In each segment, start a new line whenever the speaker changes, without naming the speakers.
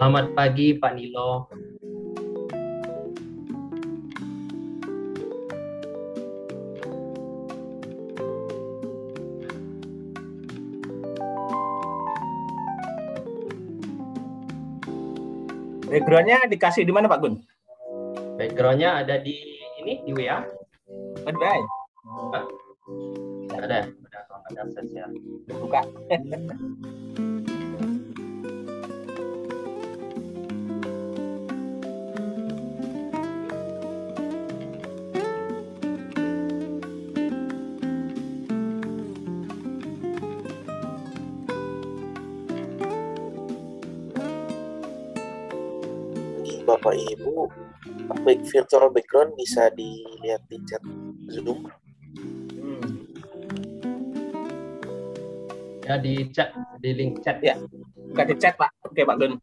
Selamat pagi Pak Nilo.
Backgroundnya dikasih di mana Pak Gun? Backgroundnya ada di ini di WA. Baik. Oh,
Don bisa dilihat di
chat Zoom. Hmm. Ya di chat, di link chat ya. Bukan di chat Pak. Oke Pak Don.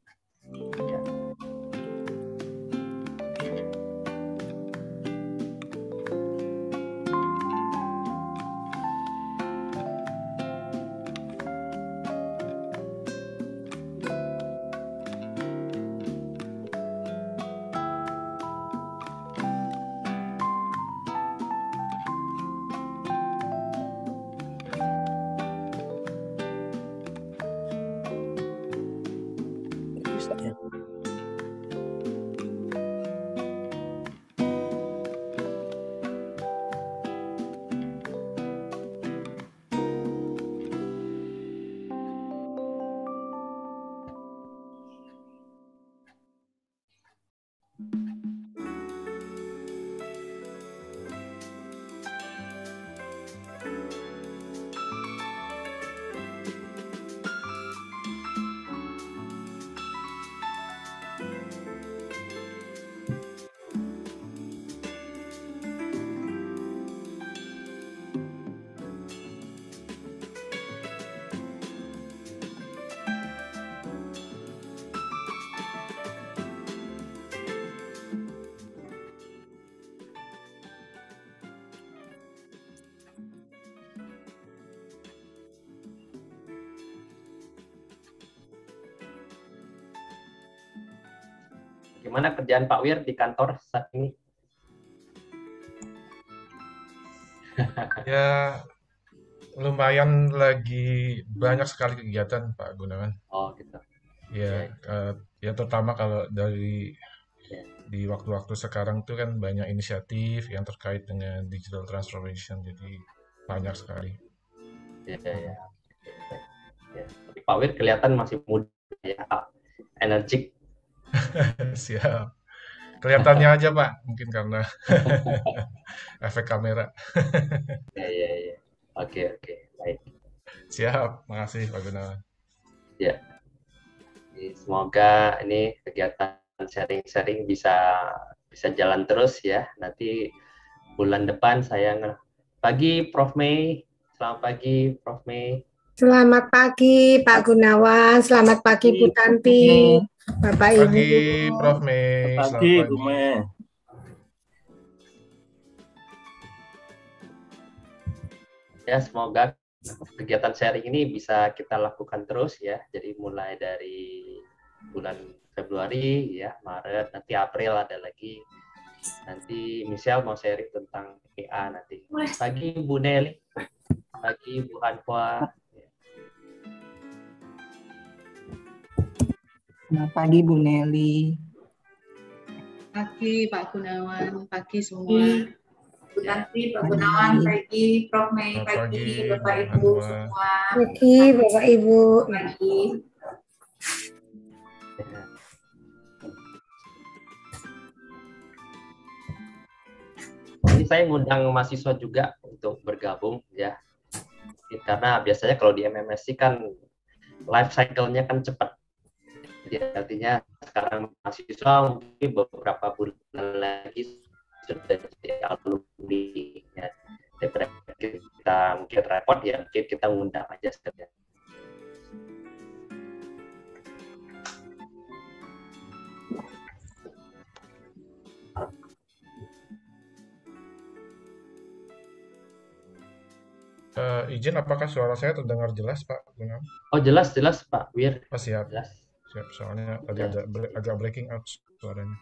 pekerjaan Pak Wir di kantor saat ini?
ya lumayan lagi banyak sekali kegiatan Pak Gunawan. Oh gitu. Ya, okay. uh, eh, ya terutama kalau dari di waktu-waktu sekarang tuh kan banyak inisiatif yang terkait dengan digital transformation, jadi banyak sekali. Ya, yeah, ya. Yeah. Ya.
Tapi Pak Wir kelihatan masih muda ya, energik.
Siap. Kelihatannya aja Pak, mungkin karena efek kamera. Ya ya ya. Oke, oke. Baik. Siap, makasih Pak Gunawan.
Ya. Semoga ini kegiatan sharing-sharing bisa bisa jalan terus ya. Nanti bulan depan saya pagi Prof Mei. Selamat pagi Prof Mei.
Selamat pagi Pak Gunawan, selamat pagi Bu Tanti. Bapak Ibu. Pagi,
Prof. Mei. Pagi, Bu Mei.
Ya, semoga kegiatan sharing ini bisa kita lakukan terus ya. Jadi mulai dari bulan Februari ya, Maret, nanti April ada lagi. Nanti Michelle mau sharing tentang PA nanti. Pagi Bu Nelly, pagi Bu Hanfa.
Selamat pagi Bu Nelly.
Pagi Pak Gunawan, pagi semua. Bu Pak Gunawan, pagi Prof Mei, pagi Bapak
Ibu semua.
Pagi
Bapak Ibu. Pagi.
Jadi saya ngundang mahasiswa juga untuk bergabung ya. Karena biasanya kalau di MMSC kan life cycle-nya kan cepat jadi artinya sekarang mahasiswa mungkin beberapa bulan lagi sudah jadi alumni ya. daripada kita mungkin repot ya mungkin kita undang aja saja.
Uh, izin apakah suara saya terdengar jelas Pak Gunam? Oh jelas jelas Pak Wir. Oh siap. Jelas. Siap, soalnya tadi ada agak breaking up suaranya.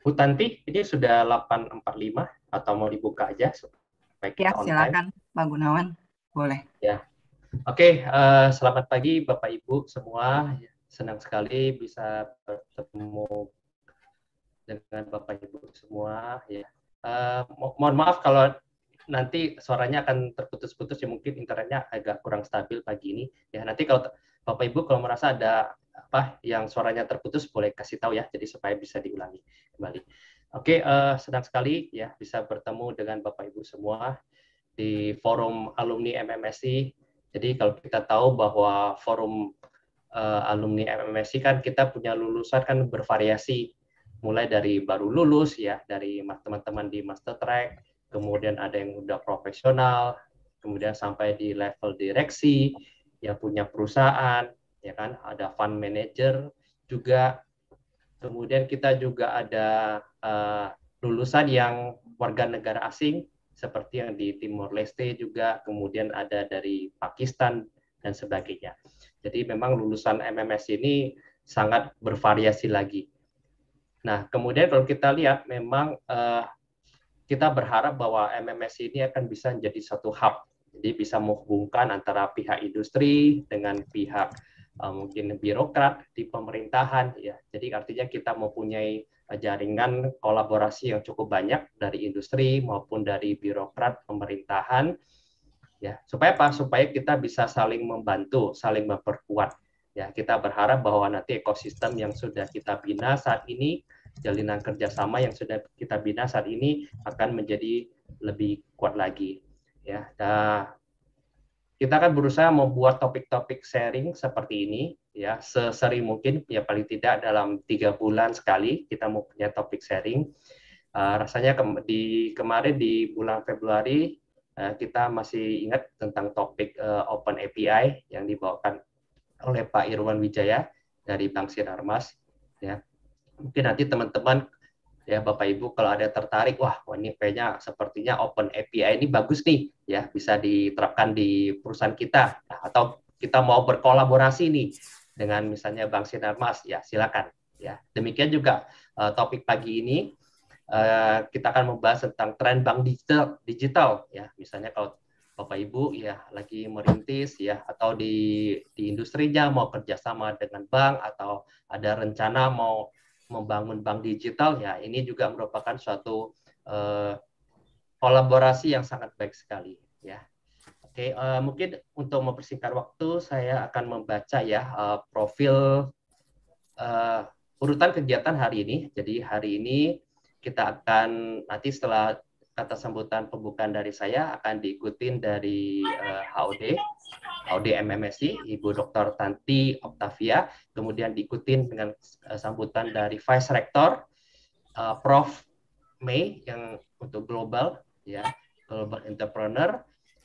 Bu Tanti, ini sudah 8.45 atau mau dibuka aja? Supaya ya, silakan
time. Pak Gunawan. Boleh.
Ya. Oke, uh, selamat pagi Bapak Ibu semua. Senang sekali bisa bertemu dengan Bapak Ibu semua. Ya. Uh, mo mohon maaf kalau nanti suaranya akan terputus-putus ya mungkin internetnya agak kurang stabil pagi ini. Ya nanti kalau Bapak Ibu kalau merasa ada apa yang suaranya terputus boleh kasih tahu ya jadi supaya bisa diulangi kembali. Oke, uh, senang sekali ya bisa bertemu dengan Bapak Ibu semua di forum alumni MMSI. Jadi kalau kita tahu bahwa forum uh, alumni MMSI kan kita punya lulusan kan bervariasi mulai dari baru lulus ya dari teman-teman di master track, kemudian ada yang udah profesional, kemudian sampai di level direksi, yang punya perusahaan, ya kan? Ada fund manager juga. Kemudian kita juga ada uh, lulusan yang warga negara asing seperti yang di Timor Leste juga, kemudian ada dari Pakistan dan sebagainya. Jadi memang lulusan MMS ini sangat bervariasi lagi. Nah, kemudian kalau kita lihat memang uh, kita berharap bahwa MMS ini akan bisa menjadi satu hub. Jadi bisa menghubungkan antara pihak industri dengan pihak Eh, mungkin birokrat di pemerintahan ya. Jadi artinya kita mempunyai eh, jaringan kolaborasi yang cukup banyak dari industri maupun dari birokrat pemerintahan ya. Supaya apa? Supaya kita bisa saling membantu, saling memperkuat. Ya, kita berharap bahwa nanti ekosistem yang sudah kita bina saat ini, jalinan kerjasama yang sudah kita bina saat ini akan menjadi lebih kuat lagi. Ya, nah, kita akan berusaha membuat topik-topik sharing seperti ini ya sesering mungkin ya paling tidak dalam tiga bulan sekali kita mau punya topik sharing uh, rasanya ke di kemarin di bulan Februari uh, kita masih ingat tentang topik uh, Open API yang dibawakan oleh Pak Irwan Wijaya dari Bank Sinarmas ya mungkin nanti teman-teman ya Bapak Ibu kalau ada tertarik wah ini kayaknya sepertinya open API ini bagus nih ya bisa diterapkan di perusahaan kita nah, atau kita mau berkolaborasi nih dengan misalnya Bank Sinarmas ya silakan ya demikian juga uh, topik pagi ini uh, kita akan membahas tentang tren bank digital digital ya misalnya kalau Bapak Ibu ya lagi merintis ya atau di di industrinya mau kerjasama dengan bank atau ada rencana mau membangun bank digital ya ini juga merupakan suatu eh, kolaborasi yang sangat baik sekali ya. Oke, uh, mungkin untuk mempersingkat waktu saya akan membaca ya uh, profil uh, urutan kegiatan hari ini. Jadi hari ini kita akan nanti setelah kata sambutan pembukaan dari saya akan diikutin dari uh, HOD Audi MMSI, Ibu Dr. Tanti Octavia, kemudian diikutin dengan eh, sambutan dari Vice Rector uh, Prof. Mei yang untuk global, ya global entrepreneur,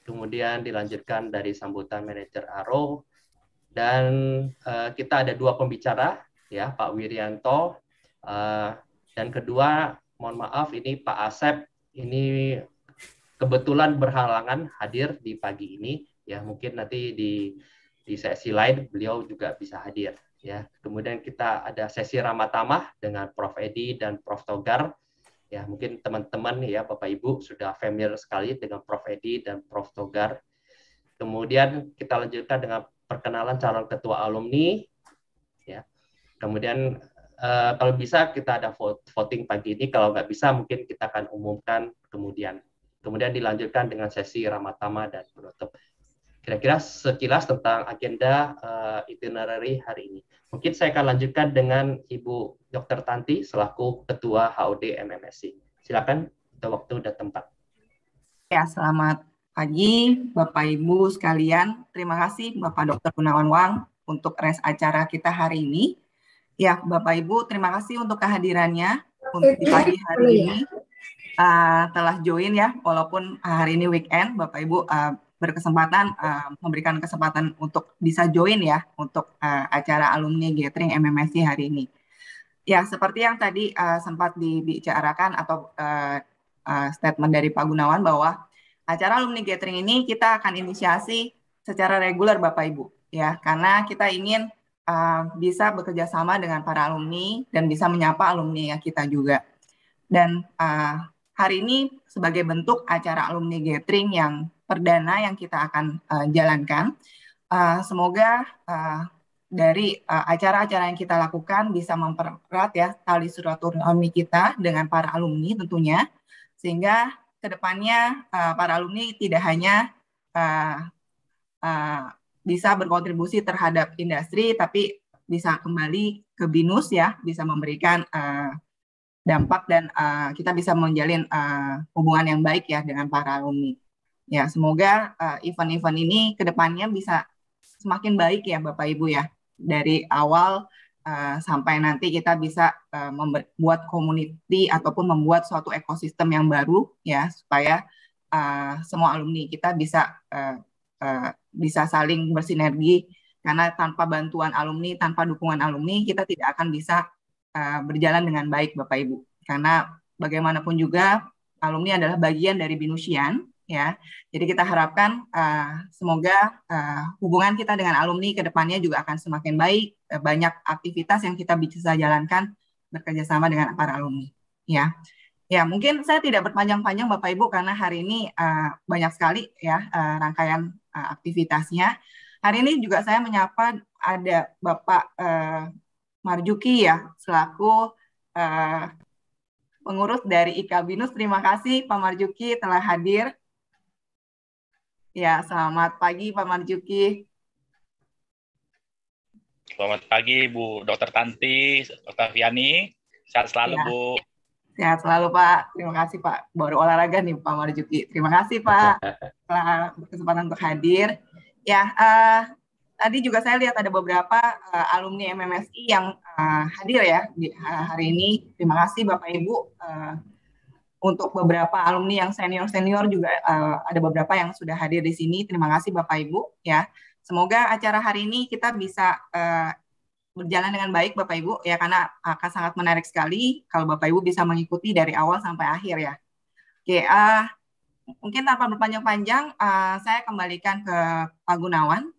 kemudian dilanjutkan dari sambutan manajer Aro dan uh, kita ada dua pembicara, ya Pak Wirianto uh, dan kedua mohon maaf ini Pak Asep ini kebetulan berhalangan hadir di pagi ini ya mungkin nanti di di sesi lain beliau juga bisa hadir ya kemudian kita ada sesi ramah-tamah dengan Prof Edi dan Prof Togar ya mungkin teman-teman ya Bapak Ibu sudah familiar sekali dengan Prof Edi dan Prof Togar kemudian kita lanjutkan dengan perkenalan calon ketua alumni ya kemudian eh, kalau bisa kita ada vote, voting pagi ini kalau nggak bisa mungkin kita akan umumkan kemudian kemudian dilanjutkan dengan sesi ramah ramatama dan penutup Kira-kira sekilas tentang agenda uh, itinerary hari ini. Mungkin saya akan lanjutkan dengan Ibu Dr. Tanti selaku Ketua HOD MMSI. Silakan untuk waktu dan tempat.
Ya, selamat pagi Bapak Ibu sekalian. Terima kasih Bapak Dr. Gunawan Wang untuk res acara kita hari ini. Ya, Bapak Ibu, terima kasih untuk kehadirannya untuk
di pagi hari ini.
Uh, telah join ya, walaupun hari ini weekend, Bapak Ibu uh, berkesempatan uh, memberikan kesempatan untuk bisa join ya untuk uh, acara alumni gathering MMSI hari ini. Ya, seperti yang tadi uh, sempat dibicarakan atau uh, uh, statement dari Pak Gunawan bahwa acara alumni gathering ini kita akan inisiasi secara reguler Bapak Ibu ya, karena kita ingin uh, bisa bekerja sama dengan para alumni dan bisa menyapa alumni ya kita juga. Dan uh, hari ini sebagai bentuk acara alumni gathering yang perdana yang kita akan uh, jalankan. Uh, semoga uh, dari acara-acara uh, yang kita lakukan bisa mempererat ya tali silaturahmi kita dengan para alumni tentunya sehingga kedepannya uh, para alumni tidak hanya uh, uh, bisa berkontribusi terhadap industri tapi bisa kembali ke binus ya bisa memberikan uh, dampak dan uh, kita bisa menjalin uh, hubungan yang baik ya dengan para alumni. Ya, semoga eh, event-event uh, ini ke depannya bisa semakin baik ya Bapak Ibu ya. Dari awal uh, sampai nanti kita bisa uh, membuat community ataupun membuat suatu ekosistem yang baru ya supaya uh, semua alumni kita bisa uh, uh, bisa saling bersinergi karena tanpa bantuan alumni, tanpa dukungan alumni kita tidak akan bisa uh, berjalan dengan baik Bapak Ibu. Karena bagaimanapun juga alumni adalah bagian dari Binusian ya. Jadi kita harapkan uh, semoga uh, hubungan kita dengan alumni ke depannya juga akan semakin baik, uh, banyak aktivitas yang kita bisa jalankan bekerjasama dengan para alumni, ya. Ya, mungkin saya tidak berpanjang-panjang Bapak Ibu karena hari ini uh, banyak sekali ya uh, rangkaian uh, aktivitasnya. Hari ini juga saya menyapa ada Bapak uh, Marjuki ya selaku uh, pengurus dari IKBINUS. Terima kasih Pak Marjuki telah hadir Ya, selamat pagi Pak Marjuki.
Selamat pagi Bu Dr. Tanti, Dr. Viani. Sehat selalu ya. Bu.
Sehat selalu Pak. Terima kasih Pak. Baru olahraga nih Pak Marjuki. Terima kasih Pak telah kesempatan untuk hadir. Ya, uh, tadi juga saya lihat ada beberapa uh, alumni MMSI yang uh, hadir ya di, uh, hari ini. Terima kasih Bapak Ibu. Uh, untuk beberapa alumni yang senior-senior juga uh, ada beberapa yang sudah hadir di sini. Terima kasih Bapak Ibu ya. Semoga acara hari ini kita bisa uh, berjalan dengan baik Bapak Ibu ya karena akan sangat menarik sekali kalau Bapak Ibu bisa mengikuti dari awal sampai akhir ya. Oke, uh, mungkin tanpa berpanjang-panjang uh, saya kembalikan ke Pak Gunawan.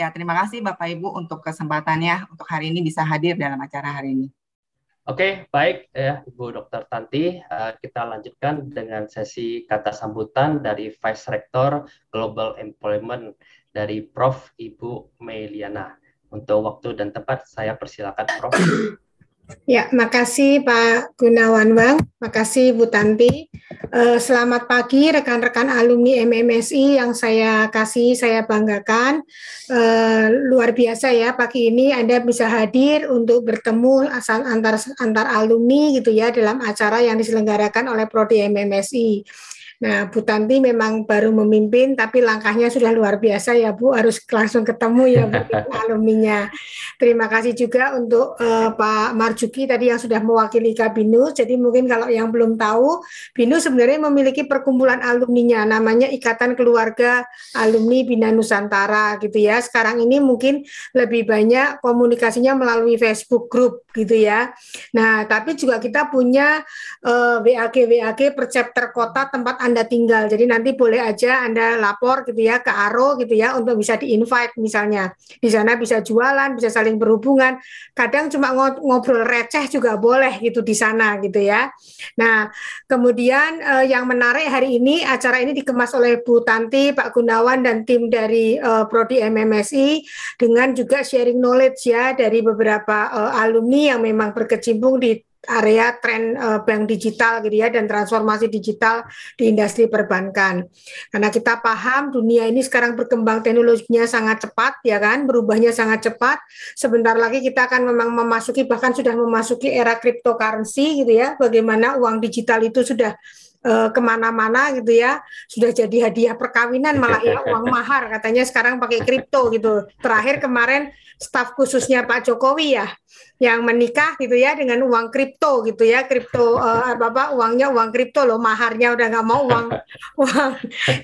Ya, terima kasih Bapak Ibu untuk kesempatannya untuk hari ini bisa hadir dalam acara hari ini.
Oke, baik ya Ibu Dr. Tanti, uh, kita lanjutkan dengan sesi kata sambutan dari Vice Rektor Global Employment dari Prof. Ibu Meliana. Untuk waktu dan tempat saya persilakan Prof.
Ya, makasih Pak Gunawan Wang, makasih Bu Tanti. Eh, selamat pagi rekan-rekan alumni MMSI yang saya kasih, saya banggakan. Eh, luar biasa ya pagi ini Anda bisa hadir untuk bertemu antar antar alumni gitu ya dalam acara yang diselenggarakan oleh Prodi MMSI. Nah, Bu Tanti memang baru memimpin, tapi langkahnya sudah luar biasa ya Bu. Harus langsung ketemu ya Bu alumninya. Terima kasih juga untuk uh, Pak Marjuki tadi yang sudah mewakili Kabinus. Jadi mungkin kalau yang belum tahu, Binus sebenarnya memiliki perkumpulan alumninya, namanya Ikatan Keluarga Alumni Bina Nusantara gitu ya. Sekarang ini mungkin lebih banyak komunikasinya melalui Facebook Group gitu ya. Nah, tapi juga kita punya eh, wag WAG WAG per chapter kota tempat anda tinggal. Jadi nanti boleh aja Anda lapor gitu ya ke Aro gitu ya untuk bisa di-invite misalnya. Di sana bisa jualan, bisa saling berhubungan. Kadang cuma ngobrol receh juga boleh gitu di sana gitu ya. Nah, kemudian eh, yang menarik hari ini acara ini dikemas oleh Bu Tanti, Pak Gunawan dan tim dari eh, prodi MMSI dengan juga sharing knowledge ya dari beberapa eh, alumni yang memang berkecimpung di area tren uh, eh, bank digital gitu ya dan transformasi digital di industri perbankan. Karena kita paham dunia ini sekarang berkembang teknologinya sangat cepat ya kan, berubahnya sangat cepat. Sebentar lagi kita akan memang memasuki bahkan sudah memasuki era cryptocurrency gitu ya. Bagaimana uang digital itu sudah eh, kemana-mana gitu ya sudah jadi hadiah perkawinan malah ya uang mahar katanya sekarang pakai kripto gitu terakhir kemarin staf khususnya Pak Jokowi ya yang menikah gitu ya dengan uang kripto gitu ya kripto uh, apa uangnya uang kripto loh maharnya udah nggak mau uang uang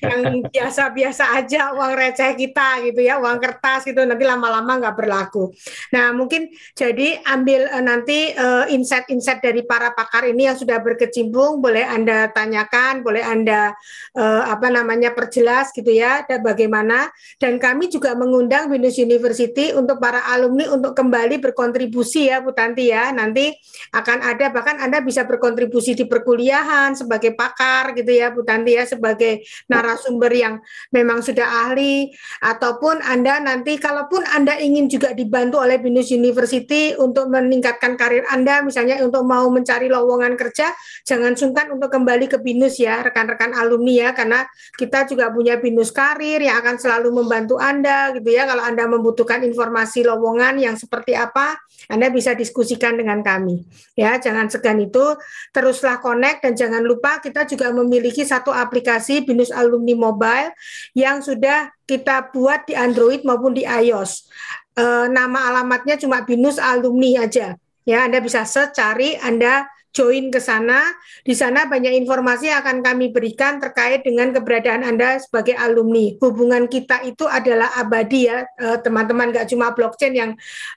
yang biasa-biasa aja uang receh kita gitu ya uang kertas gitu nanti lama-lama nggak berlaku nah mungkin jadi ambil uh, nanti uh, insight-insight dari para pakar ini yang sudah berkecimpung boleh anda tanyakan boleh anda uh, apa namanya perjelas gitu ya dan bagaimana dan kami juga mengundang Windows University untuk para alumni untuk kembali berkontribusi ya Bu Tanti ya, nanti akan ada bahkan Anda bisa berkontribusi di perkuliahan sebagai pakar gitu ya Bu Tanti ya, sebagai narasumber yang memang sudah ahli ataupun Anda nanti kalaupun Anda ingin juga dibantu oleh Binus University untuk meningkatkan karir Anda misalnya untuk mau mencari lowongan kerja, jangan sungkan untuk kembali ke Binus ya rekan-rekan alumni ya karena kita juga punya Binus Karir yang akan selalu membantu Anda gitu ya kalau Anda membutuhkan informasi lowongan yang seperti apa anda bisa diskusikan dengan kami. Ya, jangan segan itu, teruslah connect dan jangan lupa kita juga memiliki satu aplikasi Binus Alumni Mobile yang sudah kita buat di Android maupun di iOS. E, nama alamatnya cuma Binus Alumni aja. Ya, Anda bisa search cari Anda join ke sana. Di sana banyak informasi yang akan kami berikan terkait dengan keberadaan Anda sebagai alumni. Hubungan kita itu adalah abadi ya, eh, teman-teman. Gak cuma blockchain yang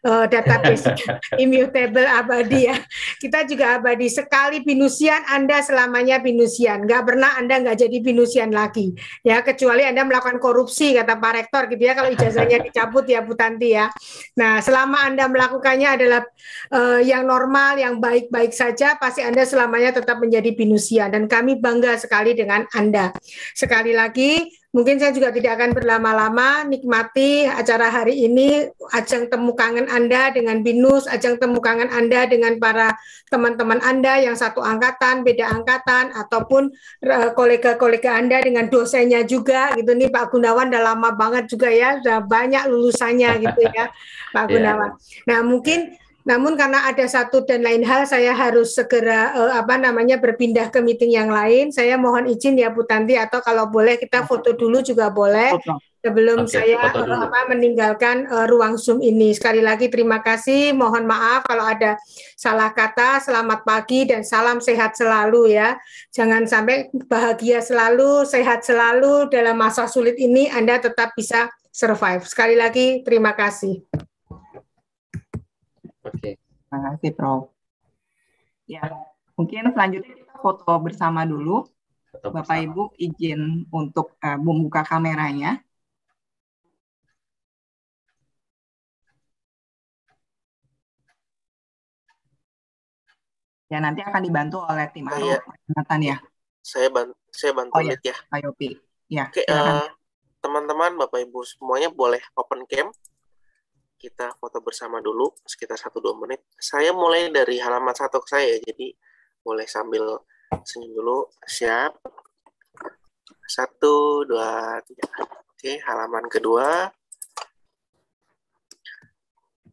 uh, database immutable abadi ya. Kita juga abadi. Sekali binusian Anda selamanya binusian. Gak pernah Anda gak jadi binusian lagi. Ya, kecuali Anda melakukan korupsi kata Pak Rektor gitu ya kalau ijazahnya dicabut ya Bu Tanti ya. Nah, selama Anda melakukannya adalah uh, yang normal, yang baik-baik saja, prestasi Anda selamanya tetap menjadi binusia dan kami bangga sekali dengan Anda. Sekali lagi, mungkin saya juga tidak akan berlama-lama, nikmati acara hari ini, ajang temu kangen Anda dengan binus, ajang temu kangen Anda dengan para teman-teman Anda yang satu angkatan, beda angkatan, ataupun eh, kolega-kolega Anda dengan dosennya juga, gitu nih Pak Gunawan udah lama banget juga ya, sudah banyak lulusannya gitu ya Pak iya. Gunawan. Yeah. Nah mungkin namun karena ada satu dan lain hal saya harus segera uh, apa namanya berpindah ke meeting yang lain. Saya mohon izin ya Bu Tanti atau kalau boleh kita foto dulu juga boleh sebelum okay, saya uh, apa meninggalkan uh, ruang Zoom ini. Sekali lagi terima kasih. Mohon maaf kalau ada salah kata. Selamat pagi dan salam sehat selalu ya. Jangan sampai bahagia selalu, sehat selalu dalam masa sulit ini Anda tetap bisa survive. Sekali lagi terima kasih.
Oke. Okay. Terima kasih, Prof. Ya, mungkin selanjutnya kita foto bersama dulu. Bapak Ibu izin untuk uh, membuka kameranya. Ya, nanti akan dibantu oleh tim Aru, oh, iya. ya.
Saya bantu, saya bantu oh, ya. ya.
Pak Yopi. Ya, Oke, eh,
teman-teman, Bapak Ibu semuanya boleh open cam kita foto bersama dulu sekitar 1-2 menit. Saya mulai dari halaman satu ke saya, jadi boleh sambil senyum dulu. Siap. Satu, dua, tiga. Oke, halaman kedua.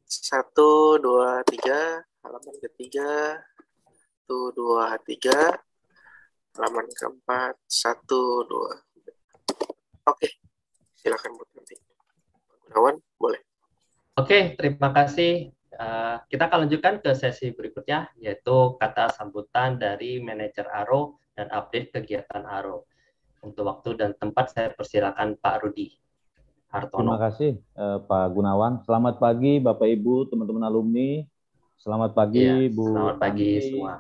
Satu, dua, tiga. Halaman ketiga. Satu, dua, tiga. Halaman keempat. Satu, dua, tiga. Oke, silakan buat
nanti. Gunawan, boleh. Oke, terima kasih. Uh, kita akan lanjutkan ke sesi berikutnya, yaitu kata sambutan dari manajer ARO dan update kegiatan ARO. Untuk waktu dan tempat saya persilakan Pak Rudi Hartono. Terima
kasih uh, Pak Gunawan. Selamat pagi Bapak Ibu, teman-teman alumni. Selamat pagi ya, Bu. Selamat pagi Andi. semua.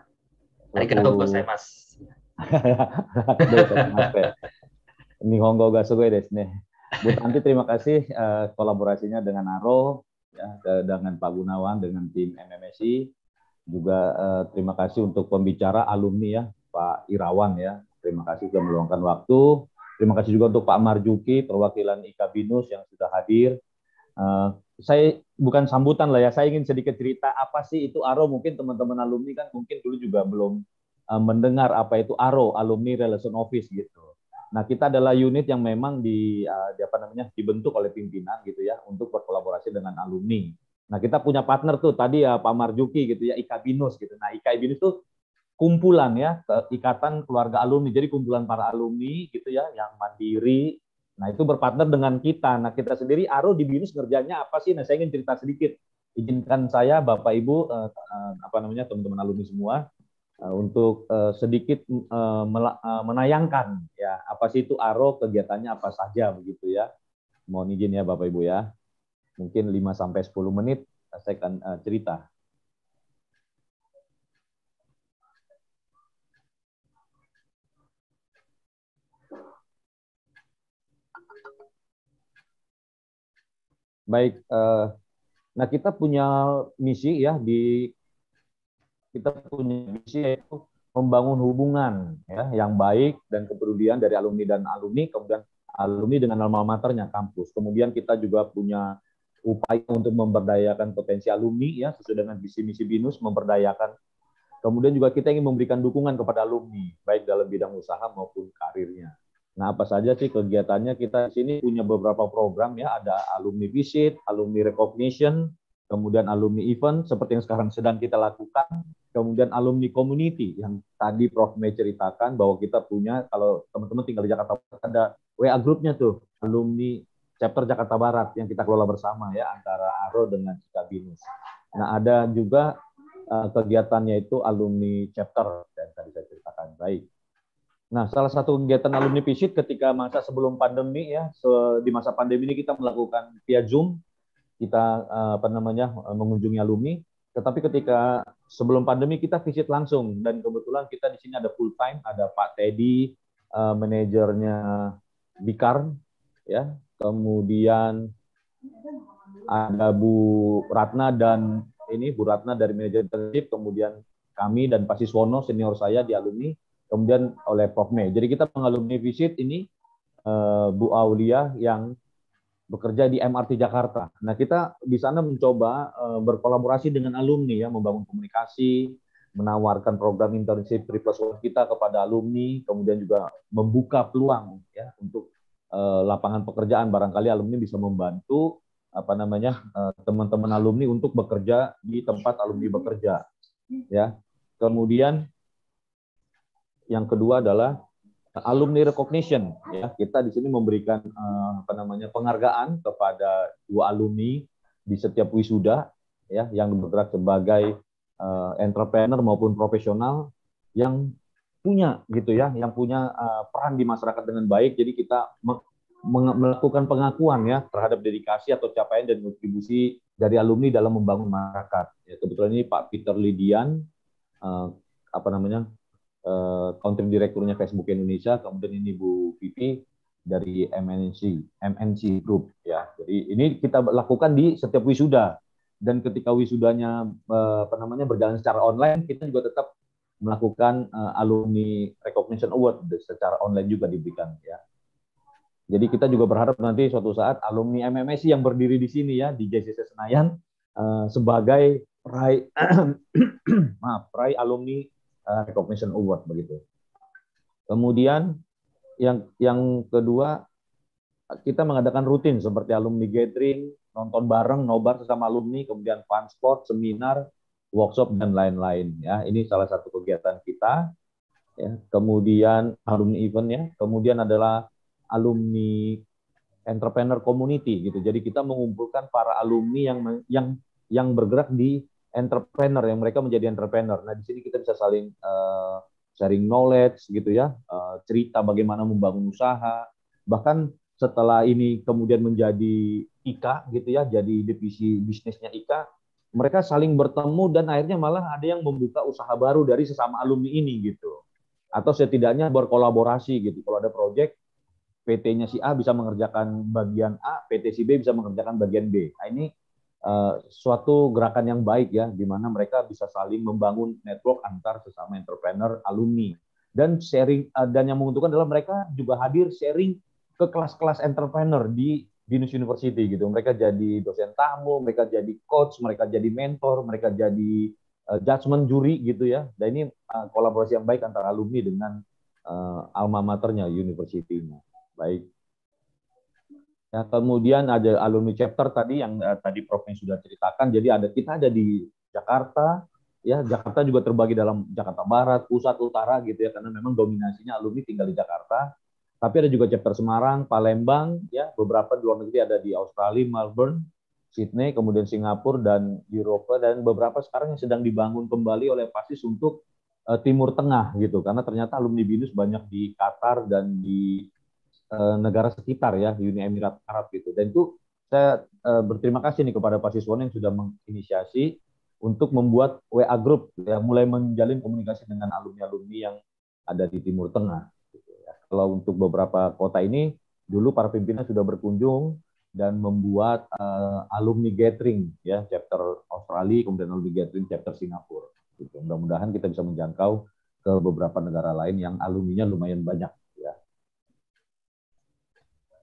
Hari kita tunggu saya Mas.
Ini gasugue desu nih. Bu Tanti terima kasih uh, kolaborasinya dengan Aro ya, dengan Pak Gunawan, dengan tim MMSI. Juga eh, terima kasih untuk pembicara alumni ya, Pak Irawan ya. Terima kasih sudah meluangkan waktu. Terima kasih juga untuk Pak Marjuki, perwakilan IKA Binus yang sudah hadir. Eh, saya bukan sambutan lah ya, saya ingin sedikit cerita apa sih itu ARO. Mungkin teman-teman alumni kan mungkin dulu juga belum eh, mendengar apa itu ARO, Alumni Relation Office gitu. Nah, kita adalah unit yang memang di, uh, di apa namanya dibentuk oleh pimpinan gitu ya untuk berkolaborasi dengan alumni. Nah, kita punya partner tuh tadi ya Pak Marjuki gitu ya, Ika Binus gitu. Nah, Ika Binus tuh kumpulan ya, ikatan keluarga alumni. Jadi kumpulan para alumni gitu ya yang mandiri. Nah, itu berpartner dengan kita. Nah, kita sendiri Aro di Binus kerjanya apa sih? Nah, saya ingin cerita sedikit. Izinkan saya Bapak Ibu uh, apa namanya teman-teman alumni semua Eh, untuk uh, sedikit uh, menayangkan ya apa sih itu ARO kegiatannya apa saja begitu ya. Mohon izin ya Bapak Ibu ya. Mungkin 5 sampai sepuluh menit saya akan uh, cerita. Baik, nah kita punya misi ya di kita punya visi yaitu membangun hubungan ya yang baik dan kepedulian dari alumni dan alumni kemudian alumni dengan alma maternya kampus. Kemudian kita juga punya upaya untuk memberdayakan potensi alumni ya sesuai dengan visi misi BINUS memberdayakan. Kemudian juga kita ingin memberikan dukungan kepada alumni baik dalam bidang usaha maupun karirnya. Nah, apa saja sih kegiatannya kita di sini punya beberapa program ya, ada alumni visit, alumni recognition, kemudian alumni event seperti yang sekarang sedang kita lakukan, kemudian alumni community yang tadi Prof Mei ceritakan bahwa kita punya kalau teman-teman tinggal di Jakarta Barat ada WA grupnya tuh alumni chapter Jakarta Barat yang kita kelola bersama ya antara Aro dengan Cikabinus. Nah ada juga eh, kegiatannya itu alumni chapter dan tadi saya ceritakan baik. Nah, salah satu kegiatan alumni PISIT ketika masa sebelum pandemi ya, di masa pandemi ini kita melakukan via Zoom kita eh, apa namanya eh, mengunjungi alumni. Tetapi ketika sebelum pandemi kita visit langsung dan kebetulan kita di sini ada full time, ada Pak Teddy, eh, manajernya Bikarn, ya. Kemudian ada Bu Ratna dan ini Bu Ratna dari manajer internship, kemudian kami dan Pak Siswono senior saya di alumni, kemudian oleh Prof Mei. Jadi kita mengalumni visit ini Bu Aulia yang bekerja di MRT Jakarta. Nah, kita di sana mencoba uh, berkolaborasi dengan alumni ya, membangun komunikasi, menawarkan program internship plus One kita kepada alumni, kemudian juga membuka peluang ya untuk uh, lapangan pekerjaan barangkali alumni bisa membantu apa namanya eh, teman-teman uh, alumni untuk bekerja di tempat alumni bekerja. Ya. Kemudian yang kedua adalah alumni recognition ya kita di sini memberikan uh, apa namanya penghargaan kepada dua alumni di setiap wisuda ya yang bergerak sebagai uh, entrepreneur maupun profesional yang punya gitu ya yang punya uh, peran di masyarakat dengan baik jadi kita melakukan pengakuan ya terhadap dedikasi atau capaian dan kontribusi dari alumni dalam membangun masyarakat ya kebetulan ini Pak Peter Lidian uh, apa namanya Eh, country direkturnya Facebook Indonesia, kemudian ini Bu Vivi dari MNC, MNC Group ya. Jadi ini kita lakukan di setiap wisuda dan ketika wisudanya eh, apa namanya berjalan secara online, kita juga tetap melakukan eh, alumni recognition award secara online juga diberikan ya. Jadi kita juga berharap nanti suatu saat alumni MMSI yang berdiri di sini ya di JCC Senayan sebagai perai maaf perai alumni Eh, recognition award begitu. Kemudian yang yang kedua kita mengadakan rutin seperti alumni gathering, nonton bareng, nobar sesama alumni, kemudian fun sport, seminar, workshop dan lain-lain ya. Ini salah satu kegiatan kita. Ya, kemudian alumni event ya, kemudian adalah alumni entrepreneur community gitu. Jadi kita mengumpulkan para alumni yang yang yang bergerak di entrepreneur yang mereka menjadi entrepreneur. Nah, di sini kita bisa saling uh, sharing knowledge gitu ya, uh, cerita bagaimana membangun usaha. Bahkan setelah ini kemudian menjadi IKA gitu ya, jadi divisi bisnisnya IKA, mereka saling bertemu dan akhirnya malah ada yang membuka usaha baru dari sesama alumni ini gitu. Atau setidaknya berkolaborasi gitu. Kalau ada proyek PT-nya si A bisa mengerjakan bagian A, PT si B bisa mengerjakan bagian B. Nah, ini Eh, suatu gerakan yang baik ya, di mana mereka bisa saling membangun network antar sesama entrepreneur alumni dan sharing uh, dan yang menguntungkan adalah mereka juga hadir sharing ke kelas-kelas entrepreneur di Binus University gitu. Mereka jadi dosen tamu, mereka jadi coach, mereka jadi mentor, mereka jadi uh, eh, judgment juri gitu ya. Dan ini uh, kolaborasi yang baik antara alumni dengan uh, alma maternya, universitinya. Baik. Ya, kemudian ada alumni chapter tadi yang uh, tadi Prof yang sudah ceritakan. Jadi ada kita ada di Jakarta, ya Jakarta juga terbagi dalam Jakarta Barat, Pusat, Utara gitu ya karena memang dominasinya alumni tinggal di Jakarta. Tapi ada juga chapter Semarang, Palembang, ya beberapa di luar negeri ada di Australia, Melbourne, Sydney, kemudian Singapura dan Eropa dan beberapa sekarang yang sedang dibangun kembali oleh Pasis untuk uh, Timur Tengah gitu karena ternyata alumni BINUS banyak di Qatar dan di Eh, negara sekitar ya Uni Emirat Arab gitu. Dan itu saya eh, berterima kasih nih kepada Pak Siswono yang sudah menginisiasi untuk membuat WA group ya mulai menjalin komunikasi dengan alumni-alumni yang ada di Timur Tengah. Gitu ya. Kalau untuk beberapa kota ini dulu para pimpinan sudah berkunjung dan membuat uh, alumni gathering ya chapter Australia kemudian alumni gathering chapter Singapura gitu. mudah-mudahan kita bisa menjangkau ke beberapa negara lain yang alumninya lumayan banyak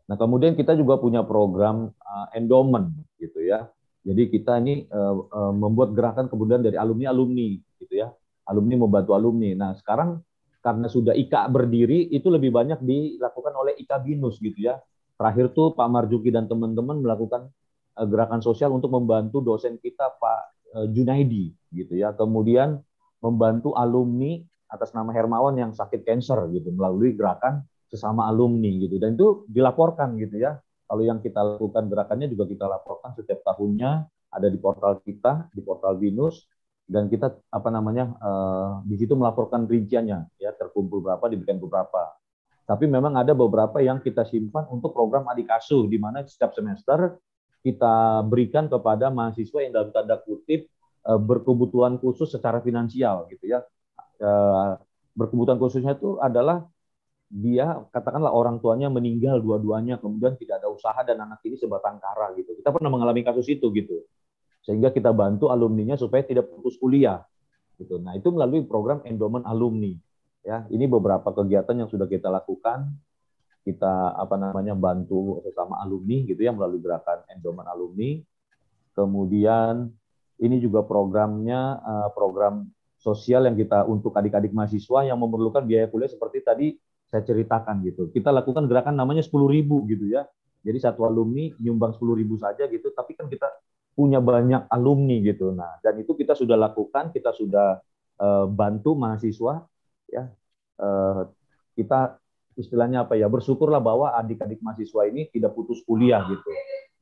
Nah, kemudian kita juga punya program uh, endowment gitu ya. Jadi kita ini uh, uh, membuat gerakan kemudian dari alumni-alumni gitu ya. Alumni membantu alumni. Nah, sekarang karena sudah IKA berdiri itu lebih banyak dilakukan oleh IKA Binus gitu ya. Terakhir tuh Pak Marjuki dan teman-teman melakukan uh, gerakan sosial untuk membantu dosen kita Pak uh, Junaidi gitu ya. Kemudian membantu alumni atas nama Hermawan yang sakit kanker gitu melalui gerakan sesama alumni gitu dan itu dilaporkan gitu ya kalau yang kita lakukan gerakannya juga kita laporkan setiap tahunnya ada di portal kita di portal Binus dan kita apa namanya uh, di situ melaporkan rinciannya ya terkumpul berapa diberikan beberapa tapi memang ada beberapa yang kita simpan untuk program adik asuh di mana setiap semester kita berikan kepada mahasiswa yang dalam tanda kutip eh, berkebutuhan khusus secara finansial gitu ya eh, berkebutuhan khususnya itu adalah dia katakanlah orang tuanya meninggal dua-duanya kemudian tidak ada usaha dan anak ini sebatang kara gitu. Kita pernah mengalami kasus itu gitu. Sehingga kita bantu alumninya supaya tidak putus kuliah gitu. Nah, itu melalui program endowment alumni. Ya, ini beberapa kegiatan yang sudah kita lakukan. Kita apa namanya bantu sesama alumni gitu ya melalui gerakan endowment alumni. Kemudian ini juga programnya eh, program sosial yang kita untuk adik-adik mahasiswa yang memerlukan biaya kuliah seperti tadi saya ceritakan gitu. Kita lakukan gerakan namanya 10.000 gitu ya. Jadi satu alumni nyumbang 10.000 saja gitu, tapi kan kita punya banyak alumni gitu. Nah, dan itu kita sudah lakukan, kita sudah uh, bantu mahasiswa ya. Uh, kita istilahnya apa ya? Bersyukurlah bahwa adik-adik mahasiswa ini tidak putus kuliah gitu.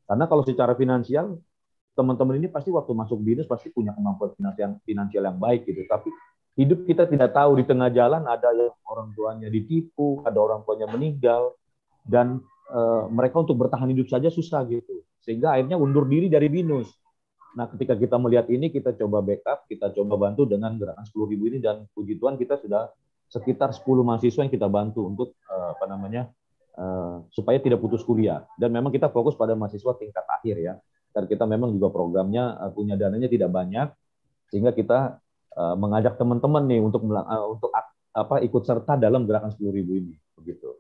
Karena kalau secara finansial teman-teman ini pasti waktu masuk BINUS pasti punya kemampuan finansial yang baik gitu. Tapi Hidup kita tidak tahu di tengah jalan ada yang orang tuanya ditipu, ada orang tuanya meninggal dan e, mereka untuk bertahan hidup saja susah gitu. Sehingga akhirnya undur diri dari BINUS. Nah, ketika kita melihat ini kita coba backup, kita coba bantu dengan gerakan ribu ini dan puji Tuhan kita sudah sekitar 10 mahasiswa yang kita bantu untuk e, apa namanya? E, supaya tidak putus kuliah. Dan memang kita fokus pada mahasiswa tingkat akhir ya. karena kita memang juga programnya punya dananya tidak banyak sehingga kita uh, mengajak teman-teman nih untuk uh, untuk apa ikut serta dalam gerakan 10.000 ini begitu.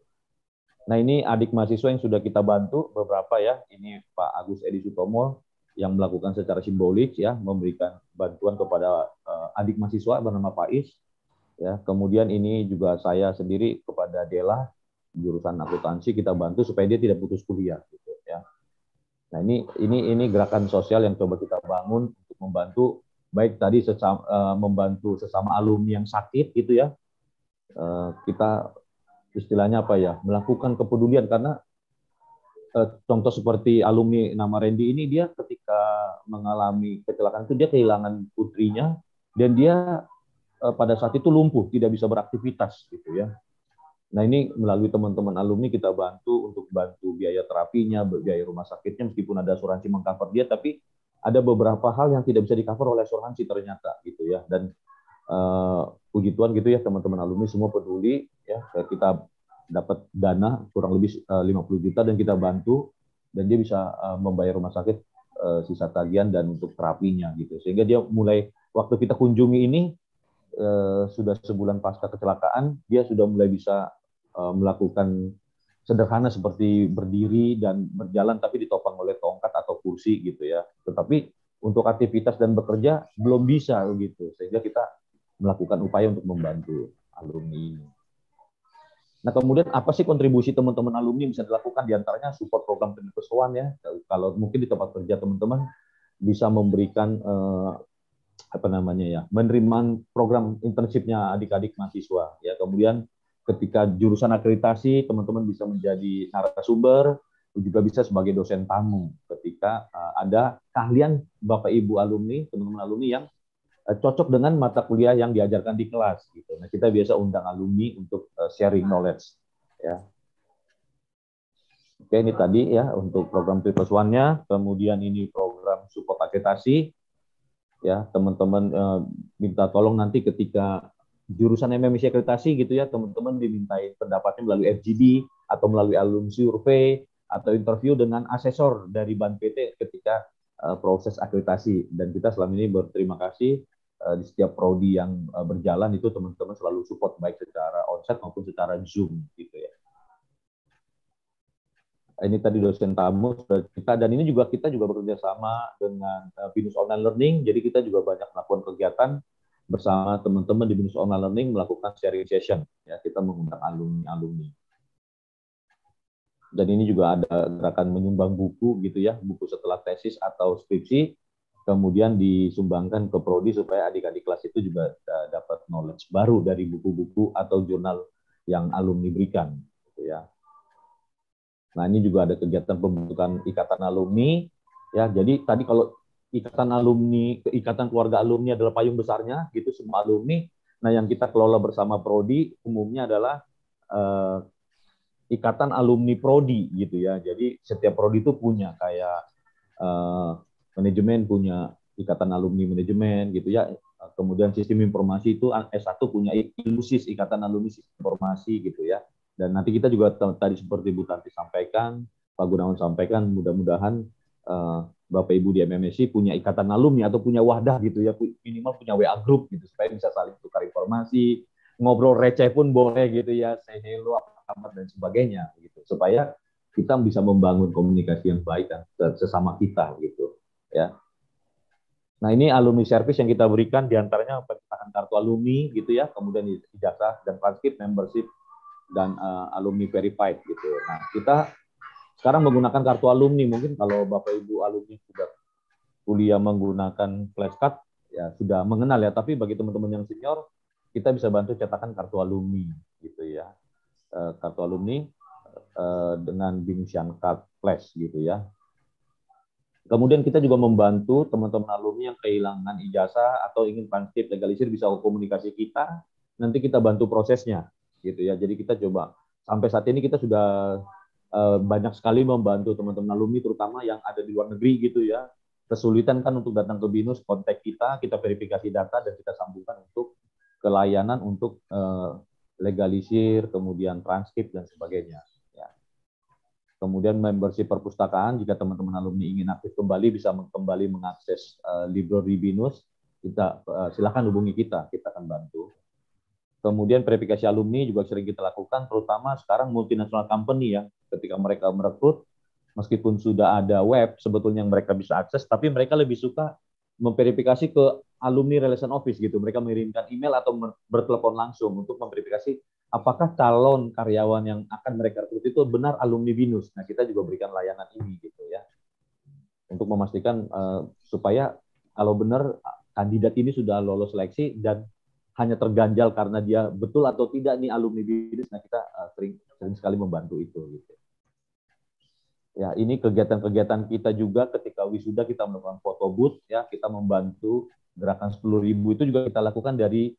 Nah, ini adik mahasiswa yang sudah kita bantu beberapa ya. Ini Pak Agus Edi Sutomo yang melakukan secara simbolik ya memberikan bantuan kepada uh, adik mahasiswa bernama Is. ya. Kemudian ini juga saya sendiri kepada Dela jurusan akuntansi kita bantu supaya dia tidak putus kuliah gitu ya. Nah, ini ini ini gerakan sosial yang coba kita bangun untuk membantu baik tadi sesama, uh, eh, membantu sesama alumni yang sakit gitu ya uh, kita istilahnya apa ya melakukan kepedulian karena uh, contoh seperti alumni nama Randy ini dia ketika mengalami kecelakaan itu dia kehilangan putrinya dan dia uh, pada saat itu lumpuh tidak bisa beraktivitas gitu ya Nah ini melalui teman-teman alumni kita bantu untuk bantu biaya terapinya, biaya rumah sakitnya, meskipun ada asuransi mengcover dia, tapi ada beberapa hal yang tidak bisa di cover oleh asuransi ternyata gitu ya dan uh, puji Tuhan gitu ya teman-teman alumni semua peduli ya eh, kita dapat dana kurang lebih eh, uh, 50 juta dan kita bantu dan dia bisa membayar rumah sakit uh, sisa tagihan dan untuk terapinya gitu sehingga dia mulai waktu kita kunjungi ini uh, sudah sebulan pasca kecelakaan dia sudah mulai bisa uh, melakukan sederhana seperti berdiri dan berjalan tapi ditopang oleh tongkat atau kursi gitu ya. Tetapi untuk aktivitas dan bekerja belum bisa gitu. Sehingga kita melakukan upaya untuk membantu alumni ini. Nah, kemudian apa sih kontribusi teman-teman alumni bisa dilakukan diantaranya support program kemahasiswaan ya. Kalau mungkin di tempat kerja teman-teman bisa memberikan eh, apa namanya ya, menerima program internshipnya adik-adik mahasiswa ya. Kemudian ketika jurusan akreditasi teman-teman bisa menjadi narasumber juga bisa sebagai dosen tamu ketika uh, ada keahlian Bapak Ibu alumni, teman-teman alumni yang uh, cocok dengan mata kuliah yang diajarkan di kelas gitu. Nah, kita biasa undang alumni untuk uh, sharing knowledge ya. Oke, ini tadi ya untuk program 3 one nya kemudian ini program support akreditasi. Ya, teman-teman minta tolong nanti ketika jurusan MMIC akreditasi gitu ya teman-teman dimintai pendapatnya melalui FGD atau melalui alumni survei atau interview dengan asesor dari Ban PT ketika uh, proses akreditasi dan kita selama ini berterima kasih uh, di setiap prodi yang uh, berjalan itu teman-teman selalu support baik secara onset maupun secara Zoom gitu ya. Ini tadi dosen tamu sudah kita dan ini juga kita juga bekerja sama dengan uh, Online Learning jadi kita juga banyak melakukan kegiatan bersama teman-teman di Binus Online Learning melakukan sharing session. Ya, kita menggunakan alumni-alumni. Dan ini juga ada gerakan menyumbang buku gitu ya, buku setelah tesis atau skripsi, kemudian disumbangkan ke prodi supaya adik-adik kelas itu juga e, dapat knowledge baru dari buku-buku atau jurnal yang alumni berikan, gitu ya. Nah ini juga ada kegiatan pembentukan ikatan alumni, ya. Jadi tadi kalau ikatan alumni, ikatan keluarga alumni adalah payung besarnya, gitu semua alumni. Nah, yang kita kelola bersama prodi umumnya adalah uh, ikatan alumni prodi gitu ya. Jadi setiap prodi itu punya kayak uh, manajemen punya ikatan alumni manajemen gitu ya. Kemudian sistem informasi itu S1 punya ilusis ikatan alumni sistem informasi gitu ya. Dan nanti kita juga tadi seperti Bu Tanti sampaikan, Pak Gunawan sampaikan, mudah-mudahan uh, Bapak Ibu di MMSC punya ikatan alumni atau punya wadah gitu ya, minimal punya WA group gitu supaya bisa saling tukar informasi, ngobrol receh pun boleh gitu ya, say hello apa kabar dan sebagainya gitu. Supaya kita bisa membangun komunikasi yang baik dan sesama kita gitu ya. Nah, ini alumni service yang kita berikan diantaranya pencetakan kartu alumni gitu ya, kemudian ijazah dan transkrip membership dan uh, alumni verified gitu. Nah, kita sekarang menggunakan kartu alumni mungkin kalau bapak ibu alumni sudah kuliah menggunakan flashcard ya sudah mengenal ya tapi bagi teman-teman yang senior kita bisa bantu cetakan kartu alumni gitu ya eh, kartu alumni eh, dengan bingsian card flash gitu ya kemudian kita juga membantu teman-teman alumni yang kehilangan ijazah atau ingin pansip legalisir bisa komunikasi kita nanti kita bantu prosesnya gitu ya jadi kita coba sampai saat ini kita sudah Eh, banyak sekali membantu teman-teman alumni terutama yang ada di luar negeri gitu ya kesulitan kan untuk datang ke binus kontak kita kita verifikasi data dan kita sambungkan untuk kelayanan untuk eh, legalisir kemudian transkrip dan sebagainya ya. kemudian membership perpustakaan jika teman-teman alumni ingin aktif kembali bisa kembali mengakses uh, library binus kita silahkan hubungi kita kita akan bantu kemudian verifikasi alumni juga sering kita lakukan terutama sekarang multinasional company ya ketika mereka merekrut meskipun sudah ada web sebetulnya yang mereka bisa akses tapi mereka lebih suka memverifikasi ke alumni relation office gitu mereka mengirimkan email atau bertelepon langsung untuk memverifikasi apakah calon karyawan yang akan mereka rekrut itu benar alumni binus nah kita juga berikan layanan ini gitu ya untuk memastikan uh, supaya kalau benar kandidat ini sudah lolos seleksi dan hanya terganjal karena dia betul atau tidak nih alumni bisnis. Nah kita eh, sering sering sekali membantu itu gitu ya ini kegiatan-kegiatan kita juga ketika wisuda kita melakukan foto booth ya kita membantu gerakan ribu itu juga kita lakukan dari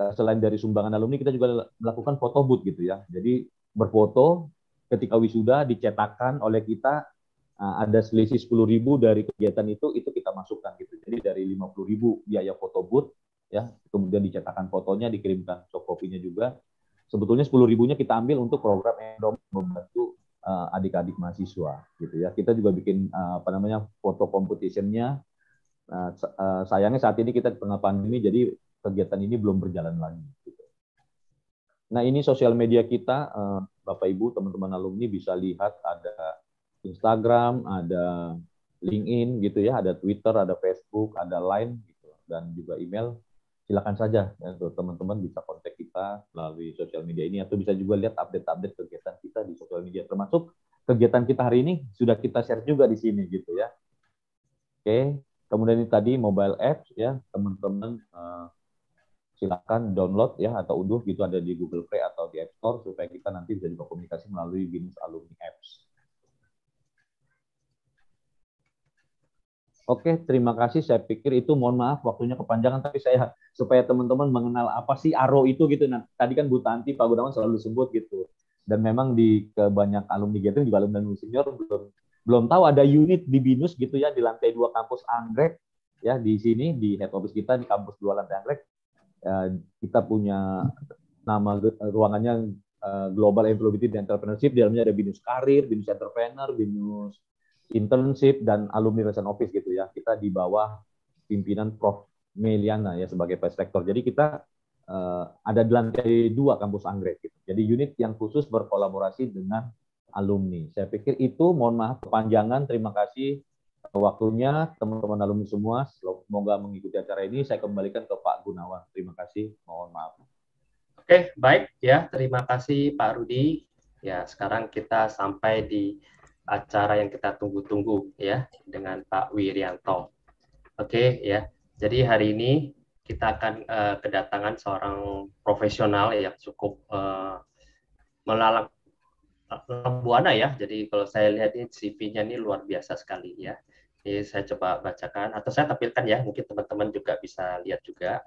eh, selain dari sumbangan alumni kita juga melakukan foto booth gitu ya jadi berfoto ketika wisuda dicetakan oleh kita eh, ada selisih sepuluh ribu dari kegiatan itu itu kita masukkan gitu jadi dari lima puluh ribu biaya foto booth ya kemudian dicetakan fotonya dikirimkan soft juga sebetulnya sepuluh ribunya kita ambil untuk program endom membantu Eh, adik-adik mahasiswa gitu ya. Kita juga bikin eh, apa namanya foto competitionnya. Nah, eh, sayangnya saat ini kita di tengah pandemi jadi kegiatan ini belum berjalan lagi. Gitu. Nah ini sosial media kita, Bapak Ibu, teman-teman alumni bisa lihat ada Instagram, ada LinkedIn gitu ya, ada Twitter, ada Facebook, ada Line gitu, dan juga email silakan saja ya, teman-teman bisa kontak kita melalui sosial media ini atau bisa juga lihat update-update kegiatan kita di sosial media termasuk kegiatan kita hari ini sudah kita share juga di sini gitu ya. Oke, kemudian ini tadi mobile apps ya teman-teman eh, silakan download ya atau unduh gitu ada di Google Play atau di App Store supaya kita nanti bisa juga komunikasi melalui Binus Alumni Apps. Oke, terima kasih. Saya pikir itu mohon maaf waktunya kepanjangan, tapi saya supaya teman-teman mengenal apa sih ARO itu gitu. Nah, tadi kan Bu Tanti, Pak Gunawan selalu sebut gitu. Dan memang di kebanyak alumni gathering juga alumni senior belum belum tahu ada unit di BINUS gitu ya di lantai dua kampus Anggrek ya di sini di head office kita di kampus dua lantai Anggrek ya, kita punya nama ruangannya uh, Global Employability and Entrepreneurship di dalamnya ada BINUS Karir, BINUS Entrepreneur, BINUS internship dan alumni relation office gitu ya. Kita di bawah pimpinan Prof. Meliana ya sebagai vice rector. Jadi kita uh, ada di lantai dua kampus Anggrek gitu. Jadi unit yang khusus berkolaborasi dengan alumni. Saya pikir itu mohon maaf kepanjangan. Terima kasih waktunya teman-teman alumni semua. Semoga mengikuti acara ini. Saya kembalikan ke
Pak Gunawan. Terima kasih. Mohon maaf. Oke, baik ya. Terima kasih Pak Rudi. Ya, sekarang kita sampai di acara yang kita tunggu-tunggu ya dengan Pak Wirianto. Oke ya. Jadi hari ini kita akan uh, kedatangan seorang profesional yang cukup uh, eh, melalak buana ya. Jadi kalau saya lihat ini CV-nya ini luar biasa sekali ya. Ini saya coba bacakan atau saya tampilkan ya, mungkin teman-teman juga bisa lihat juga.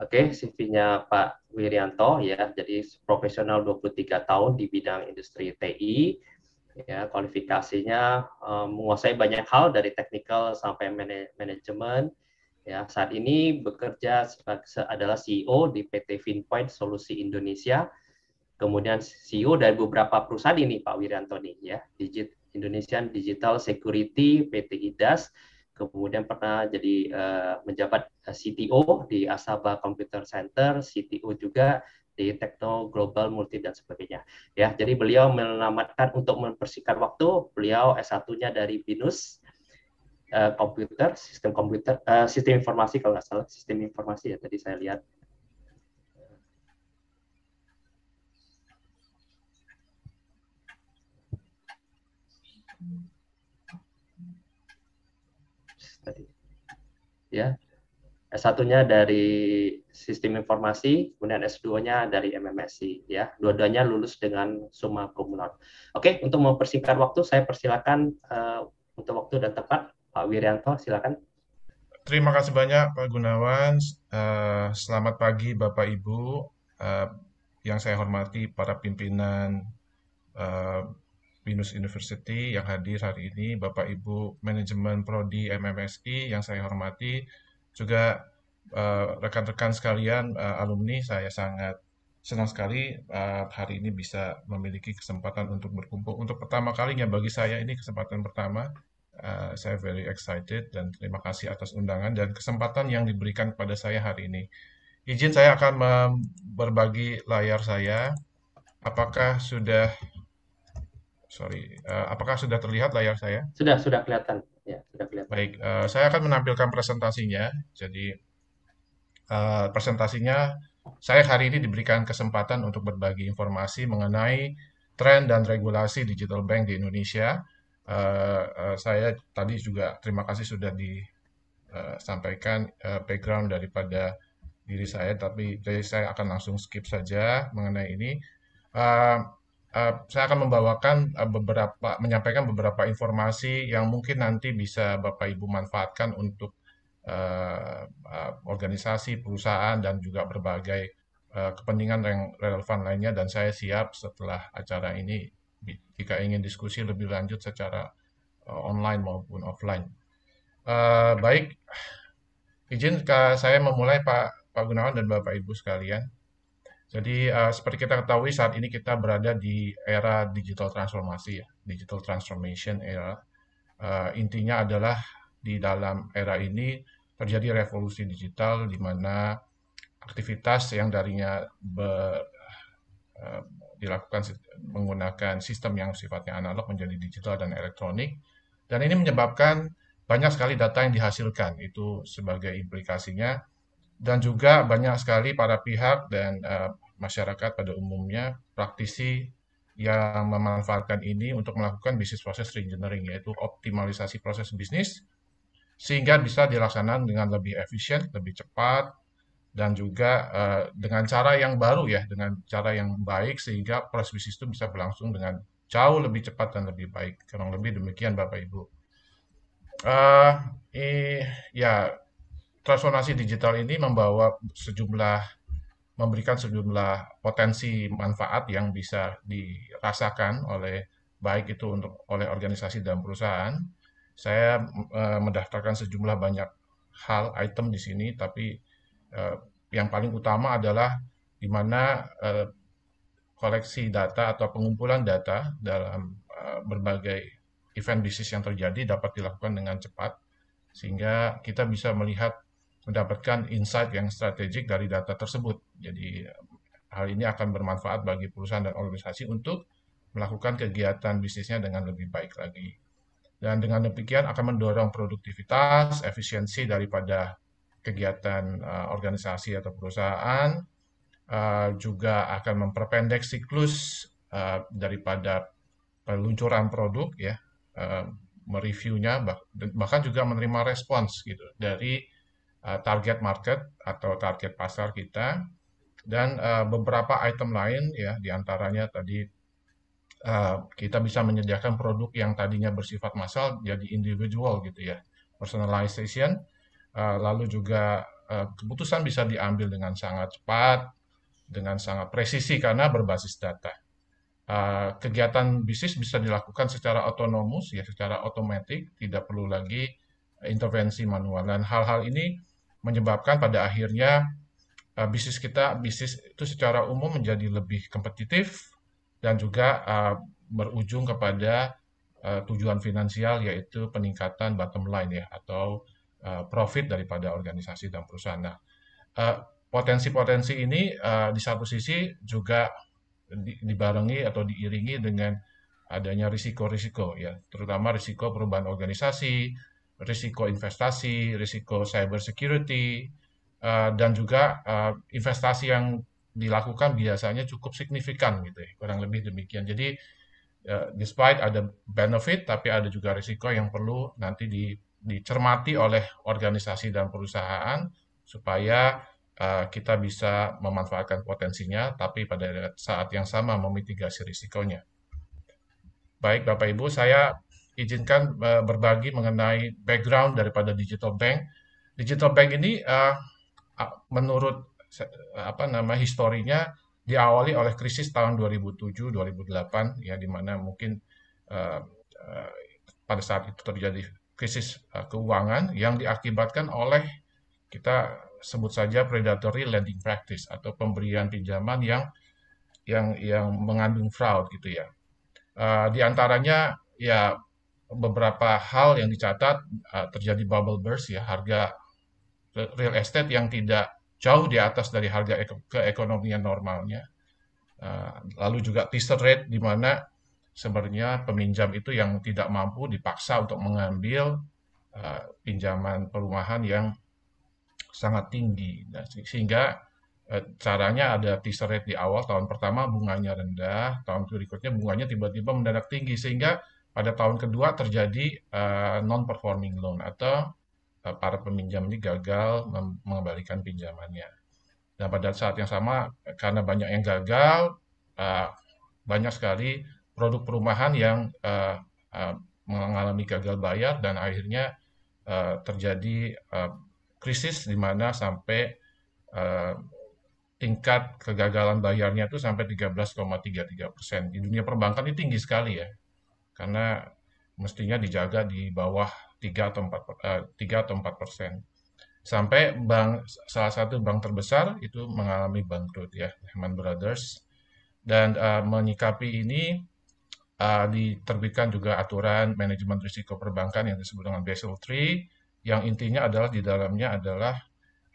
Oke, CV-nya Pak Wirianto ya, jadi profesional 23 tahun di bidang industri TI, ya kualifikasinya um, menguasai banyak hal dari technical sampai man manajemen ya saat ini bekerja sebagai adalah CEO di PT Finpoint Solusi Indonesia kemudian CEO dari beberapa perusahaan ini Pak Wiranto nih ya Digit Indonesian Digital Security PT IDAS kemudian pernah jadi uh, menjabat eh, CTO di Asaba Computer Center CTO juga di Tekno Global Multi dan sebagainya. Ya, jadi beliau menamatkan untuk mempersingkat waktu, beliau S1-nya dari BINUS uh, komputer, sistem komputer, uh, sistem informasi kalau nggak salah, sistem informasi ya tadi saya lihat. Tadi. Ya. S1-nya dari sistem informasi, kemudian S2-nya dari MMSI ya. Dua-duanya lulus dengan summa cum laude. Oke, untuk mempersingkat waktu saya persilakan uh, untuk waktu dan tempat Pak Wirianto silakan.
Terima kasih banyak Pak Gunawan. Uh, selamat pagi Bapak Ibu uh, yang saya hormati para pimpinan uh, Binus University yang hadir hari ini, Bapak Ibu manajemen prodi MMSI yang saya hormati, juga Eh, rekan-rekan uh, sekalian uh, alumni saya sangat senang sekali uh, hari ini bisa memiliki kesempatan untuk berkumpul untuk pertama kalinya bagi saya ini kesempatan pertama uh, saya very excited dan terima kasih atas undangan dan kesempatan yang diberikan kepada saya hari ini izin saya akan berbagi layar saya apakah sudah sorry uh, apakah sudah terlihat layar saya sudah sudah kelihatan ya sudah kelihatan baik uh, saya akan menampilkan presentasinya jadi Eh, presentasinya. Saya hari ini diberikan kesempatan untuk berbagi informasi mengenai tren dan regulasi digital bank di Indonesia. Uh, uh, saya tadi juga terima kasih sudah disampaikan uh, background daripada diri saya, tapi jadi saya akan langsung skip saja mengenai ini. Uh, uh, saya akan membawakan beberapa, menyampaikan beberapa informasi yang mungkin nanti bisa Bapak Ibu manfaatkan untuk Eh, eh, organisasi, perusahaan, dan juga berbagai eh, kepentingan yang relevan lainnya. Dan saya siap setelah acara ini jika ingin diskusi lebih lanjut secara online maupun offline. baik, izin saya memulai Pak, Pak Gunawan dan Bapak Ibu sekalian. Jadi seperti kita ketahui saat ini kita berada di era digital transformasi ya, digital transformation era. intinya adalah di dalam era ini terjadi revolusi digital di mana aktivitas yang darinya ber, uh, eh, dilakukan menggunakan sistem yang sifatnya analog menjadi digital dan elektronik dan ini menyebabkan banyak sekali data yang dihasilkan itu sebagai implikasinya dan juga banyak sekali para pihak dan uh, masyarakat pada umumnya praktisi yang memanfaatkan ini untuk melakukan bisnis proses reengineering yaitu optimalisasi proses bisnis sehingga bisa dilaksanakan dengan lebih efisien, lebih cepat, dan juga uh, dengan cara yang baru ya, dengan cara yang baik sehingga proses bisnis itu bisa berlangsung dengan jauh lebih cepat dan lebih baik. Kurang lebih demikian Bapak Ibu. Uh, eh, ya, transformasi digital ini membawa sejumlah memberikan sejumlah potensi manfaat yang bisa dirasakan oleh baik itu untuk oleh organisasi dan perusahaan saya uh, mendaftarkan sejumlah banyak hal item di sini, tapi uh, yang paling utama adalah di mana uh, koleksi data atau pengumpulan data dalam uh, berbagai event bisnis yang terjadi dapat dilakukan dengan cepat, sehingga kita bisa melihat mendapatkan insight yang strategik dari data tersebut. Jadi hal ini akan bermanfaat bagi perusahaan dan organisasi untuk melakukan kegiatan bisnisnya dengan lebih baik lagi. Dan dengan demikian akan mendorong produktivitas, efisiensi daripada kegiatan uh, organisasi atau perusahaan, uh, juga akan memperpendek siklus uh, daripada peluncuran produk, ya, uh, mereviewnya, bah bahkan juga menerima respons gitu dari uh, target market atau target pasar kita, dan uh, beberapa item lain ya diantaranya tadi Eh, kita bisa menyediakan produk yang tadinya bersifat massal jadi individual gitu ya personalization eh, lalu juga eh, keputusan bisa diambil dengan sangat cepat dengan sangat presisi karena berbasis data kegiatan bisnis bisa dilakukan secara otonomus ya secara otomatis tidak perlu lagi intervensi manual dan hal-hal ini menyebabkan pada akhirnya bisnis kita bisnis itu secara umum menjadi lebih kompetitif dan juga uh, berujung kepada uh, tujuan finansial yaitu peningkatan bottom line ya atau uh, profit daripada organisasi dan perusahaan. Nah, uh, potensi-potensi uh, ini uh, di satu sisi juga di, dibarengi atau diiringi dengan adanya risiko-risiko ya, terutama risiko perubahan organisasi, risiko investasi, risiko cyber security, uh, dan juga uh, investasi yang dilakukan biasanya cukup signifikan gitu ya, kurang lebih demikian. Jadi uh, despite ada benefit tapi ada juga risiko yang perlu nanti di, dicermati oleh organisasi dan perusahaan supaya uh, kita bisa memanfaatkan potensinya tapi pada saat yang sama memitigasi risikonya. Baik Bapak Ibu, saya izinkan uh, berbagi mengenai background daripada digital bank. Digital bank ini uh, menurut apa nama historinya diawali oleh krisis tahun 2007-2008 ya di mana mungkin uh, uh, pada saat itu terjadi krisis uh, keuangan yang diakibatkan oleh kita sebut saja predatory lending practice atau pemberian pinjaman yang yang yang mengandung fraud gitu ya. Uh, di antaranya ya beberapa hal yang dicatat uh, terjadi bubble burst ya harga real estate yang tidak jauh di atas dari harga keekonomian normalnya. Eh, lalu juga teaser rate di mana sebenarnya peminjam itu yang tidak mampu dipaksa untuk mengambil eh, pinjaman perumahan yang sangat tinggi. Nah, sehingga eh, caranya ada teaser rate di awal tahun pertama bunganya rendah, tahun berikutnya bunganya tiba-tiba mendadak tinggi sehingga pada tahun kedua terjadi non performing loan atau Eh, para peminjam ini gagal mengembalikan pinjamannya. Dan nah, pada saat yang sama, karena banyak yang gagal, eh, banyak sekali produk perumahan yang eh, mengalami gagal bayar dan akhirnya terjadi krisis di mana sampai tingkat kegagalan bayarnya itu sampai 13,33 persen. Di dunia perbankan ini tinggi sekali ya, karena mestinya dijaga di bawah 3 atau 4 3 eh, atau 4 persen sampai bank salah satu bank terbesar itu mengalami bangkrut ya Lehman Brothers dan uh, menyikapi ini uh, diterbitkan juga aturan manajemen risiko perbankan yang disebut dengan Basel III yang intinya adalah di dalamnya adalah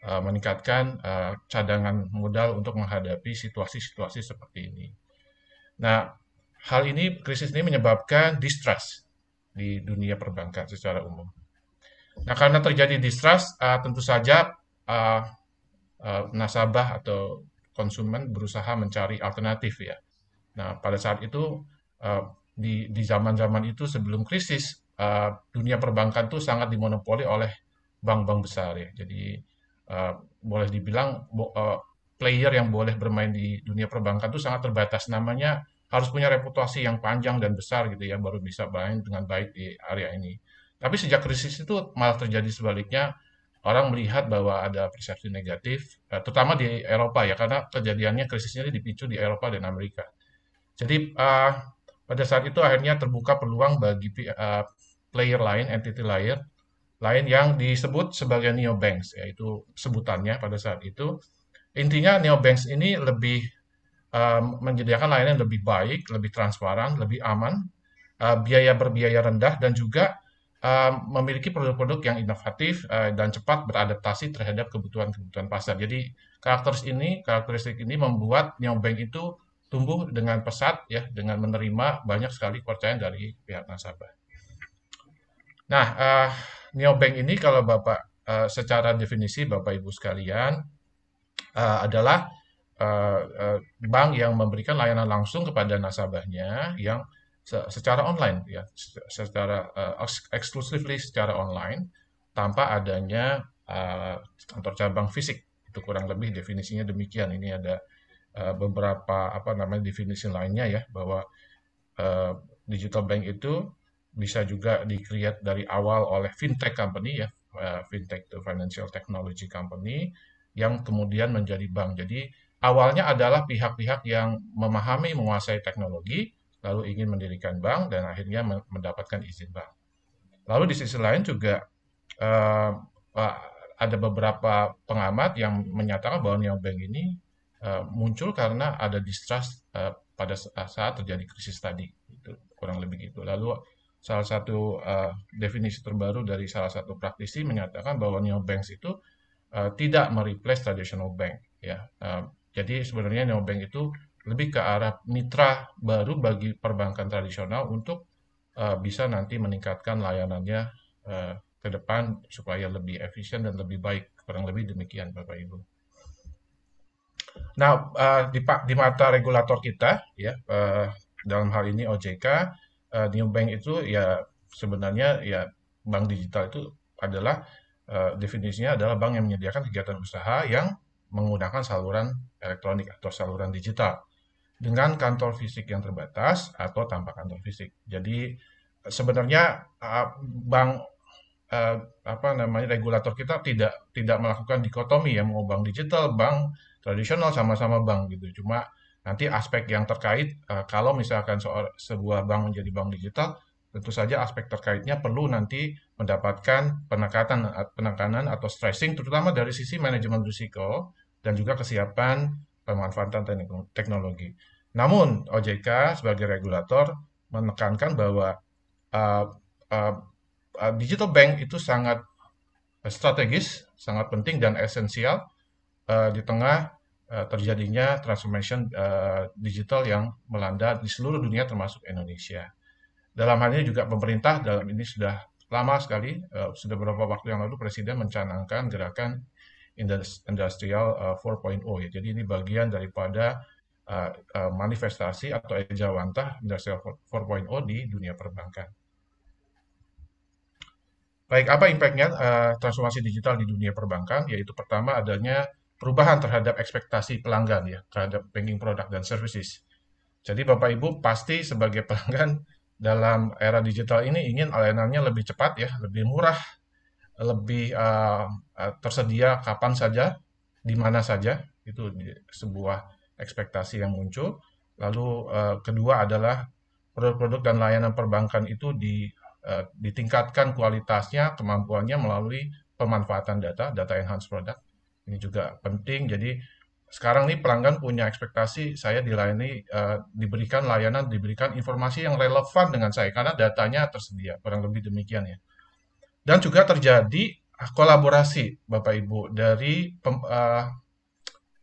uh, meningkatkan uh, cadangan modal untuk menghadapi situasi-situasi seperti ini. Nah, hal ini krisis ini menyebabkan distrust di dunia perbankan secara umum. Nah, karena terjadi distrust, uh, tentu saja uh, uh, nasabah atau konsumen berusaha mencari alternatif ya. Nah, pada saat itu uh, di di zaman-zaman itu sebelum krisis uh, dunia perbankan itu sangat dimonopoli oleh bank-bank besar ya. Jadi uh, boleh dibilang uh, player yang boleh bermain di dunia perbankan itu sangat terbatas. Namanya harus punya reputasi yang panjang dan besar gitu ya baru bisa bermain dengan baik di area ini. Tapi sejak krisis itu malah terjadi sebaliknya orang melihat bahwa ada persepsi negatif, eh, terutama di Eropa ya karena kejadiannya krisisnya ini dipicu di Eropa dan Amerika. Jadi uh, pada saat itu akhirnya terbuka peluang bagi uh, player lain, entity lain, lain yang disebut sebagai neobanks, yaitu sebutannya pada saat itu. Intinya neobanks ini lebih menyediakan layanan yang lebih baik, lebih transparan, lebih aman, uh, biaya berbiaya rendah, dan juga um, memiliki produk-produk yang inovatif uh, dan cepat beradaptasi terhadap kebutuhan-kebutuhan pasar. Jadi karakteris ini, karakteristik ini membuat neobank itu tumbuh dengan pesat ya, dengan menerima banyak sekali kepercayaan dari pihak nasabah. Nah, uh, eh, neobank ini kalau bapak uh, secara definisi bapak ibu sekalian uh, adalah Eh, eh, bank yang memberikan layanan langsung kepada nasabahnya yang secara online ya secara uh, secara online tanpa adanya uh, kantor cabang fisik itu kurang lebih definisinya demikian ini ada beberapa apa namanya definisi lainnya ya bahwa digital bank itu bisa juga dikreat dari awal oleh fintech company ya fintech to financial technology company yang kemudian menjadi bank jadi awalnya adalah pihak-pihak yang memahami menguasai teknologi, lalu ingin mendirikan bank dan akhirnya mendapatkan izin bank. Lalu di sisi lain juga uh, ada beberapa pengamat yang menyatakan bahwa bank ini uh, muncul karena ada distrust uh, pada saat terjadi krisis tadi, gitu. kurang lebih gitu. Lalu salah satu uh, definisi terbaru dari salah satu praktisi menyatakan bahwa neobanks itu uh, tidak mereplace traditional bank ya uh, jadi sebenarnya neobank itu lebih ke arah mitra baru bagi perbankan tradisional untuk uh, bisa nanti meningkatkan layanannya uh, ke depan supaya lebih efisien dan lebih baik. Kurang lebih demikian Bapak Ibu. Nah, uh, di, di mata regulator kita ya uh, dalam hal ini OJK, uh, new itu ya sebenarnya ya bank digital itu adalah uh, definisinya adalah bank yang menyediakan kegiatan usaha yang menggunakan saluran elektronik atau saluran digital dengan kantor fisik yang terbatas atau tanpa kantor fisik. Jadi eh, sebenarnya eh, bank eh, apa namanya regulator kita tidak tidak melakukan dikotomi ya mau bank digital, bank tradisional sama-sama bank gitu. Cuma nanti aspek yang terkait kalau misalkan sebuah bank menjadi bank digital tentu saja aspek terkaitnya perlu nanti mendapatkan penekatan penekanan atau stressing terutama dari sisi manajemen risiko dan juga kesiapan pemanfaatan teknologi. Namun OJK sebagai regulator menekankan bahwa uh, uh, uh, digital bank itu sangat strategis, sangat penting dan esensial uh, di tengah terjadinya transformation uh, digital yang melanda di seluruh dunia termasuk Indonesia. Dalam hal ini juga pemerintah dalam ini sudah lama sekali, uh, sudah beberapa waktu yang lalu Presiden mencanangkan gerakan industrial uh, eh, 4.0 ya. Jadi ini bagian daripada uh, uh, manifestasi atau ejawantah industrial 4.0 di dunia perbankan. Baik, apa impactnya uh, transformasi digital di dunia perbankan? Yaitu pertama adanya perubahan terhadap ekspektasi pelanggan ya, terhadap banking product dan services. Jadi Bapak Ibu pasti sebagai pelanggan dalam era digital ini ingin layanannya lebih cepat ya, lebih murah, lebih uh, tersedia kapan saja, di mana saja. Itu sebuah ekspektasi yang muncul. Lalu uh, kedua adalah produk-produk dan layanan perbankan itu di, uh, ditingkatkan kualitasnya, kemampuannya melalui pemanfaatan data, data enhanced product. Ini juga penting. Jadi sekarang nih pelanggan punya ekspektasi saya dilayani uh, diberikan layanan diberikan informasi yang relevan dengan saya karena datanya tersedia kurang lebih demikian ya dan juga terjadi kolaborasi bapak ibu dari pem, uh,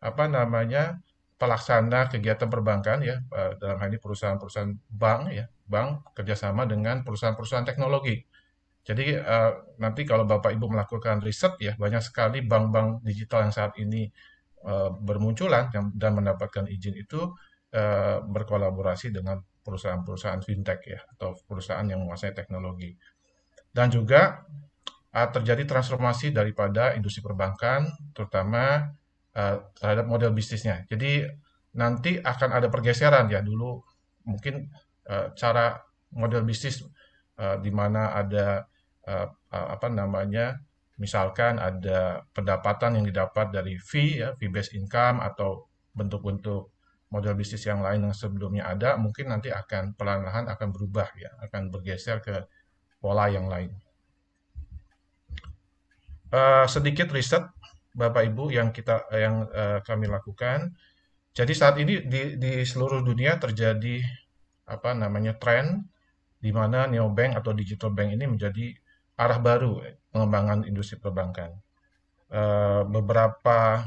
apa namanya pelaksana kegiatan perbankan ya uh, dalam hal ini perusahaan-perusahaan bank ya bank kerjasama dengan perusahaan-perusahaan teknologi jadi uh, nanti kalau bapak ibu melakukan riset ya banyak sekali bank-bank digital yang saat ini Eh, bermunculan dan mendapatkan izin itu eh, berkolaborasi dengan perusahaan-perusahaan fintech ya atau perusahaan yang menguasai teknologi. Dan juga eh, terjadi transformasi daripada industri perbankan terutama terhadap model bisnisnya. Jadi nanti akan ada pergeseran ya dulu mungkin cara model bisnis di mana ada apa namanya misalkan ada pendapatan yang didapat dari fee, ya, fee based income atau bentuk-bentuk model bisnis yang lain yang sebelumnya ada, mungkin nanti akan pelan-pelan akan berubah ya, akan bergeser ke pola yang lain. Uh, sedikit riset Bapak Ibu yang kita yang uh, kami lakukan. Jadi saat ini di, di seluruh dunia terjadi apa namanya tren di mana neobank atau digital bank ini menjadi arah baru ya pengembangan industri perbankan. Uh, beberapa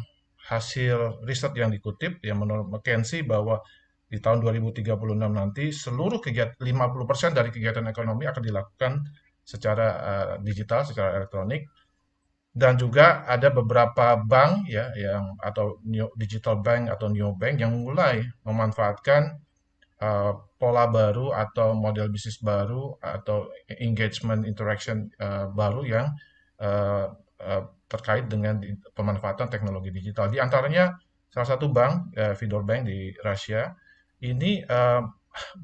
hasil riset yang dikutip yang menurut McKinsey bahwa di tahun 2036 nanti seluruh kegiatan 50% dari kegiatan ekonomi akan dilakukan secara uh, digital, secara elektronik dan juga ada beberapa bank ya yang atau new, digital bank atau new bank yang mulai memanfaatkan uh, pola baru atau model bisnis baru atau engagement interaction uh, baru yang uh, uh, terkait dengan di, pemanfaatan teknologi digital. Di antaranya salah satu bank, uh, Fidor Bank di Rusia, ini uh,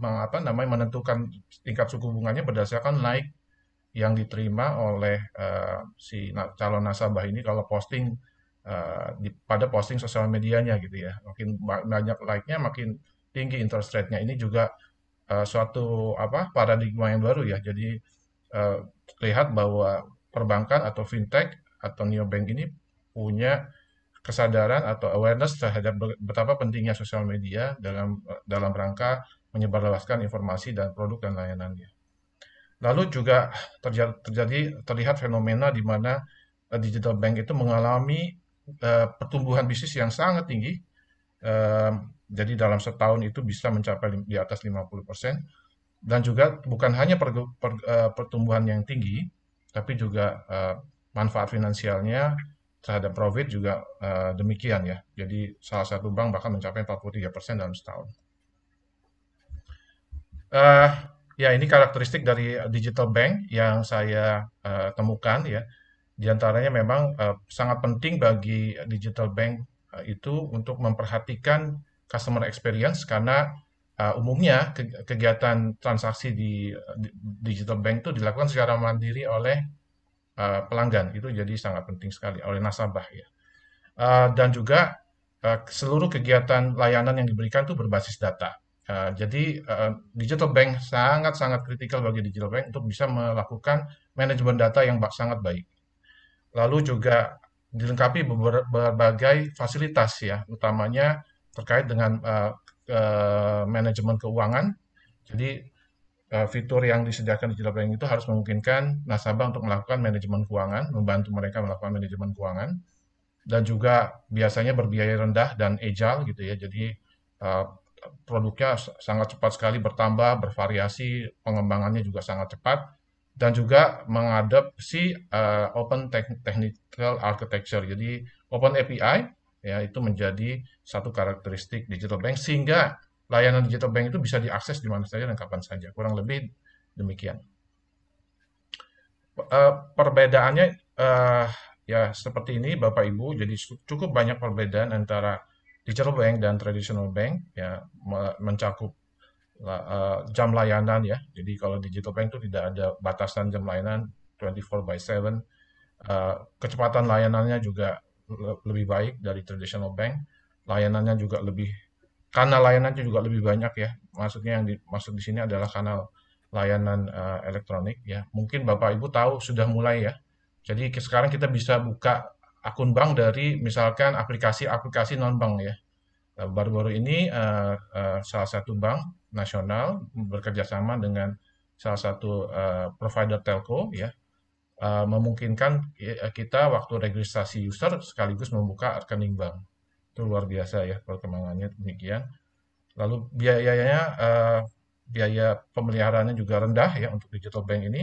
apa namanya menentukan tingkat suku bunganya berdasarkan naik yang diterima oleh uh, si calon nasabah ini kalau posting uh, di, pada posting sosial medianya gitu ya. Makin banyak like-nya makin tinggi interest rate-nya. Ini juga uh, suatu apa paradigma yang baru ya. Jadi uh, lihat bahwa perbankan atau fintech atau neobank ini punya kesadaran atau awareness terhadap betapa pentingnya sosial media dalam eh, dalam rangka menyebarluaskan informasi dan produk dan layanannya. Lalu juga terjadi, terlihat fenomena di mana digital bank itu mengalami uh, pertumbuhan bisnis yang sangat tinggi. Uh, jadi dalam setahun itu bisa mencapai di atas 50%. Dan juga bukan hanya per, per, uh, pertumbuhan yang tinggi, tapi juga uh, manfaat finansialnya terhadap profit juga uh, demikian ya. Jadi salah satu bank bahkan mencapai 43% dalam setahun. Uh, ya ini karakteristik dari digital bank yang saya uh, temukan ya. Di antaranya memang uh, sangat penting bagi digital bank uh, itu untuk memperhatikan customer experience karena uh, umumnya kegiatan transaksi di, di digital bank itu dilakukan secara mandiri oleh uh, pelanggan itu jadi sangat penting sekali oleh nasabah ya uh, dan juga uh, seluruh kegiatan layanan yang diberikan itu berbasis data uh, jadi uh, digital bank sangat sangat kritikal bagi digital bank untuk bisa melakukan manajemen data yang sangat baik lalu juga dilengkapi berbagai fasilitas ya utamanya terkait dengan uh, uh, manajemen keuangan. Jadi uh, fitur yang disediakan di banking itu harus memungkinkan nasabah untuk melakukan manajemen keuangan, membantu mereka melakukan manajemen keuangan, dan juga biasanya berbiaya rendah dan agile gitu ya. Jadi uh, produknya sangat cepat sekali bertambah, bervariasi, pengembangannya juga sangat cepat, dan juga mengadopsi uh, open technical architecture. Jadi open API ya itu menjadi satu karakteristik digital bank sehingga layanan digital bank itu bisa diakses di mana saja dan kapan saja kurang lebih demikian eh, perbedaannya uh, ya seperti ini Bapak Ibu jadi cukup banyak perbedaan antara digital bank dan traditional bank ya mencakup uh, jam layanan ya jadi kalau digital bank itu tidak ada batasan jam layanan 24 by 7 uh, kecepatan layanannya juga lebih baik dari traditional bank layanannya juga lebih karena layanannya juga lebih banyak ya maksudnya yang dimaksud di sini adalah kanal layanan uh, elektronik ya mungkin bapak ibu tahu sudah mulai ya jadi sekarang kita bisa buka akun bank dari misalkan aplikasi-aplikasi non bank ya nah, baru-baru ini uh, uh, salah satu bank nasional bekerja sama dengan salah satu uh, provider telco ya Eh, memungkinkan ya, kita waktu registrasi user sekaligus membuka rekening bank. Itu luar biasa ya perkembangannya demikian. Lalu biayanya eh, biaya pemeliharaannya juga rendah ya untuk digital bank ini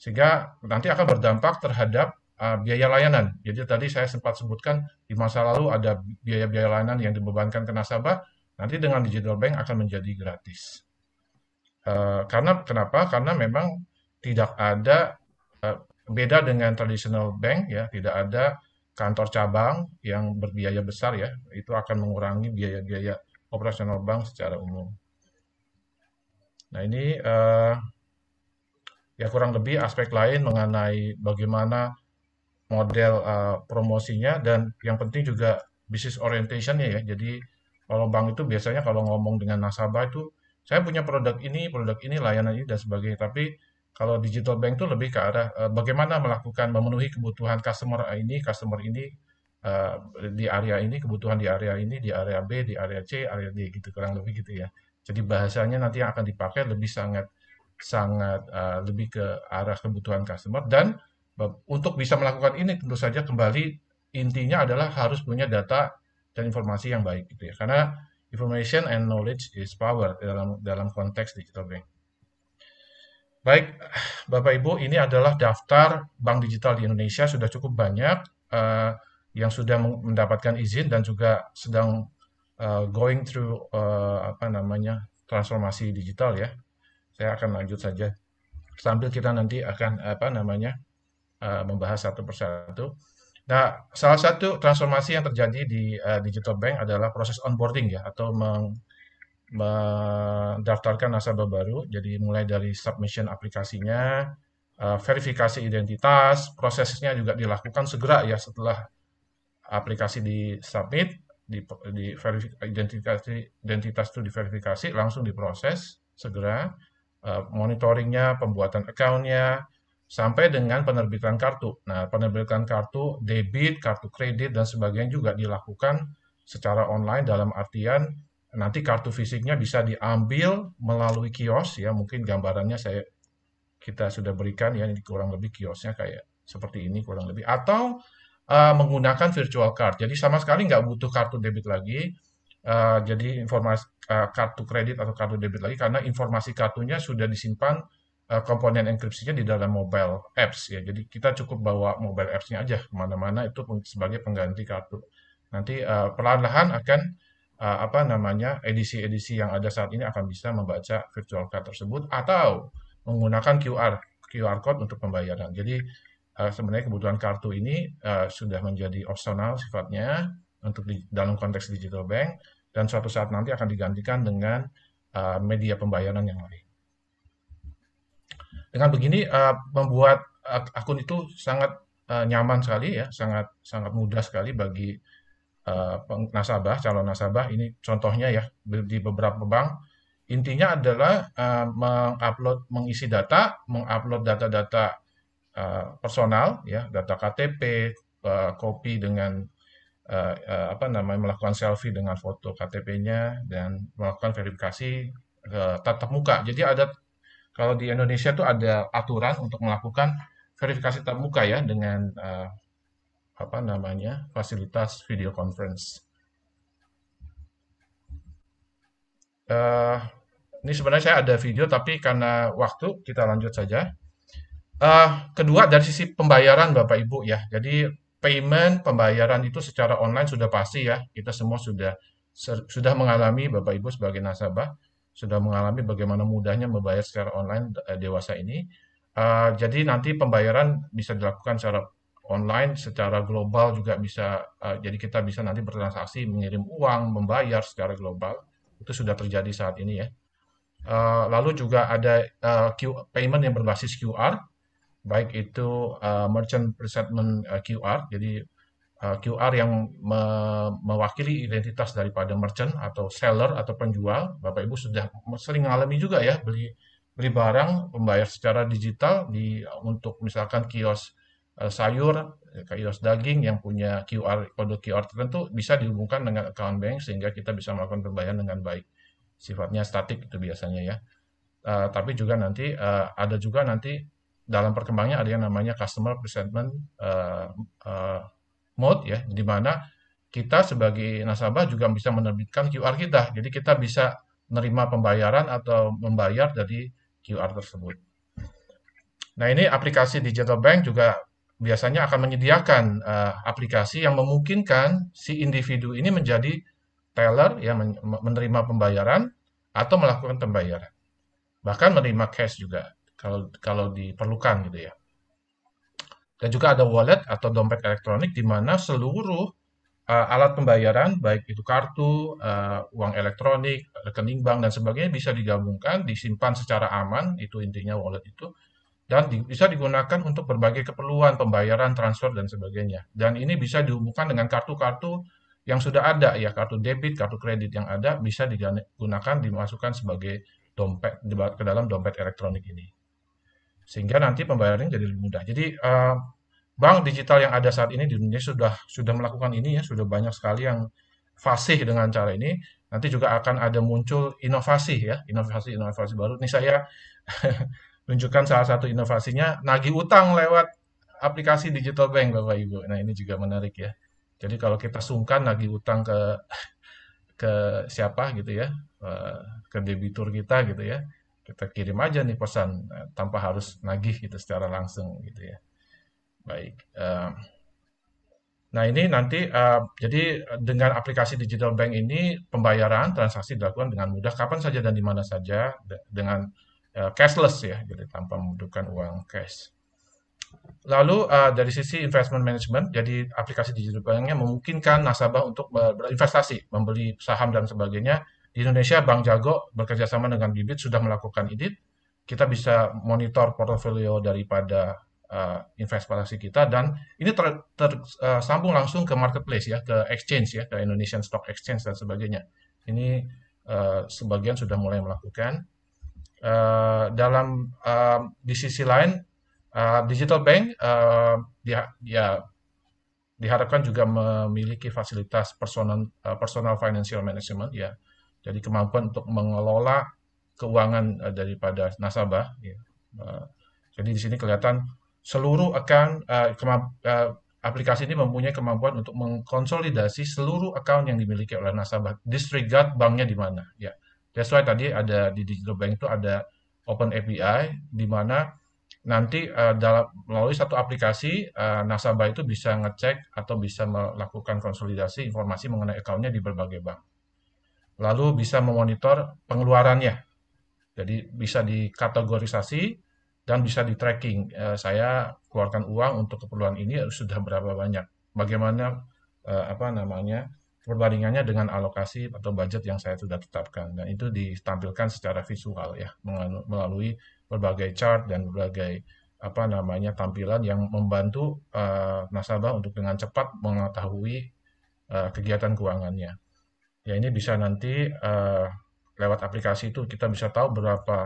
sehingga nanti akan berdampak terhadap uh, biaya layanan. Jadi tadi saya sempat sebutkan di masa lalu ada biaya-biaya layanan yang dibebankan ke nasabah, nanti dengan digital bank akan menjadi gratis. Uh, karena kenapa? Karena memang tidak ada Beda dengan traditional bank ya, tidak ada kantor cabang yang berbiaya besar ya, itu akan mengurangi biaya-biaya operasional bank secara umum. Nah ini uh, ya kurang lebih aspek lain mengenai bagaimana model uh, promosinya dan yang penting juga business orientationnya ya. Jadi kalau bank itu biasanya kalau ngomong dengan nasabah itu saya punya produk ini, produk ini, layanan ini dan sebagainya. Tapi kalau digital bank itu lebih ke arah uh, bagaimana melakukan memenuhi kebutuhan customer ini, customer ini uh, di area ini, kebutuhan di area ini, di area B, di area C, area D gitu kurang lebih gitu ya. Jadi bahasanya nanti yang akan dipakai lebih sangat sangat uh, lebih ke arah kebutuhan customer dan untuk bisa melakukan ini tentu saja kembali intinya adalah harus punya data dan informasi yang baik gitu ya karena information and knowledge is power dalam dalam konteks digital bank. Baik, Bapak Ibu, ini adalah daftar bank digital di Indonesia sudah cukup banyak uh, yang sudah mendapatkan izin dan juga sedang uh, going through uh, apa namanya transformasi digital ya. Saya akan lanjut saja sambil kita nanti akan apa namanya uh, membahas satu persatu. Nah, salah satu transformasi yang terjadi di uh, digital bank adalah proses onboarding ya atau meng mendaftarkan nasabah baru. Jadi mulai dari submission aplikasinya, eh, verifikasi identitas, prosesnya juga dilakukan segera ya setelah aplikasi submit, di, di identitas identitas itu diverifikasi, langsung diproses segera. Eh, monitoringnya, pembuatan akunnya, sampai dengan penerbitan kartu. Nah, penerbitan kartu debit, kartu kredit, dan sebagainya juga dilakukan secara online dalam artian nanti kartu fisiknya bisa diambil melalui kios ya mungkin gambarannya saya kita sudah berikan ya ini kurang lebih kiosnya kayak seperti ini kurang lebih atau uh, menggunakan virtual card jadi sama sekali nggak butuh kartu debit lagi uh, jadi informasi uh, eh, kartu kredit atau kartu debit lagi karena informasi kartunya sudah disimpan uh, komponen enkripsinya di dalam mobile apps ya jadi kita cukup bawa mobile appsnya aja kemana-mana itu sebagai pengganti kartu nanti uh, perlahan-lahan akan Eh, apa namanya edisi-edisi yang ada saat ini akan bisa membaca virtual card tersebut atau menggunakan QR QR code untuk pembayaran. Jadi eh, sebenarnya kebutuhan kartu ini eh, sudah menjadi opsional sifatnya untuk di dalam konteks digital bank dan suatu saat nanti akan digantikan dengan media pembayaran yang lain. Dengan begini uh, membuat akun itu sangat nyaman sekali ya, sangat sangat mudah sekali bagi Eh, nasabah, calon nasabah ini contohnya ya di beberapa bank intinya adalah uh, mengupload mengisi data, mengupload data-data uh, personal ya, data KTP, uh, dengan uh, uh, apa namanya melakukan selfie dengan foto KTP-nya dan melakukan verifikasi uh, tatap muka. Jadi ada kalau di Indonesia itu ada aturan untuk melakukan verifikasi tatap muka ya dengan uh, apa namanya fasilitas video conference. Uh, ini sebenarnya saya ada video tapi karena waktu kita lanjut saja. Uh, kedua dari sisi pembayaran Bapak Ibu ya. Jadi payment pembayaran itu secara online sudah pasti ya. Kita semua sudah sudah mengalami Bapak Ibu sebagai nasabah sudah mengalami bagaimana mudahnya membayar secara online eh, dewasa ini. Uh, jadi nanti pembayaran bisa dilakukan secara online secara global juga bisa uh, jadi kita bisa nanti bertransaksi mengirim uang membayar secara global itu sudah terjadi saat ini ya uh, lalu juga ada uh, payment yang berbasis QR baik itu uh, merchant presentment uh, QR jadi uh, QR yang me mewakili identitas daripada merchant atau seller atau penjual Bapak Ibu sudah sering mengalami juga ya beli beli barang membayar secara digital di untuk misalkan kios Eh, sayur, eh, kios daging yang punya QR kode QR tertentu bisa dihubungkan dengan account bank sehingga kita bisa melakukan pembayaran dengan baik. Sifatnya statik itu biasanya ya. Uh, tapi juga nanti uh, ada juga nanti dalam perkembangnya ada yang namanya customer presentment uh, uh, mode ya, di mana kita sebagai nasabah juga bisa menerbitkan QR kita. Jadi kita bisa menerima pembayaran atau membayar dari QR tersebut. Nah ini aplikasi digital bank juga biasanya akan menyediakan uh, aplikasi yang memungkinkan si individu ini menjadi teller ya men menerima pembayaran atau melakukan pembayaran bahkan menerima cash juga kalau kalau diperlukan gitu ya dan juga ada wallet atau dompet elektronik di mana seluruh uh, alat pembayaran baik itu kartu uh, uang elektronik rekening bank dan sebagainya bisa digabungkan disimpan secara aman itu intinya wallet itu dan di, bisa digunakan untuk berbagai keperluan pembayaran, transfer dan sebagainya. Dan ini bisa dihubungkan dengan kartu-kartu yang sudah ada ya, kartu debit, kartu kredit yang ada bisa digunakan dimasukkan sebagai dompet ke dalam dompet elektronik ini. Sehingga nanti pembayarannya jadi lebih mudah. Jadi uh, bank digital yang ada saat ini di dunia sudah sudah melakukan ini ya, sudah banyak sekali yang fasih dengan cara ini. Nanti juga akan ada muncul inovasi ya, inovasi-inovasi baru. ini saya tunjukkan salah satu inovasinya nagih utang lewat aplikasi digital bank Bapak Ibu. Nah, ini juga menarik ya. Jadi kalau kita sungkan nagih utang ke ke siapa gitu ya, eh, ke debitur kita gitu ya. Kita kirim aja nih pesan eh, tanpa harus nagih gitu secara langsung gitu ya. Baik. Eh, nah, ini nanti jadi dengan aplikasi digital bank ini pembayaran transaksi dilakukan dengan mudah kapan saja dan di mana saja dengan Ya, cashless ya, jadi gitu, tanpa membutuhkan uang cash. Lalu uh, dari sisi investment management, jadi aplikasi digital banknya memungkinkan nasabah untuk berinvestasi, membeli saham dan sebagainya. Di Indonesia, Bank Jago bekerjasama dengan Bibit sudah melakukan edit. Kita bisa monitor portofolio daripada uh, investasi kita dan ini tersambung ter, uh, langsung ke marketplace ya, ke exchange ya, ke Indonesian Stock Exchange dan sebagainya. Ini uh, sebagian sudah mulai melakukan. Eh, dalam uh, di sisi lain uh, digital bank uh, dia ya diharapkan juga memiliki fasilitas personal uh, personal financial management ya jadi kemampuan untuk mengelola keuangan uh, daripada nasabah ya. uh, jadi di sini kelihatan seluruh akan uh, uh, aplikasi ini mempunyai kemampuan untuk mengkonsolidasi seluruh account yang dimiliki oleh nasabah disregard banknya di mana ya That's why tadi ada di digital bank itu ada open API di mana nanti uh, dalam melalui satu aplikasi uh, nasabah itu bisa ngecek atau bisa melakukan konsolidasi informasi mengenai akunnya di berbagai bank. Lalu bisa memonitor pengeluarannya. Jadi bisa dikategorisasi dan bisa di tracking uh, saya keluarkan uang untuk keperluan ini sudah berapa banyak. Bagaimana uh, apa namanya? perbandingannya dengan alokasi atau budget yang saya sudah tetapkan dan itu ditampilkan secara visual ya melalui berbagai chart dan berbagai apa namanya tampilan yang membantu uh, nasabah untuk dengan cepat mengetahui uh, kegiatan keuangannya. Ya ini bisa nanti uh, lewat aplikasi itu kita bisa tahu berapa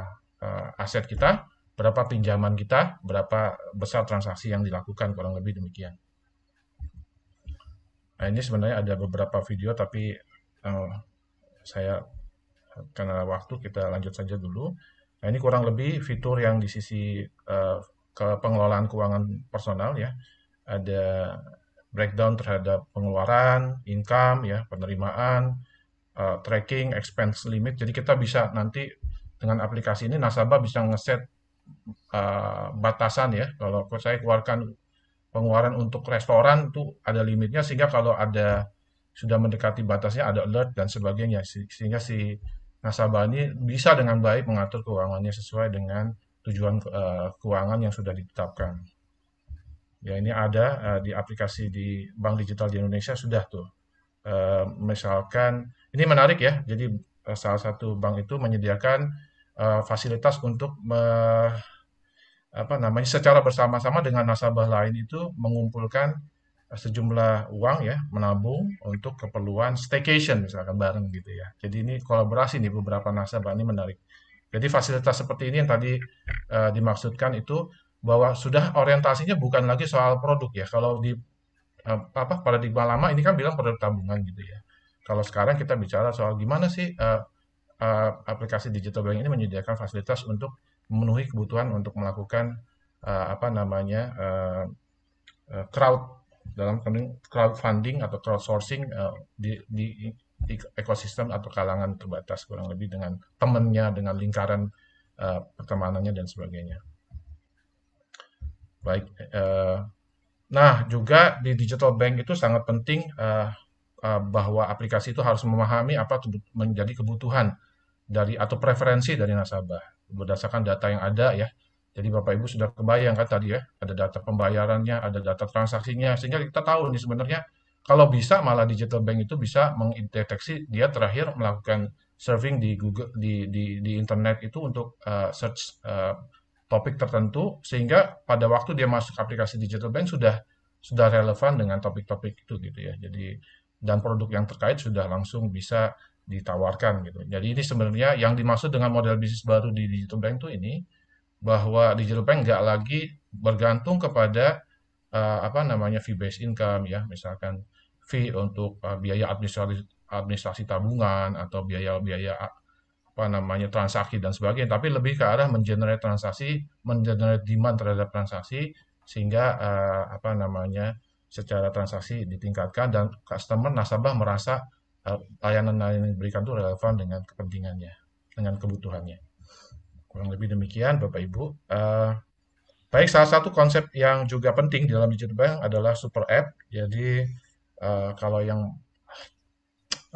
uh, aset kita, berapa pinjaman kita, berapa besar transaksi yang dilakukan kurang lebih demikian. Nah, ini sebenarnya ada beberapa video tapi uh, saya karena waktu kita lanjut saja dulu. Nah, ini kurang lebih fitur yang di sisi uh, eh, ke pengelolaan keuangan personal ya. Ada breakdown terhadap pengeluaran, income ya, penerimaan, uh, tracking, expense limit. Jadi kita bisa nanti dengan aplikasi ini nasabah bisa ngeset uh, batasan ya. Kalau saya keluarkan pengeluaran untuk restoran itu ada limitnya sehingga kalau ada sudah mendekati batasnya ada alert dan sebagainya sehingga si nasabah ini bisa dengan baik mengatur keuangannya sesuai dengan tujuan uh, keuangan yang sudah ditetapkan. Ya ini ada uh, di aplikasi di bank digital di Indonesia sudah tuh. Uh, misalkan ini menarik ya. Jadi uh, salah satu bank itu menyediakan uh, fasilitas untuk uh, apa namanya secara bersama-sama dengan nasabah lain itu mengumpulkan eh, sejumlah uang ya menabung untuk keperluan staycation misalkan bareng gitu ya. Jadi ini kolaborasi nih beberapa nasabah ini menarik. Jadi fasilitas seperti ini yang tadi uh, dimaksudkan itu bahwa sudah orientasinya bukan lagi soal produk ya. Kalau di uh, apa paradigma lama ini kan bilang produk tabungan gitu ya. Kalau sekarang kita bicara soal gimana sih uh, uh, aplikasi digital bank ini menyediakan fasilitas untuk memenuhi kebutuhan untuk melakukan uh, apa namanya uh, uh, crowd dalam crowdfunding atau crowdsourcing uh, di, di ekosistem atau kalangan terbatas kurang lebih dengan temennya dengan lingkaran uh, pertemanannya dan sebagainya. Baik, uh, nah juga di digital bank itu sangat penting uh, uh, bahwa aplikasi itu harus memahami apa menjadi kebutuhan dari atau preferensi dari nasabah berdasarkan data yang ada ya. Jadi Bapak Ibu sudah kebayang kan tadi ya, ada data pembayarannya, ada data transaksinya, sehingga kita tahu nih sebenarnya kalau bisa malah digital bank itu bisa mendeteksi dia terakhir melakukan surfing di Google di di, di internet itu untuk uh, search uh, topik tertentu sehingga pada waktu dia masuk aplikasi digital bank sudah sudah relevan dengan topik-topik itu gitu ya. Jadi dan produk yang terkait sudah langsung bisa ditawarkan gitu. Jadi ini sebenarnya yang dimaksud dengan model bisnis baru di digital bank itu ini bahwa digital bank nggak lagi bergantung kepada uh, apa namanya fee based income ya misalkan fee untuk uh, biaya administrasi administrasi tabungan atau biaya-biaya apa namanya transaksi dan sebagainya tapi lebih ke arah mengenerate transaksi mengenerate demand terhadap transaksi sehingga uh, apa namanya secara transaksi ditingkatkan dan customer nasabah merasa layanan yang diberikan itu relevan dengan kepentingannya, dengan kebutuhannya. Kurang lebih demikian Bapak Ibu. Uh, baik, salah satu konsep yang juga penting di dalam digital bank adalah super app. Jadi uh, kalau yang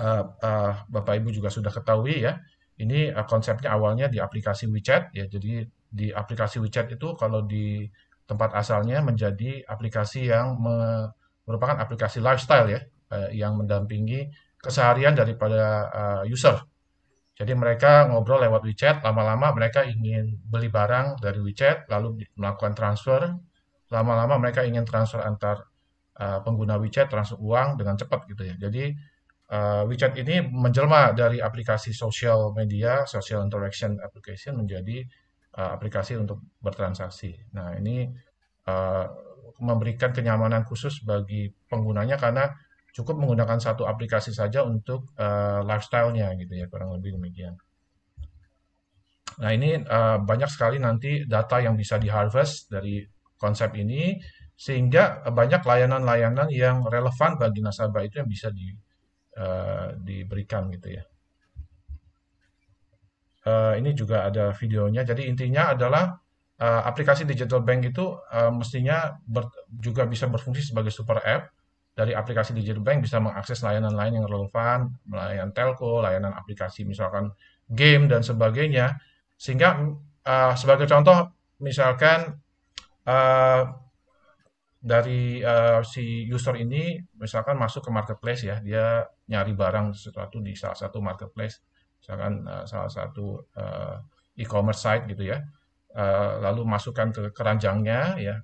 uh, uh, Bapak Ibu juga sudah ketahui ya, ini uh, konsepnya awalnya di aplikasi WeChat ya. Jadi di aplikasi WeChat itu kalau di tempat asalnya menjadi aplikasi yang merupakan aplikasi lifestyle ya, uh, yang mendampingi keseharian daripada uh, user. Jadi mereka ngobrol lewat WeChat, lama-lama mereka ingin beli barang dari WeChat, lalu melakukan transfer. Lama-lama mereka ingin transfer antar uh, pengguna WeChat, transfer uang dengan cepat gitu ya. Jadi uh, WeChat ini menjelma dari aplikasi social media, social interaction application menjadi uh, aplikasi untuk bertransaksi. Nah ini uh, memberikan kenyamanan khusus bagi penggunanya karena cukup menggunakan satu aplikasi saja untuk uh, lifestyle-nya gitu ya kurang lebih demikian. Nah ini uh, banyak sekali nanti data yang bisa diharvest dari konsep ini sehingga banyak layanan-layanan yang relevan bagi nasabah itu yang bisa di, uh, diberikan gitu ya. Uh, ini juga ada videonya. Jadi intinya adalah uh, aplikasi digital bank itu uh, mestinya ber, juga bisa berfungsi sebagai super app dari aplikasi digital bank bisa mengakses layanan lain yang relevan, layanan telco, layanan aplikasi misalkan game dan sebagainya. Sehingga uh, sebagai contoh misalkan uh, dari uh, si user ini misalkan masuk ke marketplace ya, dia nyari barang sesuatu di salah satu marketplace, misalkan uh, salah satu uh, e-commerce site gitu ya. Uh, lalu masukkan ke keranjangnya ya,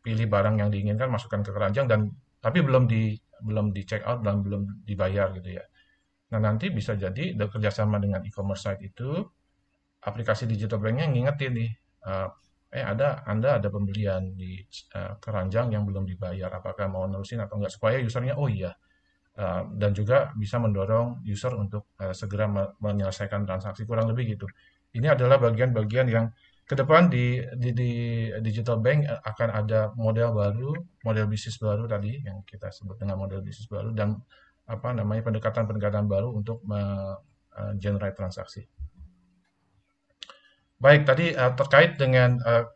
pilih barang yang diinginkan, masukkan ke keranjang dan tapi belum di belum di check out dan belum dibayar gitu ya. Nah nanti bisa jadi kerjasama dengan e-commerce site itu aplikasi digital banknya ngingetin nih, eh, eh ada Anda ada pembelian di eh, keranjang yang belum dibayar, apakah mau nerusin atau enggak supaya usernya oh iya eh, dan juga bisa mendorong user untuk segera menyelesaikan transaksi kurang lebih gitu. Ini adalah bagian-bagian yang ke depan di, di di digital bank eh, akan ada model baru, model bisnis baru tadi yang kita sebut dengan model bisnis baru dan apa namanya pendekatan-pendekatan baru untuk eh, generate transaksi. Baik, tadi uh, terkait dengan uh,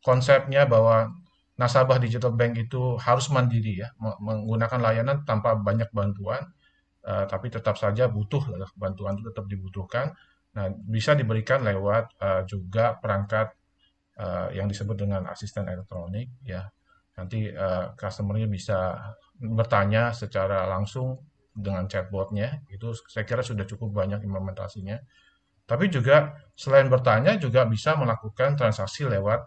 konsepnya bahwa nasabah digital bank itu harus mandiri ya, menggunakan layanan tanpa banyak bantuan, uh, tapi tetap saja butuh bantuan itu tetap dibutuhkan Nah, bisa diberikan lewat uh, juga perangkat uh, yang disebut dengan asisten elektronik ya. Nanti uh, customer-nya bisa bertanya secara langsung dengan chatbotnya. Itu saya kira sudah cukup banyak implementasinya. Tapi juga selain bertanya juga bisa melakukan transaksi lewat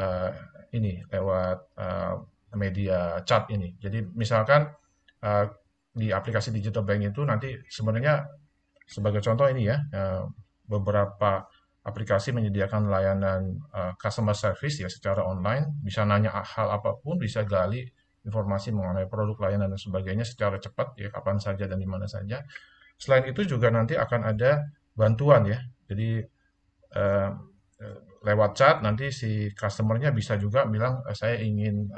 uh, ini, lewat uh, media chat ini. Jadi misalkan uh, di aplikasi digital bank itu nanti sebenarnya sebagai contoh ini ya, eh, beberapa aplikasi menyediakan layanan eh, customer service ya secara online, bisa nanya hal apapun, bisa gali informasi mengenai produk layanan dan sebagainya secara cepat ya kapan saja dan di mana saja. Selain itu juga nanti akan ada bantuan ya. Jadi eh, lewat chat nanti si customernya bisa juga bilang saya ingin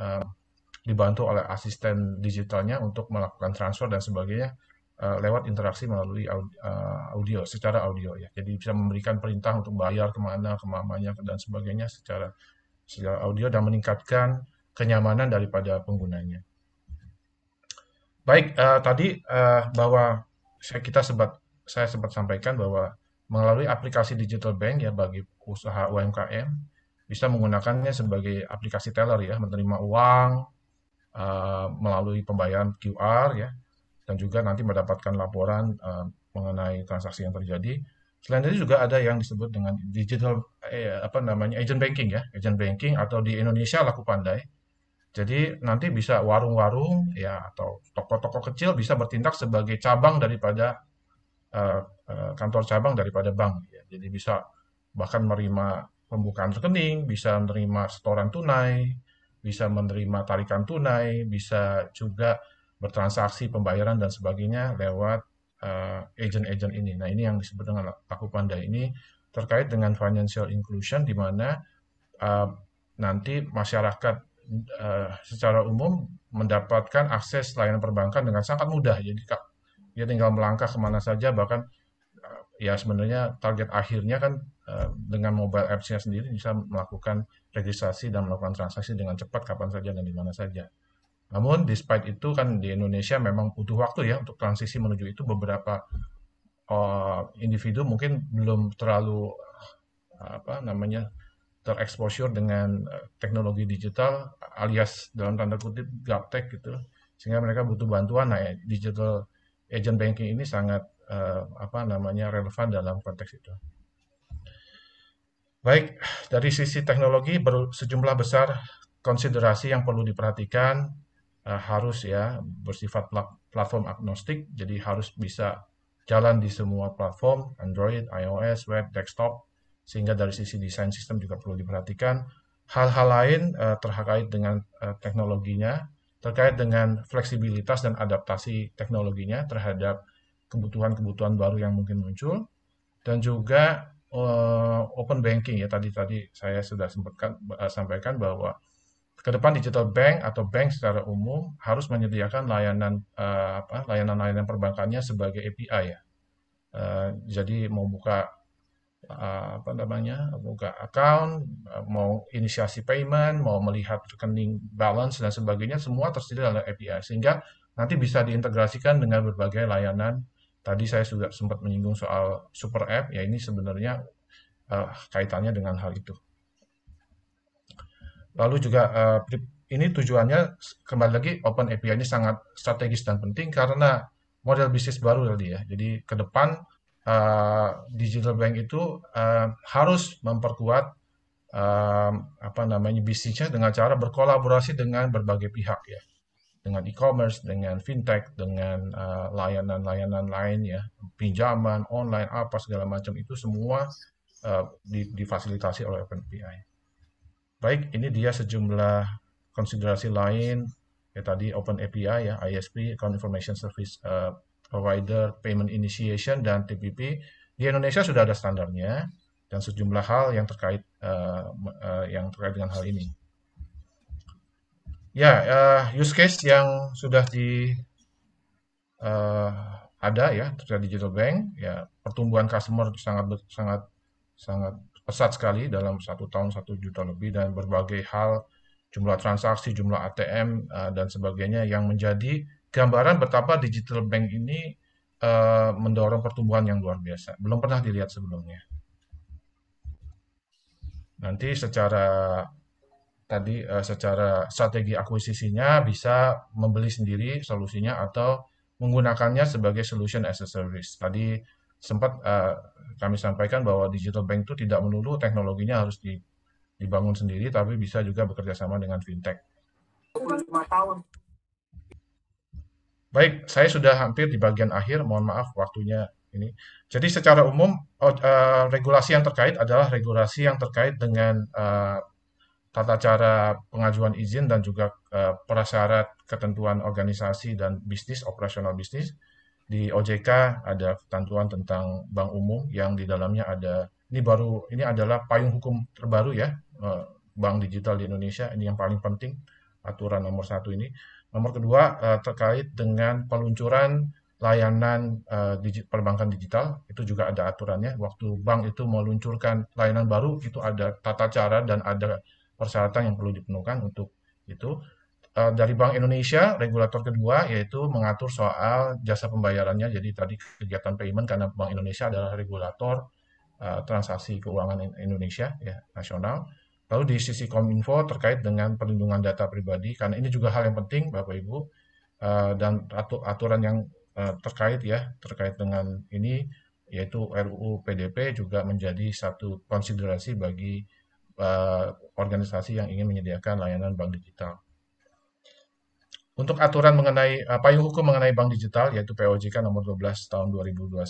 dibantu oleh asisten digitalnya untuk melakukan transfer dan sebagainya. Eh, lewat interaksi melalui eh, audio, secara audio ya. Jadi bisa memberikan perintah untuk bayar kemana, kemamanya dan sebagainya secara secara audio dan meningkatkan kenyamanan daripada penggunanya. Baik, uh, tadi uh, bahwa saya, kita sempat saya sempat sampaikan bahwa melalui aplikasi digital bank ya bagi usaha UMKM bisa menggunakannya sebagai aplikasi teller ya menerima uang uh, melalui pembayaran QR ya dan juga nanti mendapatkan laporan uh, mengenai transaksi yang terjadi. Selain itu juga ada yang disebut dengan digital eh, apa namanya agent banking ya, agent banking atau di Indonesia laku pandai. Jadi nanti bisa warung-warung ya atau toko-toko kecil bisa bertindak sebagai cabang daripada uh, uh, kantor cabang daripada bank. Ya. Jadi bisa bahkan menerima pembukaan rekening, bisa menerima setoran tunai, bisa menerima tarikan tunai, bisa juga bertransaksi pembayaran dan sebagainya lewat eh, agent-agent ini. Nah, ini yang disebut dengan laku pandai ini terkait dengan financial inclusion di mana uh, nanti masyarakat uh, secara umum mendapatkan akses layanan perbankan dengan sangat mudah. Jadi dia tinggal melangkah kemana saja bahkan uh, ya sebenarnya target akhirnya kan uh, dengan mobile apps-nya sendiri bisa melakukan registrasi dan melakukan transaksi dengan cepat kapan saja dan di mana saja. Namun, despite itu kan di Indonesia memang butuh waktu ya untuk transisi menuju itu beberapa uh, individu mungkin belum terlalu eh, apa namanya tereksposur dengan eh, teknologi digital alias dalam tanda kutip gaptek gitu sehingga mereka butuh bantuan nah digital agent banking ini sangat uh, apa namanya relevan dalam konteks itu. Baik, dari sisi teknologi sejumlah besar konsiderasi yang perlu diperhatikan uh, harus ya bersifat platform agnostik, jadi harus bisa jalan di semua platform, Android, iOS, web, desktop, sehingga dari sisi desain sistem juga perlu diperhatikan. Hal-hal lain uh, terkait dengan uh, teknologinya, terkait dengan fleksibilitas dan adaptasi teknologinya terhadap kebutuhan-kebutuhan baru yang mungkin muncul, dan juga uh, open banking ya tadi tadi saya sudah sempatkan uh, sampaikan bahwa ke depan digital bank atau bank secara umum harus menyediakan layanan uh, apa layanan-layanan perbankannya sebagai API ya. Uh, jadi mau buka uh, apa namanya? buka account, mau inisiasi payment, mau melihat rekening balance dan sebagainya semua tersedia dalam API sehingga nanti bisa diintegrasikan dengan berbagai layanan. Tadi saya sudah sempat menyinggung soal super app ya ini sebenarnya uh, kaitannya dengan hal itu. Lalu juga eh, ini tujuannya kembali lagi Open api ini sangat strategis dan penting karena model bisnis baru tadi ya. Jadi ke depan eh, digital bank itu eh, harus memperkuat apa namanya bisnisnya dengan cara berkolaborasi dengan berbagai pihak ya, dengan e-commerce, dengan fintech, dengan layanan-layanan uh, lain ya, pinjaman online apa segala macam itu semua uh, difasilitasi oleh Open OpenAPI. Baik, ini dia sejumlah konsiderasi lain ya tadi Open API ya ISP Account Information Service uh, Provider Payment Initiation dan TPP di Indonesia sudah ada standarnya dan sejumlah hal yang terkait uh, uh, yang terkait dengan hal ini. Ya, uh, use case yang sudah di uh, ada ya terkait digital bank ya pertumbuhan customer sangat sangat sangat pesat sekali dalam satu tahun satu juta lebih dan berbagai hal jumlah transaksi, jumlah ATM eh, dan sebagainya yang menjadi gambaran betapa digital bank ini eh, mendorong pertumbuhan yang luar biasa. Belum pernah dilihat sebelumnya. Nanti secara tadi eh, secara strategi akuisisinya bisa membeli sendiri solusinya atau menggunakannya sebagai solution as a service. Tadi sempat uh, kami sampaikan bahwa digital bank itu tidak melulu teknologinya harus di, dibangun sendiri, tapi bisa juga bekerja sama dengan fintech. tahun. Baik, saya sudah hampir di bagian akhir. Mohon maaf waktunya ini. Jadi secara umum uh, regulasi yang terkait adalah regulasi yang terkait dengan uh, tata cara pengajuan izin dan juga uh, prasyarat ketentuan organisasi dan bisnis operasional bisnis di OJK ada ketentuan tentang bank umum yang di dalamnya ada ini baru ini adalah payung hukum terbaru ya eh, bank digital di Indonesia ini yang paling penting aturan nomor satu ini nomor kedua eh, terkait dengan peluncuran layanan eh, perbankan digital itu juga ada aturannya waktu bank itu meluncurkan layanan baru itu ada tata cara dan ada persyaratan yang perlu dipenuhkan untuk itu Eh, dari Bank Indonesia, regulator kedua, yaitu mengatur soal jasa pembayarannya. Jadi tadi kegiatan payment karena Bank Indonesia adalah regulator uh, transaksi keuangan Indonesia ya nasional. Lalu di sisi Kominfo terkait dengan perlindungan data pribadi, karena ini juga hal yang penting, Bapak Ibu, uh, dan aturan yang uh, terkait ya terkait dengan ini yaitu RUU PDP juga menjadi satu konsiderasi bagi uh, organisasi yang ingin menyediakan layanan bank digital untuk aturan mengenai uh, payung hukum mengenai bank digital yaitu POJK nomor 12 tahun 2021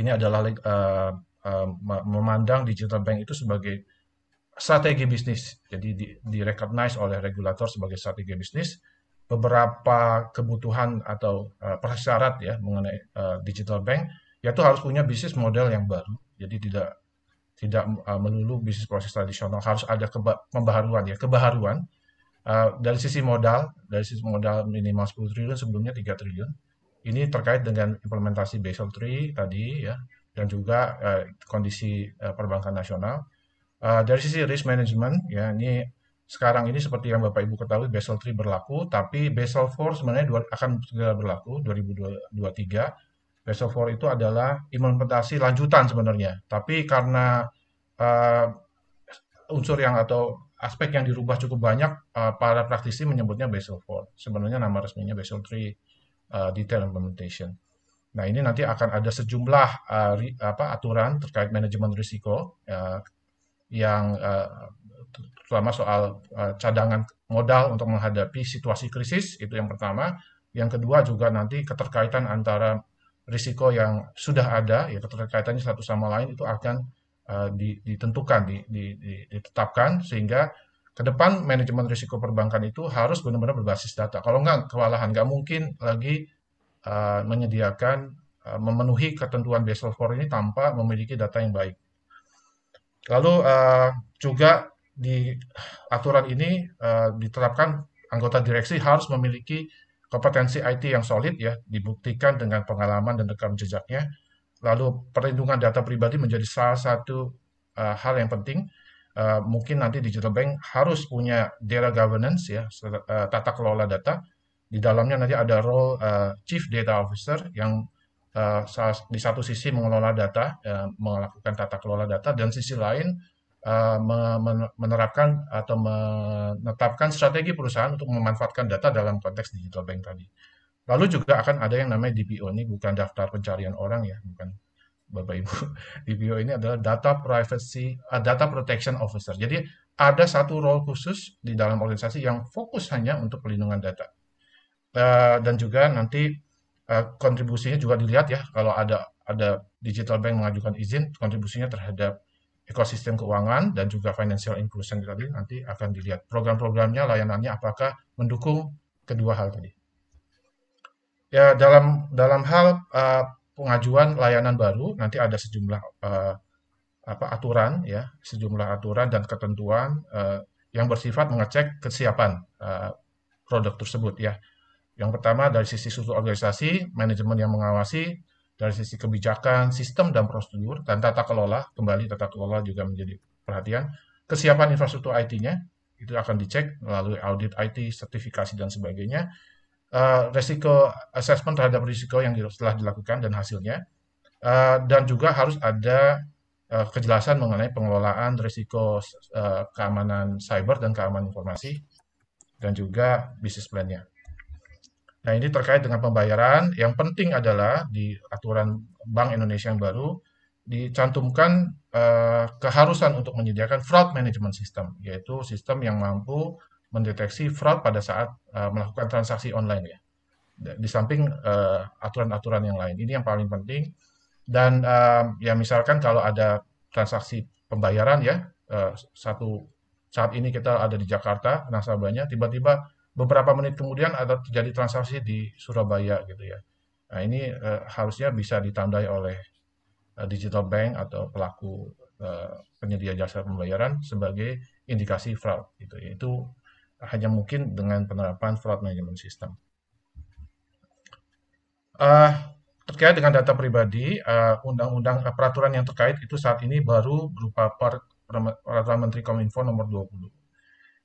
ini adalah uh, uh, memandang digital bank itu sebagai strategi bisnis. Jadi di, di recognize oleh regulator sebagai strategi bisnis beberapa kebutuhan atau uh, persyarat ya mengenai uh, digital bank yaitu harus punya bisnis model yang baru. Jadi tidak tidak uh, melulu bisnis proses tradisional harus ada pembaharuan ya kebaharuan Eh, dari sisi modal, dari sisi modal minimal 10 triliun sebelumnya 3 triliun. Ini terkait dengan implementasi Basel III tadi ya dan juga uh, kondisi uh, perbankan nasional. Uh, dari sisi risk management ya ini sekarang ini seperti yang Bapak Ibu ketahui Basel III berlaku tapi Basel IV sebenarnya dua, akan segera berlaku 2023. Basel IV itu adalah implementasi lanjutan sebenarnya. Tapi karena uh, unsur yang atau aspek yang dirubah cukup banyak, uh, para praktisi menyebutnya Basel IV. Sebenarnya nama resminya Basel III uh, eh, Detail Implementation. Nah ini nanti akan ada sejumlah uh, ri, apa, aturan terkait manajemen risiko uh, yang uh, terutama soal uh, cadangan modal untuk menghadapi situasi krisis itu yang pertama. Yang kedua juga nanti keterkaitan antara risiko yang sudah ada, ya keterkaitannya satu sama lain itu akan Eh, ditentukan, ditetapkan sehingga ke depan manajemen risiko perbankan itu harus benar-benar berbasis data. Kalau nggak kewalahan, nggak mungkin lagi eh, menyediakan eh, memenuhi ketentuan Basel IV ini tanpa memiliki data yang baik. Lalu juga di aturan ini diterapkan anggota direksi harus memiliki kompetensi IT yang solid ya, dibuktikan dengan pengalaman dan rekam jejaknya Lalu perlindungan data pribadi menjadi salah satu uh, hal yang penting. Uh, mungkin nanti digital bank harus punya data governance ya, eh, tata kelola data. Di dalamnya nanti ada role uh, chief data officer yang uh, di satu sisi mengelola data, uh, melakukan tata kelola data, dan sisi lain uh, menerapkan atau menetapkan strategi perusahaan untuk memanfaatkan data dalam konteks digital bank tadi. Lalu juga akan ada yang namanya DPO ini bukan daftar pencarian orang ya, bukan Bapak Ibu. DPO ini adalah Data Privacy uh, Data Protection Officer. Jadi ada satu role khusus di dalam organisasi yang fokus hanya untuk pelindungan data. Uh, dan juga nanti uh, kontribusinya juga dilihat ya kalau ada ada digital bank mengajukan izin kontribusinya terhadap ekosistem keuangan dan juga financial inclusion tadi nanti akan dilihat program-programnya layanannya apakah mendukung kedua hal tadi ya dalam dalam hal uh, pengajuan layanan baru nanti ada sejumlah uh, apa aturan ya sejumlah aturan dan ketentuan uh, yang bersifat mengecek kesiapan uh, produk tersebut ya yang pertama dari sisi struktur organisasi manajemen yang mengawasi dari sisi kebijakan sistem dan prosedur dan tata kelola kembali tata kelola juga menjadi perhatian kesiapan infrastruktur IT-nya itu akan dicek melalui audit IT sertifikasi dan sebagainya uh, resiko assessment terhadap risiko yang telah dilakukan dan hasilnya uh, dan juga harus ada uh, kejelasan mengenai pengelolaan risiko uh, keamanan cyber dan keamanan informasi dan juga bisnis plan-nya. Nah, ini terkait dengan pembayaran. Yang penting adalah di aturan Bank Indonesia yang baru dicantumkan uh, keharusan untuk menyediakan fraud management system, yaitu sistem yang mampu mendeteksi fraud pada saat uh, melakukan transaksi online ya. Di samping eh, aturan-aturan uh, yang lain, ini yang paling penting. Dan uh, ya misalkan kalau ada transaksi pembayaran ya, uh, satu saat ini kita ada di Jakarta nasabahnya, tiba-tiba beberapa menit kemudian ada terjadi transaksi di Surabaya gitu ya. Nah ini uh, harusnya bisa ditandai oleh uh, digital bank atau pelaku uh, penyedia jasa pembayaran sebagai indikasi fraud gitu. Ya. Itu hanya mungkin dengan penerapan fraud management system. Uh, terkait dengan data pribadi, eh, undang-undang uh, peraturan yang terkait itu saat ini baru berupa per, peraturan Menteri Kominfo nomor 20.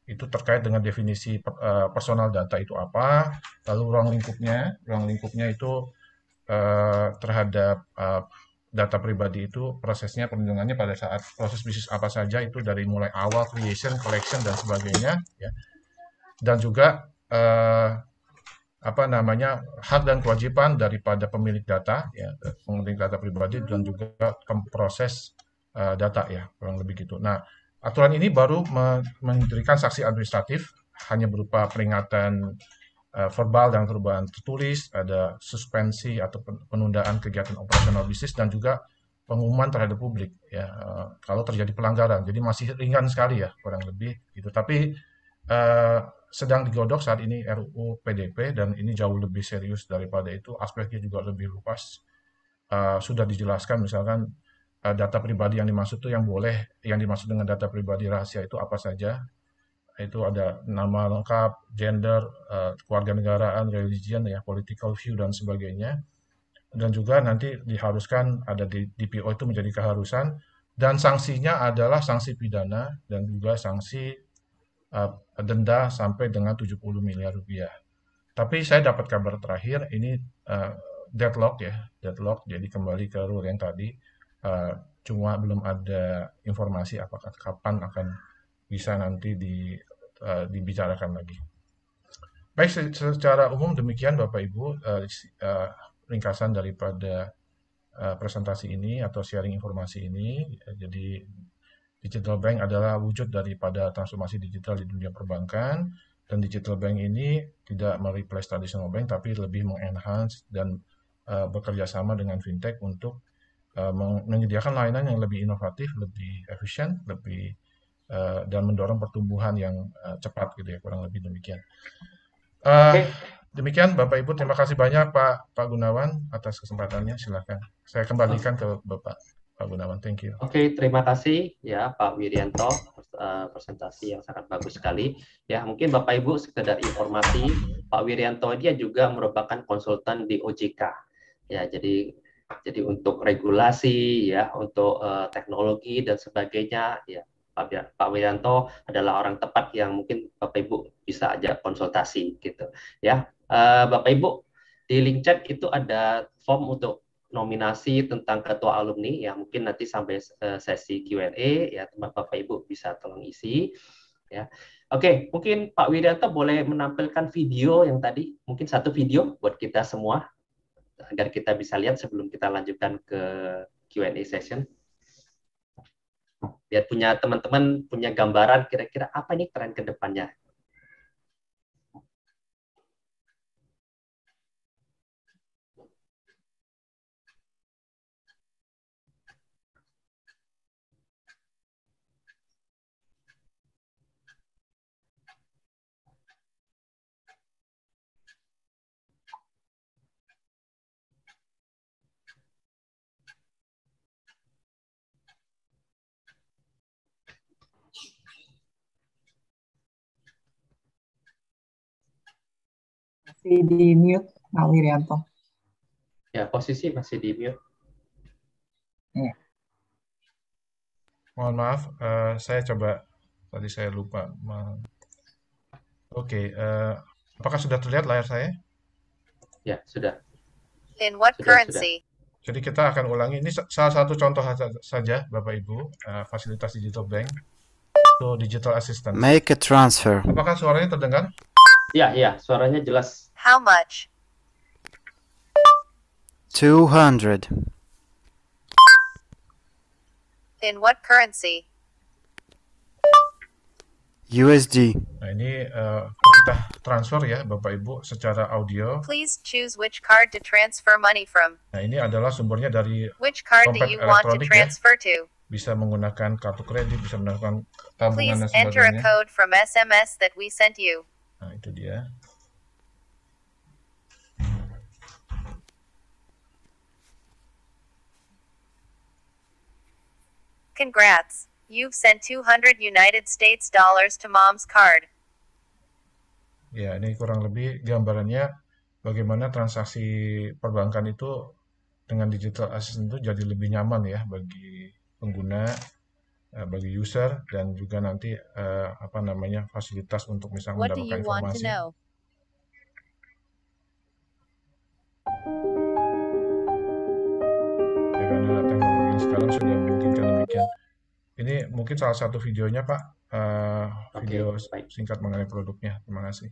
Itu terkait dengan definisi per, uh, personal data itu apa, lalu ruang lingkupnya, ruang lingkupnya itu uh, terhadap uh, data pribadi itu prosesnya perlindungannya pada saat proses bisnis apa saja itu dari mulai awal creation, collection dan sebagainya ya dan juga eh, apa namanya hak dan kewajiban daripada pemilik data ya pemilik data pribadi dan juga proses eh, data ya kurang lebih gitu. Nah aturan ini baru me saksi administratif hanya berupa peringatan eh, verbal dan perubahan tertulis ada suspensi atau penundaan kegiatan operasional bisnis dan juga pengumuman terhadap publik ya eh, kalau terjadi pelanggaran jadi masih ringan sekali ya kurang lebih gitu tapi uh, sedang digodok saat ini RUU PDP dan ini jauh lebih serius daripada itu aspeknya juga lebih luas uh, sudah dijelaskan misalkan uh, data pribadi yang dimaksud itu yang boleh yang dimaksud dengan data pribadi rahasia itu apa saja itu ada nama lengkap gender uh, negaraan religion ya political view dan sebagainya dan juga nanti diharuskan ada di DPO itu menjadi keharusan dan sanksinya adalah sanksi pidana dan juga sanksi uh, denda sampai dengan 70 miliar rupiah. Tapi saya dapat kabar terakhir ini uh, deadlock ya, deadlock. Jadi kembali ke rule yang tadi, uh, cuma belum ada informasi apakah kapan akan bisa nanti di, uh, dibicarakan lagi. Baik, secara umum demikian Bapak Ibu uh, uh, ringkasan daripada uh, presentasi ini atau sharing informasi ini. Jadi Digital bank adalah wujud daripada transformasi digital di dunia perbankan dan digital bank ini tidak mereplace traditional bank tapi lebih mengenhance dan uh, bekerja sama dengan fintech untuk uh, menyediakan layanan yang lebih inovatif, lebih efisien, lebih uh, dan mendorong pertumbuhan yang uh, cepat gitu ya kurang lebih demikian. Uh, Demikian Bapak Ibu, terima kasih banyak Pak Pak Gunawan atas kesempatannya. Silakan. Saya kembalikan ke Bapak. Pak Gunawan. Thank you. Oke,
okay, terima kasih ya Pak Wirianto eh, presentasi yang sangat bagus sekali. Ya, mungkin Bapak Ibu sekedar informasi, Pak Wirianto dia juga merupakan konsultan di OJK. Ya, jadi jadi untuk regulasi ya, untuk uh, teknologi dan sebagainya ya Pak Wirianto adalah orang tepat yang mungkin Bapak Ibu bisa ajak konsultasi gitu. Ya, eh, Bapak Ibu di link chat itu ada form untuk nominasi tentang ketua alumni ya mungkin nanti sampai eh, sesi Q&A ya Bapak Ibu bisa tolong isi ya. Oke, mungkin Pak Wiranto boleh menampilkan video yang tadi, mungkin satu video buat kita semua agar kita bisa lihat sebelum kita lanjutkan ke Q&A session. Biar punya teman-teman punya gambaran kira-kira apa ini tren kedepannya
masih di mute Pak Wirianto.
Ya, posisi masih di mute. Ya.
Mohon maaf, uh, saya coba tadi saya lupa. Oke, okay, uh, eh, apakah sudah terlihat layar saya? Ya, sudah. In what sudah, currency? Sudah. Jadi kita akan ulangi ini salah satu contoh saja, Bapak Ibu, uh, fasilitas digital bank So, digital assistant. Make a
transfer.
Apakah suaranya terdengar?
Ya, ya, suaranya jelas How much?
200.
In what currency?
USD. Nah, ini uh, eh, perintah transfer ya Bapak Ibu secara audio.
Please choose which card to transfer money
from. Nah, ini adalah sumbernya dari which card do you want to transfer ya. to? Bisa menggunakan kartu kredit, bisa menggunakan tabungan Please Please enter a
code from SMS that we sent you.
Nah, itu dia.
Congrats. You've sent 200 United States dollars to mom's card.
Ya, ini kurang lebih gambarannya bagaimana transaksi perbankan itu dengan digital assistant itu jadi lebih nyaman ya bagi pengguna, eh, bagi user dan juga nanti eh, apa namanya fasilitas untuk misalnya What mendapatkan informasi. Ya, karena teknologi sekarang sudah demikian. Ini mungkin salah satu videonya Pak, uh, eh, okay, video baik. singkat mengenai produknya. Terima kasih.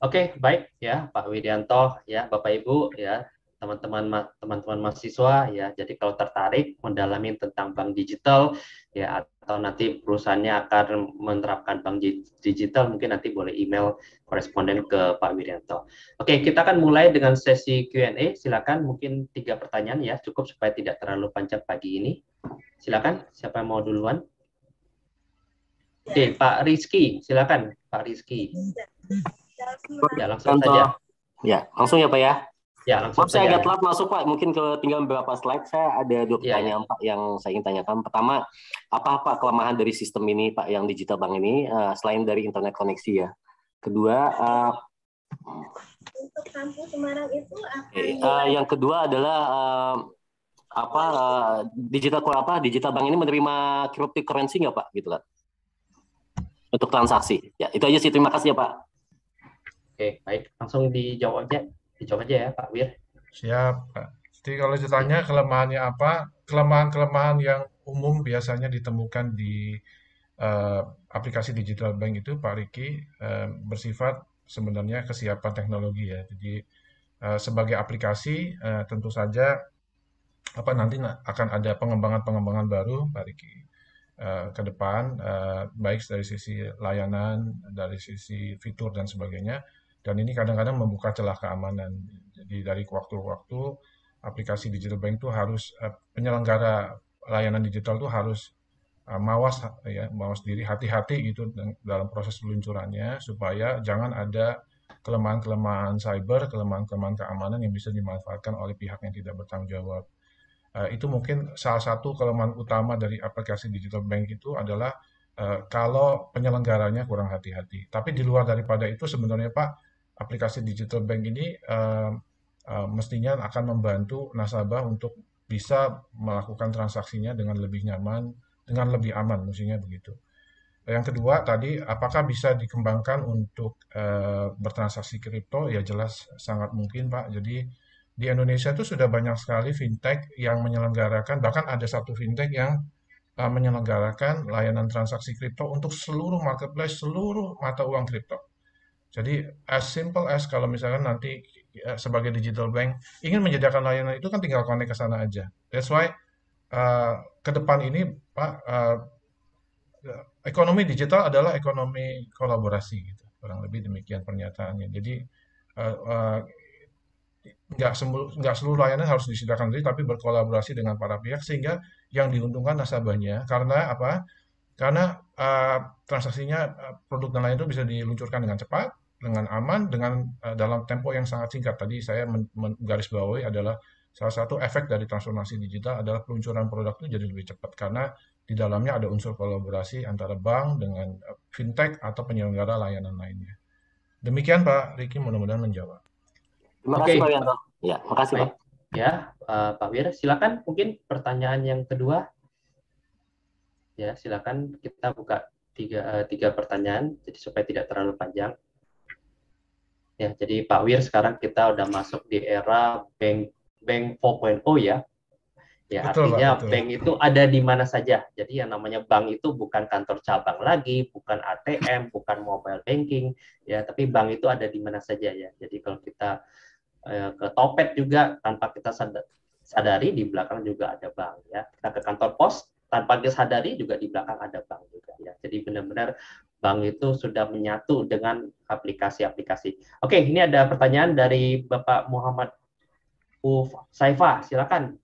Oke, okay, baik ya Pak Widianto, ya Bapak Ibu, ya teman-teman teman-teman mahasiswa ya. Jadi kalau tertarik mendalami tentang bank digital ya atau nanti perusahaannya akan menerapkan bank digital mungkin nanti boleh email koresponden ke Pak Wirianto. Oke, kita akan mulai dengan sesi Q&A. Silakan mungkin tiga pertanyaan ya, cukup supaya tidak terlalu panjang pagi ini. Silakan siapa yang mau duluan? Oke, Pak Rizky, silakan Pak Rizky. Iya. Ya, langsung saja. Ya, langsung ya Pak ya. Ya, langsung Maaf, saya agak telat
masuk Pak, mungkin ke tinggal beberapa slide saya ada dua ya, ya. pertanyaan ya, Pak yang saya ingin tanyakan. Pertama, apa Pak kelemahan dari sistem ini Pak yang digital bank ini uh, selain dari internet koneksi ya? Kedua, uh,
untuk kampus Semarang itu uh,
yang kedua adalah uh, apa uh, digital apa digital bank ini menerima cryptocurrency nggak Pak gitu kan? Untuk transaksi. Ya, itu aja sih terima kasih ya Pak.
Oke, baik. Langsung dijawab aja dijawab aja ya Pak Wir.
Siap, Pak. Jadi kalau ditanya kelemahannya apa, kelemahan-kelemahan yang umum biasanya ditemukan di uh, aplikasi digital bank itu, Pak Riki, uh, bersifat sebenarnya kesiapan teknologi ya. Jadi uh, sebagai aplikasi uh, tentu saja apa nanti akan ada pengembangan-pengembangan baru, Pak Riki, uh, ke depan, uh, baik dari sisi layanan, dari sisi fitur dan sebagainya dan ini kadang-kadang membuka celah keamanan. Jadi dari waktu ke waktu aplikasi digital bank itu harus eh, penyelenggara layanan digital itu harus eh, mawas ya, mawas diri hati-hati gitu dalam proses peluncurannya supaya jangan ada kelemahan-kelemahan cyber, kelemahan-kelemahan keamanan yang bisa dimanfaatkan oleh pihak yang tidak bertanggung jawab. Eh, itu mungkin salah satu kelemahan utama dari aplikasi digital bank itu adalah kalau penyelenggaranya kurang hati-hati. Tapi di luar daripada itu sebenarnya Pak aplikasi digital bank ini uh, uh, mestinya akan membantu nasabah untuk bisa melakukan transaksinya dengan lebih nyaman, dengan lebih aman, mestinya begitu. Yang kedua tadi, apakah bisa dikembangkan untuk uh, bertransaksi kripto? Ya jelas sangat mungkin Pak. Jadi di Indonesia itu sudah banyak sekali fintech yang menyelenggarakan, bahkan ada satu fintech yang eh, menyelenggarakan layanan transaksi kripto untuk seluruh marketplace, seluruh mata uang kripto. Jadi as simple as kalau misalkan nanti eh, sebagai digital bank ingin menyediakan layanan itu kan tinggal connect ke sana aja. That's why uh, ke depan ini Pak uh, ekonomi digital adalah ekonomi kolaborasi gitu. Kurang lebih demikian pernyataannya. Jadi uh, uh, nggak seluruh layanan harus disediakan sendiri tapi berkolaborasi dengan para pihak sehingga yang diuntungkan nasabahnya karena apa karena uh, transaksinya produk dan lain itu bisa diluncurkan dengan cepat dengan aman dengan uh, dalam tempo yang sangat singkat. Tadi saya menggaris bawahi adalah salah satu efek dari transformasi digital adalah peluncuran produk itu jadi lebih cepat karena di dalamnya ada unsur kolaborasi antara bank dengan eh, fintech atau penyelenggara layanan lainnya. Demikian Pak Riki mudah-mudahan menjawab. Terima kasih okay. Pak Wianto. Ya, makasih Pak. Ya,
uh, Pak Wir, silakan mungkin pertanyaan yang kedua. Ya, silakan kita buka tiga, uh, tiga pertanyaan, jadi supaya tidak terlalu panjang. Ya, jadi Pak Wir sekarang kita udah masuk di era bank bank 4.0 ya. Ya, betul, artinya betul. bank itu ada di mana saja. Jadi yang namanya bank itu bukan kantor cabang lagi, bukan ATM, bukan mobile banking, ya, tapi bank itu ada di mana saja ya. Jadi kalau kita eh, ke Topet juga tanpa kita sadari di belakang juga ada bank ya. Kita ke kantor pos tanpa disadari juga di belakang ada bank juga ya. Jadi benar-benar bank itu sudah menyatu dengan aplikasi-aplikasi. Oke, ini ada pertanyaan dari Bapak Muhammad Uf Saifa, silakan.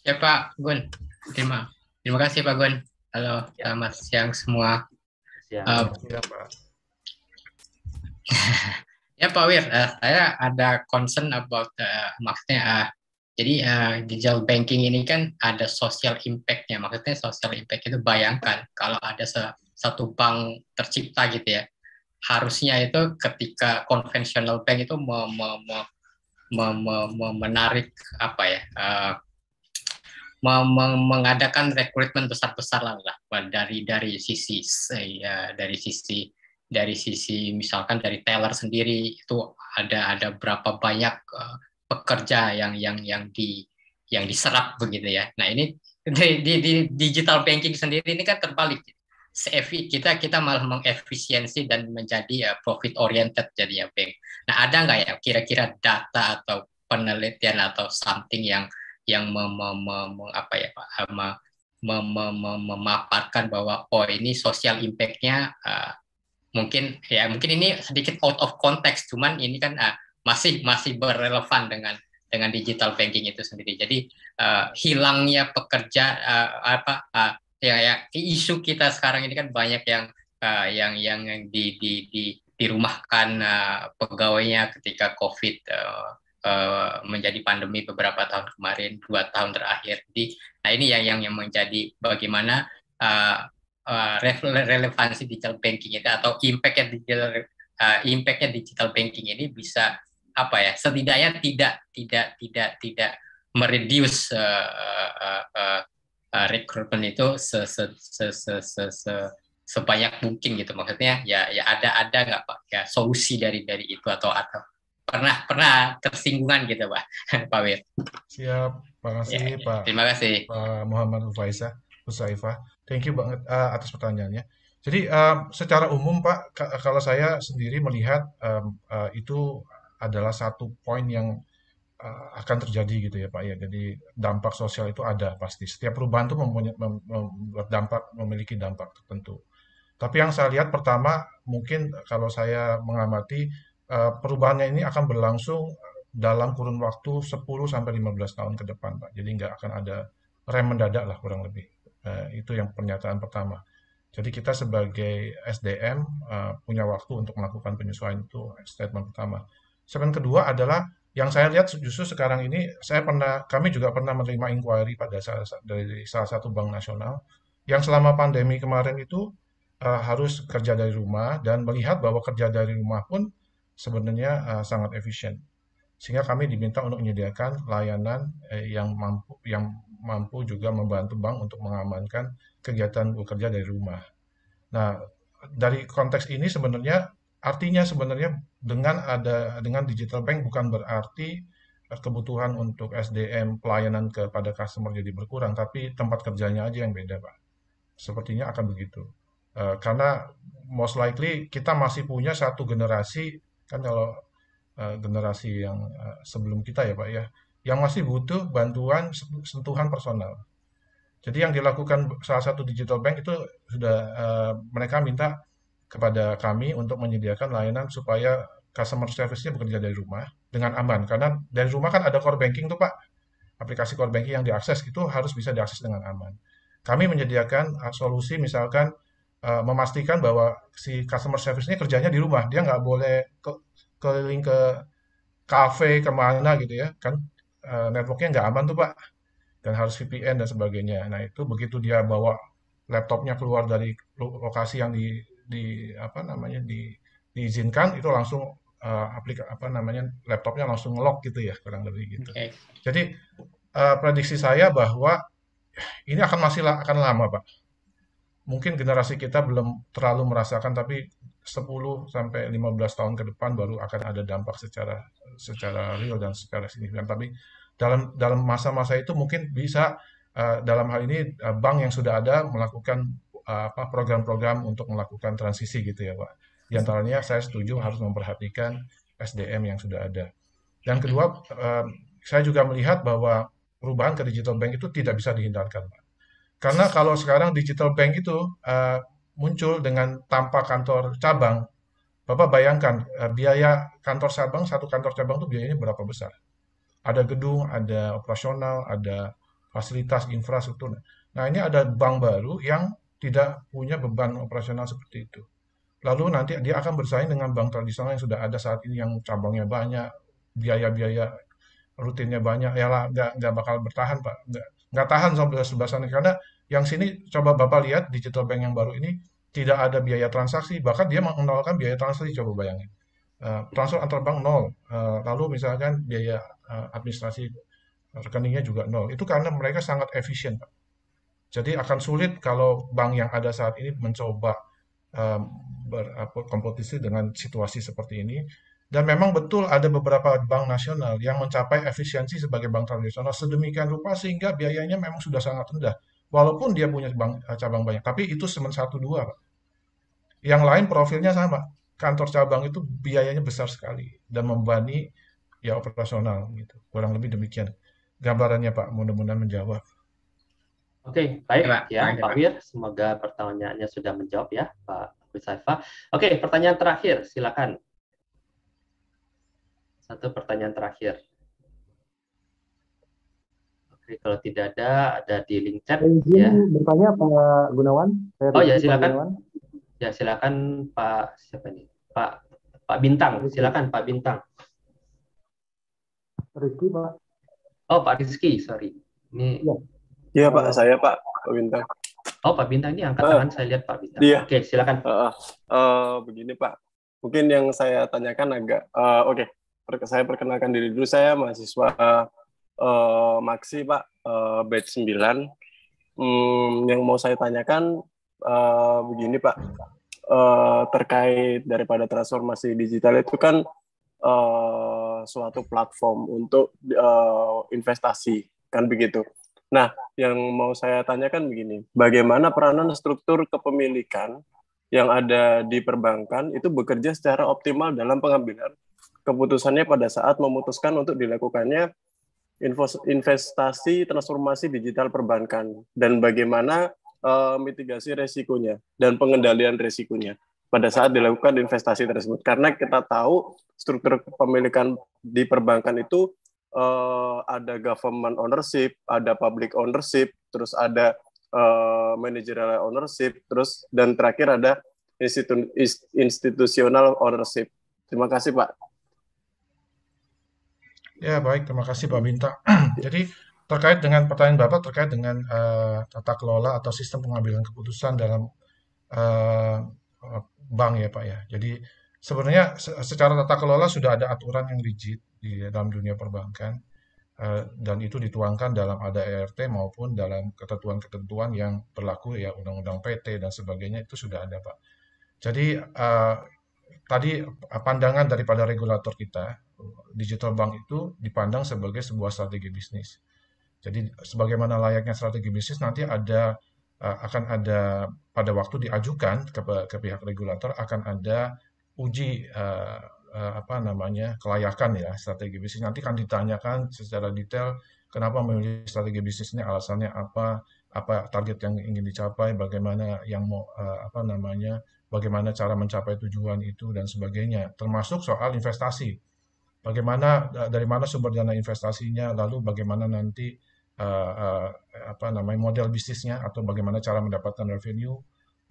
Ya Pak Gun, terima terima kasih Pak Gun.
Halo, ya. selamat siang semua. Siang. Uh, ya, Pak. ya Pak Wir, uh, saya ada concern about uh, maksudnya uh, jadi uh, digital banking ini kan ada social impact-nya. Maksudnya social impact itu bayangkan kalau ada se satu bank tercipta gitu ya harusnya itu ketika konvensional bank itu me, me, me, me, me, me, menarik apa ya uh, me, me, mengadakan rekrutmen besar-besar lah, lah dari dari sisi ya, dari sisi dari sisi misalkan dari teller sendiri itu ada ada berapa banyak uh, pekerja yang yang yang di yang diserap begitu ya nah ini di, di, di digital banking sendiri ini kan terbalik kita kita malah mengefisiensi dan menjadi uh, eh, profit oriented jadi ya bank. Nah ada nggak ya kira-kira data atau penelitian atau something yang yang mem, ya Pak mem, eh, mem, mem, memaparkan bahwa oh ini sosial impactnya uh, mungkin ya mungkin ini sedikit out of context cuman ini kan uh, masih masih berrelevan dengan dengan digital banking itu sendiri. Jadi uh, hilangnya pekerja uh, apa uh, ya ya isu kita sekarang ini kan banyak yang uh, yang yang di di di dirumahkan uh, pegawainya ketika COVID uh, uh, menjadi pandemi beberapa tahun kemarin dua tahun terakhir. Jadi nah ini yang yang yang menjadi bagaimana uh, uh, relevansi digital banking itu atau impactnya digital uh, impactnya digital banking ini bisa apa ya setidaknya tidak tidak tidak tidak mereduce uh, uh, uh, uh, eh, rekrutmen itu se -se -se -se -se -se sebanyak mungkin gitu maksudnya ya ya ada ada nggak pak ya solusi dari dari itu atau atau pernah pernah tersinggungan gitu pak Pak Wir.
Siap, makasih ya, ya. Pak. Terima kasih Pak Muhammad Faisa Usaifa Thank you banget uh, atas pertanyaannya. Jadi um, secara umum Pak, kalau saya sendiri melihat um, uh, itu adalah satu poin yang Eh, akan terjadi gitu ya Pak ya. Jadi dampak sosial itu ada pasti. Setiap perubahan itu mempunyai mem, dampak memiliki dampak tertentu. Tapi yang saya lihat pertama mungkin kalau saya mengamati eh, perubahannya ini akan berlangsung dalam kurun waktu 10 sampai 15 tahun ke depan Pak. Jadi nggak akan ada rem mendadak lah kurang lebih. Eh, itu yang pernyataan pertama. Jadi kita sebagai SDM punya waktu untuk melakukan penyesuaian itu statement pertama. Statement kedua adalah yang saya lihat justru sekarang ini saya pernah kami juga pernah menerima inquiry pada salah, dari salah satu bank nasional yang selama pandemi kemarin itu uh, harus kerja dari rumah dan melihat bahwa kerja dari rumah pun sebenarnya uh, sangat efisien sehingga kami diminta untuk menyediakan layanan eh, yang mampu yang mampu juga membantu bank untuk mengamankan kegiatan bekerja dari rumah. Nah, dari konteks ini sebenarnya Artinya sebenarnya dengan ada dengan digital bank bukan berarti eh, kebutuhan untuk SDM pelayanan kepada customer jadi berkurang, tapi tempat kerjanya aja yang beda, Pak. Sepertinya akan begitu. Eh, karena most likely kita masih punya satu generasi, kan kalau eh, generasi yang sebelum kita ya Pak ya, yang masih butuh bantuan sentuhan personal. Jadi yang dilakukan salah satu digital bank itu sudah mereka minta kepada kami untuk menyediakan layanan supaya customer service-nya bekerja dari rumah dengan aman. Karena dari rumah kan ada core banking tuh Pak. Aplikasi core banking yang diakses itu harus bisa diakses dengan aman. Kami menyediakan uh, solusi misalkan uh, memastikan bahwa si customer service-nya kerjanya di rumah. Dia nggak boleh ke, keliling ke cafe kemana gitu ya. Kan uh, networknya nggak aman tuh Pak. Dan harus VPN dan sebagainya. Nah itu begitu dia bawa laptopnya keluar dari lokasi yang di di apa namanya di diizinkan itu langsung uh, aplik apa namanya laptopnya langsung lock gitu ya kurang lebih gitu. Okay. Jadi uh, prediksi saya bahwa ya, ini akan masih akan lama pak. Mungkin generasi kita belum terlalu merasakan tapi 10 sampai 15 tahun ke depan baru akan ada dampak secara secara real dan secara signifikan. Tapi dalam dalam masa-masa itu mungkin bisa uh, dalam hal ini uh, bank yang sudah ada melakukan Eh, apa program-program untuk melakukan transisi gitu ya Pak. Di antaranya saya setuju harus memperhatikan SDM yang sudah ada. Dan kedua, eh, saya juga melihat bahwa perubahan ke digital bank itu tidak bisa dihindarkan Pak. Karena kalau sekarang digital bank itu eh, muncul dengan tanpa kantor cabang, Bapak bayangkan biaya kantor cabang satu kantor cabang itu biayanya berapa besar? Ada gedung, ada operasional, ada fasilitas infrastruktur. Nah, ini ada bank baru yang tidak punya beban operasional seperti itu. Lalu nanti dia akan bersaing dengan bank tradisional yang sudah ada saat ini yang cabangnya banyak, biaya-biaya rutinnya banyak, ya lah nggak, nggak bakal bertahan Pak. Nggak, nggak tahan sama sampai sebelasan Karena yang sini coba Bapak lihat digital bank yang baru ini tidak ada biaya transaksi, bahkan dia mengenalkan biaya transaksi, coba bayangin. Uh, transfer antar bank nol, uh, lalu misalkan biaya uh, administrasi rekeningnya juga nol. Itu karena mereka sangat efisien Pak jadi akan sulit kalau bank yang ada saat ini mencoba um, berkompetisi dengan situasi seperti ini. Dan memang betul ada beberapa bank nasional yang mencapai efisiensi sebagai bank tradisional sedemikian rupa sehingga biayanya memang sudah sangat rendah. Walaupun dia punya bank, e, cabang banyak, tapi itu cuma satu dua. Pak. Yang lain profilnya sama. Kantor cabang itu biayanya besar sekali dan membani ya operasional gitu. Kurang lebih demikian gambarannya Pak. Mudah-mudahan menjawab.
Oke, okay, baik Pak, ya Pak Wir. Semoga pertanyaannya sudah menjawab ya Pak Wisaifa. Oke, okay, pertanyaan terakhir, silakan. Satu pertanyaan terakhir. Oke, okay, kalau tidak ada, ada di link chat. Izin ya.
bertanya Pak Gunawan.
Saya oh ya, silakan.
Pak Ya, silakan Pak siapa ini? Pak Pak Bintang, silakan Pak Bintang. Rizky Pak. Oh Pak Rizky, sorry. Ini ya.
Iya Pak, oh. saya Pak, Pak Bintang.
Oh Pak Bintang ini angkat uh, tangan eh. saya lihat Pak Bintang. Iya. Oke silakan. Uh, uh,
uh, begini Pak, mungkin yang saya tanyakan agak uh, oke. Okay. Saya perkenalkan diri dulu, saya mahasiswa uh, Maksi Pak, uh, batch 9. Hmm, yang mau saya tanyakan uh, begini Pak, uh, terkait daripada transformasi digital itu kan uh, suatu platform untuk uh, investasi kan begitu. Nah, yang mau saya tanyakan begini, bagaimana peranan struktur kepemilikan yang ada di perbankan itu bekerja secara optimal dalam pengambilan keputusannya pada saat memutuskan untuk dilakukannya investasi transformasi digital perbankan dan bagaimana uh, mitigasi resikonya dan pengendalian resikonya pada saat dilakukan investasi tersebut karena kita tahu struktur kepemilikan di perbankan itu uh, ada government ownership, ada public ownership, terus ada uh, managerial ownership, terus dan terakhir ada institu institutional ownership. Terima kasih Pak.
Ya baik, terima kasih Pak Minta. Jadi terkait dengan pertanyaan Bapak terkait dengan uh, tata kelola atau sistem pengambilan keputusan dalam uh, bank ya Pak ya. Jadi sebenarnya secara tata kelola sudah ada aturan yang rigid di dalam dunia perbankan eh, dan itu dituangkan dalam ada ERT maupun dalam ketentuan-ketentuan yang berlaku ya undang-undang PT dan sebagainya itu sudah ada Pak. Jadi eh, tadi pandangan daripada regulator kita digital bank itu dipandang sebagai sebuah strategi bisnis. Jadi sebagaimana layaknya strategi bisnis nanti ada eh, akan ada pada waktu diajukan ke, ke pihak regulator akan ada uji uh, uh, apa namanya kelayakan ya strategi bisnis. Nanti akan ditanyakan secara detail kenapa memilih strategi bisnisnya alasannya apa, apa target yang ingin dicapai, bagaimana yang mau uh, apa namanya, bagaimana cara mencapai tujuan itu dan sebagainya. Termasuk soal investasi, bagaimana dari mana sumber dana investasinya, lalu bagaimana nanti uh, uh, apa namanya model bisnisnya atau bagaimana cara mendapatkan revenue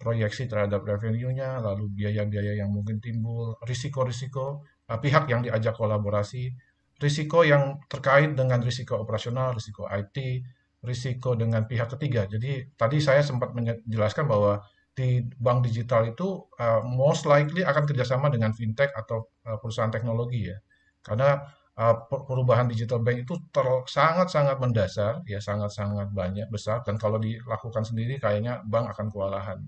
proyeksi terhadap revenue-nya, lalu biaya-biaya yang mungkin timbul, risiko-risiko, uh, pihak yang diajak kolaborasi, risiko yang terkait dengan risiko operasional, risiko IT, risiko dengan pihak ketiga. Jadi tadi saya sempat menjelaskan bahwa di bank digital itu uh, most likely akan kerjasama dengan fintech atau uh, perusahaan teknologi ya, karena uh, perubahan digital bank itu sangat-sangat mendasar ya, sangat-sangat banyak besar dan kalau dilakukan sendiri kayaknya bank akan kewalahan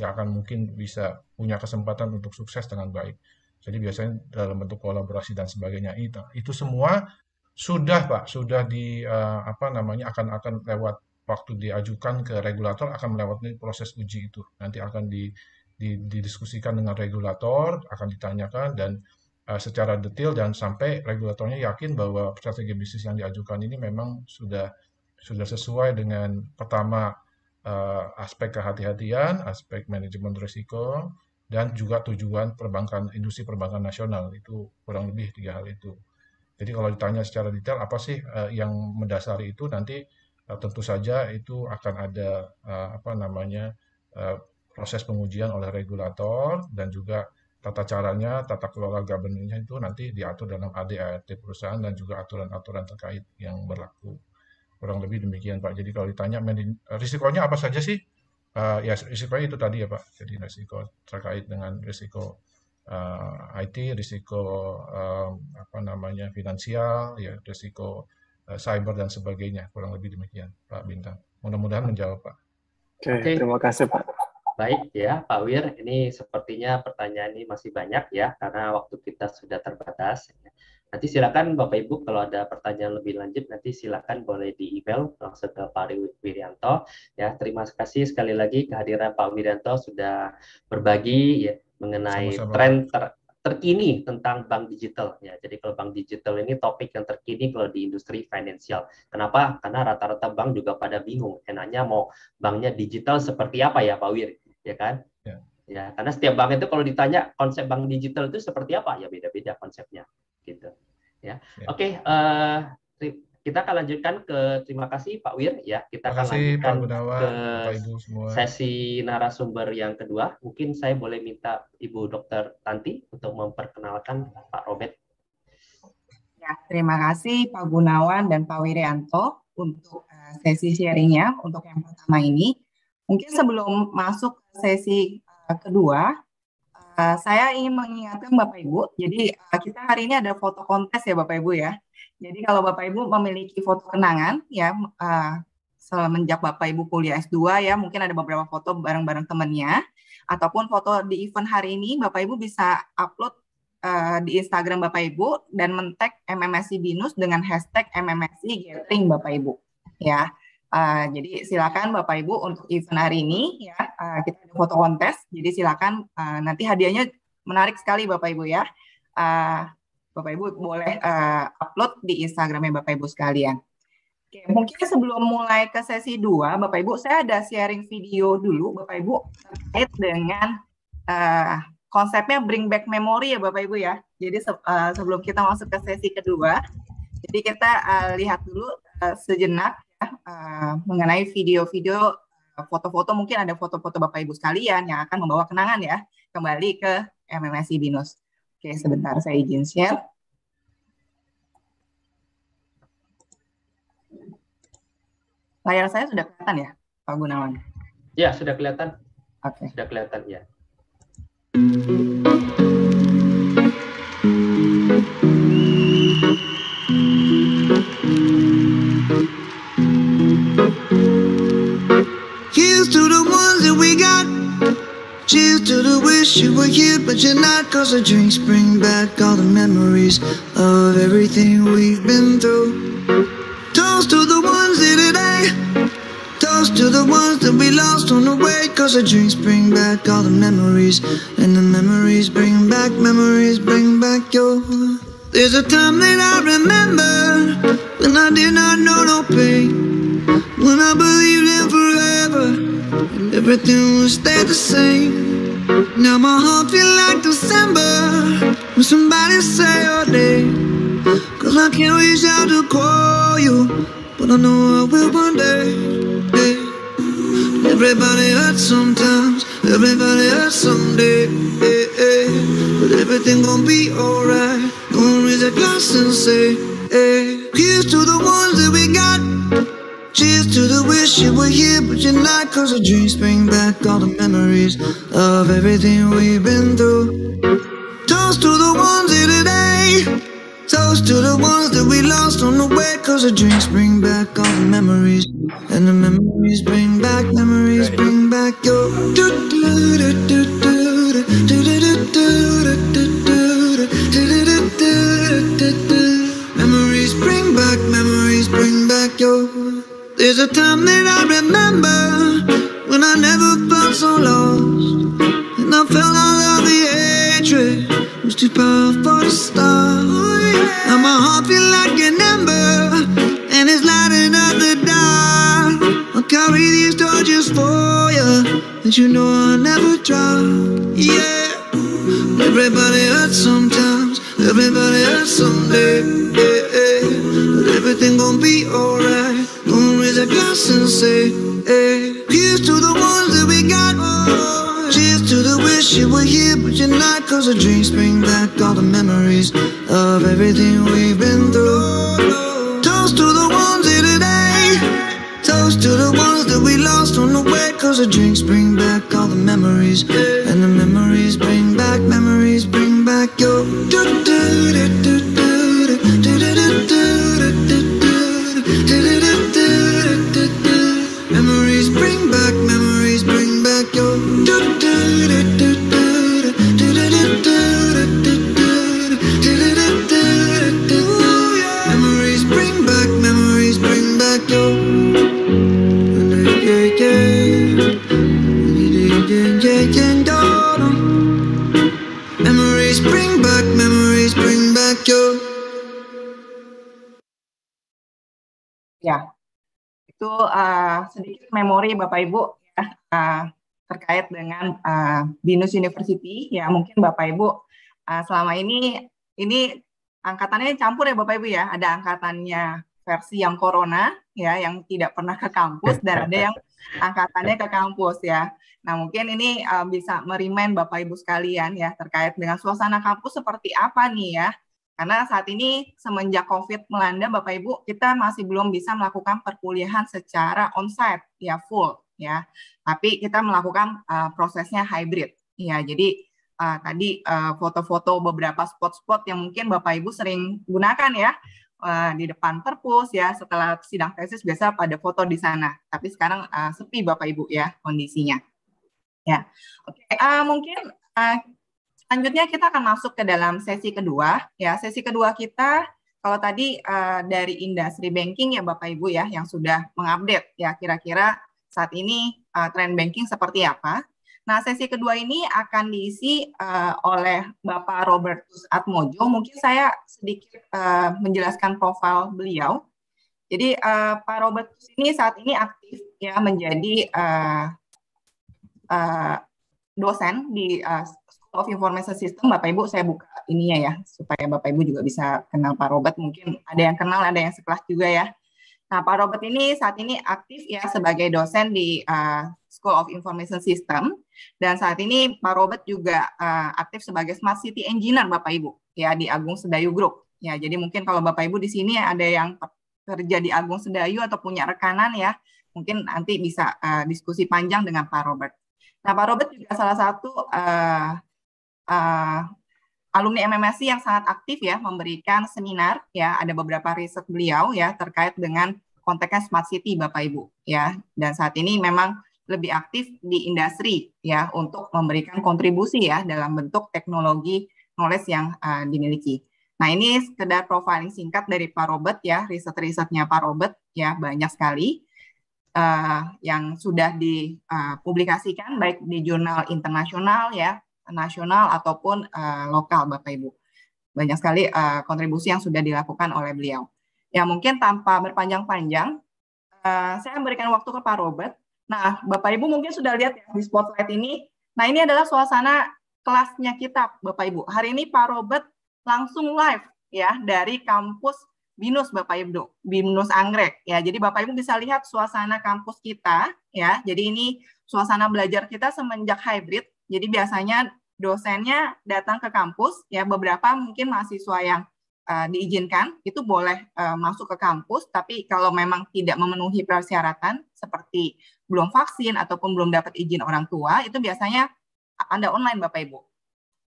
nggak akan mungkin bisa punya kesempatan untuk sukses dengan baik. Jadi biasanya dalam bentuk kolaborasi dan sebagainya itu, itu semua sudah pak sudah di uh, apa namanya akan akan lewat waktu diajukan ke regulator akan melewati proses uji itu nanti akan di, di didiskusikan dengan regulator akan ditanyakan dan uh, secara detail dan sampai regulatornya yakin bahwa strategi bisnis yang diajukan ini memang sudah sudah sesuai dengan pertama uh, aspek kehati-hatian, aspek manajemen risiko, dan juga tujuan perbankan industri perbankan nasional itu kurang lebih tiga hal itu. Jadi kalau ditanya secara detail apa sih uh, yang mendasari itu nanti uh, tentu saja itu akan ada uh, apa namanya uh, proses pengujian oleh regulator dan juga tata caranya, tata kelola governance itu nanti diatur dalam ADART perusahaan dan juga aturan-aturan terkait yang berlaku kurang lebih demikian Pak. Jadi kalau ditanya risikonya apa saja sih? Uh, ya risikonya itu tadi ya Pak. Jadi risiko terkait dengan risiko uh, eh, IT, risiko um, apa namanya finansial, ya risiko uh, cyber dan sebagainya. Kurang lebih demikian Pak Bintang. Mudah-mudahan menjawab Pak.
Oke, okay, terima kasih Pak. Baik ya Pak Wir, ini sepertinya pertanyaan ini masih banyak ya karena waktu kita sudah terbatas. Nanti silakan Bapak Ibu kalau ada pertanyaan lebih lanjut nanti silakan boleh di email langsung ke Pak Wiryanto. Ya, terima kasih sekali lagi kehadiran Pak Wirianto sudah berbagi ya, mengenai Sama-sama. tren ter terkini tentang bank digital ya. Jadi kalau bank digital ini topik yang terkini kalau di industri finansial. Kenapa? Karena rata-rata bank juga pada bingung. Enaknya mau banknya digital seperti apa ya Pak Wir? Ya kan? Ya. ya karena setiap bank itu kalau ditanya konsep bank digital itu seperti apa ya beda-beda konsepnya gitu ya, ya. oke okay, uh, eh, kita akan lanjutkan ke terima kasih Pak Wir ya kita terima akan kasih, lanjutkan Pak ke Ibu semua. sesi narasumber yang kedua mungkin saya boleh minta Ibu Dokter Tanti untuk memperkenalkan Pak Robert
ya terima kasih Pak Gunawan dan Pak Wirianto untuk eh, sesi sharingnya untuk yang pertama ini mungkin sebelum masuk sesi eh, kedua Eh, saya ingin mengingatkan Bapak Ibu, jadi uh, kita hari ini ada foto kontes ya Bapak Ibu ya. Jadi kalau Bapak Ibu memiliki foto kenangan ya uh, eh, semenjak Bapak Ibu kuliah S2 ya, mungkin ada beberapa foto bareng-bareng temannya ataupun foto di event hari ini Bapak Ibu bisa upload uh, di Instagram Bapak Ibu dan mentek MMSI Binus dengan hashtag MMSI Gathering Bapak Ibu ya. Ah, jadi silakan Bapak Ibu untuk event hari ini iya. ya uh, kita ada foto kontes. Jadi silakan uh, nanti hadiahnya menarik sekali Bapak Ibu ya. Uh, Bapak Ibu boleh uh, upload di Instagramnya Bapak Ibu sekalian. Oke, mungkin sebelum mulai ke sesi 2, Bapak Ibu, saya ada sharing video dulu, Bapak Ibu, terkait dengan uh, konsepnya bring back memory ya Bapak Ibu ya. Jadi uh, sebelum kita masuk ke sesi kedua, jadi kita uh, lihat dulu uh, sejenak uh, mengenai video-video ah, foto-foto mungkin ada foto-foto Bapak Ibu sekalian yang akan membawa kenangan ya kembali ke MMSI BINUS. Oke, sebentar saya izin share. Layar saya sudah kelihatan ya, Pak Gunawan? Ya,
sudah kelihatan. Oke. Okay. Sudah kelihatan ya. Mm -hmm.
Cheers to the wish you were here, but you're not. Cause the drinks bring back all the memories of everything we've been through. Toast to the ones here today. Toast to the ones that we lost on the way. Cause the drinks bring back all the memories. And the memories bring back, memories bring back your. There's a time that I remember when I did not know no pain. When I believed in forever. And everything will stay the same Now my heart feels like December When somebody say your name Cause I can't reach out to call you But I know I will one day hey. Everybody hurts sometimes Everybody hurts someday hey, hey. But everything gon' be alright Gonna raise a glass and say hey. Here's to the ones that we got Cheers to the wish you were here, but you're not. Cause the dreams bring back all the memories of everything we've been through. Toast to the ones here today. Toast to the ones that we lost on the way. Cause the dreams bring back all the memories. And the memories bring back, memories right. bring back your. Memories bring back, memories bring back your. There's a time that I remember when I never felt so lost, and I felt all of the hatred it was too powerful to stop. Now my heart feels like an ember, and it's lighting up the dark. I'll carry these torches for you, and you know I'll never drop. Yeah, everybody hurts sometimes, everybody hurts someday, yeah, yeah. but everything gon' be alright us and say, hey, here's to the ones that we got. cheers to the wish you were here, but you're not. Cause the dreams bring back all the memories of everything we've been through. Toast to the ones here today. Toast to the ones that we lost on the way. Cause the drinks bring back all the memories. And the memories bring back, memories bring back your.
Ya, itu uh, sedikit memori Bapak Ibu ya, uh, terkait dengan uh, eh, BINUS University. Ya, mungkin Bapak Ibu uh, selama ini ini angkatannya campur ya Bapak Ibu ya. Ada angkatannya versi yang corona ya, yang tidak pernah ke kampus dan ada yang angkatannya ke kampus ya. Nah mungkin ini uh, bisa merimain Bapak Ibu sekalian ya terkait dengan suasana kampus seperti apa nih ya karena saat ini semenjak COVID melanda, Bapak Ibu, kita masih belum bisa melakukan perkuliahan secara onsite, ya full, ya. Tapi kita melakukan uh, prosesnya hybrid, ya. Jadi uh, tadi foto eh, foto-foto beberapa spot-spot yang mungkin Bapak Ibu sering gunakan ya uh, di depan perpus ya setelah sidang tesis biasa pada foto di sana. Tapi sekarang uh, sepi Bapak Ibu ya kondisinya. Ya, oke. Okay. Uh, mungkin uh, Selanjutnya kita akan masuk ke dalam sesi kedua. Ya, sesi kedua kita kalau tadi uh, dari industri banking ya Bapak Ibu ya yang sudah mengupdate ya kira-kira saat ini uh, tren banking seperti apa. Nah, sesi kedua ini akan diisi uh, oleh Bapak Robertus Atmojo. Mungkin saya sedikit uh, menjelaskan profil beliau. Jadi uh, Pak Robertus ini saat ini aktif ya menjadi uh, uh, dosen di uh, of Information System Bapak Ibu saya buka ininya ya supaya Bapak Ibu juga bisa kenal Pak Robert mungkin ada yang kenal ada yang sekelas juga ya. Nah Pak Robert ini saat ini aktif ya sebagai dosen di uh, School of Information System dan saat ini Pak Robert juga uh, aktif sebagai Smart City Engineer Bapak Ibu ya di Agung Sedayu Group. Ya jadi mungkin kalau Bapak Ibu di sini ada yang kerja di Agung Sedayu atau punya rekanan ya mungkin nanti bisa uh, diskusi panjang dengan Pak Robert. Nah, Pak Robert juga salah satu uh, uh, alumni MMSI yang sangat aktif ya memberikan seminar ya ada beberapa riset beliau ya terkait dengan konteksnya smart city Bapak Ibu ya dan saat ini memang lebih aktif di industri ya untuk memberikan kontribusi ya dalam bentuk teknologi knowledge yang uh, dimiliki. Nah ini sekedar profiling singkat dari Pak Robert ya riset-risetnya Pak Robert ya banyak sekali uh, yang sudah dipublikasikan baik di jurnal internasional ya nasional ataupun uh, lokal Bapak Ibu. Banyak sekali uh, kontribusi yang sudah dilakukan oleh beliau. Ya mungkin tanpa berpanjang-panjang, uh, saya memberikan waktu ke Pak Robert. Nah, Bapak Ibu mungkin sudah lihat ya di spotlight ini. Nah, ini adalah suasana kelasnya kita, Bapak Ibu. Hari ini Pak Robert langsung live ya dari kampus BINUS Bapak Ibu, BINUS Anggrek ya. Jadi Bapak Ibu bisa lihat suasana kampus kita ya. Jadi ini suasana belajar kita semenjak hybrid. Jadi biasanya dosennya datang ke kampus ya beberapa mungkin mahasiswa yang uh, diizinkan itu boleh uh, masuk ke kampus tapi kalau memang tidak memenuhi persyaratan seperti belum vaksin ataupun belum dapat izin orang tua itu biasanya Anda online Bapak Ibu.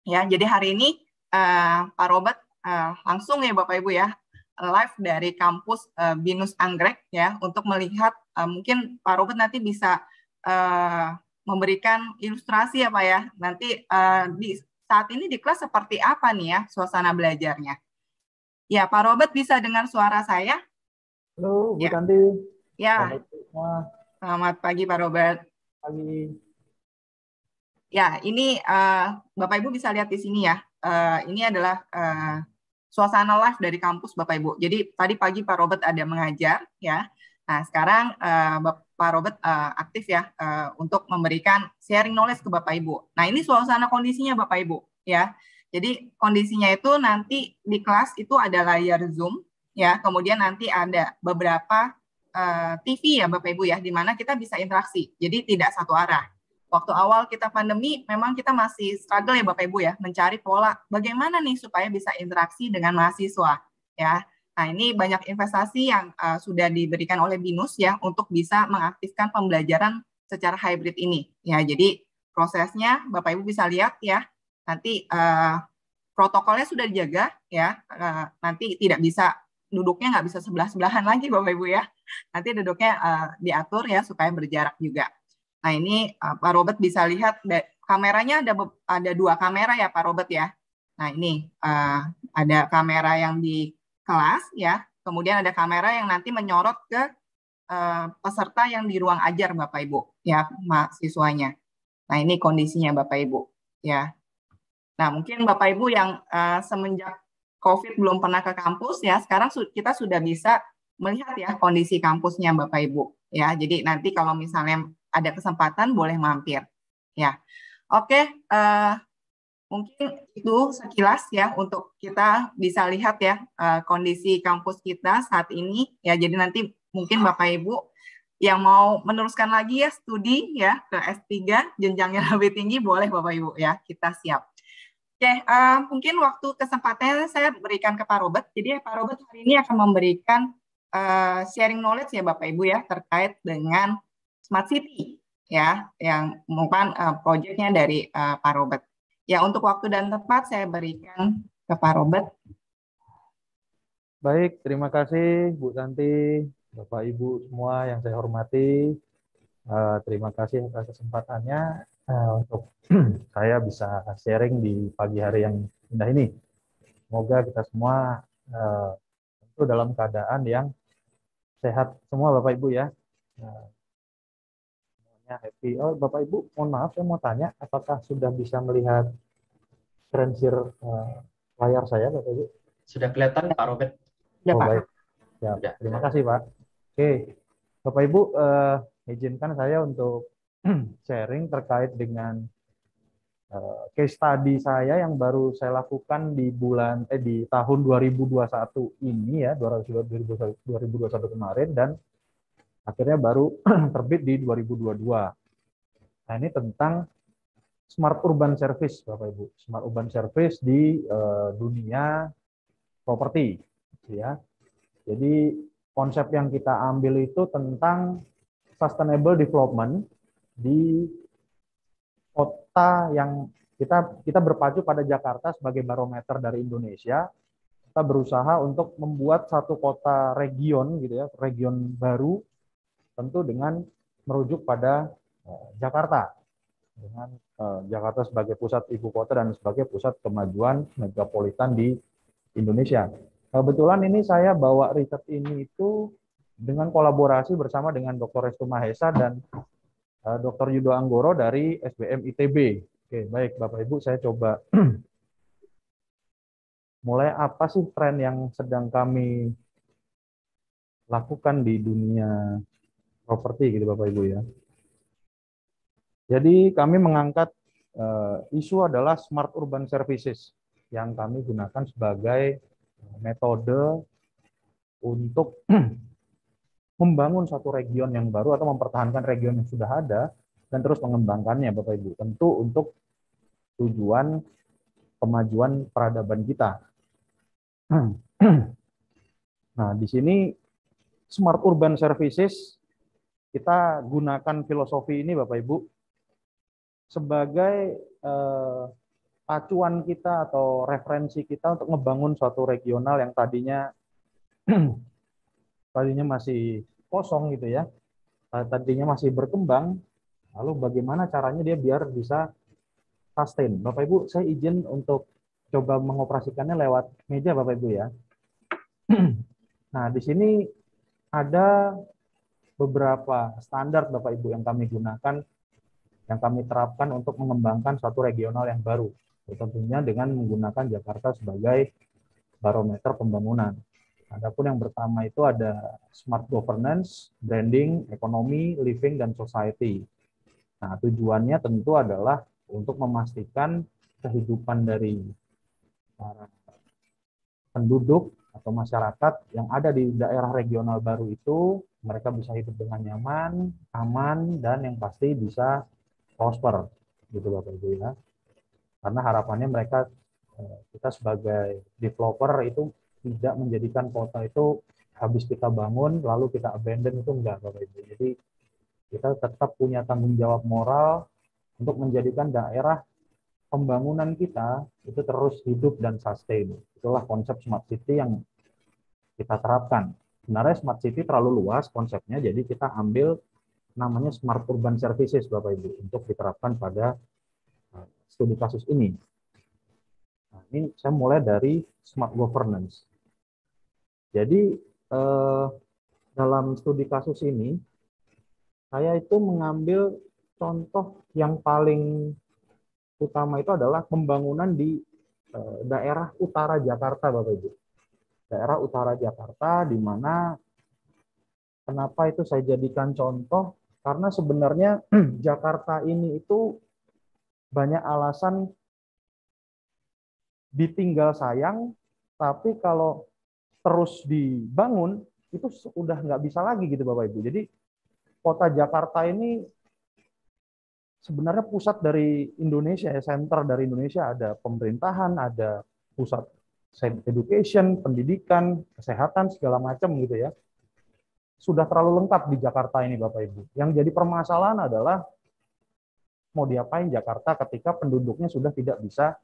Ya, jadi hari ini uh, Pak Robert uh, langsung ya Bapak Ibu ya live dari kampus uh, Binus Anggrek ya untuk melihat uh, mungkin Pak Robert nanti bisa uh, memberikan ilustrasi ya Pak ya. Nanti uh, di saat ini di kelas seperti apa nih ya suasana belajarnya? Ya, Pak Robert bisa dengar suara saya? Halo, oh, Bu ya. Tanti. Ya. Selamat, Selamat pagi Pak Robert. Pagi. Ya, ini uh, Bapak Ibu bisa lihat di sini ya. Uh, ini adalah uh, suasana live dari kampus Bapak Ibu. Jadi tadi pagi Pak Robert ada mengajar ya. Nah, sekarang uh, eh, Bapak Robert uh, aktif ya uh, untuk memberikan sharing knowledge ke Bapak Ibu. Nah, ini suasana kondisinya Bapak Ibu ya. Jadi kondisinya itu nanti di kelas itu ada layar Zoom ya, kemudian nanti ada beberapa uh, TV ya Bapak Ibu ya di mana kita bisa interaksi. Jadi tidak satu arah. Waktu awal kita pandemi memang kita masih struggle ya Bapak Ibu ya mencari pola bagaimana nih supaya bisa interaksi dengan mahasiswa ya. Nah, ini banyak investasi yang uh, sudah diberikan oleh BINUS ya untuk bisa mengaktifkan pembelajaran secara hybrid ini. Ya, jadi prosesnya Bapak Ibu bisa lihat ya. Nanti uh, protokolnya sudah dijaga ya. Uh, nanti tidak bisa duduknya nggak bisa sebelah-sebelahan lagi Bapak Ibu ya. Nanti duduknya uh, diatur ya supaya berjarak juga. Nah, ini uh, Pak Robert bisa lihat kameranya ada ada dua kamera ya Pak Robert ya. Nah, ini uh, ada kamera yang di kelas ya. Kemudian ada kamera yang nanti menyorot ke eh, peserta yang di ruang ajar Bapak Ibu ya mahasiswanya. Nah ini kondisinya Bapak Ibu ya. Nah mungkin Bapak Ibu yang eh, semenjak COVID belum pernah ke kampus ya sekarang kita sudah bisa melihat ya kondisi kampusnya Bapak Ibu ya. Jadi nanti kalau misalnya ada kesempatan boleh mampir ya. Oke, uh, Mungkin itu sekilas ya untuk kita bisa lihat ya eh, kondisi kampus kita saat ini ya. Jadi nanti mungkin Bapak Ibu yang mau meneruskan lagi ya studi ya ke S3 jenjangnya lebih tinggi boleh Bapak Ibu ya. Kita siap. Oke, uh, mungkin waktu kesempatan saya berikan ke Pak Robert. Jadi ya, Pak Robert hari ini akan memberikan uh, sharing knowledge ya Bapak Ibu ya terkait dengan Smart City ya yang merupakan uh, proyeknya dari uh, Pak Robert. Ya, untuk waktu dan tempat saya berikan ke Pak Robert.
Baik, terima kasih Bu Santi, Bapak Ibu semua yang saya hormati. Uh, terima kasih atas kesempatannya uh, untuk saya bisa sharing di pagi hari yang indah ini. Semoga kita semua uh, tentu dalam keadaan yang sehat semua Bapak Ibu ya. Uh, happy. Oh, Bapak Ibu, mohon maaf saya mau tanya, apakah sudah bisa melihat transir uh, eh, layar saya,
Bapak Ibu? Sudah kelihatan Pak Robert? Ya, oh, Pak. Baik.
Ya, sudah. terima kasih, Pak. Oke. Bapak Ibu, uh, izinkan saya untuk sharing terkait dengan eh, case study saya yang baru saya lakukan di bulan eh di tahun 2021 ini ya, 2021 kemarin dan Akhirnya baru terbit di 2022. Nah, ini tentang smart urban service Bapak Ibu. Smart urban service di uh, dunia properti gitu ya. Jadi konsep yang kita ambil itu tentang sustainable development di kota yang kita kita berpacu pada Jakarta sebagai barometer dari Indonesia. Kita berusaha untuk membuat satu kota region gitu ya, region baru tentu dengan merujuk pada eh, Jakarta dengan eh, Jakarta sebagai pusat ibu kota dan sebagai pusat kemajuan megapolitan di Indonesia. Kebetulan ini saya bawa riset ini itu dengan kolaborasi bersama dengan Dr. Restu Mahesa dan eh, Dr. Yudo Anggoro dari SBM ITB. Oke, baik Bapak Ibu, saya coba mulai apa sih tren yang sedang kami lakukan di dunia properti gitu Bapak Ibu ya. Jadi kami mengangkat uh, isu adalah smart urban services yang kami gunakan sebagai metode untuk membangun satu region yang baru atau mempertahankan region yang sudah ada dan terus mengembangkannya Bapak Ibu. Tentu untuk tujuan kemajuan peradaban kita. Nah, di sini smart urban services kita gunakan filosofi ini Bapak Ibu sebagai eh, acuan kita atau referensi kita untuk ngebangun suatu regional yang tadinya tadinya masih kosong gitu ya. Eh, tadinya masih berkembang, lalu bagaimana caranya dia biar bisa sustain. Bapak Ibu, saya izin untuk coba mengoperasikannya lewat meja Bapak Ibu ya. Nah, di sini ada beberapa standar Bapak Ibu yang kami gunakan, yang kami terapkan untuk mengembangkan suatu regional yang baru. Tentunya dengan menggunakan Jakarta sebagai barometer pembangunan. Adapun yang pertama itu ada smart governance, branding, ekonomi, living, dan society. Nah, tujuannya tentu adalah untuk memastikan kehidupan dari para penduduk atau masyarakat yang ada di daerah regional baru itu mereka bisa hidup dengan nyaman, aman, dan yang pasti bisa prosper, gitu Bapak Ibu ya. Karena harapannya mereka eh, kita sebagai developer itu tidak menjadikan kota itu habis kita bangun lalu kita abandon itu enggak Bapak Ibu. Jadi kita tetap punya tanggung jawab moral untuk menjadikan daerah pembangunan kita itu terus hidup dan sustain. Itulah konsep smart city yang kita terapkan Sebenarnya smart city terlalu luas konsepnya, jadi kita ambil namanya smart urban services Bapak Ibu untuk diterapkan pada eh, studi kasus ini. Nah, ini saya mulai dari smart governance. Jadi eh, dalam studi kasus ini saya itu mengambil contoh yang paling utama itu adalah pembangunan di eh, daerah utara Jakarta Bapak Ibu daerah utara Jakarta di mana kenapa itu saya jadikan contoh karena sebenarnya Jakarta ini itu banyak alasan ditinggal sayang tapi kalau terus dibangun itu sudah nggak bisa lagi gitu Bapak Ibu. Jadi kota Jakarta ini sebenarnya pusat dari Indonesia ya, center dari Indonesia ada pemerintahan, ada pusat education, pendidikan, kesehatan segala macam gitu ya. Sudah terlalu lengkap di Jakarta ini Bapak Ibu. Yang jadi permasalahan adalah mau diapain Jakarta ketika penduduknya sudah tidak bisa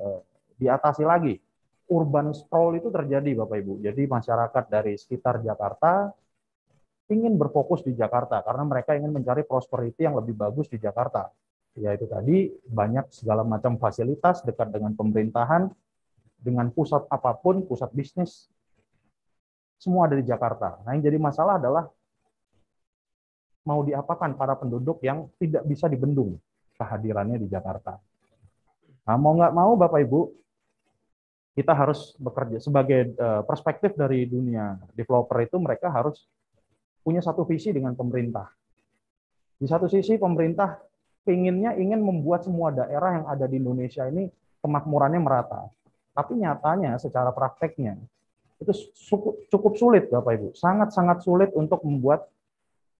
eh, diatasi lagi. Urban sprawl itu terjadi Bapak Ibu. Jadi masyarakat dari sekitar Jakarta ingin berfokus di Jakarta karena mereka ingin mencari prosperity yang lebih bagus di Jakarta. Yaitu tadi banyak segala macam fasilitas dekat dengan pemerintahan, dengan pusat apapun, pusat bisnis, semua ada di Jakarta. Nah, yang jadi masalah adalah mau diapakan para penduduk yang tidak bisa dibendung kehadirannya di Jakarta. Nah, mau nggak mau, Bapak Ibu, kita harus bekerja sebagai eh, perspektif dari dunia developer itu mereka harus punya satu visi dengan pemerintah. Di satu sisi pemerintah pinginnya ingin membuat semua daerah yang ada di Indonesia ini kemakmurannya merata. Tapi nyatanya secara prakteknya itu cukup sulit Bapak Ibu, sangat-sangat sulit untuk membuat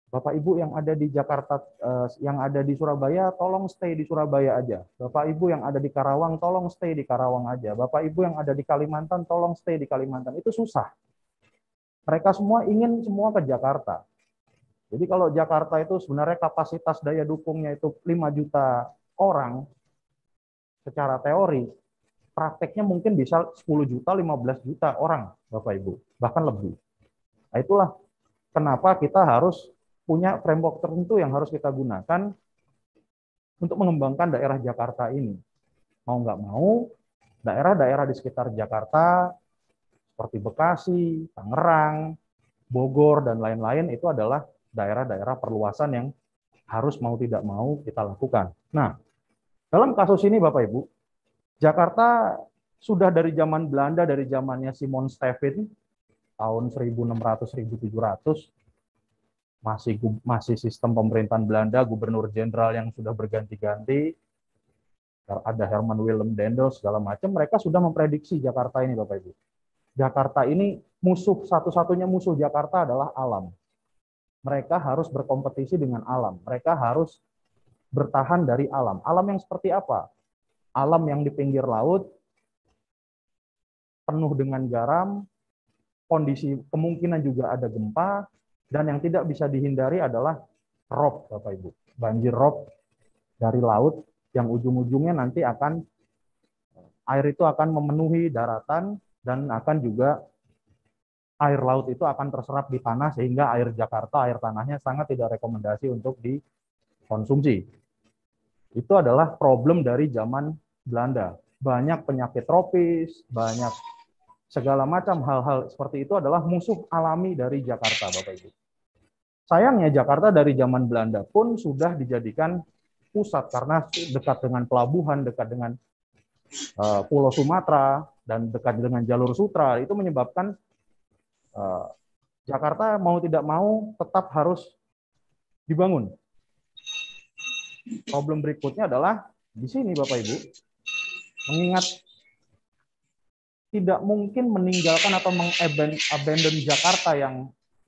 Bapak Ibu yang ada di Jakarta, eh, yang ada di Surabaya, tolong stay di Surabaya aja. Bapak Ibu yang ada di Karawang, tolong stay di Karawang aja. Bapak Ibu yang ada di Kalimantan, tolong stay di Kalimantan. Itu susah. Mereka semua ingin semua ke Jakarta. Jadi kalau Jakarta itu sebenarnya kapasitas daya dukungnya itu 5 juta orang secara teori, prakteknya mungkin bisa 10 juta, 15 juta orang, Bapak Ibu, bahkan lebih. Nah, itulah kenapa kita harus punya framework tertentu yang harus kita gunakan untuk mengembangkan daerah Jakarta ini. Mau nggak mau, daerah-daerah di sekitar Jakarta seperti Bekasi, Tangerang, Bogor, dan lain-lain itu adalah daerah-daerah perluasan yang harus mau tidak mau kita lakukan. Nah, dalam kasus ini Bapak Ibu, Jakarta sudah dari zaman Belanda, dari zamannya Simon Stevin tahun 1600-1700 masih masih sistem pemerintahan Belanda, gubernur jenderal yang sudah berganti-ganti, ada Herman Willem Dendel segala macam, mereka sudah memprediksi Jakarta ini Bapak Ibu. Jakarta ini musuh satu-satunya musuh Jakarta adalah alam. Mereka harus berkompetisi dengan alam. Mereka harus bertahan dari alam. Alam yang seperti apa? alam yang di pinggir laut penuh dengan garam, kondisi kemungkinan juga ada gempa, dan yang tidak bisa dihindari adalah rob, Bapak Ibu. Banjir rob dari laut yang ujung-ujungnya nanti akan air itu akan memenuhi daratan dan akan juga air laut itu akan terserap di tanah sehingga air Jakarta, air tanahnya sangat tidak rekomendasi untuk dikonsumsi. Itu adalah problem dari zaman Belanda. Banyak penyakit tropis, banyak segala macam hal-hal seperti itu adalah musuh alami dari Jakarta, Bapak Ibu. Sayangnya Jakarta dari zaman Belanda pun sudah dijadikan pusat karena dekat dengan pelabuhan, dekat dengan uh, Pulau Sumatera dan dekat dengan jalur Sutra itu menyebabkan uh, Jakarta mau tidak mau tetap harus dibangun. Problem berikutnya adalah di sini Bapak Ibu, mengingat tidak mungkin meninggalkan atau mengabandon Jakarta yang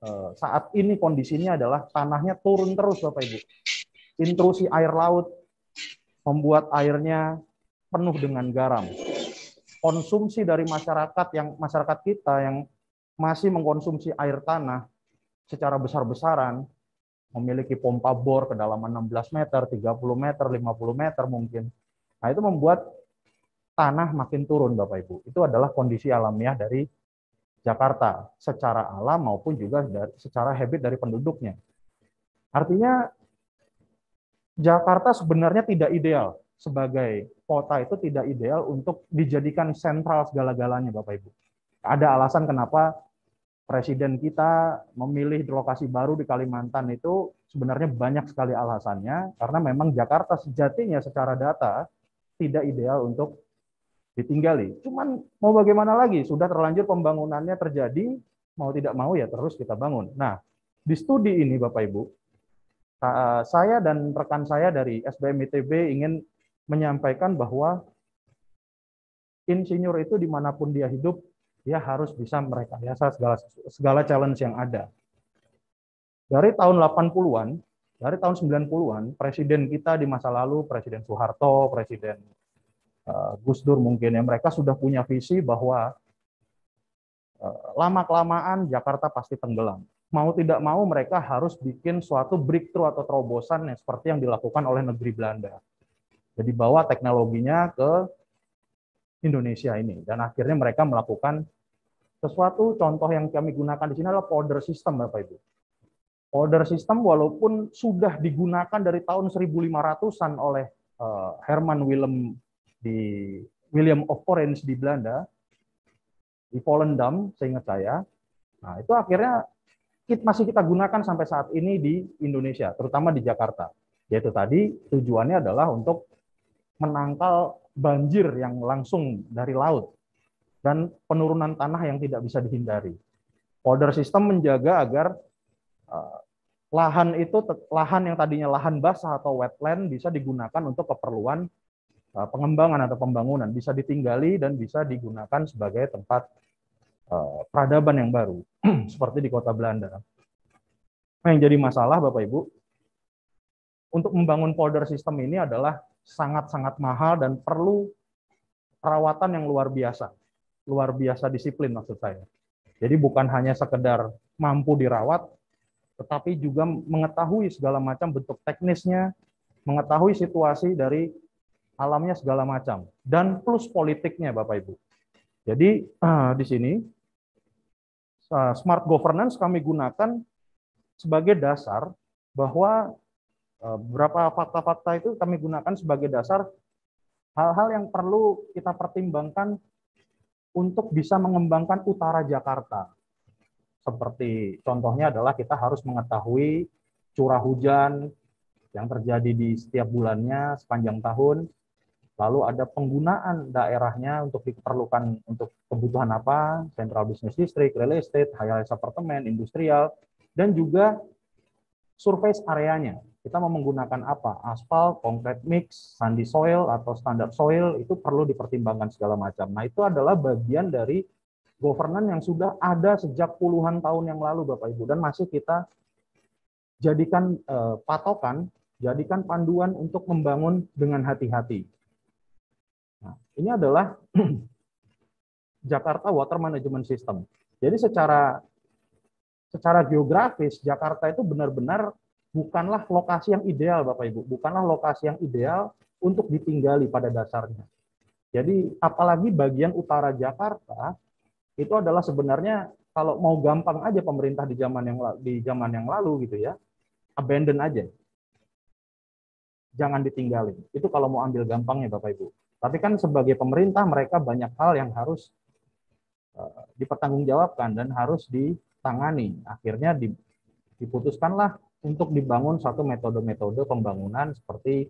eh, saat ini kondisinya adalah tanahnya turun terus Bapak Ibu. Intrusi air laut membuat airnya penuh dengan garam. Konsumsi dari masyarakat yang masyarakat kita yang masih mengkonsumsi air tanah secara besar-besaran memiliki pompa bor kedalaman 16 meter, 30 meter, 50 meter mungkin. Nah, itu membuat tanah makin turun Bapak Ibu. Itu adalah kondisi alamiah dari Jakarta secara alam maupun juga secara habit dari penduduknya. Artinya Jakarta sebenarnya tidak ideal sebagai kota itu tidak ideal untuk dijadikan sentral segala-galanya Bapak Ibu. Ada alasan kenapa presiden kita memilih lokasi baru di Kalimantan itu sebenarnya banyak sekali alasannya karena memang Jakarta sejatinya secara data tidak ideal untuk ditinggali. Cuman mau bagaimana lagi, sudah terlanjur pembangunannya terjadi, mau tidak mau ya terus kita bangun. Nah, di studi ini Bapak Ibu, eh, saya dan rekan saya dari SBM ITB ingin menyampaikan bahwa insinyur itu dimanapun dia hidup, dia harus bisa merekayasa segala, segala challenge yang ada. Dari tahun 80-an, dari tahun 90-an, presiden kita di masa lalu, Presiden Soeharto, Presiden Eh, Gus Dur mungkin ya mereka sudah punya visi bahwa eh, lama kelamaan Jakarta pasti tenggelam. Mau tidak mau mereka harus bikin suatu breakthrough atau terobosan yang seperti yang dilakukan oleh negeri Belanda. Jadi bawa teknologinya ke Indonesia ini dan akhirnya mereka melakukan sesuatu contoh yang kami gunakan di sini adalah powder system Bapak Ibu. Powder system walaupun sudah digunakan dari tahun 1500-an oleh eh, Herman Willem di William of Orange di Belanda, di Volendam, seingat saya. Nah, itu akhirnya masih kita gunakan sampai saat ini di Indonesia, terutama di Jakarta. Yaitu tadi tujuannya adalah untuk menangkal banjir yang langsung dari laut dan penurunan tanah yang tidak bisa dihindari. Polder sistem menjaga agar eh, lahan itu lahan yang tadinya lahan basah atau wetland bisa digunakan untuk keperluan Uh, pengembangan atau pembangunan bisa ditinggali dan bisa digunakan sebagai tempat uh, peradaban yang baru seperti di kota Belanda. Nah, yang jadi masalah Bapak Ibu untuk membangun folder sistem ini adalah sangat-sangat mahal dan perlu perawatan yang luar biasa. Luar biasa disiplin maksud saya. Jadi bukan hanya sekedar mampu dirawat, tetapi juga mengetahui segala macam bentuk teknisnya, mengetahui situasi dari alamnya segala macam, dan plus politiknya Bapak Ibu. Jadi eh, di sini eh, smart governance kami gunakan sebagai dasar bahwa uh, eh, beberapa fakta-fakta itu kami gunakan sebagai dasar hal-hal yang perlu kita pertimbangkan untuk bisa mengembangkan utara Jakarta. Seperti contohnya adalah kita harus mengetahui curah hujan yang terjadi di setiap bulannya sepanjang tahun, lalu ada penggunaan daerahnya untuk diperlukan untuk kebutuhan apa, central business district, real estate, high rise apartemen, industrial, dan juga surface areanya. Kita mau menggunakan apa? Aspal, konkret mix, sandy soil, atau standar soil, itu perlu dipertimbangkan segala macam. Nah, itu adalah bagian dari governance yang sudah ada sejak puluhan tahun yang lalu, Bapak-Ibu, dan masih kita jadikan uh, patokan, jadikan panduan untuk membangun dengan hati-hati. Nah, ini adalah Jakarta Water Management System. Jadi secara secara geografis Jakarta itu benar-benar bukanlah lokasi yang ideal Bapak Ibu, bukanlah lokasi yang ideal untuk ditinggali pada dasarnya. Jadi apalagi bagian utara Jakarta itu adalah sebenarnya kalau mau gampang aja pemerintah di zaman yang di zaman yang lalu gitu ya, abandon aja. Jangan ditinggalin. Itu kalau mau ambil gampangnya Bapak Ibu. Tapi kan sebagai pemerintah mereka banyak hal yang harus eh, dipertanggungjawabkan dan harus ditangani. Akhirnya diputuskanlah untuk dibangun satu metode-metode pembangunan seperti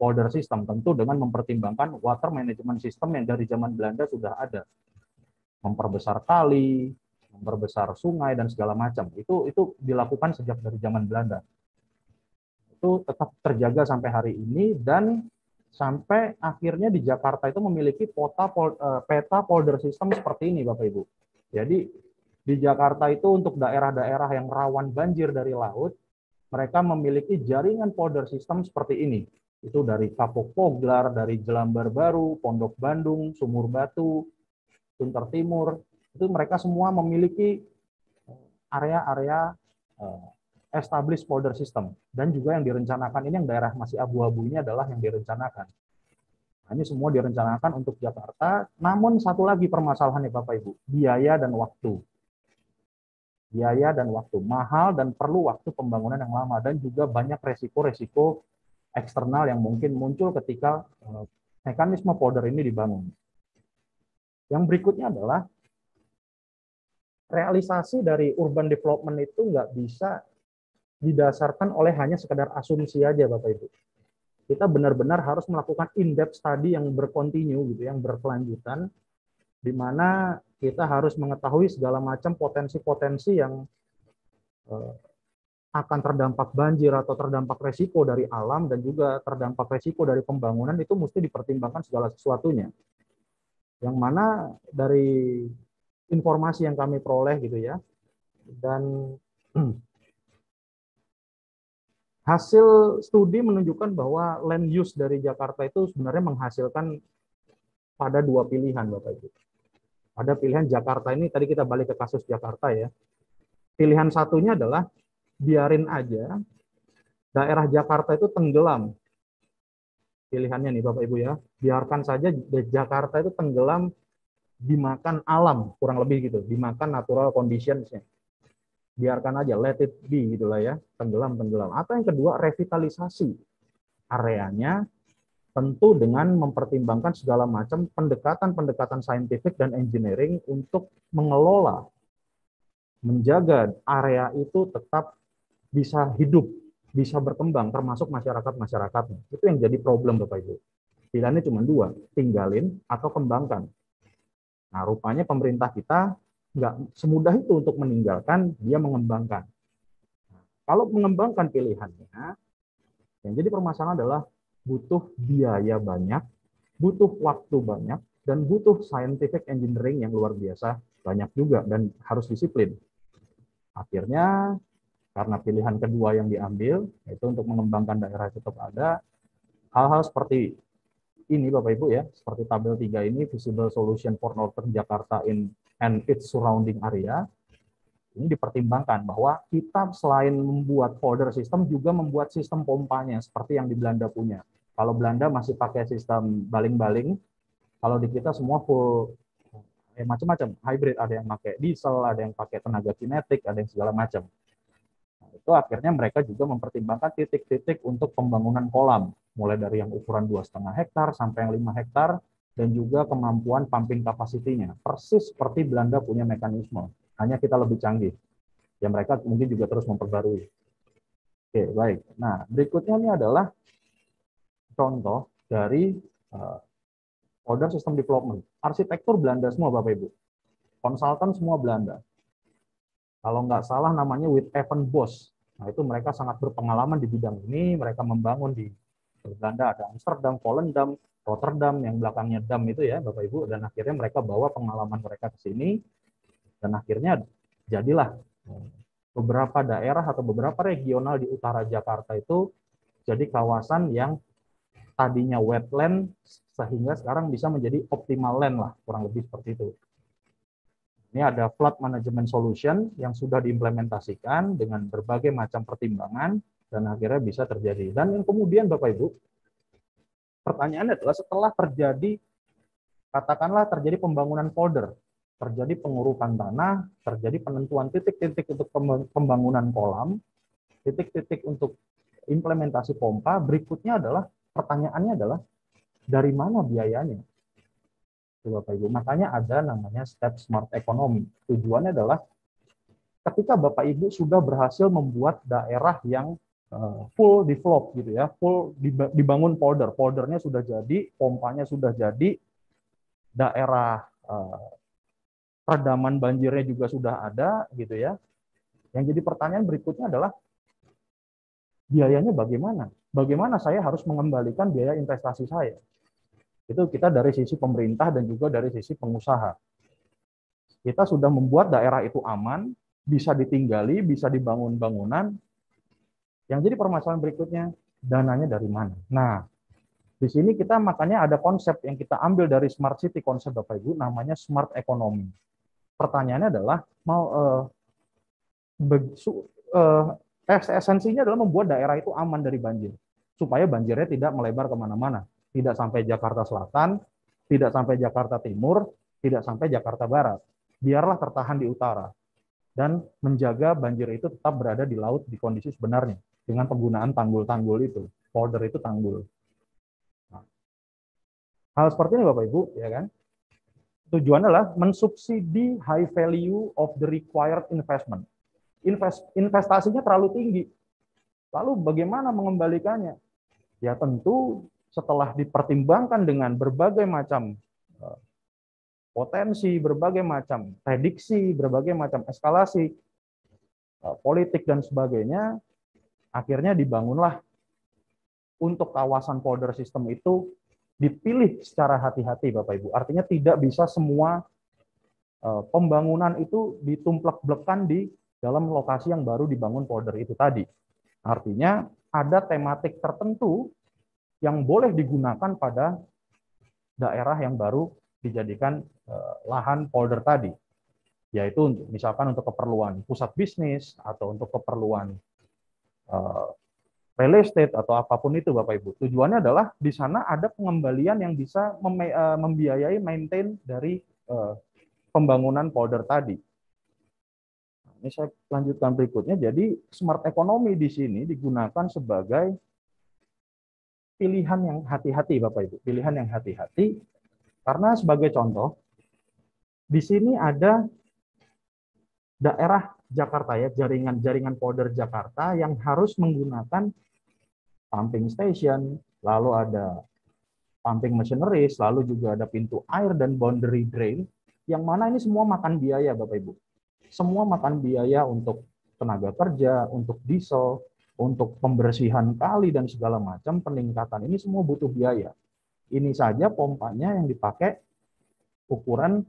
folder system tentu dengan mempertimbangkan water management system yang dari zaman Belanda sudah ada memperbesar kali memperbesar sungai dan segala macam itu itu dilakukan sejak dari zaman Belanda itu tetap terjaga sampai hari ini dan sampai akhirnya di Jakarta itu memiliki peta eh, peta folder system seperti ini Bapak Ibu. Jadi di Jakarta itu untuk daerah-daerah yang rawan banjir dari laut, mereka memiliki jaringan folder system seperti ini. Itu dari Kapok Poglar, dari Jelambar Baru, Pondok Bandung, Sumur Batu, Sunter Timur, itu mereka semua memiliki area-area eh, established folder system. Dan juga yang direncanakan ini yang daerah masih abu-abu ini adalah yang direncanakan. Nah, ini semua direncanakan untuk Jakarta. Namun satu lagi permasalahan ya Bapak Ibu, biaya dan waktu. Biaya dan waktu mahal dan perlu waktu pembangunan yang lama dan juga banyak resiko-resiko eksternal yang mungkin muncul ketika eh, mekanisme folder ini dibangun. Yang berikutnya adalah realisasi dari urban development itu nggak bisa didasarkan oleh hanya sekedar asumsi aja Bapak Ibu. Kita benar-benar harus melakukan in-depth study yang berkontinu gitu, yang berkelanjutan di mana kita harus mengetahui segala macam potensi-potensi yang eh, akan terdampak banjir atau terdampak resiko dari alam dan juga terdampak resiko dari pembangunan itu mesti dipertimbangkan segala sesuatunya. Yang mana dari informasi yang kami peroleh gitu ya dan hasil studi menunjukkan bahwa land use dari Jakarta itu sebenarnya menghasilkan pada dua pilihan Bapak Ibu. Ada pilihan Jakarta ini tadi kita balik ke kasus Jakarta ya. Pilihan satunya adalah biarin aja daerah Jakarta itu tenggelam. Pilihannya nih Bapak Ibu ya, biarkan saja Jakarta itu tenggelam dimakan alam kurang lebih gitu, dimakan natural conditions nya biarkan aja let it be gitulah ya tenggelam tenggelam atau yang kedua revitalisasi areanya tentu dengan mempertimbangkan segala macam pendekatan-pendekatan saintifik dan engineering untuk mengelola menjaga area itu tetap bisa hidup bisa berkembang termasuk masyarakat masyarakatnya itu yang jadi problem bapak ibu pilihannya cuma dua tinggalin atau kembangkan nah rupanya pemerintah kita nggak semudah itu untuk meninggalkan, dia mengembangkan. kalau mengembangkan pilihannya, yang jadi permasalahan adalah butuh biaya banyak, butuh waktu banyak, dan butuh scientific engineering yang luar biasa banyak juga dan harus disiplin. Akhirnya karena pilihan kedua yang diambil yaitu untuk mengembangkan daerah tetap ada hal-hal seperti ini Bapak Ibu ya, seperti tabel 3 ini visible solution for northern Jakarta in and its surrounding area, ini dipertimbangkan bahwa kita selain membuat folder sistem juga membuat sistem pompanya seperti yang di Belanda punya. Kalau Belanda masih pakai sistem baling-baling, kalau di kita semua full eh, macam-macam hybrid ada yang pakai diesel, ada yang pakai tenaga kinetik, ada yang segala macam. Nah, itu akhirnya mereka juga mempertimbangkan titik-titik untuk pembangunan kolam, mulai dari yang ukuran dua setengah hektar sampai yang lima hektar dan juga kemampuan pumping kapasitinya. Persis seperti Belanda punya mekanisme, hanya kita lebih canggih. Ya mereka mungkin juga terus memperbarui. Oke, baik. Nah, berikutnya ini adalah contoh dari uh, order system development. Arsitektur Belanda semua Bapak Ibu. Konsultan semua Belanda. Kalau nggak salah namanya with Evan Bos. Nah, itu mereka sangat berpengalaman di bidang ini, mereka membangun di Belanda ada Amsterdam, Volendam, Rotterdam yang belakangnya dam itu ya Bapak Ibu dan akhirnya mereka bawa pengalaman mereka ke sini dan akhirnya jadilah eh, beberapa daerah atau beberapa regional di utara Jakarta itu jadi kawasan yang tadinya wetland sehingga sekarang bisa menjadi optimal land lah kurang lebih seperti itu. Ini ada flood management solution yang sudah diimplementasikan dengan berbagai macam pertimbangan dan akhirnya bisa terjadi. Dan yang kemudian Bapak Ibu, pertanyaannya adalah setelah terjadi katakanlah terjadi pembangunan polder, terjadi pengurukan tanah, terjadi penentuan titik-titik untuk pembangunan kolam, titik-titik untuk implementasi pompa, berikutnya adalah pertanyaannya adalah dari mana biayanya? Bapak Ibu. Makanya ada namanya step smart economy. Tujuannya adalah ketika Bapak Ibu sudah berhasil membuat daerah yang Eh, full develop gitu ya, full dibangun polder, poldernya sudah jadi, pompanya sudah jadi, daerah eh, peredaman banjirnya juga sudah ada gitu ya. Yang jadi pertanyaan berikutnya adalah biayanya bagaimana? Bagaimana saya harus mengembalikan biaya investasi saya? Itu kita dari sisi pemerintah dan juga dari sisi pengusaha. Kita sudah membuat daerah itu aman, bisa ditinggali, bisa dibangun bangunan, yang jadi permasalahan berikutnya, dananya dari mana? Nah, di sini kita makanya ada konsep yang kita ambil dari smart city konsep Bapak Ibu namanya smart economy. Pertanyaannya adalah mau eh, be, su, eh, esensinya adalah membuat daerah itu aman dari banjir supaya banjirnya tidak melebar kemana-mana, tidak sampai Jakarta Selatan, tidak sampai Jakarta Timur, tidak sampai Jakarta Barat. Biarlah tertahan di utara dan menjaga banjir itu tetap berada di laut di kondisi sebenarnya dengan penggunaan tanggul-tanggul itu. Folder itu tanggul. Nah, hal seperti ini Bapak Ibu, ya kan? Tujuannya adalah mensubsidi high value of the required investment. Invest, investasinya terlalu tinggi. Lalu bagaimana mengembalikannya? Ya tentu setelah dipertimbangkan dengan berbagai macam eh, potensi, berbagai macam prediksi, berbagai macam eskalasi eh, politik dan sebagainya, Akhirnya dibangunlah untuk kawasan polder system itu dipilih secara hati-hati Bapak Ibu. Artinya tidak bisa semua eh, pembangunan itu ditumplek-blekan di dalam lokasi yang baru dibangun polder itu tadi. Artinya ada tematik tertentu yang boleh digunakan pada daerah yang baru dijadikan eh, lahan polder tadi. Yaitu misalkan untuk keperluan pusat bisnis atau untuk keperluan Eh, real estate atau apapun itu Bapak Ibu. Tujuannya adalah di sana ada pengembalian yang bisa eh, membiayai maintain dari eh, pembangunan polder tadi. Nah, ini saya lanjutkan berikutnya. Jadi smart ekonomi di sini digunakan sebagai pilihan yang hati-hati Bapak Ibu, pilihan yang hati-hati karena sebagai contoh di sini ada daerah Jakarta ya, jaringan-jaringan powder Jakarta yang harus menggunakan pumping station, lalu ada pumping machinery lalu juga ada pintu air dan boundary drain, yang mana ini semua makan biaya Bapak Ibu. Semua makan biaya untuk tenaga kerja, untuk diesel, untuk pembersihan kali dan segala macam peningkatan ini semua butuh biaya. Ini saja pompanya yang dipakai ukuran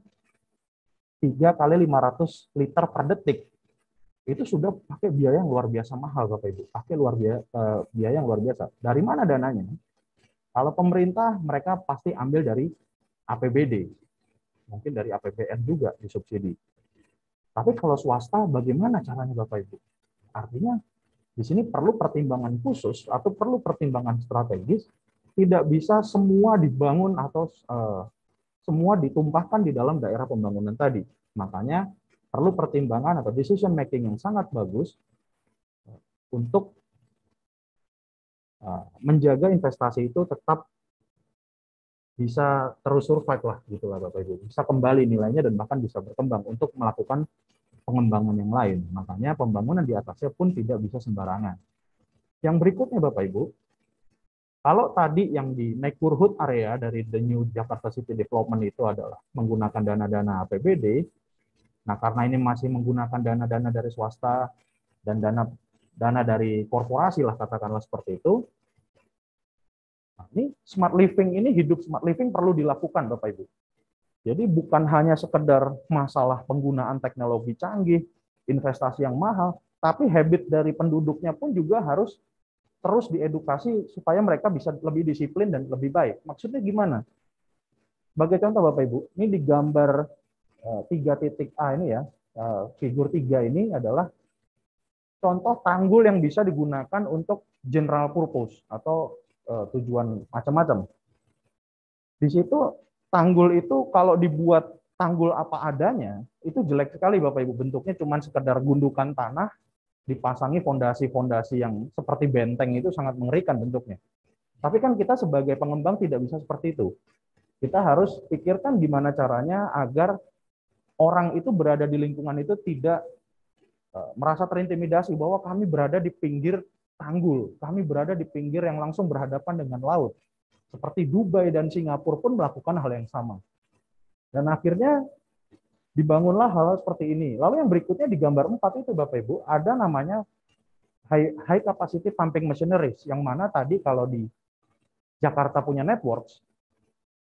3 kali 500 liter per detik itu sudah pakai biaya yang luar biasa mahal Bapak Ibu, pakai luar biaya, eh, biaya yang luar biasa. Dari mana dananya? Kalau pemerintah mereka pasti ambil dari APBD, mungkin dari APBN juga disubsidi. Tapi kalau swasta bagaimana caranya Bapak Ibu? Artinya di sini perlu pertimbangan khusus atau perlu pertimbangan strategis, tidak bisa semua dibangun atau uh, semua ditumpahkan di dalam daerah pembangunan tadi. Makanya perlu pertimbangan atau decision making yang sangat bagus eh, untuk eh, menjaga investasi itu tetap bisa terus survive lah gitu lah Bapak Ibu. Bisa kembali nilainya dan bahkan bisa berkembang untuk melakukan pengembangan yang lain. Makanya pembangunan di atasnya pun tidak bisa sembarangan. Yang berikutnya Bapak Ibu, kalau tadi yang di neighborhood area dari the new Jakarta City Development itu adalah menggunakan dana-dana APBD, Nah, karena ini masih menggunakan dana-dana dari swasta dan dana dana dari korporasi lah katakanlah seperti itu. Nah, ini smart living ini hidup smart living perlu dilakukan Bapak Ibu. Jadi bukan hanya sekedar masalah penggunaan teknologi canggih, investasi yang mahal, tapi habit dari penduduknya pun juga harus terus diedukasi supaya mereka bisa lebih disiplin dan lebih baik. Maksudnya gimana? Sebagai contoh Bapak Ibu, ini di gambar Eh, tiga titik A ini ya, eh, figur tiga ini adalah contoh tanggul yang bisa digunakan untuk general purpose atau eh, tujuan macam-macam. Di situ tanggul itu kalau dibuat tanggul apa adanya, itu jelek sekali Bapak Ibu. Bentuknya cuma sekedar gundukan tanah, dipasangi fondasi-fondasi yang seperti benteng itu sangat mengerikan bentuknya. Tapi kan kita sebagai pengembang tidak bisa seperti itu. Kita harus pikirkan gimana caranya agar orang itu berada di lingkungan itu tidak e, merasa terintimidasi bahwa kami berada di pinggir tanggul, kami berada di pinggir yang langsung berhadapan dengan laut. Seperti Dubai dan Singapura pun melakukan hal yang sama. Dan akhirnya dibangunlah hal, seperti ini. Lalu yang berikutnya di gambar 4 itu Bapak Ibu, ada namanya high, high capacity pumping machinery yang mana tadi kalau di Jakarta punya networks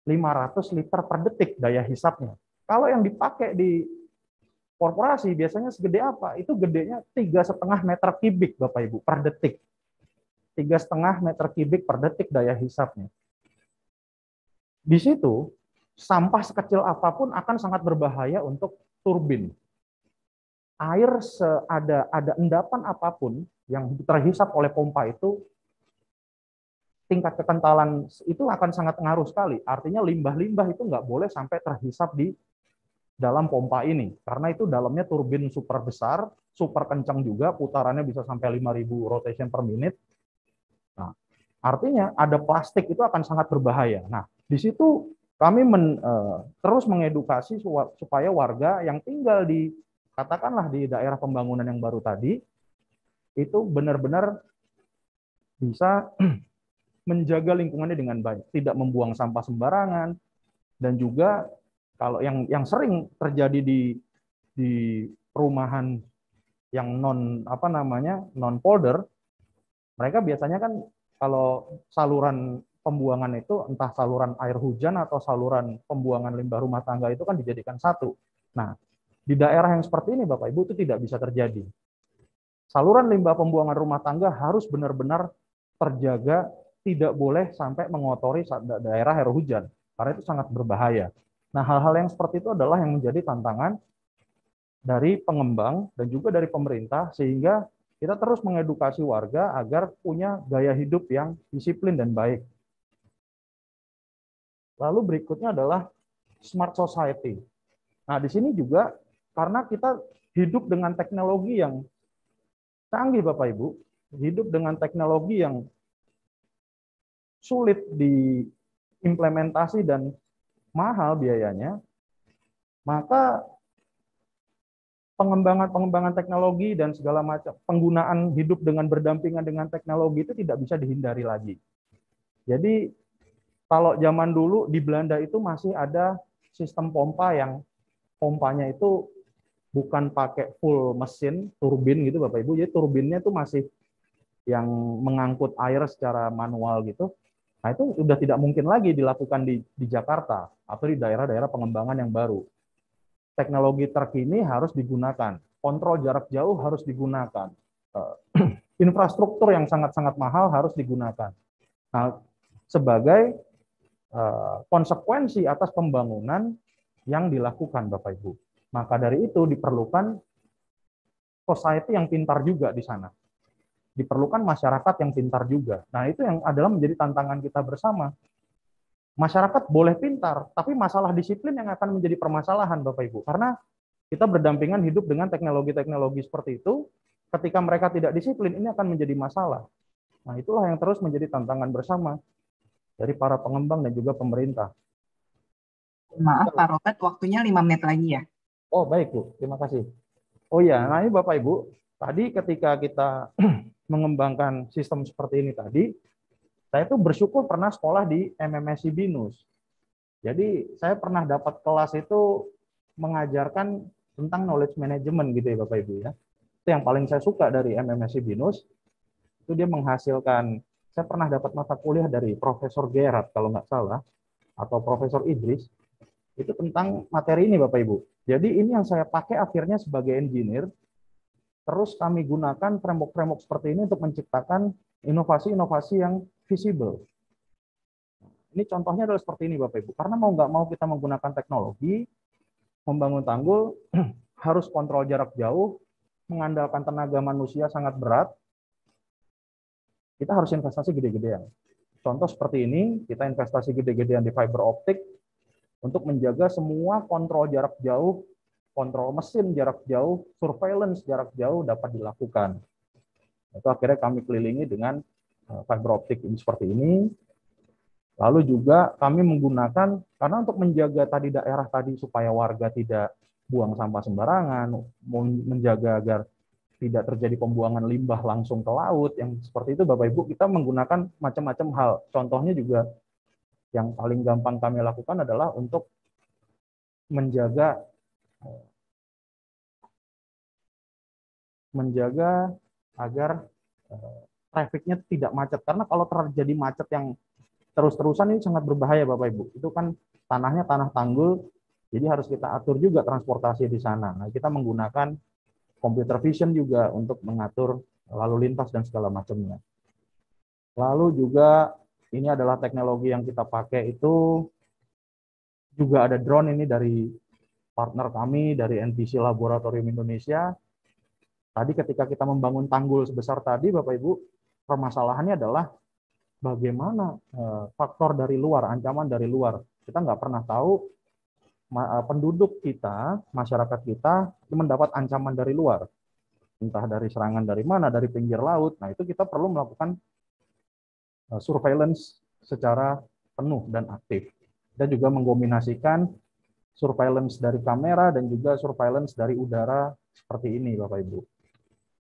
500 liter per detik daya hisapnya. Kalau yang dipakai di korporasi biasanya segede apa? Itu gedenya tiga setengah meter kubik, Bapak Ibu, per detik. Tiga setengah meter kubik per detik daya hisapnya. Di situ sampah sekecil apapun akan sangat berbahaya untuk turbin. Air seada ada endapan apapun yang terhisap oleh pompa itu tingkat kekentalan itu akan sangat ngaruh sekali. Artinya limbah-limbah itu nggak boleh sampai terhisap di dalam pompa ini karena itu dalamnya turbin super besar, super kencang juga, putarannya bisa sampai 5000 rotation per menit. Nah, artinya ada plastik itu akan sangat berbahaya. Nah, di situ kami men, e, terus mengedukasi supaya warga yang tinggal di katakanlah di daerah pembangunan yang baru tadi itu benar-benar bisa menjaga lingkungannya dengan baik, tidak membuang sampah sembarangan dan juga kalau yang yang sering terjadi di di perumahan yang non apa namanya non polder, mereka biasanya kan kalau saluran pembuangan itu entah saluran air hujan atau saluran pembuangan limbah rumah tangga itu kan dijadikan satu. Nah, di daerah yang seperti ini Bapak Ibu itu tidak bisa terjadi. Saluran limbah pembuangan rumah tangga harus benar-benar terjaga, tidak boleh sampai mengotori daerah air hujan karena itu sangat berbahaya. Nah, hal-hal yang seperti itu adalah yang menjadi tantangan dari pengembang dan juga dari pemerintah sehingga kita terus mengedukasi warga agar punya gaya hidup yang disiplin dan baik. Lalu berikutnya adalah smart society. Nah, di sini juga karena kita hidup dengan teknologi yang canggih Bapak Ibu, hidup dengan teknologi yang sulit diimplementasi dan mahal biayanya, maka pengembangan-pengembangan teknologi dan segala macam penggunaan hidup dengan berdampingan dengan teknologi itu tidak bisa dihindari lagi. Jadi kalau zaman dulu di Belanda itu masih ada sistem pompa yang pompanya itu bukan pakai full mesin turbin gitu Bapak Ibu. Jadi turbinnya itu masih yang mengangkut air secara manual gitu. Nah itu sudah tidak mungkin lagi dilakukan di, di Jakarta atau di daerah-daerah pengembangan yang baru. Teknologi terkini harus digunakan, kontrol jarak jauh harus digunakan, eh, infrastruktur yang sangat-sangat mahal harus digunakan. Nah, sebagai eh, konsekuensi atas pembangunan yang dilakukan Bapak Ibu. Maka dari itu diperlukan society yang pintar juga di sana. Diperlukan masyarakat yang pintar juga. Nah, itu yang adalah menjadi tantangan kita bersama Masyarakat boleh pintar, tapi masalah disiplin yang akan menjadi permasalahan Bapak Ibu. Karena kita berdampingan hidup dengan teknologi-teknologi seperti itu, ketika mereka tidak disiplin ini akan menjadi masalah. Nah, itulah yang terus menjadi tantangan bersama dari para pengembang dan juga pemerintah.
Maaf Pak Robert, waktunya 5 menit lagi ya.
Oh, baik Bu. Terima kasih. Oh ya, nah ini Bapak Ibu, tadi ketika kita mengembangkan sistem seperti ini tadi, saya itu bersyukur pernah sekolah di MMSC Binus. Jadi saya pernah dapat kelas itu mengajarkan tentang knowledge management gitu ya Bapak Ibu ya. Itu yang paling saya suka dari MMSC Binus. Itu dia menghasilkan saya pernah dapat mata kuliah dari Profesor Gerard kalau nggak salah atau Profesor Idris itu tentang materi ini Bapak Ibu. Jadi ini yang saya pakai akhirnya sebagai engineer terus kami gunakan framework-framework seperti ini untuk menciptakan inovasi-inovasi yang visible. Ini contohnya adalah seperti ini Bapak Ibu. Karena mau nggak mau kita menggunakan teknologi, membangun tanggul harus kontrol jarak jauh, mengandalkan tenaga manusia sangat berat. Kita harus investasi gede-gedean. Contoh seperti ini, kita investasi gede-gedean di fiber optik untuk menjaga semua kontrol jarak jauh, kontrol mesin jarak jauh, surveillance jarak jauh dapat dilakukan. Itu akhirnya kami kelilingi dengan Eh, fiber optik ini seperti ini. Lalu juga kami menggunakan karena untuk menjaga tadi daerah tadi supaya warga tidak buang sampah sembarangan, menjaga agar tidak terjadi pembuangan limbah langsung ke laut yang seperti itu Bapak Ibu kita menggunakan macam-macam hal. Contohnya juga yang paling gampang kami lakukan adalah untuk menjaga menjaga agar eh, trafficnya tidak macet karena kalau terjadi macet yang terus-terusan ini sangat berbahaya Bapak Ibu. Itu kan tanahnya tanah tanggul, jadi harus kita atur juga transportasi di sana. Nah, kita menggunakan computer vision juga untuk mengatur lalu lintas dan segala macamnya. Lalu juga ini adalah teknologi yang kita pakai itu juga ada drone ini dari partner kami dari NPC Laboratorium Indonesia. Tadi ketika kita membangun tanggul sebesar tadi Bapak Ibu, permasalahannya adalah bagaimana eh, faktor dari luar, ancaman dari luar. Kita nggak pernah tahu eh, penduduk kita, masyarakat kita mendapat ancaman dari luar. Entah dari serangan dari mana, dari pinggir laut. Nah, itu kita perlu melakukan eh, surveillance secara penuh dan aktif. Dan juga mengkombinasikan surveillance dari kamera dan juga surveillance dari udara seperti ini, Bapak Ibu.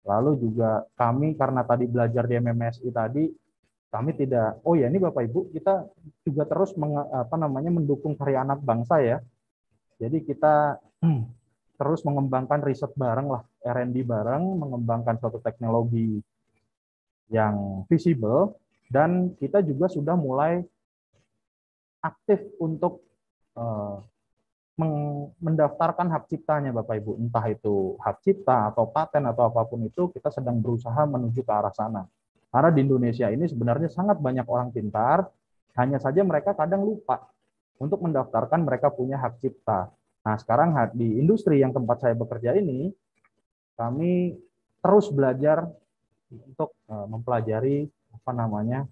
Lalu juga kami karena tadi belajar di MMSI tadi, kami tidak, oh ya ini Bapak Ibu, kita juga terus meng, apa namanya mendukung karya anak bangsa ya. Jadi kita terus mengembangkan riset bareng lah, R&D bareng, mengembangkan suatu teknologi yang visible, dan kita juga sudah mulai aktif untuk uh, mendaftarkan hak ciptanya Bapak Ibu, entah itu hak cipta atau paten atau apapun itu, kita sedang berusaha menuju ke arah sana. Karena di Indonesia ini sebenarnya sangat banyak orang pintar, hanya saja mereka kadang lupa untuk mendaftarkan mereka punya hak cipta. Nah, sekarang di industri yang tempat saya bekerja ini, kami terus belajar untuk e, mempelajari apa namanya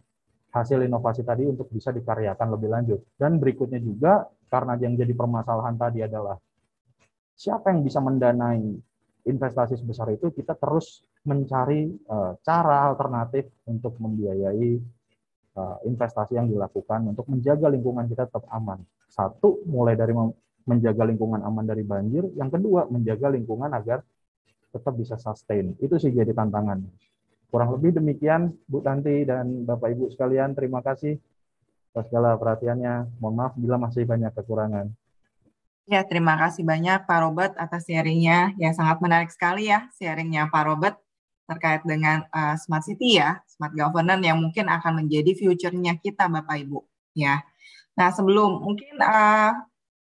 hasil inovasi tadi untuk bisa dikaryakan lebih lanjut. Dan berikutnya juga karena yang jadi permasalahan tadi adalah siapa yang bisa mendanai investasi sebesar itu, kita terus mencari uh, cara alternatif untuk membiayai uh, investasi yang dilakukan untuk menjaga lingkungan kita tetap aman. Satu, mulai dari menjaga lingkungan aman dari banjir. Yang kedua, menjaga lingkungan agar tetap bisa sustain. Itu sih jadi tantangan. Kurang lebih demikian, Bu Tanti dan Bapak Ibu sekalian. Terima kasih atas segala perhatiannya. Mohon maaf bila masih banyak kekurangan.
Ya, terima kasih banyak Pak Robert atas sharingnya. Ya, sangat menarik sekali ya sharingnya Pak Robert terkait dengan uh, Smart City ya, Smart Governance yang mungkin akan menjadi future-nya kita Bapak Ibu. Ya. Nah, sebelum mungkin uh,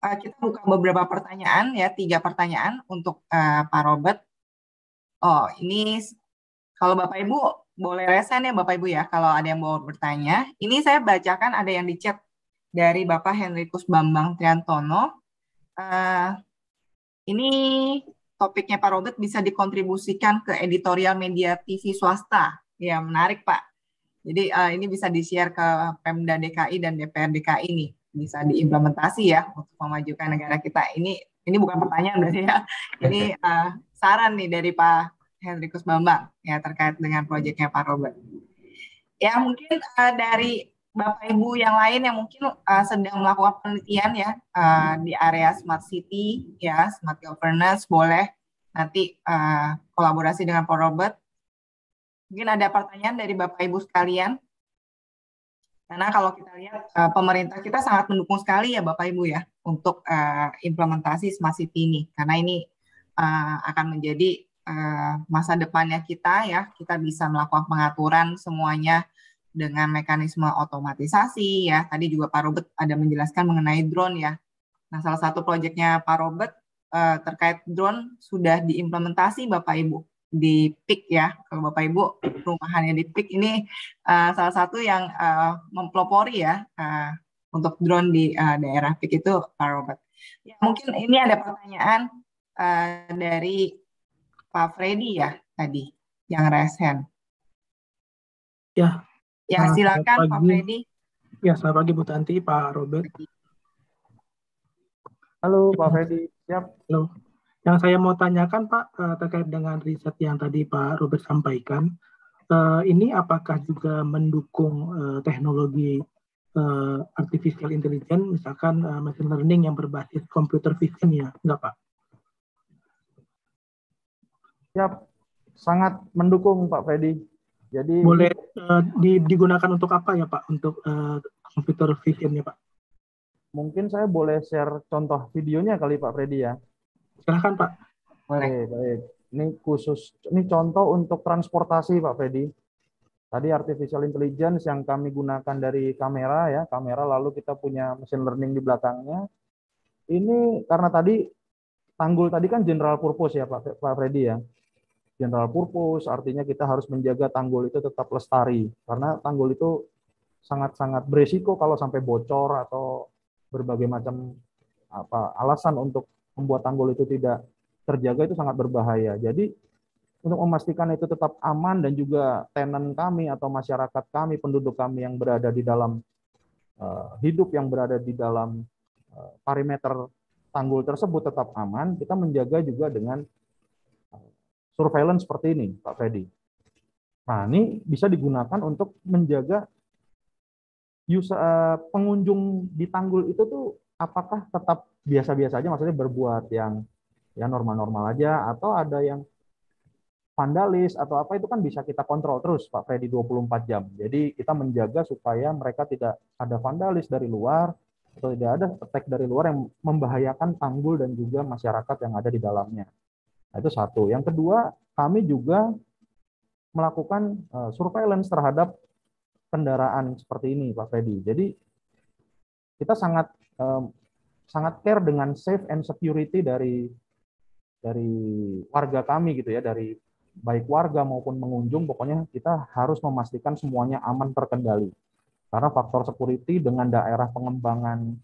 uh, kita buka beberapa pertanyaan ya, tiga pertanyaan untuk uh, Pak Robert. Oh, ini kalau Bapak Ibu boleh resen ya Bapak Ibu ya kalau ada yang mau bertanya. Ini saya bacakan ada yang di chat dari Bapak Henrikus Bambang Triantono. Uh, ini topiknya Pak Robert bisa dikontribusikan ke editorial media TV swasta. Ya menarik Pak. Jadi uh, ini bisa di-share ke Pemda DKI dan DPR DKI ini bisa diimplementasi ya untuk memajukan negara kita. Ini ini bukan pertanyaan berarti ya. Ini uh, saran nih dari Pak Hendrikus Bambang ya terkait dengan proyeknya Pak Robert. Ya mungkin uh, dari Bapak Ibu yang lain yang mungkin uh, sedang melakukan penelitian ya uh, di area smart city ya smart governance boleh nanti uh, kolaborasi dengan Pak Robert. Mungkin ada pertanyaan dari Bapak Ibu sekalian. Karena kalau kita lihat uh, pemerintah kita sangat mendukung sekali ya Bapak Ibu ya untuk uh, implementasi smart city ini karena ini uh, akan menjadi Eh, masa depannya kita ya kita bisa melakukan pengaturan semuanya dengan mekanisme otomatisasi ya tadi juga Pak Robert ada menjelaskan mengenai drone ya nah salah satu proyeknya Pak Robert eh, terkait drone sudah diimplementasi Bapak Ibu di PIK ya kalau Bapak Ibu rumahannya di PIK ini eh, salah satu yang mempelopori ya untuk drone di daerah PIK itu Pak Robert ya, mungkin ini ada pertanyaan uh, dari Pak Freddy ya tadi yang resen. Ya. Ya, nah, silakan Pak Freddy. Ya, selamat pagi Bu Tanti,
Pak Robert. Halo Pak
Freddy, siap.
Halo. Yang saya mau tanyakan Pak eh, terkait dengan riset yang tadi Pak Robert sampaikan, eh, ini apakah juga mendukung eh, teknologi artificial intelligence, misalkan machine learning yang berbasis computer vision ya, enggak Pak? siap sangat mendukung Pak Freddy. Jadi boleh uh, digunakan untuk apa ya Pak untuk uh, eh, computer visionnya Pak? Mungkin saya boleh share contoh videonya kali Pak Freddy ya. Silahkan Pak. Baik, baik. Ini khusus, ini contoh untuk transportasi Pak Freddy. Tadi artificial intelligence yang kami gunakan dari kamera ya, kamera lalu kita punya mesin learning di belakangnya. Ini karena tadi tanggul tadi kan general purpose ya Pak Pak Freddy ya general purpose, artinya kita harus menjaga tanggul itu tetap lestari. Karena tanggul itu sangat-sangat berisiko kalau sampai bocor atau berbagai macam apa alasan untuk membuat tanggul itu tidak terjaga itu sangat berbahaya. Jadi untuk memastikan itu tetap aman dan juga tenan kami atau masyarakat kami, penduduk kami yang berada di dalam uh, hidup yang berada di dalam uh, eh, parameter tanggul tersebut tetap aman, kita menjaga juga dengan surveillance seperti ini, Pak Freddy. Nah, ini bisa digunakan untuk menjaga user, eh, pengunjung di tanggul itu tuh apakah tetap biasa-biasa aja, maksudnya berbuat yang ya normal-normal aja, atau ada yang vandalis atau apa itu kan bisa kita kontrol terus Pak Freddy 24 jam. Jadi kita menjaga supaya mereka tidak ada vandalis dari luar atau tidak ada attack dari luar yang membahayakan tanggul dan juga masyarakat yang ada di dalamnya. Nah, itu satu. Yang kedua, kami juga melakukan eh, surveillance terhadap kendaraan seperti ini, Pak Freddy. Jadi kita sangat eh, sangat care dengan safe and security dari dari warga kami gitu ya, dari baik warga maupun pengunjung. Pokoknya kita harus memastikan semuanya aman terkendali. Karena faktor security dengan daerah pengembangan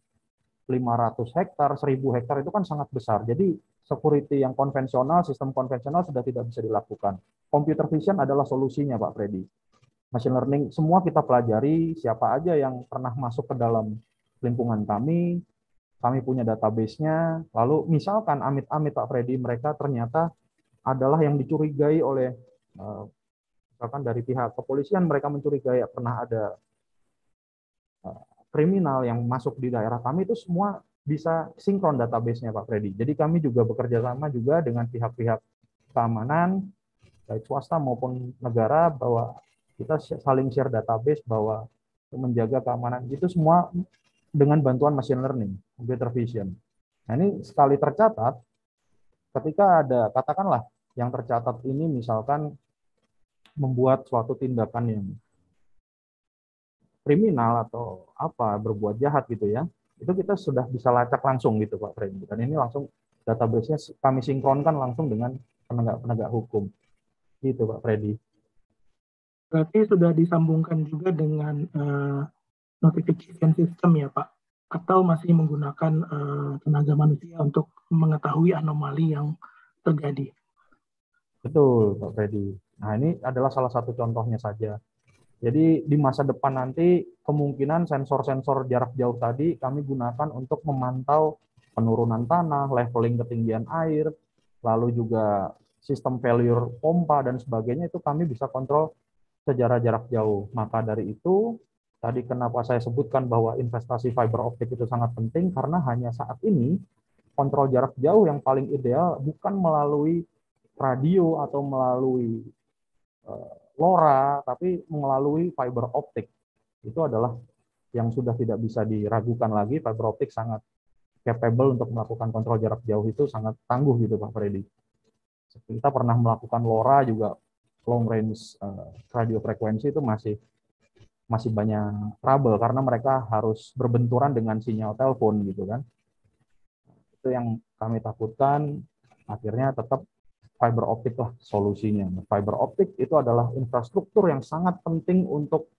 500 hektar, 1000 hektar itu kan sangat besar. Jadi security yang konvensional, sistem konvensional sudah tidak bisa dilakukan. Computer vision adalah solusinya, Pak Freddy. Machine learning, semua kita pelajari, siapa aja yang pernah masuk ke dalam lingkungan kami, kami punya database-nya, lalu misalkan amit-amit Pak Freddy, mereka ternyata adalah yang dicurigai oleh eh, misalkan dari pihak kepolisian mereka mencurigai pernah ada eh, kriminal yang masuk di daerah kami itu semua bisa sinkron database-nya Pak Freddy. Jadi kami juga bekerja sama juga dengan pihak-pihak keamanan, baik swasta maupun negara, bahwa kita saling share database bahwa menjaga keamanan itu semua dengan bantuan machine learning, computer vision. Nah ini sekali tercatat, ketika ada katakanlah yang tercatat ini misalkan membuat suatu tindakan yang kriminal atau apa berbuat jahat gitu ya itu kita sudah bisa lacak langsung gitu Pak Freddy. Dan ini langsung database-nya kami sinkronkan langsung dengan penegak-penegak hukum. Gitu Pak Freddy. Berarti sudah disambungkan juga dengan uh, notification system ya Pak? Atau masih menggunakan uh, tenaga manusia untuk mengetahui anomali yang terjadi? Betul Pak Freddy. Nah ini adalah salah satu contohnya saja jadi di masa depan nanti kemungkinan sensor-sensor jarak jauh tadi kami gunakan untuk memantau penurunan tanah, leveling ketinggian air, lalu juga sistem failure pompa dan sebagainya itu kami bisa kontrol sejarah jarak jauh. Maka dari itu tadi kenapa saya sebutkan bahwa investasi fiber optik itu sangat penting karena hanya saat ini kontrol jarak jauh yang paling ideal bukan melalui radio atau melalui eh, LoRa, tapi melalui fiber optik. Itu adalah yang sudah tidak bisa diragukan lagi, fiber optik sangat capable untuk melakukan kontrol jarak jauh itu sangat tangguh gitu Pak Freddy. Kita pernah melakukan LoRa juga long range eh, radio frekuensi itu masih masih banyak trouble karena mereka harus berbenturan dengan sinyal telepon gitu kan. Itu yang kami takutkan akhirnya tetap fiber optik lah solusinya. Nah, fiber optik itu adalah infrastruktur yang sangat penting untuk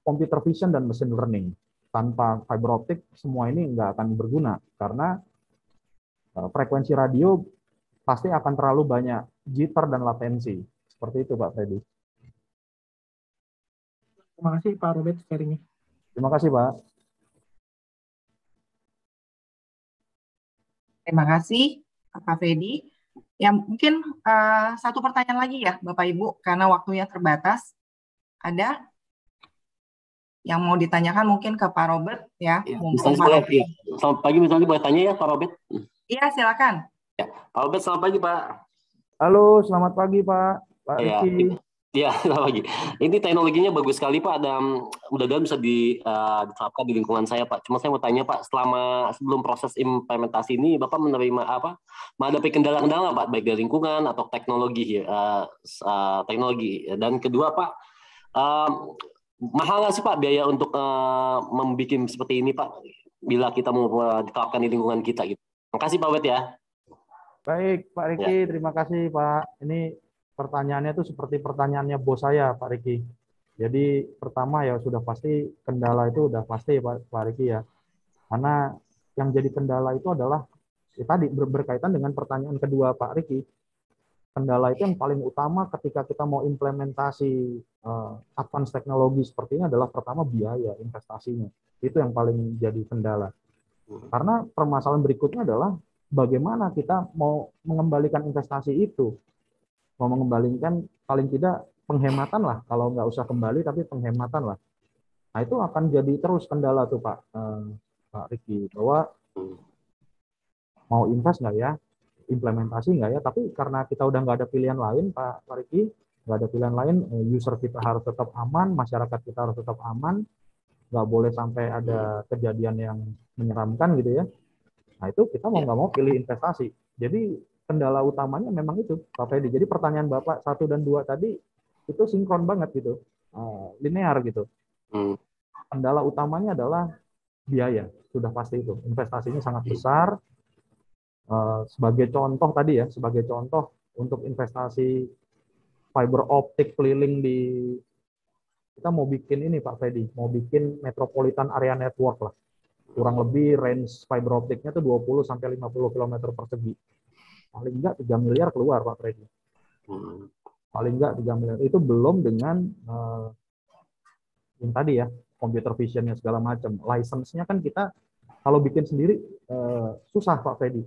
computer vision dan machine learning. Tanpa fiber optik semua ini nggak akan berguna karena eh, frekuensi radio pasti akan terlalu banyak jitter dan latensi. Seperti itu Pak Freddy. Terima kasih Pak Robert sharingnya. Terima kasih Pak.
Terima kasih Pak Freddy. Ya mungkin uh, satu pertanyaan lagi ya Bapak Ibu karena waktunya terbatas. Ada yang mau ditanyakan mungkin ke Pak Robert ya. ya boleh,
ya. Selamat pagi misalnya boleh tanya ya Pak Robert.
Iya silakan.
Ya. Pak Robert selamat pagi Pak.
Halo selamat pagi Pak.
Pak
ya. Riki. Ya. Ya, lagi. Ini teknologinya bagus sekali Pak dan mudah-mudahan bisa di, uh, diterapkan di lingkungan saya Pak. Cuma saya mau tanya Pak, selama sebelum proses implementasi ini Bapak menerima apa? Menghadapi kendala-kendala Pak, baik dari lingkungan atau teknologi ya, uh, uh, teknologi. Dan kedua Pak, uh, mahal nggak sih Pak biaya untuk uh, membuat seperti ini Pak? Bila kita mau diterapkan di lingkungan kita gitu. kasih, Pak Wet ya.
Baik Pak Riki, ya. terima kasih Pak. Ini pertanyaannya itu seperti pertanyaannya bos saya Pak Riki. Jadi pertama ya sudah pasti kendala itu sudah pasti Pak, Pak Riki ya. Karena yang jadi kendala itu adalah ya tadi ber berkaitan dengan pertanyaan kedua Pak Riki. Kendala itu yang paling utama ketika kita mau implementasi uh, advance teknologi seperti ini adalah pertama biaya investasinya. Itu yang paling jadi kendala. Karena permasalahan berikutnya adalah bagaimana kita mau mengembalikan investasi itu mau mengembalikan paling tidak penghematan lah kalau nggak usah kembali tapi penghematan lah nah itu akan jadi terus kendala tuh pak eh, pak Riki bahwa mau invest nggak ya implementasi nggak ya tapi karena kita udah nggak ada pilihan lain pak, pak Riki nggak ada pilihan lain eh, user kita harus tetap aman masyarakat kita harus tetap aman nggak boleh sampai ada kejadian yang menyeramkan gitu ya nah itu kita mau iya. nggak mau pilih investasi jadi kendala utamanya memang itu Pak Freddy. Jadi pertanyaan Bapak satu dan dua tadi itu sinkron banget gitu, eh, linear gitu. Hmm. Kendala utamanya adalah biaya, sudah pasti itu. Investasinya sangat iya. besar. Eh, sebagai contoh tadi ya, sebagai contoh untuk investasi fiber optik keliling di kita mau bikin ini Pak Freddy, mau bikin metropolitan area network lah. Kurang lebih range fiber optiknya itu 20 sampai 50 km persegi paling enggak 3 miliar keluar Pak Freddy. Hmm. Paling enggak 3 miliar. Itu belum dengan uh, yang tadi ya, computer visionnya segala macam. License-nya kan kita kalau bikin sendiri uh, susah Pak Freddy.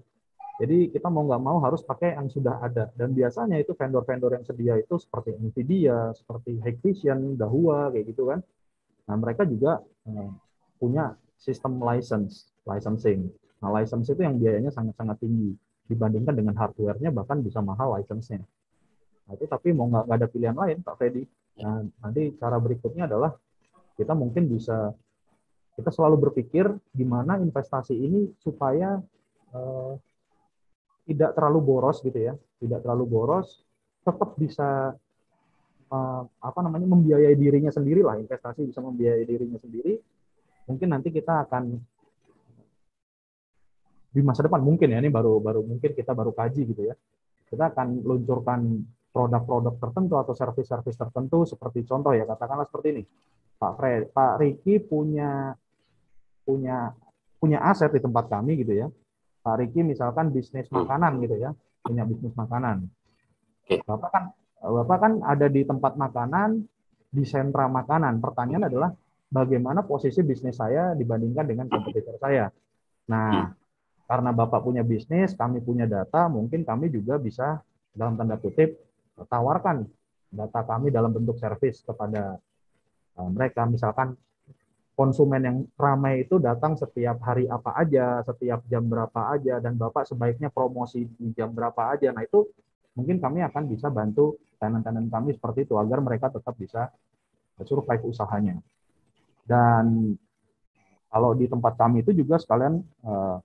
Jadi kita mau nggak mau harus pakai yang sudah ada. Dan biasanya itu vendor-vendor yang sedia itu seperti Nvidia, seperti Hikvision, Dahua, kayak gitu kan. Nah mereka juga eh, punya sistem license, licensing. Nah license itu yang biayanya sangat-sangat tinggi dibandingkan dengan hardware-nya bahkan bisa mahal license-nya. Nah, itu tapi mau nggak ada pilihan lain Pak Freddy. Nah, nanti cara berikutnya adalah kita mungkin bisa kita selalu berpikir gimana investasi ini supaya eh, tidak terlalu boros gitu ya, tidak terlalu boros, tetap bisa eh, apa namanya membiayai dirinya sendiri lah investasi bisa membiayai dirinya sendiri. Mungkin nanti kita akan di masa depan mungkin ya ini baru baru mungkin kita baru kaji gitu ya kita akan luncurkan produk-produk tertentu atau service-service tertentu seperti contoh ya katakanlah seperti ini Pak Fred Pak Riki punya punya punya aset di tempat kami gitu ya Pak Riki misalkan bisnis hmm. makanan gitu ya punya bisnis makanan Bapak kan Bapak kan ada di tempat makanan di sentra makanan pertanyaan adalah bagaimana posisi bisnis saya dibandingkan dengan kompetitor saya nah hmm karena Bapak punya bisnis, kami punya data, mungkin kami juga bisa dalam tanda kutip tawarkan data kami dalam bentuk servis kepada eh, mereka. Misalkan konsumen yang ramai itu datang setiap hari apa aja, setiap jam berapa aja, dan Bapak sebaiknya promosi di jam berapa aja. Nah itu mungkin kami akan bisa bantu tenan-tenan kami seperti itu agar mereka tetap bisa survive usahanya. Dan kalau di tempat kami itu juga sekalian uh,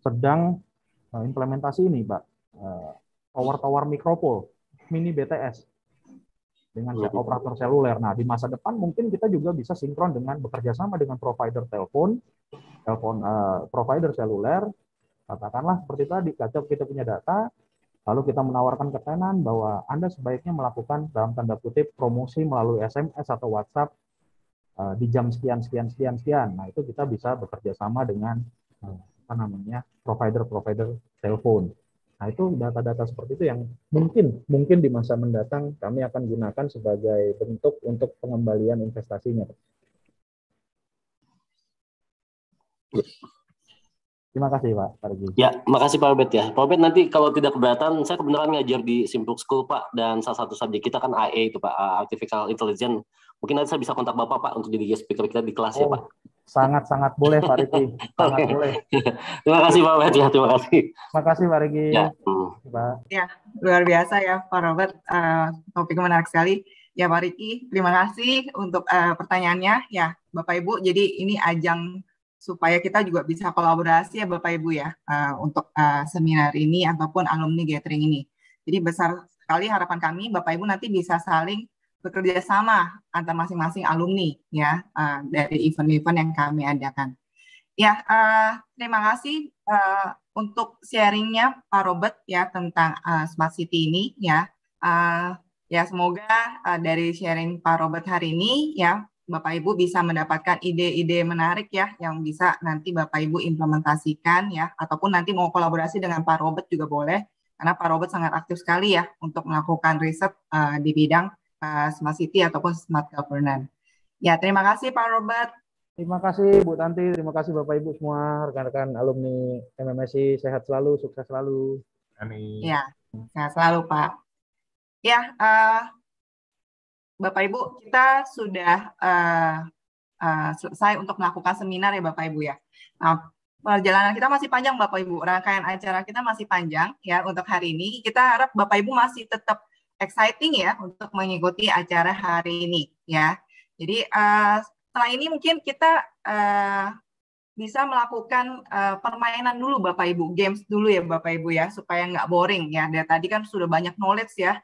sedang eh, implementasi ini, Pak. Eh, tower-tower mikropol, mini BTS dengan Lalu. operator seluler. Nah, di masa depan mungkin kita juga bisa sinkron dengan bekerja sama dengan provider telepon, telepon uh, provider seluler. Katakanlah seperti tadi, kacau kita punya data, lalu kita menawarkan ke tenan bahwa Anda sebaiknya melakukan dalam tanda kutip promosi melalui SMS atau WhatsApp di jam sekian sekian sekian sekian. Nah, itu kita bisa bekerja sama dengan apa namanya provider-provider telepon. Nah itu data-data seperti itu yang mungkin mungkin di masa mendatang kami akan gunakan sebagai bentuk untuk pengembalian investasinya. Terima kasih Pak Parji.
Ya, terima kasih Pak Robert ya. Pak Robert nanti kalau tidak keberatan, saya kebenaran ngajar di Simpuk School Pak, dan salah satu subjek kita kan AI e itu Pak, e, Artificial Intelligence. Mungkin nanti saya bisa kontak Bapak Pak untuk jadi guest speaker kita di kelas ya, oh, ya Pak.
Sangat-sangat boleh Pak Riki. Sangat boleh.
Terima kasih Pak Wedi. Ya, terima kasih.
Terima kasih Pak
Riki. Ya. Pak.
ya, luar biasa ya Pak Robert. Uh, topik menarik sekali. Ya Pak Riki, terima kasih untuk uh, pertanyaannya. Ya Bapak Ibu, jadi ini ajang supaya kita juga bisa kolaborasi ya Bapak Ibu ya uh, untuk uh, seminar ini ataupun alumni gathering ini. Jadi besar sekali harapan kami Bapak Ibu nanti bisa saling bekerja sama antar masing-masing alumni ya uh, dari event-event yang kami adakan. Ya, uh, terima kasih uh, untuk sharingnya Pak Robert ya tentang uh, Smart City ini ya. Uh, ya semoga uh, dari sharing Pak Robert hari ini ya Bapak Ibu bisa mendapatkan ide-ide menarik ya yang bisa nanti Bapak Ibu implementasikan ya ataupun nanti mau kolaborasi dengan Pak Robert juga boleh karena Pak Robert sangat aktif sekali ya untuk melakukan riset uh, di bidang uh, smart city ataupun smart governance. Ya, terima kasih Pak Robert. Terima kasih
Bu Tanti, terima kasih Bapak Ibu semua, rekan-rekan alumni MMSI, sehat selalu, sukses
selalu. Amin. Ya, sehat selalu Pak. Ya, uh, Bapak Ibu, kita sudah uh, uh, selesai untuk melakukan seminar ya Bapak Ibu ya. Nah, perjalanan kita masih panjang Bapak Ibu, rangkaian acara kita masih panjang ya untuk hari ini. Kita harap Bapak Ibu masih tetap exciting ya untuk mengikuti acara hari ini ya. Jadi uh, setelah ini mungkin kita uh, bisa melakukan uh, permainan dulu Bapak Ibu, games dulu ya Bapak Ibu ya supaya nggak boring ya. Dari tadi kan sudah banyak knowledge ya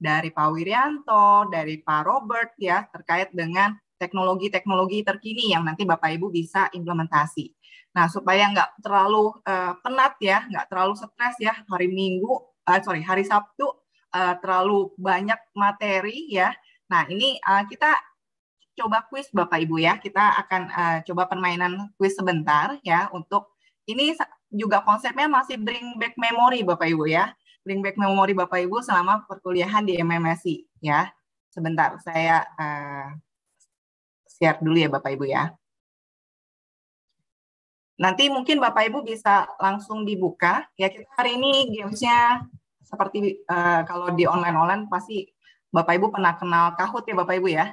dari Pak wiryanto dari Pak Robert ya terkait dengan teknologi-teknologi terkini yang nanti Bapak Ibu bisa implementasi. Nah supaya nggak terlalu uh, penat ya, nggak terlalu stres ya hari Minggu, uh, sorry hari Sabtu uh, terlalu banyak materi ya. Nah, ini uh, kita coba kuis Bapak Ibu ya. Kita akan uh, coba permainan kuis sebentar ya untuk ini juga konsepnya masih bring back memory Bapak Ibu ya. Bring back memory Bapak Ibu selama perkuliahan di MMSI ya. Sebentar saya uh, share dulu ya Bapak Ibu ya. Nanti mungkin Bapak Ibu bisa langsung dibuka. Ya kita hari ini gamesnya seperti uh, kalau di online-online pasti Bapak Ibu pernah kenal Kahoot ya Bapak Ibu ya.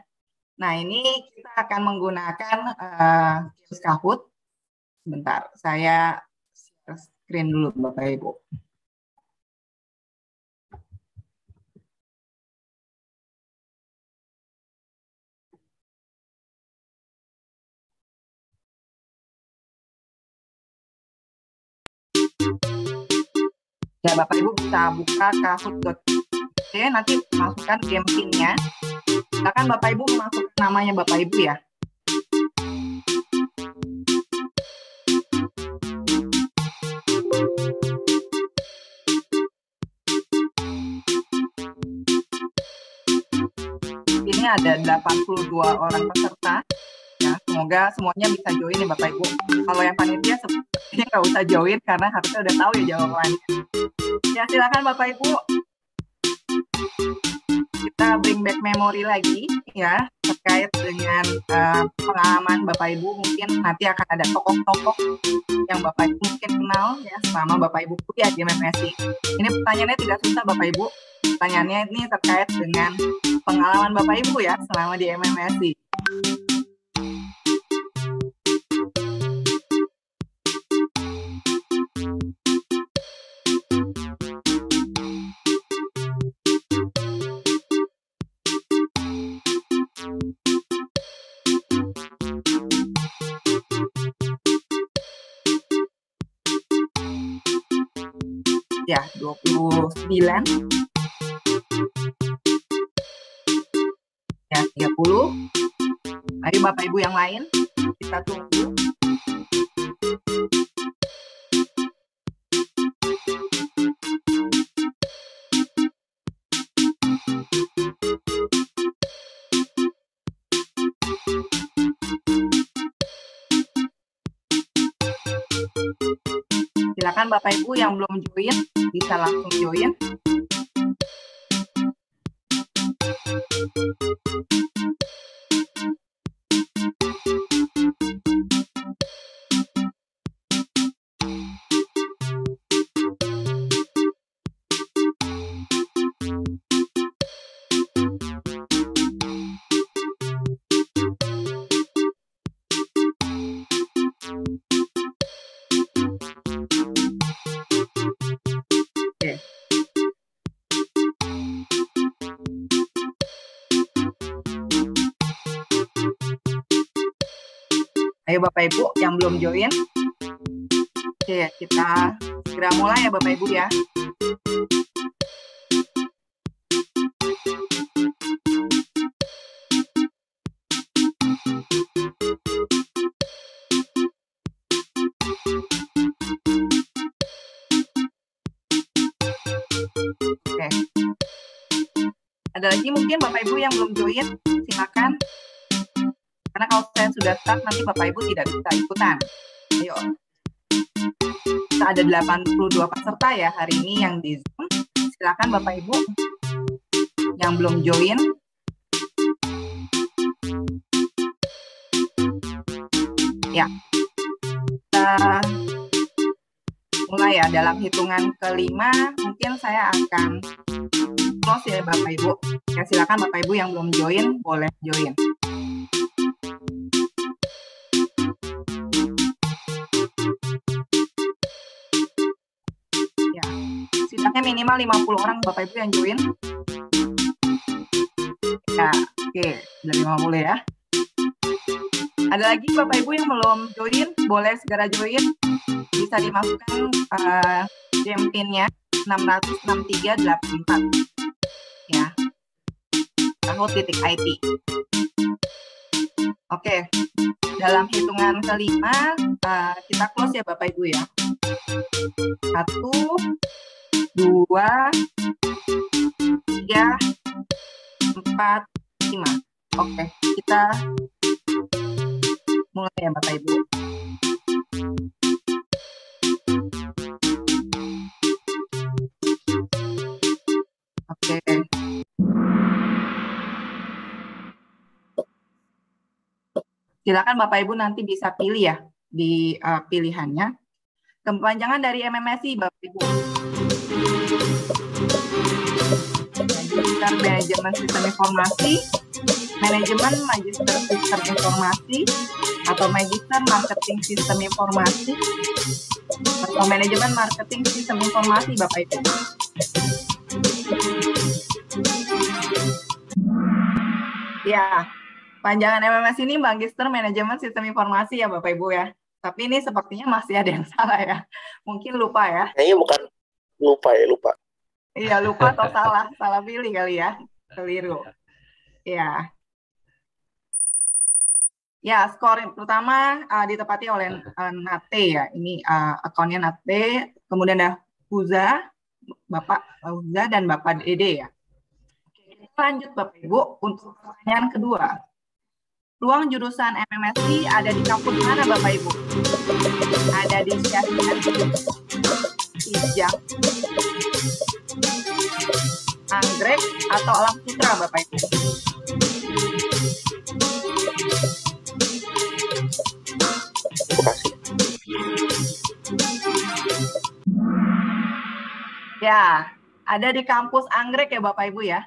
Nah, ini kita akan menggunakan uh, Kahoot. Sebentar, saya share screen dulu Bapak Ibu. Nah, Bapak Ibu bisa buka kahoot.id, nanti masukkan game pinnya Bapak Ibu masuk namanya Bapak Ibu ya. Ini ada 82 orang peserta semoga semuanya bisa join ya Bapak Ibu. Kalau yang panitia sepertinya nggak usah join karena harusnya udah tahu ya jawabannya. Ya silakan Bapak Ibu. Kita bring back memory lagi ya terkait dengan uh, pengalaman Bapak Ibu mungkin nanti akan ada tokoh-tokoh yang Bapak Ibu mungkin kenal ya selama Bapak Ibu kuliah di MMSI. Ini pertanyaannya tidak susah Bapak Ibu. Pertanyaannya ini terkait dengan pengalaman Bapak Ibu ya selama di MMSI. Ya, 30. Mari Bapak Ibu yang lain, kita tunggu. Bapak Ibu yang belum join bisa langsung join Ayo ya, Bapak Ibu yang belum join. Oke, kita segera mulai ya Bapak Ibu ya. Oke. Ada lagi mungkin Bapak Ibu yang belum join, silakan. Karena kalau saya sudah start nanti Bapak Ibu tidak bisa ikutan. Ayo. Kita ada 82 peserta ya hari ini yang di Zoom. Silakan Bapak Ibu yang belum join. Ya. Kita mulai ya dalam hitungan kelima mungkin saya akan close ya Bapak Ibu. Ya silakan Bapak Ibu yang belum join boleh join. targetnya minimal 50 orang Bapak Ibu yang join. Ya, oke, okay. dari 50 ya. Ada lagi Bapak Ibu yang belum join, boleh segera join. Bisa dimasukkan uh, jam pinnya 606384 Ya. tahu titik IT. Oke, okay. dalam hitungan kelima uh, kita close ya Bapak Ibu ya. Satu, dua, tiga, empat, lima. Oke, kita mulai ya Bapak Ibu. Oke. Silakan Bapak Ibu nanti bisa pilih ya di uh, pilihannya. Kepanjangan dari MMSI Bapak Ibu. Magister Manajemen Sistem Informasi, Manajemen Magister Sistem Informasi, atau Magister Marketing Sistem Informasi, atau Manajemen Marketing Sistem Informasi, Bapak Ibu. Ya, panjangan MMS ini Magister Manajemen Sistem Informasi ya Bapak Ibu ya. Tapi ini sepertinya masih ada yang salah ya. Mungkin lupa ya. Ini bukan
lupa ya, lupa. Iya, lupa atau
salah, salah pilih kali ya. Keliru. Ya. Ya, skor pertama uh, ditepati oleh uh, Nate ya. Ini uh, akunnya Nate, kemudian ada Huza, Bapak Huza dan Bapak Dede ya. Oke lanjut Bapak Ibu untuk pertanyaan kedua. Ruang jurusan MMSI ada di kampus mana Bapak Ibu? Ada di Syahrian, Ijang, anggrek atau Alam sutra Bapak Ibu. Ya, ada di kampus anggrek ya Bapak Ibu ya.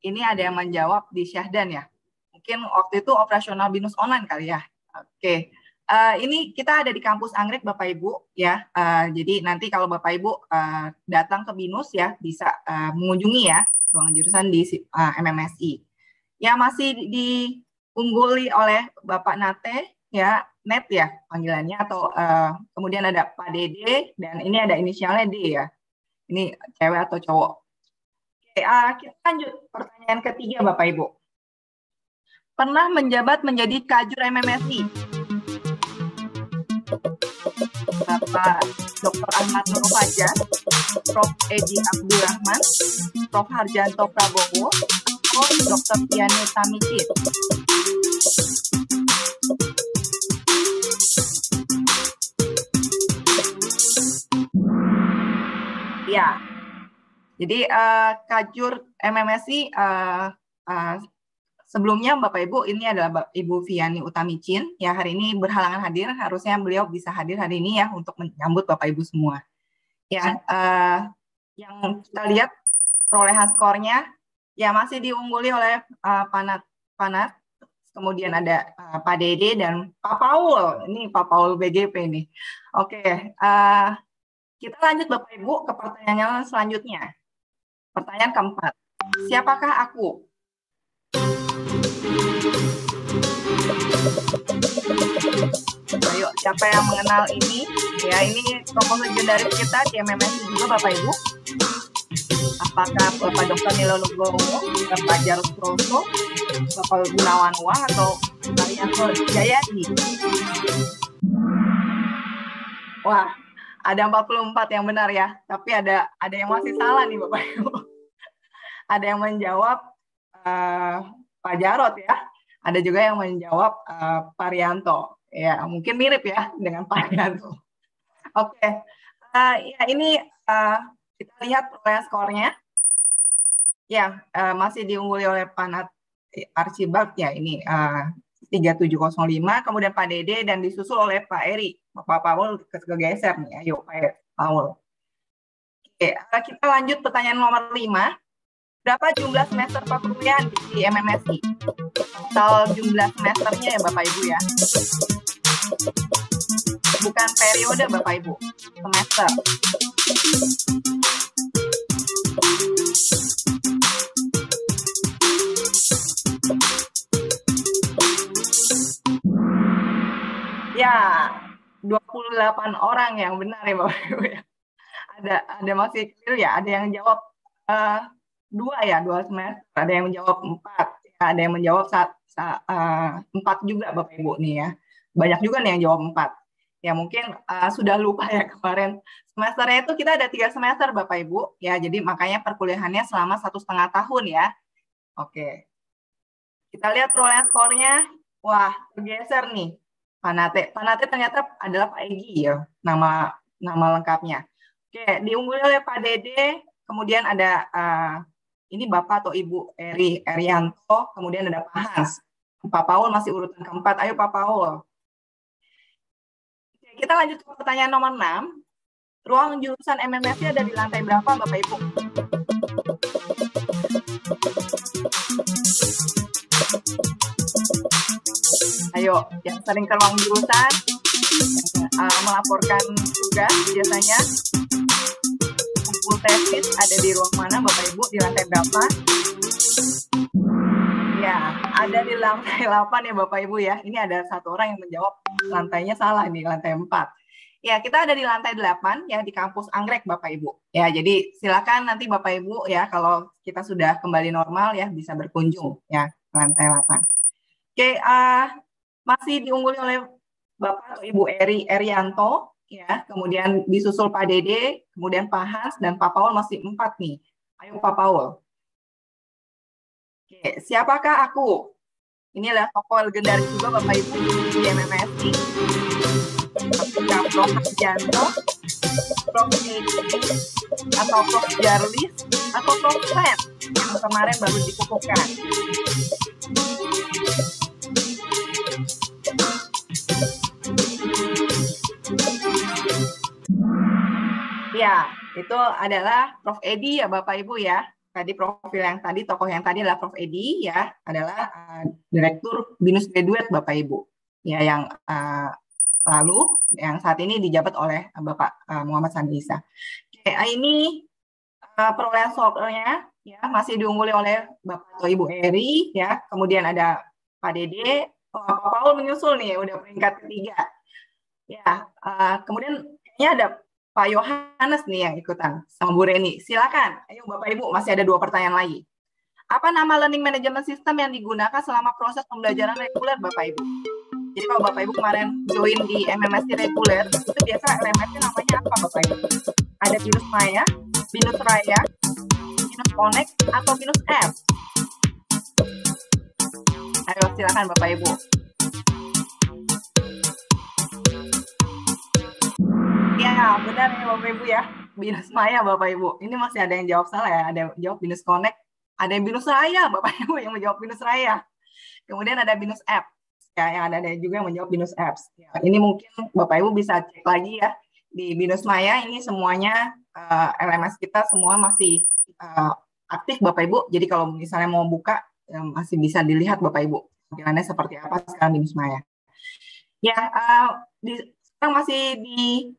Ini ada yang menjawab di Syahdan ya. Mungkin waktu itu operasional binus online kali ya. Oke, Eh, ini kita ada di kampus Anggrek Bapak Ibu ya. Uh, jadi nanti kalau Bapak Ibu uh, datang ke Binus ya bisa uh, mengunjungi ya ruang jurusan di uh, MMSI. Ya masih diungguli oleh Bapak Nate ya Net ya panggilannya atau uh, kemudian ada Pak Dede dan ini ada inisialnya D ya. Ini cewek atau cowok. Oke, uh, kita lanjut pertanyaan ketiga Bapak Ibu. Pernah menjabat menjadi kajur MMSI? Bapak Dr. Ahmad Nur Fajar, Prof. Edi Abdurrahman, Prof. Harjanto Prabowo, Prof. Dr. Tiani Tamitin. Ya, jadi uh, eh, kajur MMSI uh, eh, uh, eh, Sebelumnya Bapak Ibu, ini adalah Ibu Viani Utamicin. yang hari ini berhalangan hadir, harusnya beliau bisa hadir hari ini ya untuk menyambut Bapak Ibu semua. Ya, uh, yang kita lihat perolehan skornya ya masih diungguli oleh uh, Panat Panat. Kemudian ada uh, Pak Dede dan Pak Paul. Ini Pak Paul BGP nih. Oke, okay, uh, kita lanjut Bapak Ibu ke pertanyaan selanjutnya. Pertanyaan keempat. Siapakah aku? Ayo, siapa yang mengenal ini? Ya, ini tokoh legendaris kita di MMS juga Bapak Ibu. Apakah Bapak Dokter Nilo Nugroho, Bapak Jarus Proso, Bapak Gunawan Wang atau Marianto Jayadi? Wah, ada 44 yang benar ya, tapi ada ada yang masih salah nih Bapak Ibu. ada yang menjawab uh, Pak Jarot ya ada juga yang menjawab uh, eh, Parianto. Ya, mungkin mirip ya dengan Parianto. Oke. Okay. Uh, eh, ya, ini uh, kita lihat perolehan skornya. Ya, uh, masih diungguli oleh Panat Archibald ya ini uh, 3705, kemudian Pak Dede dan disusul oleh Pak Eri. Bapak Paul kegeser nih, ayo Pak Paul. Oke, kita lanjut pertanyaan nomor 5 berapa jumlah semester perkuliahan di MMSI? Total jumlah semesternya ya Bapak Ibu ya. Bukan periode Bapak Ibu, semester. Ya, 28 orang yang benar ya Bapak Ibu ya. Ada ada masih kecil ya, ada yang jawab eh, dua ya dua semester ada yang menjawab empat ya, ada yang menjawab saat, saat uh, eh, empat juga bapak ibu nih ya banyak juga nih yang jawab empat ya mungkin uh, sudah lupa ya kemarin semesternya itu kita ada tiga semester bapak ibu ya jadi makanya perkuliahannya selama satu setengah tahun ya oke kita lihat perolehan skornya wah bergeser nih Panate Panate ternyata adalah Pak Egi ya nama nama lengkapnya oke diunggul oleh Pak Dede kemudian ada uh, ini Bapak atau Ibu Eri Erianto, kemudian ada Pak Hans. Pak Paul masih urutan keempat. Ayo Pak Paul. Oke, kita lanjut ke pertanyaan nomor 6. Ruang jurusan MMSI ada di lantai berapa Bapak Ibu? Ayo, yang sering ke ruang jurusan, eh, melaporkan tugas biasanya. Ibu Tesis ada di ruang mana Bapak Ibu di lantai berapa? Ya, ada di lantai 8 ya Bapak Ibu ya. Ini ada satu orang yang menjawab lantainya salah ini lantai 4. Ya, kita ada di lantai 8 ya di kampus Anggrek Bapak Ibu. Ya, jadi silakan nanti Bapak Ibu ya kalau kita sudah kembali normal ya bisa berkunjung ya lantai 8. Oke, uh, masih diungguli oleh Bapak atau Ibu Eri Erianto ya, kemudian disusul Pak Dede, kemudian Pak Hans dan Pak Paul masih empat nih. Ayo Pak Paul. Oke, siapakah aku? Inilah tokoh legendaris juga Bapak Ibu di MMSI. Prof. Janto, Prof. Dede atau Prof. Jarlis, atau Prof. Sen yang kemarin baru dikukuhkan. Ya, itu adalah Prof. Edi ya Bapak Ibu ya. Tadi profil yang tadi, tokoh yang tadi adalah Prof. Edi ya, adalah uh, Direktur Binus Graduate Bapak Ibu. Ya, yang uh, lalu, yang saat ini dijabat oleh Bapak uh, Muhammad Sandi Isa. Oke, ini uh, perolehan soalnya ya masih diungguli oleh Bapak atau Ibu Eri ya. Kemudian ada Pak Dede, oh, Pak Paul menyusul nih, udah peringkat ketiga. Ya, uh, kemudian ini ada Pak Yohanes nih yang ikutan sama Bu Reni. Silakan. Ayo Bapak Ibu, masih ada dua pertanyaan lagi. Apa nama learning management system yang digunakan selama proses pembelajaran reguler Bapak Ibu? Jadi kalau Bapak Ibu kemarin join di MMS reguler, itu biasa LMS namanya apa Bapak Ibu? Ada Binus Maya, Binus Raya, Binus Connect, atau Binus F. Ayo silakan Bapak Ibu.
Iya, benar ya Bapak Ibu ya.
Binus Maya Bapak Ibu. Ini masih ada yang jawab salah ya. Ada yang jawab Binus Connect. Ada yang Binus Raya Bapak Ibu yang menjawab Binus Raya. Kemudian ada Binus App. Ya, yang ada, ada juga yang menjawab Binus Apps. Ya, ini mungkin Bapak Ibu bisa cek lagi ya. Di Binus Maya ini semuanya uh, eh, LMS kita semua masih uh, aktif Bapak Ibu. Jadi kalau misalnya mau buka ya masih bisa dilihat Bapak Ibu. tampilannya seperti apa sekarang Binus Maya. Ya, uh, di, sekarang masih di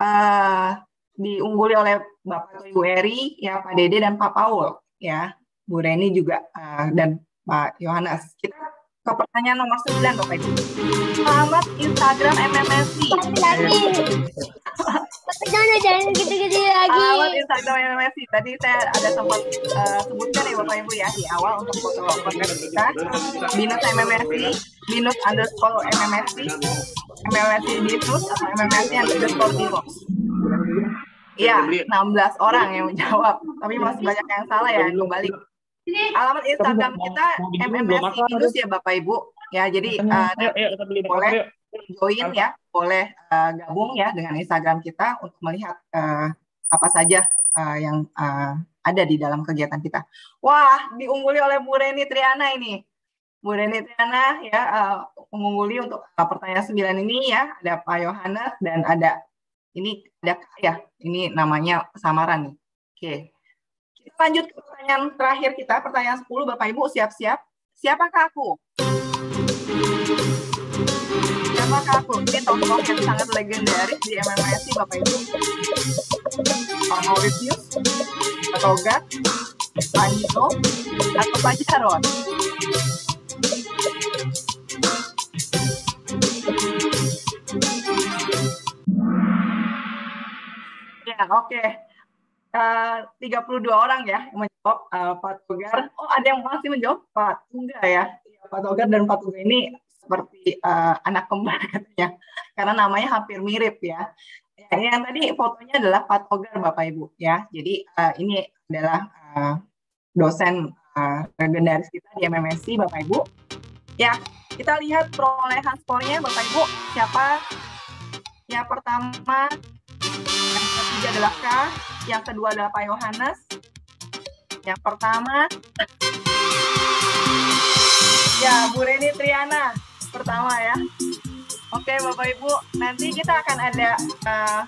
uh, diungguli oleh Bapak Ibu Eri, ya Pak Dede dan Pak Paul, ya Bu Reni juga uh, dan Pak Yohanes. Kita ke pertanyaan nomor sembilan, Bapak Ibu. Selamat Instagram MMSI. Tapi jangan jangan gitu-gitu lagi. Alamat ah, yang Messi. Tadi saya ada sempat uh, sebutkan ya Bapak Ibu ya di awal untuk foto konten kita. Minus MMSI, minus underscore MMSI, MMSI Bitus atau yang underscore Bitus. Iya, 16 orang yang menjawab. Tapi masih banyak yang salah ya, kembali. Alamat Instagram kita MMSI Binus ya Bapak Ibu. Ya, jadi uh, ayo, eh, ayo, boleh join ya boleh uh, gabung ya dengan Instagram kita untuk melihat uh, apa saja uh, yang uh, ada di dalam kegiatan kita. Wah, diungguli oleh Bu Reni Triana ini. Bu Reni Triana ya uh, mengungguli untuk uh, pertanyaan 9 ini ya, ada Pak Yohanes dan ada ini ada Kak ya. Ini namanya samaran nih. Oke. Kita lanjut ke pertanyaan terakhir kita, pertanyaan 10 Bapak Ibu siap-siap. Siapakah aku? pertama ke aku ini tokoh yang sangat legendaris di MMSI Bapak Ibu Pak Mauritius atau Gat Panjito atau Pak Jaron Ya, oke. Okay. Uh, 32 orang ya yang menjawab uh, Pak Togar. Oh, ada yang masih menjawab Pak Tungga ya. Iya, Pak Togar dan Pak Tungga ini seperti uh, anak kembar katanya karena namanya hampir mirip ya yang tadi fotonya adalah patogar bapak ibu ya jadi uh, ini adalah uh, dosen uh, legendaris kita di MMSI bapak ibu ya kita lihat perolehan skornya bapak ibu siapa ya pertama yang ketiga adalah K yang kedua adalah Pak Yohanes yang pertama ya Bu Reni Triana pertama ya. Oke Bapak Ibu, nanti kita akan ada uh,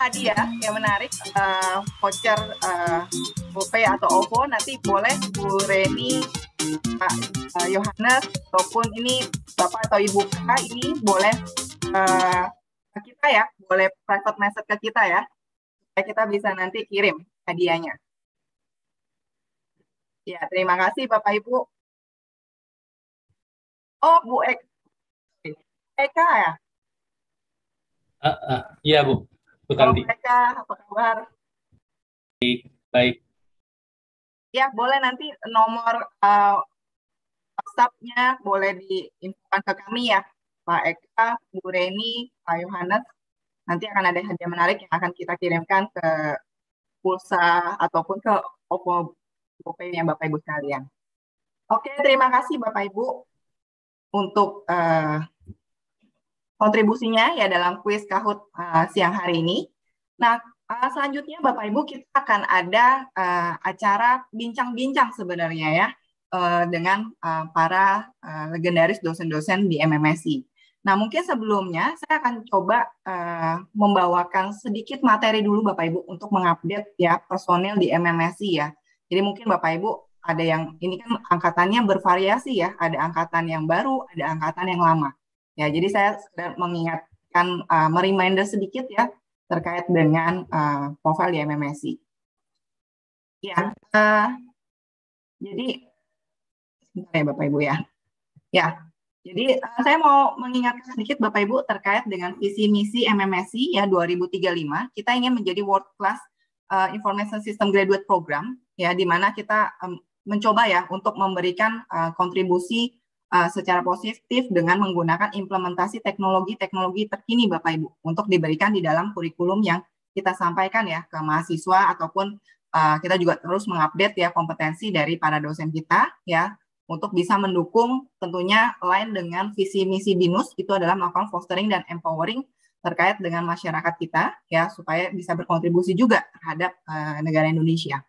hadiah yang menarik uh, voucher uh, GoPay atau OVO nanti boleh Bu Reni Pak uh, Yohanes ataupun ini Bapak atau Ibu K ini boleh uh, kita ya, boleh private message ke kita ya. Supaya kita bisa nanti kirim hadiahnya. Ya, terima kasih Bapak Ibu.
Oh, Bu Eka. Eka ya? Uh, uh, iya, Bu. Bu Tanti. Oh,
Eka, apa kabar?
Baik, baik.
Ya, boleh nanti nomor uh, WhatsApp-nya boleh diinfokan ke kami ya. Pak Eka, Bu Reni, Pak Yohanes. Nanti akan ada hadiah menarik yang akan kita kirimkan ke pulsa ataupun ke OPPO yang Bapak Ibu sekalian. Oke, terima kasih Bapak Ibu untuk uh, kontribusinya ya dalam kuis Kahoot uh, eh, siang hari ini. Nah, uh, selanjutnya Bapak Ibu kita akan ada uh, acara bincang-bincang sebenarnya ya uh, dengan uh, para uh, legendaris dosen-dosen di MMSI. Nah, mungkin sebelumnya saya akan coba uh, membawakan sedikit materi dulu Bapak Ibu untuk mengupdate ya personil di MMSI ya. Jadi mungkin Bapak Ibu ada yang ini kan angkatannya bervariasi ya, ada angkatan yang baru, ada angkatan yang lama. Ya, jadi saya mengingatkan uh, mereminder sedikit ya terkait dengan uh, profil di MMSI. Ya, uh, jadi sebentar ya Bapak Ibu ya. Ya, jadi uh, saya mau mengingatkan sedikit Bapak Ibu terkait dengan visi misi MMSI ya 2035. Kita ingin menjadi world class uh, information system graduate program ya di mana kita um, mencoba ya untuk memberikan uh, kontribusi uh, secara positif dengan menggunakan implementasi teknologi-teknologi terkini Bapak Ibu untuk diberikan di dalam kurikulum yang kita sampaikan ya ke mahasiswa ataupun uh, kita juga terus mengupdate ya kompetensi dari para dosen kita ya untuk bisa mendukung tentunya lain dengan visi misi BINUS itu adalah melakukan fostering dan empowering terkait dengan masyarakat kita ya supaya bisa berkontribusi juga terhadap uh, negara Indonesia.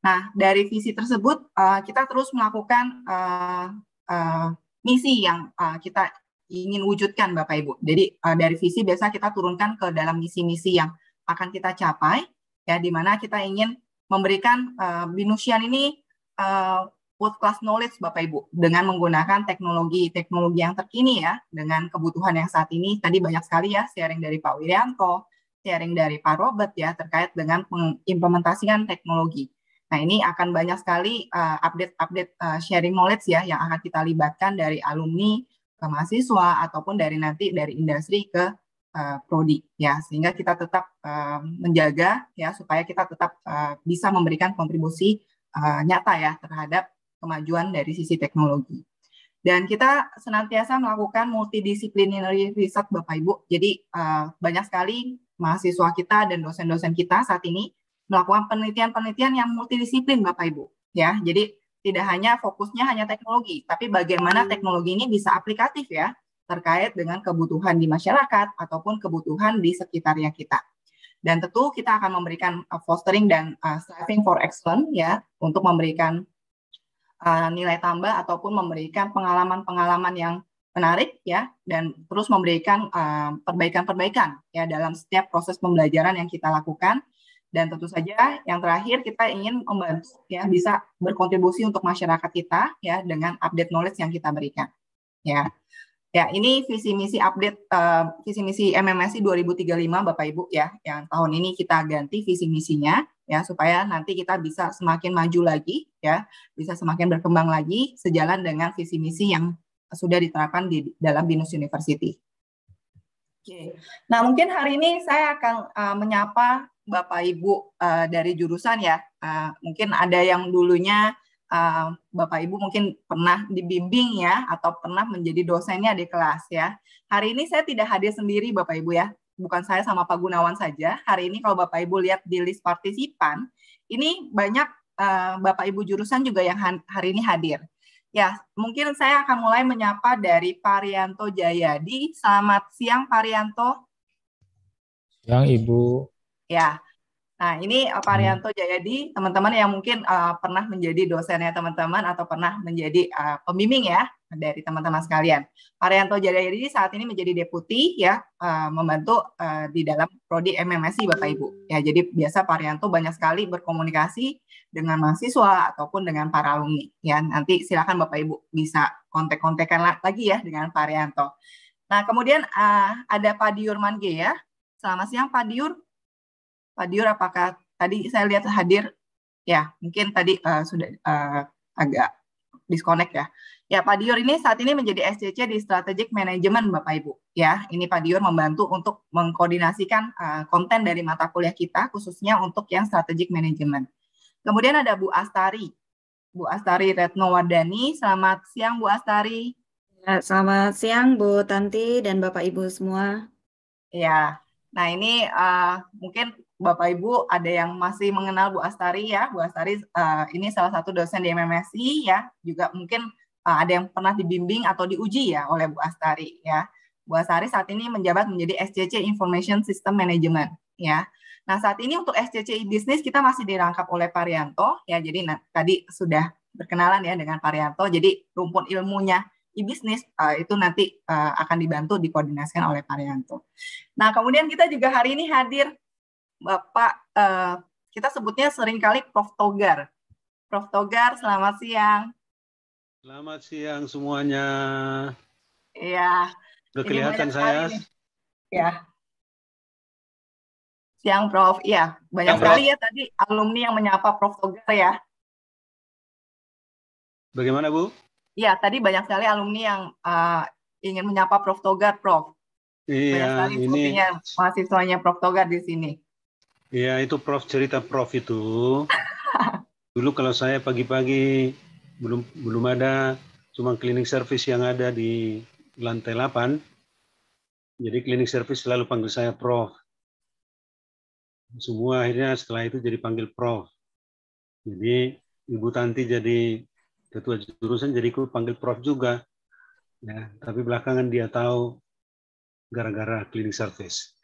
Nah, dari visi tersebut uh, kita terus melakukan uh, uh, misi yang uh, kita ingin wujudkan Bapak Ibu. Jadi uh, dari visi biasa kita turunkan ke dalam misi-misi yang akan kita capai ya di mana kita ingin memberikan uh, binusian ini uh, world class knowledge Bapak Ibu dengan menggunakan teknologi-teknologi yang terkini ya dengan kebutuhan yang saat ini tadi banyak sekali ya sharing dari Pak Wirianto, sharing dari Pak Robert ya terkait dengan mengimplementasikan teknologi. Nah ini akan banyak sekali update-update eh, uh, eh, uh, sharing knowledge ya yang akan kita libatkan dari alumni ke mahasiswa ataupun dari nanti dari industri ke uh, prodi ya sehingga kita tetap uh, menjaga ya supaya kita tetap uh, bisa memberikan kontribusi uh, nyata ya terhadap kemajuan dari sisi teknologi. Dan kita senantiasa melakukan multidisciplinary riset Bapak Ibu. Jadi banyak sekali mahasiswa kita dan dosen-dosen kita saat ini melakukan penelitian-penelitian yang multidisiplin Bapak Ibu ya. Jadi tidak hanya fokusnya hanya teknologi, tapi bagaimana teknologi ini bisa aplikatif ya terkait dengan kebutuhan di masyarakat ataupun kebutuhan di sekitarnya kita. Dan tentu kita akan memberikan uh, fostering dan uh, striving for excellence ya untuk memberikan uh, nilai tambah ataupun memberikan pengalaman-pengalaman yang menarik ya dan terus memberikan uh, perbaikan-perbaikan uh, perbaikan -perbaikan, ya dalam setiap proses pembelajaran yang kita lakukan dan tentu saja yang terakhir kita ingin membantu ya bisa berkontribusi untuk masyarakat kita ya dengan update knowledge yang kita berikan. Ya. Ya, ini visi misi update uh, visi misi MMSI 2035 Bapak Ibu ya yang tahun ini kita ganti visi misinya ya supaya nanti kita bisa semakin maju lagi ya, bisa semakin berkembang lagi sejalan dengan visi misi yang sudah diterapkan di dalam Binus University. Oke. Nah, mungkin hari ini saya akan uh, menyapa Bapak Ibu uh, dari jurusan ya. Uh, mungkin ada yang dulunya uh, Bapak Ibu mungkin pernah dibimbing ya atau pernah menjadi dosennya di kelas ya. Hari ini saya tidak hadir sendiri Bapak Ibu ya. Bukan saya sama Pak Gunawan saja. Hari ini kalau Bapak Ibu lihat di list partisipan, ini banyak uh, Bapak Ibu jurusan juga yang hari ini hadir. Ya, mungkin saya akan mulai menyapa dari Parianto Jayadi. Selamat siang, Parianto.
Siang, Ibu.
Ya. Nah, ini Pak eh, Arianto hmm. Jayadi, teman-teman yang mungkin uh, pernah menjadi dosennya teman-teman atau pernah menjadi uh, pembimbing ya dari teman-teman sekalian. Pak Arianto Jayadi saat ini menjadi deputi ya uh, membantu uh, di dalam prodi MMSI Bapak Ibu. Ya, jadi biasa Pak Arianto banyak sekali berkomunikasi dengan mahasiswa ataupun dengan para alumni. Ya, nanti silakan Bapak Ibu bisa kontak-kontakan lagi ya dengan Pak Arianto. Nah, kemudian uh, ada Pak Diurman G ya. Selamat siang Pak Diur. Pak Dior apakah tadi saya lihat hadir ya mungkin tadi uh, sudah uh, agak disconnect ya. Ya Pak Dior ini saat ini menjadi SCC di Strategic Management Bapak Ibu. Ya, ini Pak Dior membantu untuk mengkoordinasikan uh, konten dari mata kuliah kita khususnya untuk yang Strategic Management. Kemudian ada Bu Astari. Bu Astari Retno Wardani. selamat siang Bu Astari.
Ya, selamat siang Bu Tanti dan Bapak Ibu semua.
Ya, nah ini uh, mungkin Bapak Ibu ada yang masih mengenal Bu Astari ya. Bu Astari uh, ini salah satu dosen di MMSI ya. Juga mungkin uh, ada yang pernah dibimbing atau diuji ya oleh Bu Astari ya. Bu Astari saat ini menjabat menjadi SCC Information System Management ya. Nah, saat ini untuk SCC bisnis kita masih dirangkap oleh Parianto ya. Jadi nah, tadi sudah berkenalan ya dengan Parianto. Jadi rumpun ilmunya e-bisnis uh, eh, itu nanti uh, akan dibantu dikoordinasikan oleh Parianto. Nah, kemudian kita juga hari ini hadir Bapak uh, kita sebutnya seringkali Prof Togar. Prof Togar, selamat siang.
Selamat siang semuanya. Iya. Sudah kelihatan saya.
Iya. Siang Prof, iya banyak Siang, sekali Prof. ya tadi alumni yang menyapa Prof Togar ya. Bagaimana Bu? Iya tadi banyak sekali alumni yang uh, ingin menyapa Prof Togar, Prof.
Iya. Banyak sekali ini
mahasiswanya Prof Togar di sini.
Ya itu Prof cerita Prof itu. Dulu kalau saya pagi-pagi belum belum ada cuma klinik service yang ada di lantai 8. Jadi klinik service selalu panggil saya Prof. Semua akhirnya setelah itu jadi panggil Prof. Jadi Ibu Tanti jadi ketua jurusan jadi ikut panggil Prof juga. Ya, tapi belakangan dia tahu gara-gara klinik service.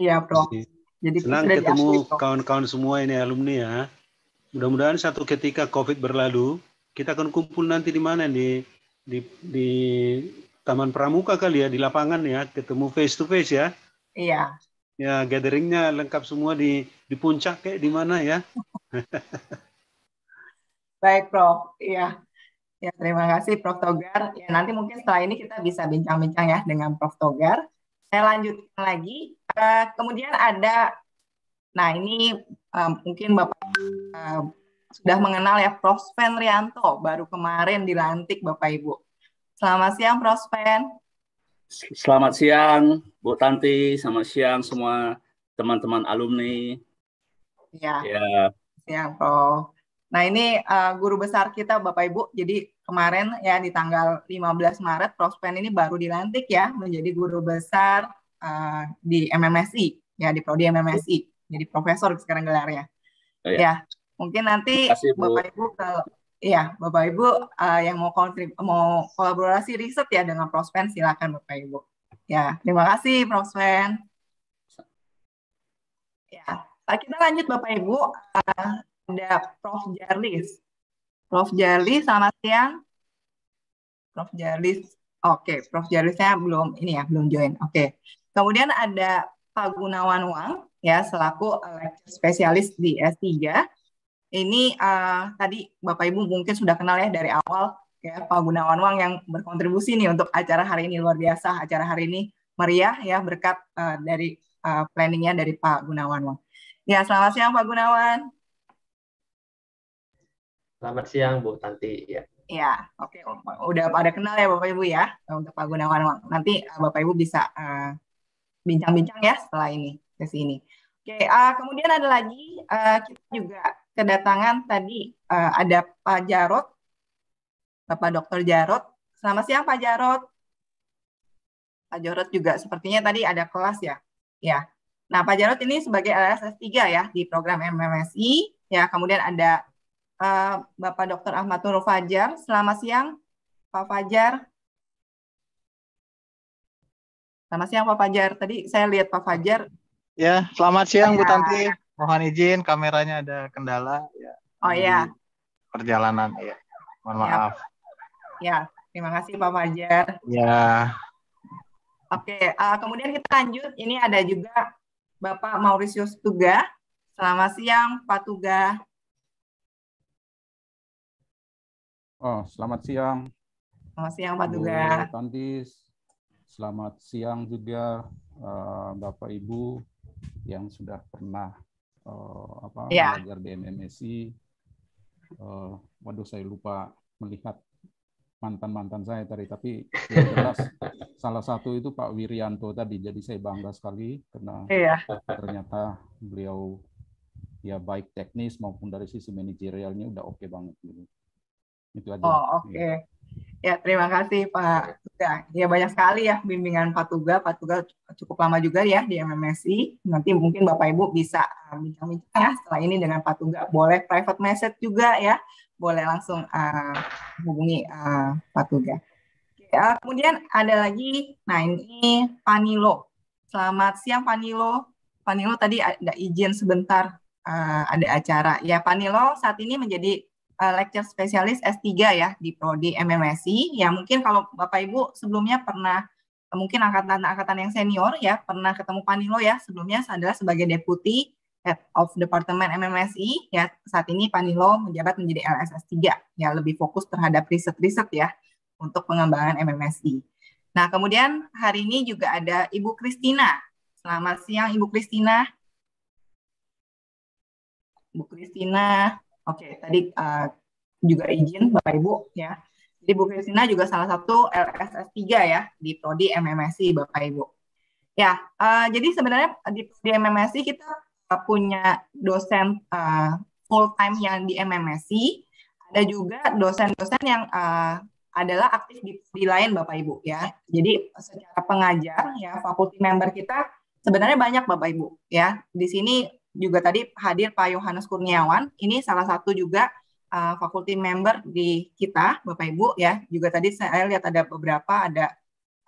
Iya bro. Jadi senang ketemu
kawan-kawan semua ini alumni ya. Mudah-mudahan satu ketika COVID berlalu, kita akan kumpul nanti di mana di di, di Taman Pramuka kali ya di lapangan ya ketemu face to face ya. Iya. Ya gatheringnya lengkap semua di di puncak kayak di mana ya.
Baik Prof, iya. Ya, terima kasih Prof. Togar. Ya, nanti mungkin setelah ini kita bisa bincang-bincang ya dengan Prof. Togar. Saya lanjutkan lagi Eh, kemudian ada, nah ini uh, mungkin Bapak uh, sudah mengenal ya Prof. Sven Rianto, baru kemarin dilantik Bapak Ibu. Selamat siang Prof. Sven.
Selamat siang Bu Tanti, selamat siang semua teman-teman alumni. Ya. Ya.
Siang Prof. Nah ini uh, guru besar kita Bapak Ibu, jadi kemarin ya di tanggal 15 Maret Prof. Sven ini baru dilantik ya menjadi guru besar uh, di MMSI ya di prodi MMSI jadi profesor sekarang gelarnya oh, ya. ya mungkin nanti kasih, bapak ibu kalau ya bapak ibu uh, yang mau kontrib mau kolaborasi riset ya dengan Prospen silakan bapak ibu ya terima kasih Prospen ya eh, kita lanjut bapak ibu uh, ada Prof Jarlis Prof Jarlis selamat siang Prof Jarlis Oke, okay, Prof Jarlisnya belum ini ya, belum join. Oke, okay. Kemudian ada Pak Gunawan Wang ya selaku lecturer spesialis di S3. Ini uh, tadi Bapak Ibu mungkin sudah kenal ya dari awal ya Pak Gunawan Wang yang berkontribusi nih untuk acara hari ini luar biasa. Acara hari ini meriah ya berkat uh, dari uh, planningnya dari Pak Gunawan Wang. Ya selamat siang Pak Gunawan.
Selamat siang Bu Tanti
ya. Ya, oke. Okay. Udah pada kenal ya Bapak Ibu ya untuk Pak Gunawan Wang. Nanti Bapak Ibu bisa uh, bincang-bincang ya setelah ini ke sini. Oke, uh, kemudian ada lagi uh, kita juga kedatangan tadi uh, ada Pak Jarot, Bapak Dokter Jarot. Selamat siang Pak Jarot. Pak Jarot juga sepertinya tadi ada kelas ya. Ya. Nah, Pak Jarot ini sebagai LSS 3 ya di program MMSI. Ya, kemudian ada uh, Bapak Dokter Ahmad Nur Fajar. Selamat siang Pak Fajar. Selamat siang Pak Fajar. Tadi saya lihat Pak Fajar.
Ya, selamat siang Bu iya. Tanti.
Mohon izin kameranya ada kendala ya. Oh ya. Perjalanan ya.
Mohon ya. maaf.
Ya, terima kasih Pak Fajar. Ya. Oke, uh, kemudian kita lanjut. Ini ada juga Bapak Mauritius Tuga. Selamat siang Pak Tuga.
Oh, selamat siang.
Selamat siang Pak Tuga. Bu
Tantis, Selamat siang juga uh, Bapak Ibu yang sudah pernah uh, apa ya. belajar di MMSI. Uh, eh, waduh saya lupa melihat mantan-mantan saya tadi, tapi yang jelas salah satu itu Pak Wirianto tadi. Jadi saya bangga sekali karena ya. ternyata beliau ya baik teknis maupun dari sisi manajerialnya udah oke okay banget gitu. Itu aja. Oh, oke. Okay. Ya.
Ya, terima kasih Pak Tuga. Ya, ya, banyak sekali ya bimbingan Pak Tuga. Pak Tuga cukup lama juga ya di MMSI. Nanti mungkin Bapak-Ibu bisa uh, bincang-bincang ya setelah ini dengan Pak Tuga. Boleh private message juga ya. Boleh langsung uh, hubungi uh, Pak Tuga. Ya, uh, kemudian ada lagi, nah ini Panilo. Selamat siang Panilo. Panilo tadi ada izin sebentar uh, ada acara. Ya Panilo saat ini menjadi uh, lecture spesialis S3 ya di prodi MMSI. Ya mungkin kalau Bapak Ibu sebelumnya pernah mungkin angkatan-angkatan yang senior ya pernah ketemu Panilo ya sebelumnya adalah sebagai deputi Head of Department MMSI ya saat ini Panilo menjabat menjadi LSS 3 ya lebih fokus terhadap riset-riset ya untuk pengembangan MMSI. Nah kemudian hari ini juga ada Ibu Kristina. Selamat siang Ibu Kristina. Ibu Kristina. Oke, tadi uh, juga izin Bapak Ibu ya. Jadi Bu Kristina juga salah satu LSS 3 ya di prodi MMSI Bapak Ibu. Ya, uh, jadi sebenarnya di, di MMSI kita eh, punya dosen uh, full time yang di MMSI, ada juga dosen-dosen yang uh, adalah aktif di, di lain Bapak Ibu ya. Jadi secara pengajar ya fakulti member kita sebenarnya banyak Bapak Ibu ya. Di sini juga tadi hadir Pak Yohanes Kurniawan. Ini salah satu juga uh, eh, faculty member di kita, Bapak Ibu ya. Juga tadi saya lihat ada beberapa ada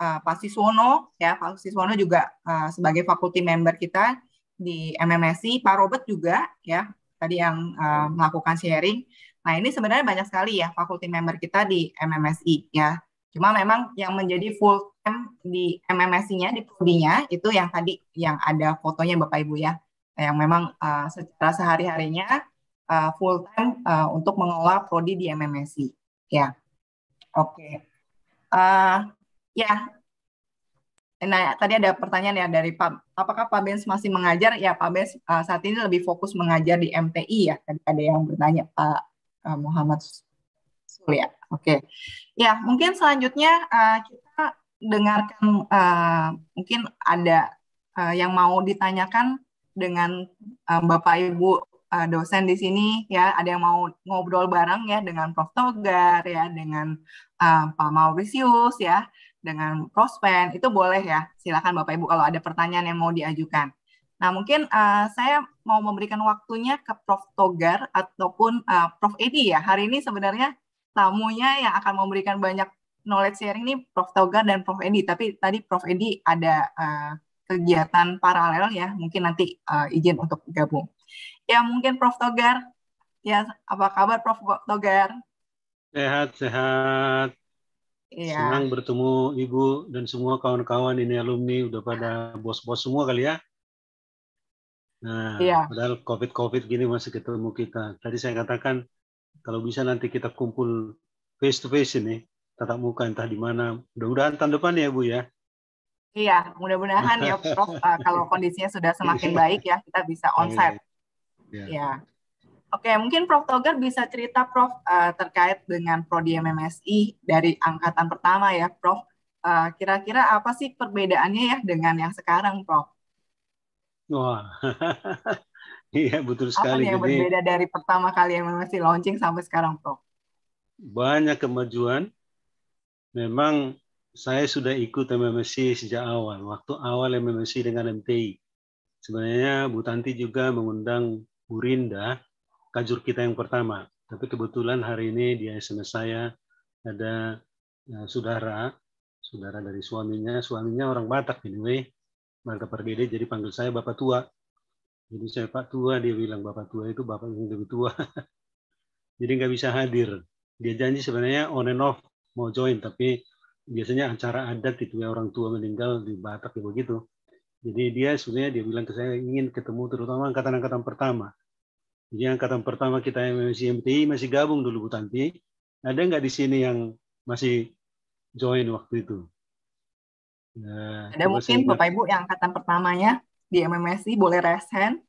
uh, Pak Siswono ya, Pak Siswono juga uh, sebagai faculty member kita di MMSI, Pak Robert juga ya tadi yang uh, melakukan sharing. Nah, ini sebenarnya banyak sekali ya faculty member kita di MMSI ya. Cuma memang yang menjadi full time di MMSI-nya di prodi-nya itu yang tadi yang ada fotonya Bapak Ibu ya yang memang uh, secara sehari-harinya uh, full time uh, untuk mengelola prodi di MMSI. Ya, oke. Okay. Uh, ya, yeah. nah tadi ada pertanyaan ya dari Pak, apakah Pak Bens masih mengajar? Ya Pak Bens uh, saat ini lebih fokus mengajar di MTI ya. Tadi ada yang bertanya Pak uh, Muhammad Sul ya. Oke, okay. ya yeah, mungkin selanjutnya uh, kita dengarkan uh, mungkin ada uh, yang mau ditanyakan dengan uh, Bapak Ibu uh, dosen di sini ya ada yang mau ngobrol bareng ya dengan Prof Togar ya dengan uh, Pak Mauricius ya dengan Prospen itu boleh ya silakan Bapak Ibu kalau ada pertanyaan yang mau diajukan. Nah mungkin uh, saya mau memberikan waktunya ke Prof Togar ataupun uh, Prof Edi ya hari ini sebenarnya tamunya yang akan memberikan banyak knowledge sharing ini Prof Togar dan Prof Edi tapi tadi Prof Edi ada uh, kegiatan paralel ya, mungkin nanti uh, izin untuk gabung. Ya mungkin Prof. Togar, ya apa kabar Prof. Togar?
Sehat, sehat. Ya. Senang bertemu Ibu dan semua kawan-kawan ini alumni udah pada bos-bos semua kali ya. Nah, ya. padahal COVID-COVID gini masih ketemu kita. Tadi saya katakan kalau bisa nanti kita kumpul face to face ini tatap muka entah di mana. Mudah-mudahan tahun depan ya Bu ya.
Iya, mudah-mudahan ya Prof uh, kalau kondisinya sudah semakin iya. baik ya kita bisa onsite. Iya. Yeah. Ya. Iya. Oke, mungkin Prof Togar bisa cerita Prof uh, terkait dengan prodi MMSI dari angkatan pertama ya, Prof. kira eh, kira-kira apa sih perbedaannya ya dengan yang sekarang, Prof?
Wah. iya, betul sekali. Apa yang Jadi, berbeda
dari pertama kali MMSI launching sampai sekarang, Prof?
Banyak kemajuan. Memang saya sudah ikut MMSI sejak awal, waktu awal MMSI dengan MTI. Sebenarnya Bu Tanti juga mengundang Bu Rinda, kajur kita yang pertama. Tapi kebetulan hari ini di SMS saya ada ya, saudara, saudara dari suaminya, suaminya orang Batak anyway, maka Pardede, jadi panggil saya Bapak Tua. Jadi saya Pak Tua, dia bilang Bapak Tua itu Bapak yang lebih tua. jadi nggak bisa hadir. Dia janji sebenarnya on and off mau join, tapi biasanya acara adat itu ya orang tua meninggal di Batak ya begitu. Jadi dia sebenarnya dia bilang ke saya ingin ketemu terutama angkatan-angkatan pertama. Jadi angkatan pertama kita MMC MTI masih gabung dulu Bu Tanti. Ada nggak di sini yang masih join waktu itu? Nah, Ada mungkin saya... Bapak
Ibu yang angkatan pertamanya di MMSI boleh raise hand.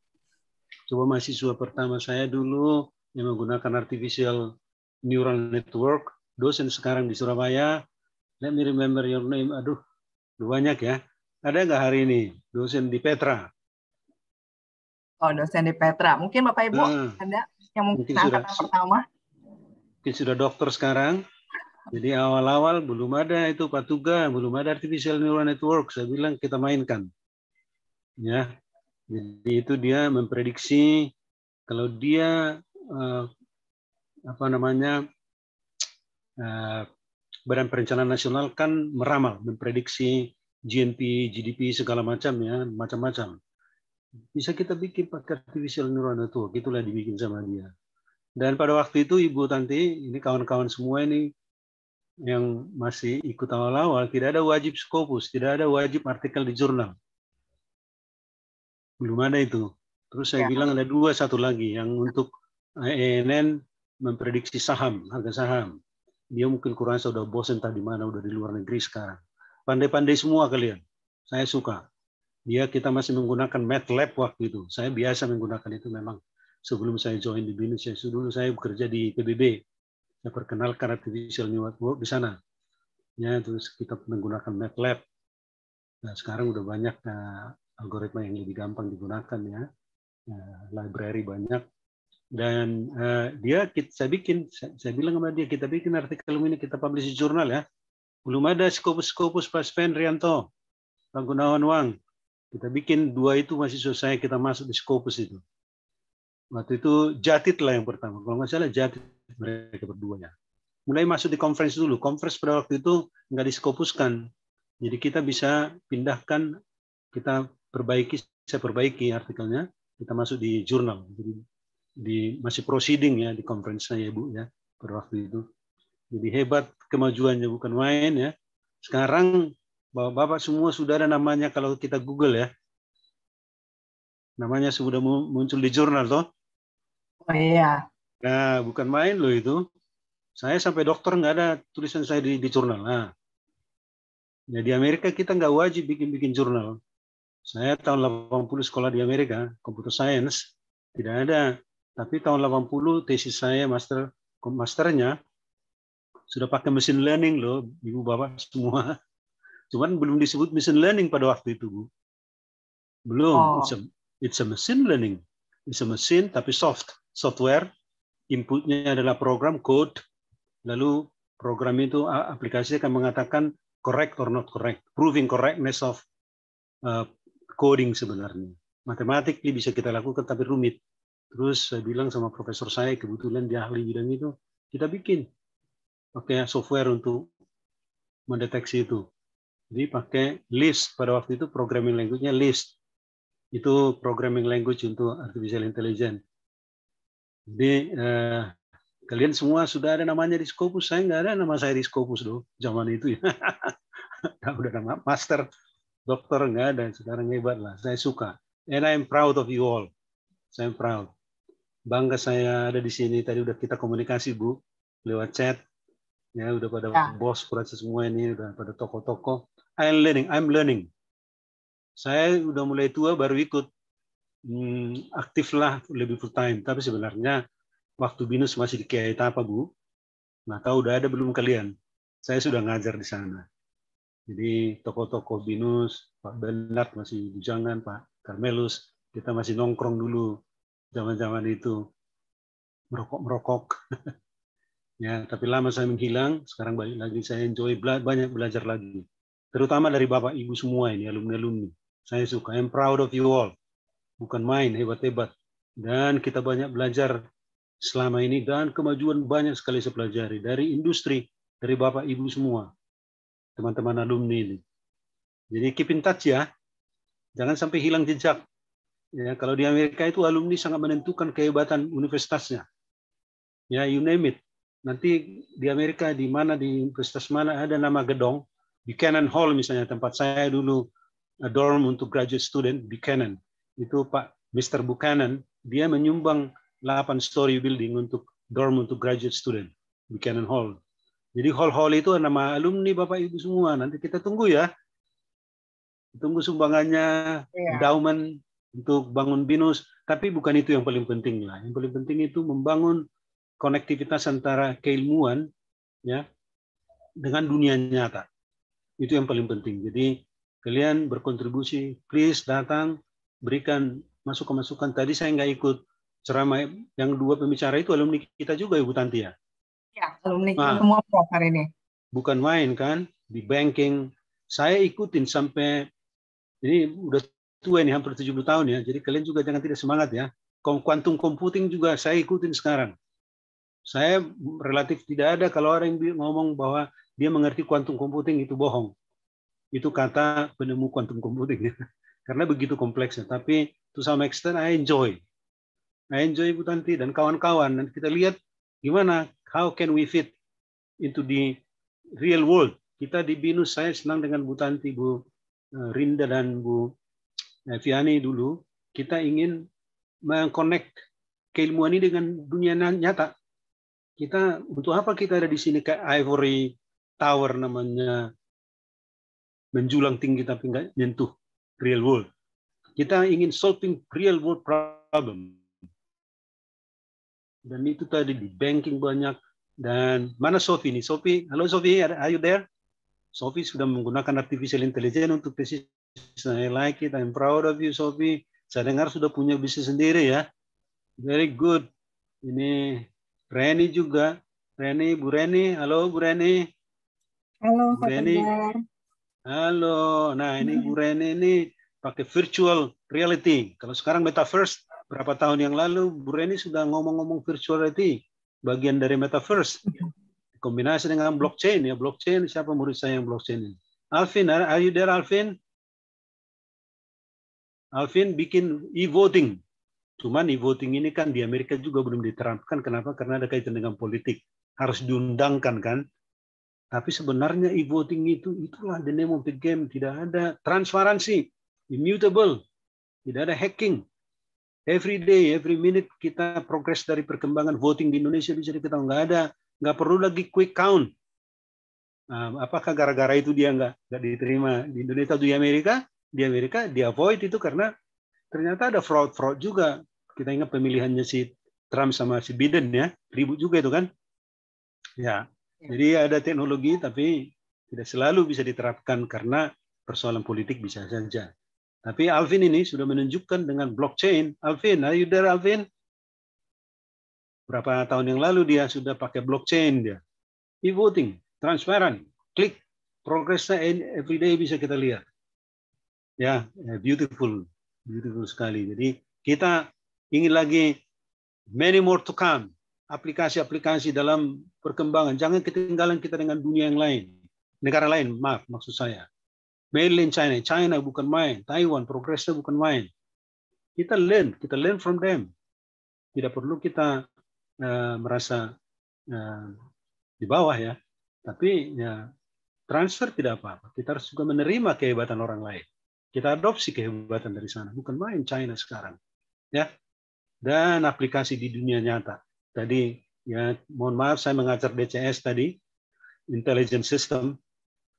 Coba mahasiswa pertama saya dulu yang menggunakan artificial neural network, dosen sekarang di Surabaya, Let me remember your name. Aduh, banyak ya. Ada nggak hari ini dosen di Petra?
Oh, dosen di Petra. Mungkin Bapak Ibu nah, hmm. ada
yang mungkin, mungkin sudah, pertama. Mungkin sudah dokter sekarang. Jadi awal-awal belum ada itu pak Patuga, belum ada artificial neural network. Saya bilang kita mainkan. Ya. Jadi itu dia memprediksi kalau dia eh, apa namanya eh, Badan Perencanaan Nasional kan meramal, memprediksi GNP, GDP segala macam ya, macam-macam. Bisa kita bikin pakai artificial neural network, itulah dibikin sama dia. Dan pada waktu itu Ibu Tanti, ini kawan-kawan semua ini yang masih ikut awal-awal, tidak ada wajib skopus, tidak ada wajib artikel di jurnal. Belum ada itu. Terus saya ya. bilang ada dua, satu lagi yang untuk ENN memprediksi saham, harga saham dia mungkin kurang sudah bosen tadi mana udah di luar negeri sekarang pandai-pandai semua kalian saya suka dia kita masih menggunakan MATLAB waktu itu saya biasa menggunakan itu memang sebelum saya join di BINUS saya dulu saya bekerja di PBB saya perkenalkan artificial network di sana ya terus kita menggunakan MATLAB nah sekarang udah banyak nah, algoritma yang lebih gampang digunakan ya Nah, library banyak dan uh, dia kita, saya bikin saya, saya bilang sama dia kita bikin artikel ini kita publish di jurnal ya belum ada skopus-skopus pas pen Rianto Bang Gunawan Wang kita bikin dua itu masih selesai kita masuk di skopus itu waktu itu Jatit lah yang pertama kalau nggak salah Jatit
mereka berduanya
mulai masuk di conference dulu conference pada waktu itu nggak diskopuskan jadi kita bisa pindahkan kita perbaiki saya perbaiki artikelnya kita masuk di jurnal jadi di masih proceeding ya di konferensinya ya Bu ya pada waktu itu. Jadi hebat kemajuannya bukan main ya. Sekarang Bapak-bapak semua sudah ada namanya kalau kita Google ya. Namanya sudah muncul di jurnal toh.
Oh iya.
Nah, bukan main loh itu. Saya sampai dokter nggak ada tulisan saya di, di jurnal. Nah, ya di Amerika kita nggak wajib bikin-bikin jurnal. Saya tahun 80 sekolah di Amerika, computer science, tidak ada tapi tahun 80 tesis saya master masternya sudah pakai machine learning loh, Ibu Bapak semua. Cuman belum disebut machine learning pada waktu itu, Bu. Belum. Oh. It's, a, it's a machine learning. It's a machine tapi soft, software. Inputnya adalah program code. Lalu program itu aplikasi akan mengatakan correct or not correct, proving correctness of uh, coding sebenarnya. Matematik ini bisa kita lakukan tapi rumit. Terus saya bilang sama profesor saya, kebetulan dia ahli bidang itu, kita bikin pakai software untuk mendeteksi itu. Jadi pakai list pada waktu itu programming language-nya list. Itu programming language untuk artificial intelligence. Jadi eh, kalian semua sudah ada namanya di Scopus, saya nggak ada nama saya di Scopus loh, zaman itu ya. udah nama master, dokter nggak ada, sekarang hebat lah. Saya suka. And I'm proud of you all. Saya proud bangga saya ada di sini. Tadi udah kita komunikasi Bu lewat chat. Ya, udah pada ya. bos proses semua ini, udah pada toko-toko. I'm learning, I'm learning. Saya udah mulai tua baru ikut hmm, aktiflah lebih full time. Tapi sebenarnya waktu binus masih di Kiai apa Bu. nah Maka udah ada belum kalian? Saya sudah ngajar di sana. Jadi toko-toko binus, Pak Bernard masih bujangan, Pak Carmelus, kita masih nongkrong dulu zaman-zaman itu merokok-merokok. ya, tapi lama saya menghilang, sekarang balik lagi saya enjoy bela banyak belajar lagi. Terutama dari Bapak Ibu semua ini alumni-alumni. Saya suka, I'm proud of you all. Bukan main, hebat-hebat. Dan kita banyak belajar selama ini dan kemajuan banyak sekali saya pelajari dari industri, dari Bapak Ibu semua, teman-teman alumni ini. Jadi keep in touch ya. Jangan sampai hilang jejak. Ya, kalau di Amerika itu alumni sangat menentukan kehebatan universitasnya. Ya, you name it. Nanti di Amerika di mana di universitas mana ada nama gedong, Buchanan Hall misalnya tempat saya dulu eh, dorm untuk graduate student Buchanan. Itu Pak Mr. Buchanan, dia menyumbang 8 story building untuk dorm untuk graduate student Buchanan Hall. Jadi hall-hall itu nama alumni Bapak Ibu semua. Nanti kita tunggu ya. Tunggu sumbangannya, iya. endowment, untuk bangun BINUS, tapi bukan itu yang paling penting lah. Yang paling penting itu membangun konektivitas antara keilmuan ya dengan dunia nyata. Itu yang paling penting. Jadi kalian berkontribusi, please datang, berikan masukan-masukan. Tadi saya nggak ikut ceramah yang dua pembicara itu alumni kita juga Ibu Tanti ya.
Ya, alumni nah, semua prof ini.
Bukan main kan di banking. Saya ikutin sampai ini udah tua ini hampir 70 tahun ya, jadi kalian juga jangan tidak semangat ya. Quantum computing juga saya ikutin sekarang. Saya relatif tidak ada kalau orang yang ngomong bahwa dia mengerti quantum computing itu bohong. Itu kata penemu quantum computing. ya, Karena begitu kompleksnya. Tapi to some extent I enjoy. I enjoy Bu Tanti dan kawan-kawan. Dan kita lihat gimana, how can we fit into the real world. Kita di BINUS, saya senang dengan Bu Tanti, Bu eh, Rinda, dan Bu Fiani nah, dulu, kita ingin mengkonek keilmuan ini dengan dunia nyata. Kita untuk apa kita ada di sini ke Ivory Tower namanya menjulang tinggi tapi nggak nyentuh real world. Kita ingin solving real world problem. Dan itu tadi di banking banyak dan mana Sophie? ini? Sophie, halo Sophie, are you there? Sophie sudah menggunakan artificial intelligence untuk precision I like it. I'm proud of you, Sophie. Saya dengar sudah punya bisnis sendiri ya. Very good. Ini Reni juga. Reni, Bu Reni. Halo, Bu Reni.
Halo, Bu Reni.
Halo. Nah, ini Bu hmm. Reni ini pakai virtual reality. Kalau sekarang metaverse, berapa tahun yang lalu Bu Reni sudah ngomong-ngomong virtual reality, bagian dari metaverse. Kombinasi dengan blockchain ya, blockchain siapa murid saya yang blockchain ini? Alvin, are you there Alvin? Alvin bikin e-voting. Cuman e-voting ini kan di Amerika juga belum diterapkan. Kenapa? Karena ada kaitan dengan politik. Harus diundangkan kan. Tapi sebenarnya e-voting itu itulah the name of the game. Tidak ada transparansi, immutable, tidak ada hacking. Every day, every minute kita progres dari perkembangan voting di Indonesia bisa diketahui nggak ada, nggak perlu lagi quick count. Ah, apakah gara-gara itu dia nggak nggak diterima di Indonesia atau di Amerika? di Amerika di avoid itu karena ternyata ada fraud-fraud juga. Kita ingat pemilihannya si Trump sama si Biden ya, ribut juga itu kan. Ya, ya. Jadi ada teknologi tapi tidak selalu bisa diterapkan karena persoalan politik bisa saja. Tapi Alvin ini sudah menunjukkan dengan blockchain. Alvin, are you Alvin? Berapa tahun yang lalu dia sudah pakai blockchain dia. E-voting, transparan, klik. Progresnya everyday bisa kita lihat. Ya, ya, beautiful, beautiful sekali. Jadi kita ingin lagi many more to come aplikasi-aplikasi dalam perkembangan. Jangan ketinggalan kita dengan dunia yang lain, negara lain, maaf maksud saya. Mainland China, China bukan main, Taiwan progresnya bukan main. Kita learn, kita learn from them. Tidak perlu kita uh, merasa uh, di bawah ya, tapi ya transfer tidak apa-apa. Kita harus juga menerima kehebatan orang lain. Kita adopsi kehebatan dari sana, bukan main China sekarang. Ya. Dan aplikasi di dunia nyata. Tadi ya mohon maaf saya mengajar DCS tadi, intelligence system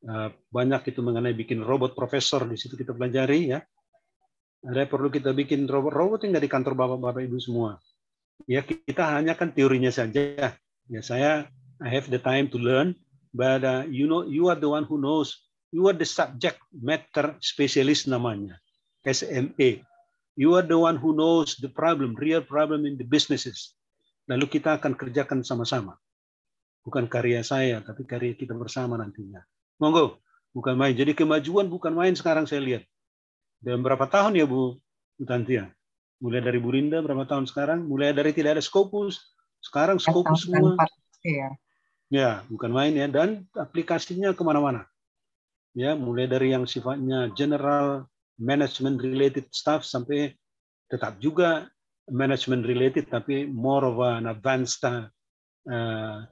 eh, banyak itu mengenai bikin robot profesor di situ kita pelajari ya. Ada perlu kita bikin robot robot yang dari kantor bapak-bapak ibu semua. Ya kita hanya kan teorinya saja. Ya saya I have the time to learn, but uh, you know you are the one who knows you are the subject matter specialist namanya, SMA. You are the one who knows the problem, real problem in the businesses. Lalu kita akan kerjakan sama-sama. Bukan karya saya, tapi karya kita bersama nantinya. Monggo, bukan main. Jadi kemajuan bukan main sekarang saya lihat. Dalam berapa tahun ya Bu, Tantia? Mulai dari Bu Rinda berapa tahun sekarang? Mulai dari tidak ada skopus, sekarang skopus semua. Iya. ya, bukan main ya. Dan aplikasinya kemana-mana ya mulai dari yang sifatnya general management related staff sampai tetap juga management related tapi more of an advanced uh,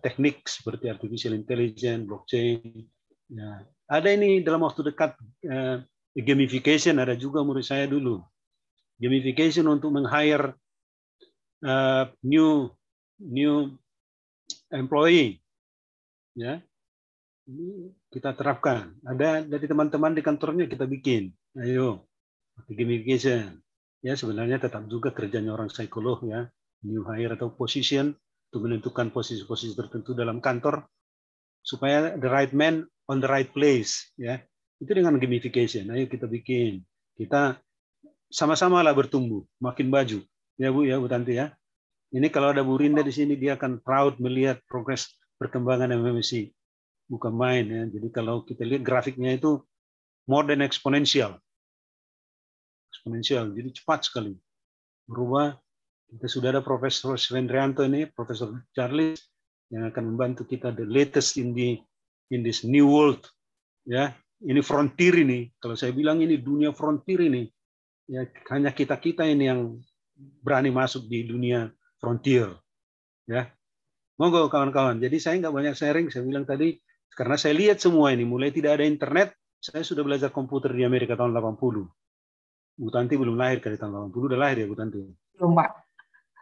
teknik seperti artificial intelligence, blockchain. Ya. Ada ini dalam waktu dekat uh, gamification ada juga menurut saya dulu. Gamification untuk meng-hire uh, new new employee. Ya ini kita terapkan. Ada dari teman-teman di kantornya kita bikin. Ayo, gamification. Ya sebenarnya tetap juga kerjanya orang psikolog ya, new hire atau position untuk menentukan posisi-posisi tertentu dalam kantor supaya the right man on the right place ya. Itu dengan gamification. Ayo kita bikin. Kita sama-sama lah bertumbuh, makin baju. Ya Bu ya, Bu Tanti ya. Ini kalau ada Bu Rinda di sini dia akan proud melihat progres perkembangan MMC bukan main ya. Jadi kalau kita lihat grafiknya itu more than eksponensial Eksponensial, jadi cepat sekali. Berubah, kita sudah ada Profesor Srendrianto ini, Profesor Charles, yang akan membantu kita the latest in the in this new world. Ya, ini frontier ini. Kalau saya bilang ini dunia frontier ini, ya hanya kita kita ini yang berani masuk di dunia frontier. Ya, monggo kawan-kawan. Jadi saya nggak banyak sharing. Saya bilang tadi karena saya lihat semua ini, mulai tidak ada internet, saya sudah belajar komputer di Amerika tahun 80. Bu Tanti belum lahir kali tahun 80, udah lahir ya Bu Tanti? Belum, Pak.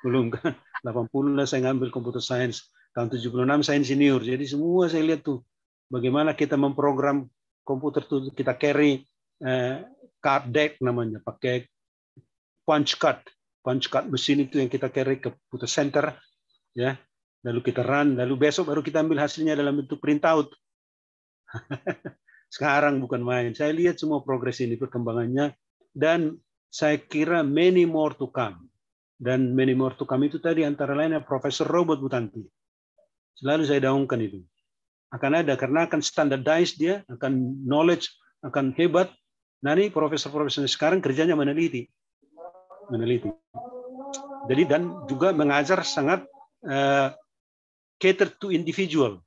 Belum kan? 80 lah saya ngambil komputer sains. Tahun 76 saya insinyur. Jadi semua saya lihat tuh bagaimana kita memprogram komputer tuh kita carry eh, card deck namanya, pakai punch card. Punch card mesin itu yang kita carry ke computer center ya. Lalu kita run, lalu besok baru kita ambil hasilnya dalam bentuk printout. Sekarang bukan main. Saya lihat semua progres ini, perkembangannya. Dan saya kira many more to come. Dan many more to come itu tadi antara lainnya Profesor Robert Butanti. Selalu saya daungkan itu. Akan ada, karena akan standardize dia, akan knowledge, akan hebat. Nah ini profesor-profesor sekarang kerjanya meneliti. Meneliti. Jadi dan juga mengajar sangat uh, eh, cater to individual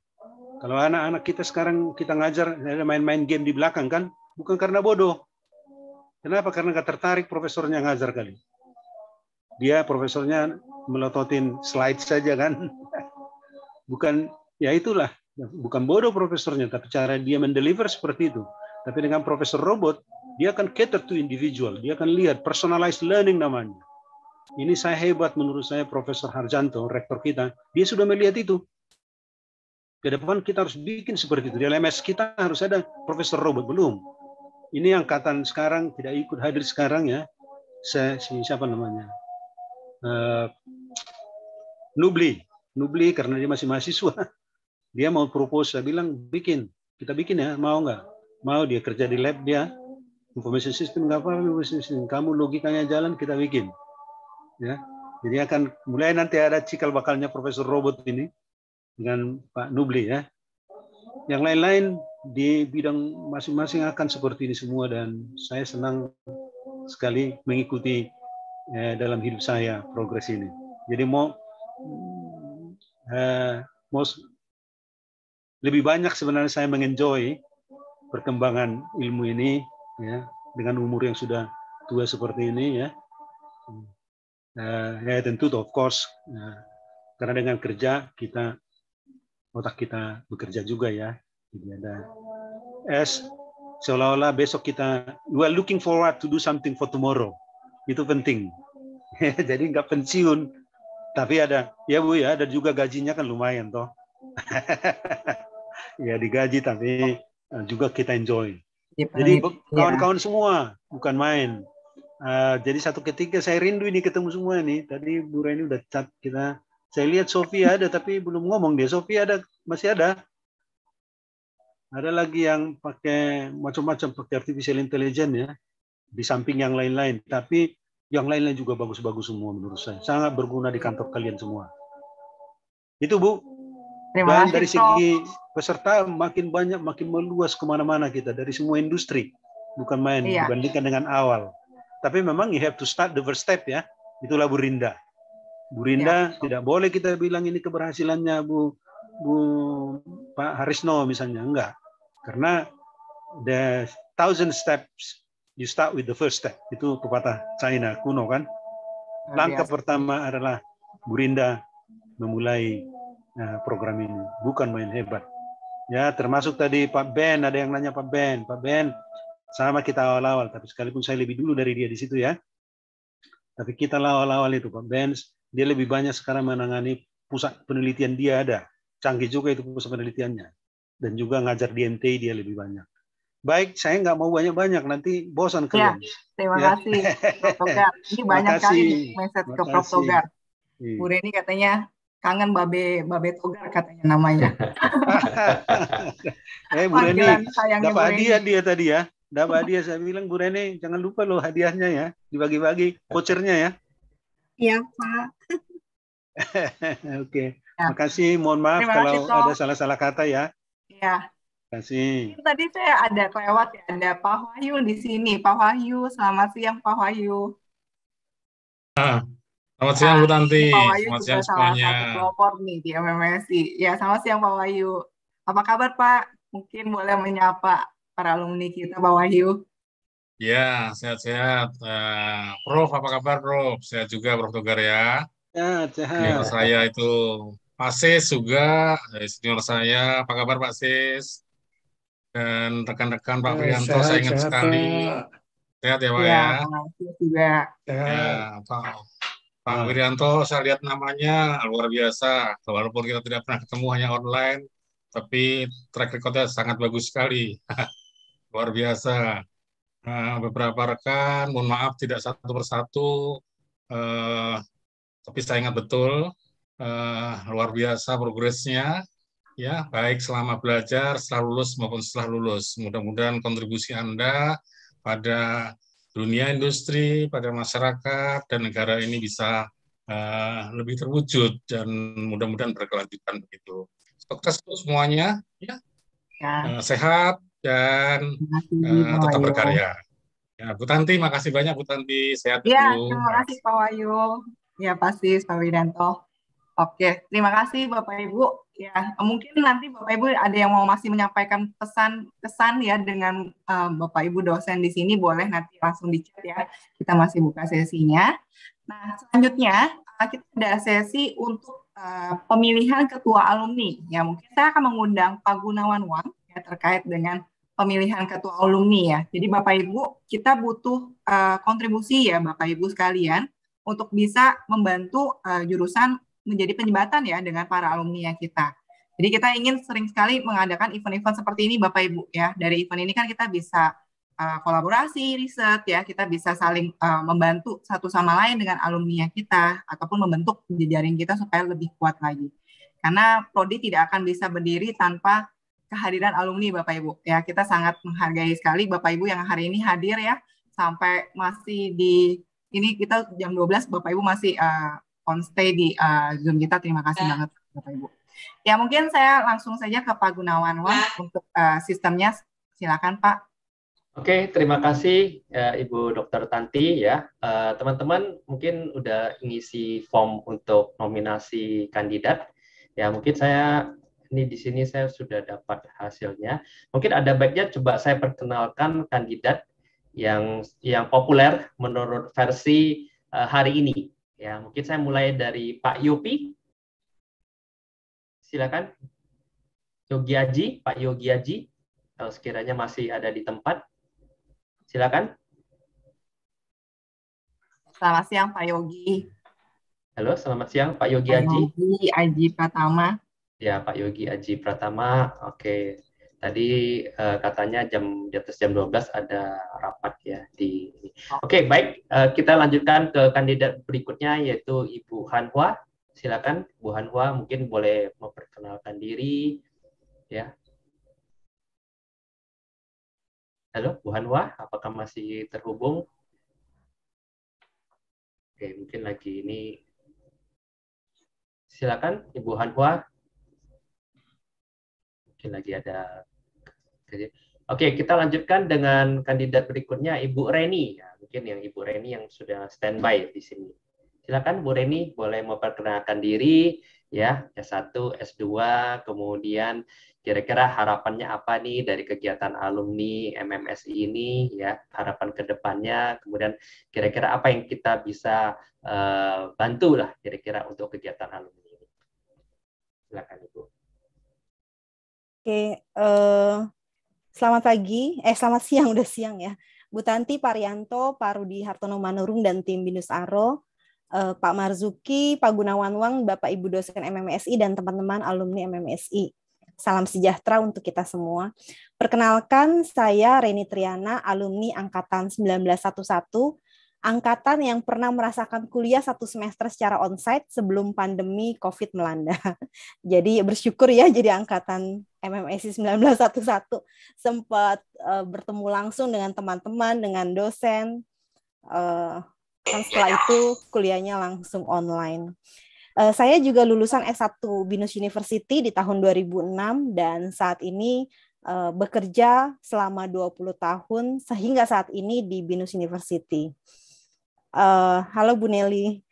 kalau anak-anak kita sekarang kita ngajar main-main game di belakang kan, bukan karena bodoh. Kenapa? Karena nggak tertarik profesornya ngajar kali. Dia profesornya melototin slide saja kan. Bukan, ya itulah. Bukan bodoh profesornya, tapi cara dia mendeliver seperti itu. Tapi dengan profesor robot, dia akan cater to individual. Dia akan lihat personalized learning namanya. Ini saya hebat menurut saya Profesor Harjanto, rektor kita. Dia sudah melihat itu ke depan kita harus bikin seperti itu. Di LMS kita harus ada Profesor Robert. Belum. Ini angkatan sekarang tidak ikut hadir sekarang ya. Saya, siapa namanya? Eh, Nubli. Nubli karena dia masih mahasiswa. Dia mau propose. Saya bilang, bikin. Kita bikin ya. Mau nggak? Mau dia kerja di lab dia. Information system nggak apa-apa. system. Kamu logikanya jalan, kita bikin. Ya, jadi akan mulai nanti ada cikal bakalnya Profesor Robot ini dengan Pak Nubli ya. Yang lain-lain di bidang masing-masing akan seperti ini semua dan saya senang sekali mengikuti eh, dalam hidup saya progres ini. Jadi mau eh, mau lebih banyak sebenarnya saya mengenjoy perkembangan ilmu ini ya dengan umur yang sudah tua seperti ini ya. Eh, ya tentu of course eh, karena dengan kerja kita otak kita bekerja juga ya. Jadi ada as seolah-olah besok kita we are looking forward to do something for tomorrow. Itu penting. Jadi nggak pensiun, tapi ada ya bu ya ada juga gajinya kan lumayan toh. ya digaji tapi eh, juga kita enjoy. Jadi kawan-kawan semua bukan main. Uh, jadi satu ketika saya rindu ini ketemu semua nih. Tadi Bu Reni udah chat kita saya lihat Sofia ada tapi belum ngomong dia. Sofia ada masih ada. Ada lagi yang pakai macam-macam pakai artificial intelligence ya di samping yang lain-lain. Tapi yang lain-lain juga bagus-bagus semua menurut saya. Sangat berguna di kantor kalian semua. Itu Bu. Terima Dan dari segi peserta makin banyak, makin meluas kemana-mana kita dari semua industri, bukan main iya. dibandingkan dengan awal. Tapi memang you have to start the first step ya. Itulah Bu Rinda. Bu Rinda ya. tidak boleh kita bilang ini keberhasilannya Bu Bu Pak Harisno misalnya enggak karena the thousand steps you start with the first step itu pepatah China kuno kan langkah pertama adalah Bu Rinda memulai eh, program ini bukan main hebat ya termasuk tadi Pak Ben ada yang nanya Pak Ben Pak Ben sama kita awal-awal tapi sekalipun saya lebih dulu dari dia di situ ya tapi kita awal-awal itu Pak Ben dia lebih banyak sekarang menangani pusat penelitian dia ada. Canggih juga itu pusat penelitiannya. Dan juga ngajar di NT dia lebih banyak. Baik, saya nggak mau banyak-banyak, nanti bosan ya, kalian. Ya, terima ya.
kasih, Prof. Togar. Ini banyak kali message ke Prof. Togar. Iya. Bu Reni katanya kangen babe babe togar katanya namanya.
eh Bu Reni, dapat hadiah dia tadi ya. Dapat hadiah saya bilang Bu Reni jangan lupa loh hadiahnya ya, dibagi-bagi vouchernya ya. Iya Pak. Oke, okay. ya. makasih. Mohon maaf Terima kalau kasih, ada salah-salah kata ya. Iya. Kasih.
Tadi saya ada kelewat ya, ada Pak Wahyu di sini. Pak Wahyu, selamat siang Pak Wahyu.
Ah, selamat
siang Bu nah, Tanti.
Pak Wahyu selamat juga siang salah semuanya. satu pelopor nih di MMSI. Ya, selamat siang Pak Wahyu. Apa kabar Pak? Mungkin boleh menyapa para alumni kita Pak Wahyu.
Ya, sehat-sehat. Uh, Prof, apa kabar, Prof? Sehat juga, Prof Togar ya.
Ya,
sehat. saya
itu Pak Sis juga, eh, senior saya. Apa kabar Pak Sis? Dan rekan-rekan Pak eh, Prianto, saya ingat sehat, sekali. Sehat ya, Pak iya, ya?
Ya, juga. ya
Pak. Pak Wirianto, saya lihat namanya luar biasa. Walaupun kita tidak pernah ketemu hanya online, tapi track recordnya sangat bagus sekali. luar biasa. Eh, beberapa rekan, mohon maaf tidak satu persatu, eh, tapi saya ingat betul eh, luar biasa progresnya ya baik selama belajar setelah lulus maupun setelah lulus mudah-mudahan kontribusi anda pada dunia industri pada masyarakat dan negara ini bisa eh, lebih terwujud dan mudah-mudahan berkelanjutan begitu sukses semuanya ya, ya. Eh, sehat dan kasih, uh, eh, tetap berkarya. Ya, Bu Tanti, makasih banyak Bu Tanti. Sehat ya, terima
kasih Pak Wayu. Ya, pasti Pak Widanto. Oke, terima kasih Bapak Ibu. Ya, mungkin nanti Bapak Ibu ada yang mau masih menyampaikan pesan pesan ya dengan uh, Bapak Ibu dosen di sini boleh nanti langsung di chat ya. Kita masih buka sesinya. Nah, selanjutnya eh, kita ada sesi untuk uh, pemilihan ketua alumni. Ya, mungkin saya akan mengundang Pak Gunawan Wang ya terkait dengan pemilihan ketua alumni ya. Jadi Bapak Ibu, kita butuh uh, kontribusi ya Bapak Ibu sekalian untuk bisa membantu uh, jurusan menjadi penyebatan ya dengan para alumni ya kita. Jadi kita ingin sering sekali mengadakan event-event seperti ini Bapak Ibu ya. Dari event ini kan kita bisa uh, kolaborasi, riset ya, kita bisa saling uh, membantu satu sama lain dengan alumni ya kita ataupun membentuk jejaring kita supaya lebih kuat lagi. Karena prodi tidak akan bisa berdiri tanpa kehadiran alumni Bapak Ibu. Ya, kita sangat menghargai sekali Bapak Ibu yang hari ini hadir ya sampai masih di ini kita jam 12 Bapak Ibu masih uh, on stay di uh, Zoom kita. Terima kasih ya. banget Bapak Ibu. Ya, mungkin saya langsung saja ke Pak Gunawan ya. untuk uh, sistemnya. Silakan Pak. Oke, terima kasih ya,
Ibu Dr. Tanti ya. Teman-teman uh, teman -teman, mungkin udah ngisi form untuk nominasi kandidat. Ya, mungkin saya ini di sini saya sudah dapat hasilnya. Mungkin ada baiknya coba saya perkenalkan kandidat yang yang populer menurut versi uh, hari ini. Ya, mungkin saya mulai dari Pak Yopi. Silakan. Yogi Aji, Pak Yogi Aji, kalau sekiranya masih ada di tempat. Silakan.
Selamat siang Pak Yogi.
Halo, selamat siang Pak Yogi Aji.
Yogi Aji Pratama.
Ya, Pak Yogi Aji Pratama. Oke. Tadi uh, katanya jam di atas jam 12 ada rapat ya di Oke, baik. Uh, kita lanjutkan ke kandidat berikutnya yaitu Ibu Hanhua. Silakan Ibu Hanhua mungkin boleh memperkenalkan diri ya. Halo, Ibu Hanhua, apakah masih
terhubung? Oke, mungkin lagi ini.
Silakan Ibu Hanhua mungkin lagi ada Oke, kita lanjutkan dengan kandidat berikutnya Ibu Reni. Ya, mungkin yang Ibu Reni yang sudah standby di sini. Silakan Bu Reni boleh memperkenalkan diri ya S1, S2, kemudian kira-kira harapannya apa nih dari kegiatan alumni MMSI ini ya harapan kedepannya kemudian kira-kira apa yang kita bisa uh, eh, bantu lah kira-kira untuk kegiatan alumni ini silakan ibu
Oke, uh, selamat pagi, eh selamat siang udah siang ya. Bu Tanti Parianto, Pak Rudi Hartono Manurung dan tim Binus Aro, uh, Pak Marzuki, Pak Gunawan Wang, Bapak Ibu dosen MMSI dan teman-teman alumni MMSI. Salam sejahtera untuk kita semua. Perkenalkan saya Reni Triana, alumni angkatan 1911 angkatan yang pernah merasakan kuliah satu semester secara onsite sebelum pandemi COVID melanda. Jadi bersyukur ya jadi angkatan MMSI 1911 sempat uh, bertemu langsung dengan teman-teman, dengan dosen. Uh, kan setelah itu kuliahnya langsung online. Uh, saya juga lulusan S1 Binus University di tahun 2006 dan saat ini uh, bekerja selama 20 tahun sehingga saat ini di Binus University. Uh, halo Bu Nelly.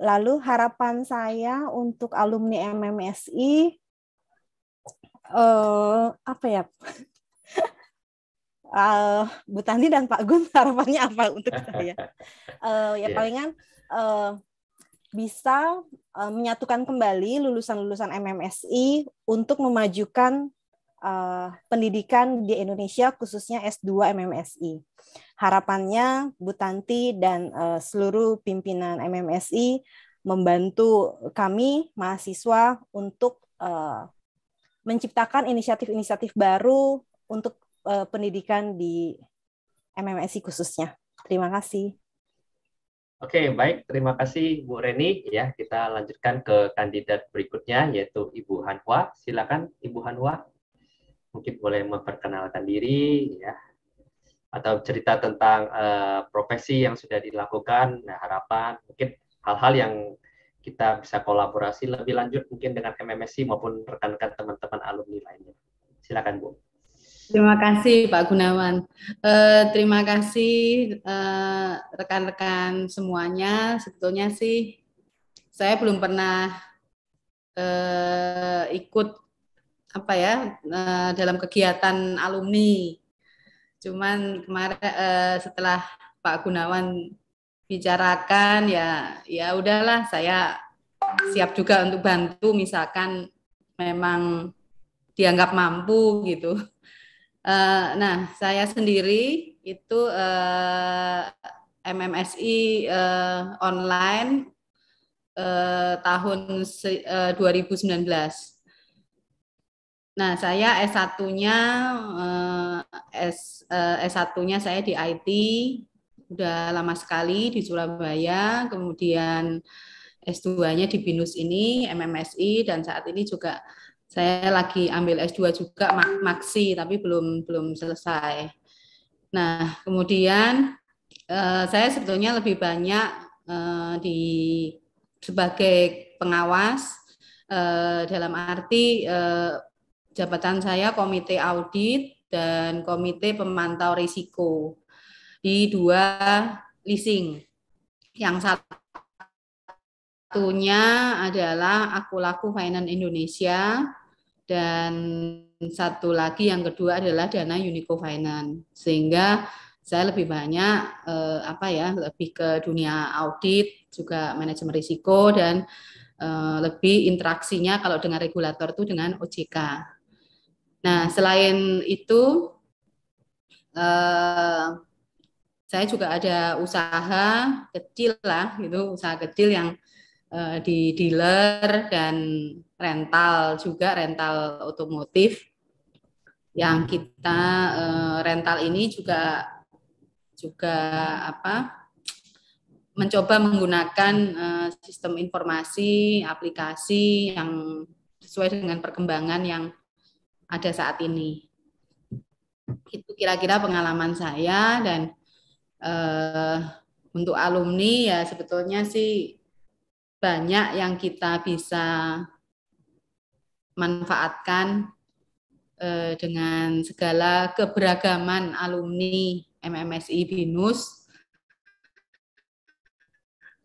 Lalu harapan saya untuk alumni MMSI uh, eh, apa ya? uh, Bu Tani dan Pak Gun harapannya apa untuk saya? Uh, ya yeah. palingan uh, bisa uh, menyatukan kembali lulusan-lulusan MMSI untuk memajukan uh, pendidikan di Indonesia khususnya S2 MMSI. Harapannya Bu Tanti dan uh, seluruh pimpinan MMSI membantu kami mahasiswa untuk uh, menciptakan inisiatif-inisiatif baru untuk uh, pendidikan di MMSI khususnya. Terima kasih.
Oke, baik. Terima kasih Bu Reni. Ya, kita lanjutkan ke kandidat berikutnya yaitu Ibu Hanwa. Silakan Ibu Hanwa mungkin boleh memperkenalkan diri ya atau cerita tentang uh, profesi yang sudah dilakukan nah harapan mungkin hal-hal yang kita bisa kolaborasi lebih lanjut mungkin dengan MMSI maupun rekan-rekan teman-teman alumni lainnya silakan Bu
Terima kasih Pak Gunawan. Uh, terima kasih rekan eh, rekan-rekan semuanya. Sebetulnya sih saya belum pernah uh, ikut apa ya eh, dalam kegiatan alumni. Cuman kemarin eh, setelah Pak Gunawan bicarakan ya ya udahlah saya siap juga untuk bantu misalkan memang dianggap mampu gitu. Eh, nah, saya sendiri itu uh, MMSI uh, online uh, tahun uh, 2019. Nah, saya S1-nya S S1-nya eh, eh, saya di IT udah lama sekali di Surabaya, kemudian S2-nya di BINUS ini MMSI dan saat ini juga saya lagi ambil S2 juga mak maksi tapi belum belum selesai. Nah, kemudian eh, saya sebetulnya lebih banyak eh, di sebagai pengawas eh, dalam arti eh, jabatan saya komite audit dan komite pemantau risiko di dua leasing. Yang satunya adalah aku laku Finance Indonesia dan satu lagi yang kedua adalah dana Unico Finance. Sehingga saya lebih banyak eh, apa ya lebih ke dunia audit juga manajemen risiko dan eh, lebih interaksinya kalau dengan regulator itu dengan OJK Nah, selain itu, uh, saya juga ada usaha kecil lah, gitu, usaha kecil yang uh, di dealer dan rental juga, rental otomotif. Yang kita uh, rental ini juga juga apa? mencoba menggunakan uh, sistem informasi, aplikasi yang sesuai dengan perkembangan yang ada saat ini. Itu kira-kira pengalaman saya dan eh, untuk alumni ya sebetulnya sih banyak yang kita bisa manfaatkan eh, dengan segala keberagaman alumni MMSI BINUS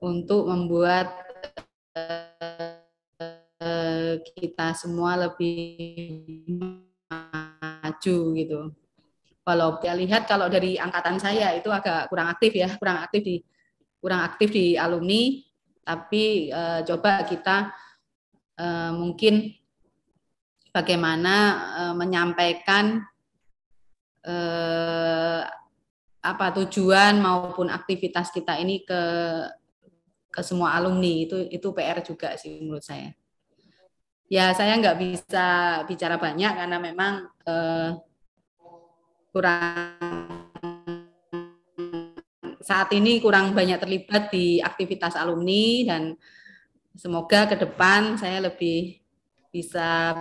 untuk membuat eh, kita semua lebih maju gitu. Kalau kita lihat kalau dari angkatan saya itu agak kurang aktif ya, kurang aktif di kurang aktif di alumni, tapi e, coba kita e, mungkin bagaimana e, menyampaikan e, apa tujuan maupun aktivitas kita ini ke ke semua alumni itu itu PR juga sih menurut saya ya saya nggak bisa bicara banyak karena memang eh, kurang saat ini kurang banyak terlibat di aktivitas alumni dan semoga ke depan saya lebih bisa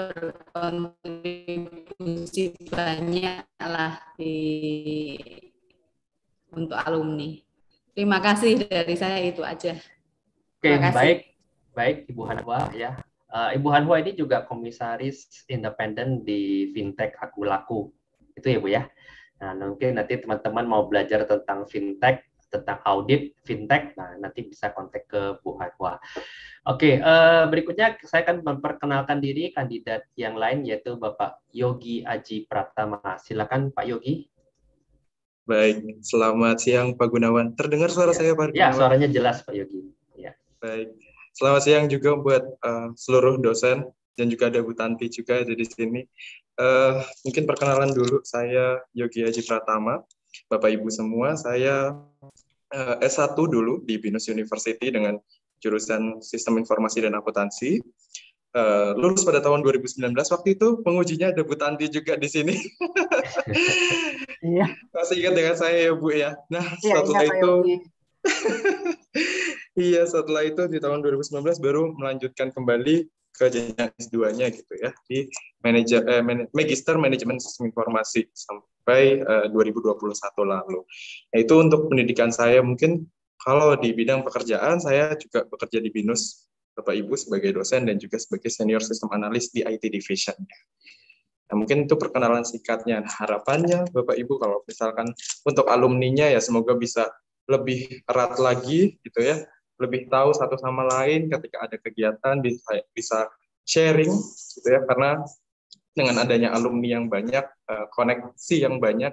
berkontribusi banyak lah di untuk alumni. Terima kasih dari saya itu aja.
Oke, baik. Baik Ibu Hanwa ya. Uh, Ibu Hanhua ini juga komisaris independen di fintech Aku Laku. Itu ya Bu ya. Nah, mungkin nanti teman-teman mau belajar tentang fintech, tentang audit fintech, nah nanti bisa kontak ke Bu Hanhua. Oke, uh, berikutnya saya akan memperkenalkan diri kandidat yang lain yaitu Bapak Yogi Aji Pratama. Silakan Pak Yogi.
Baik, selamat siang Pak Gunawan. Terdengar suara ya. saya Pak ya, Gunawan? Ya, suaranya jelas Pak Yogi. Ya. Baik. Selamat siang juga buat uh, seluruh dosen dan juga ada Bu Tanti juga ada di sini. Uh, mungkin perkenalan dulu, saya Yogi Haji Pratama. Bapak Ibu semua, saya uh, eh, S1 dulu di Binus University dengan jurusan Sistem Informasi dan Akuntansi. Uh, lulus pada tahun 2019 waktu itu pengujinya ada Bu Tanti juga di sini. Iya. Masih ingat dengan saya ya Bu ya. Nah, ya, setelah itu Iya, setelah itu di tahun 2019 baru melanjutkan kembali ke jenjang S2-nya gitu ya di manajer eh, man, Magister Manajemen Sistem Informasi sampai eh, 2021 lalu. Nah, itu untuk pendidikan saya mungkin kalau di bidang pekerjaan saya juga bekerja di BINUS Bapak Ibu sebagai dosen dan juga sebagai senior sistem analis di IT division Nah, mungkin itu perkenalan singkatnya. Nah, harapannya Bapak Ibu kalau misalkan untuk alumni-nya ya semoga bisa lebih erat lagi gitu ya lebih tahu satu sama lain ketika ada kegiatan bisa bisa sharing gitu ya karena dengan adanya alumni yang banyak eh, koneksi yang banyak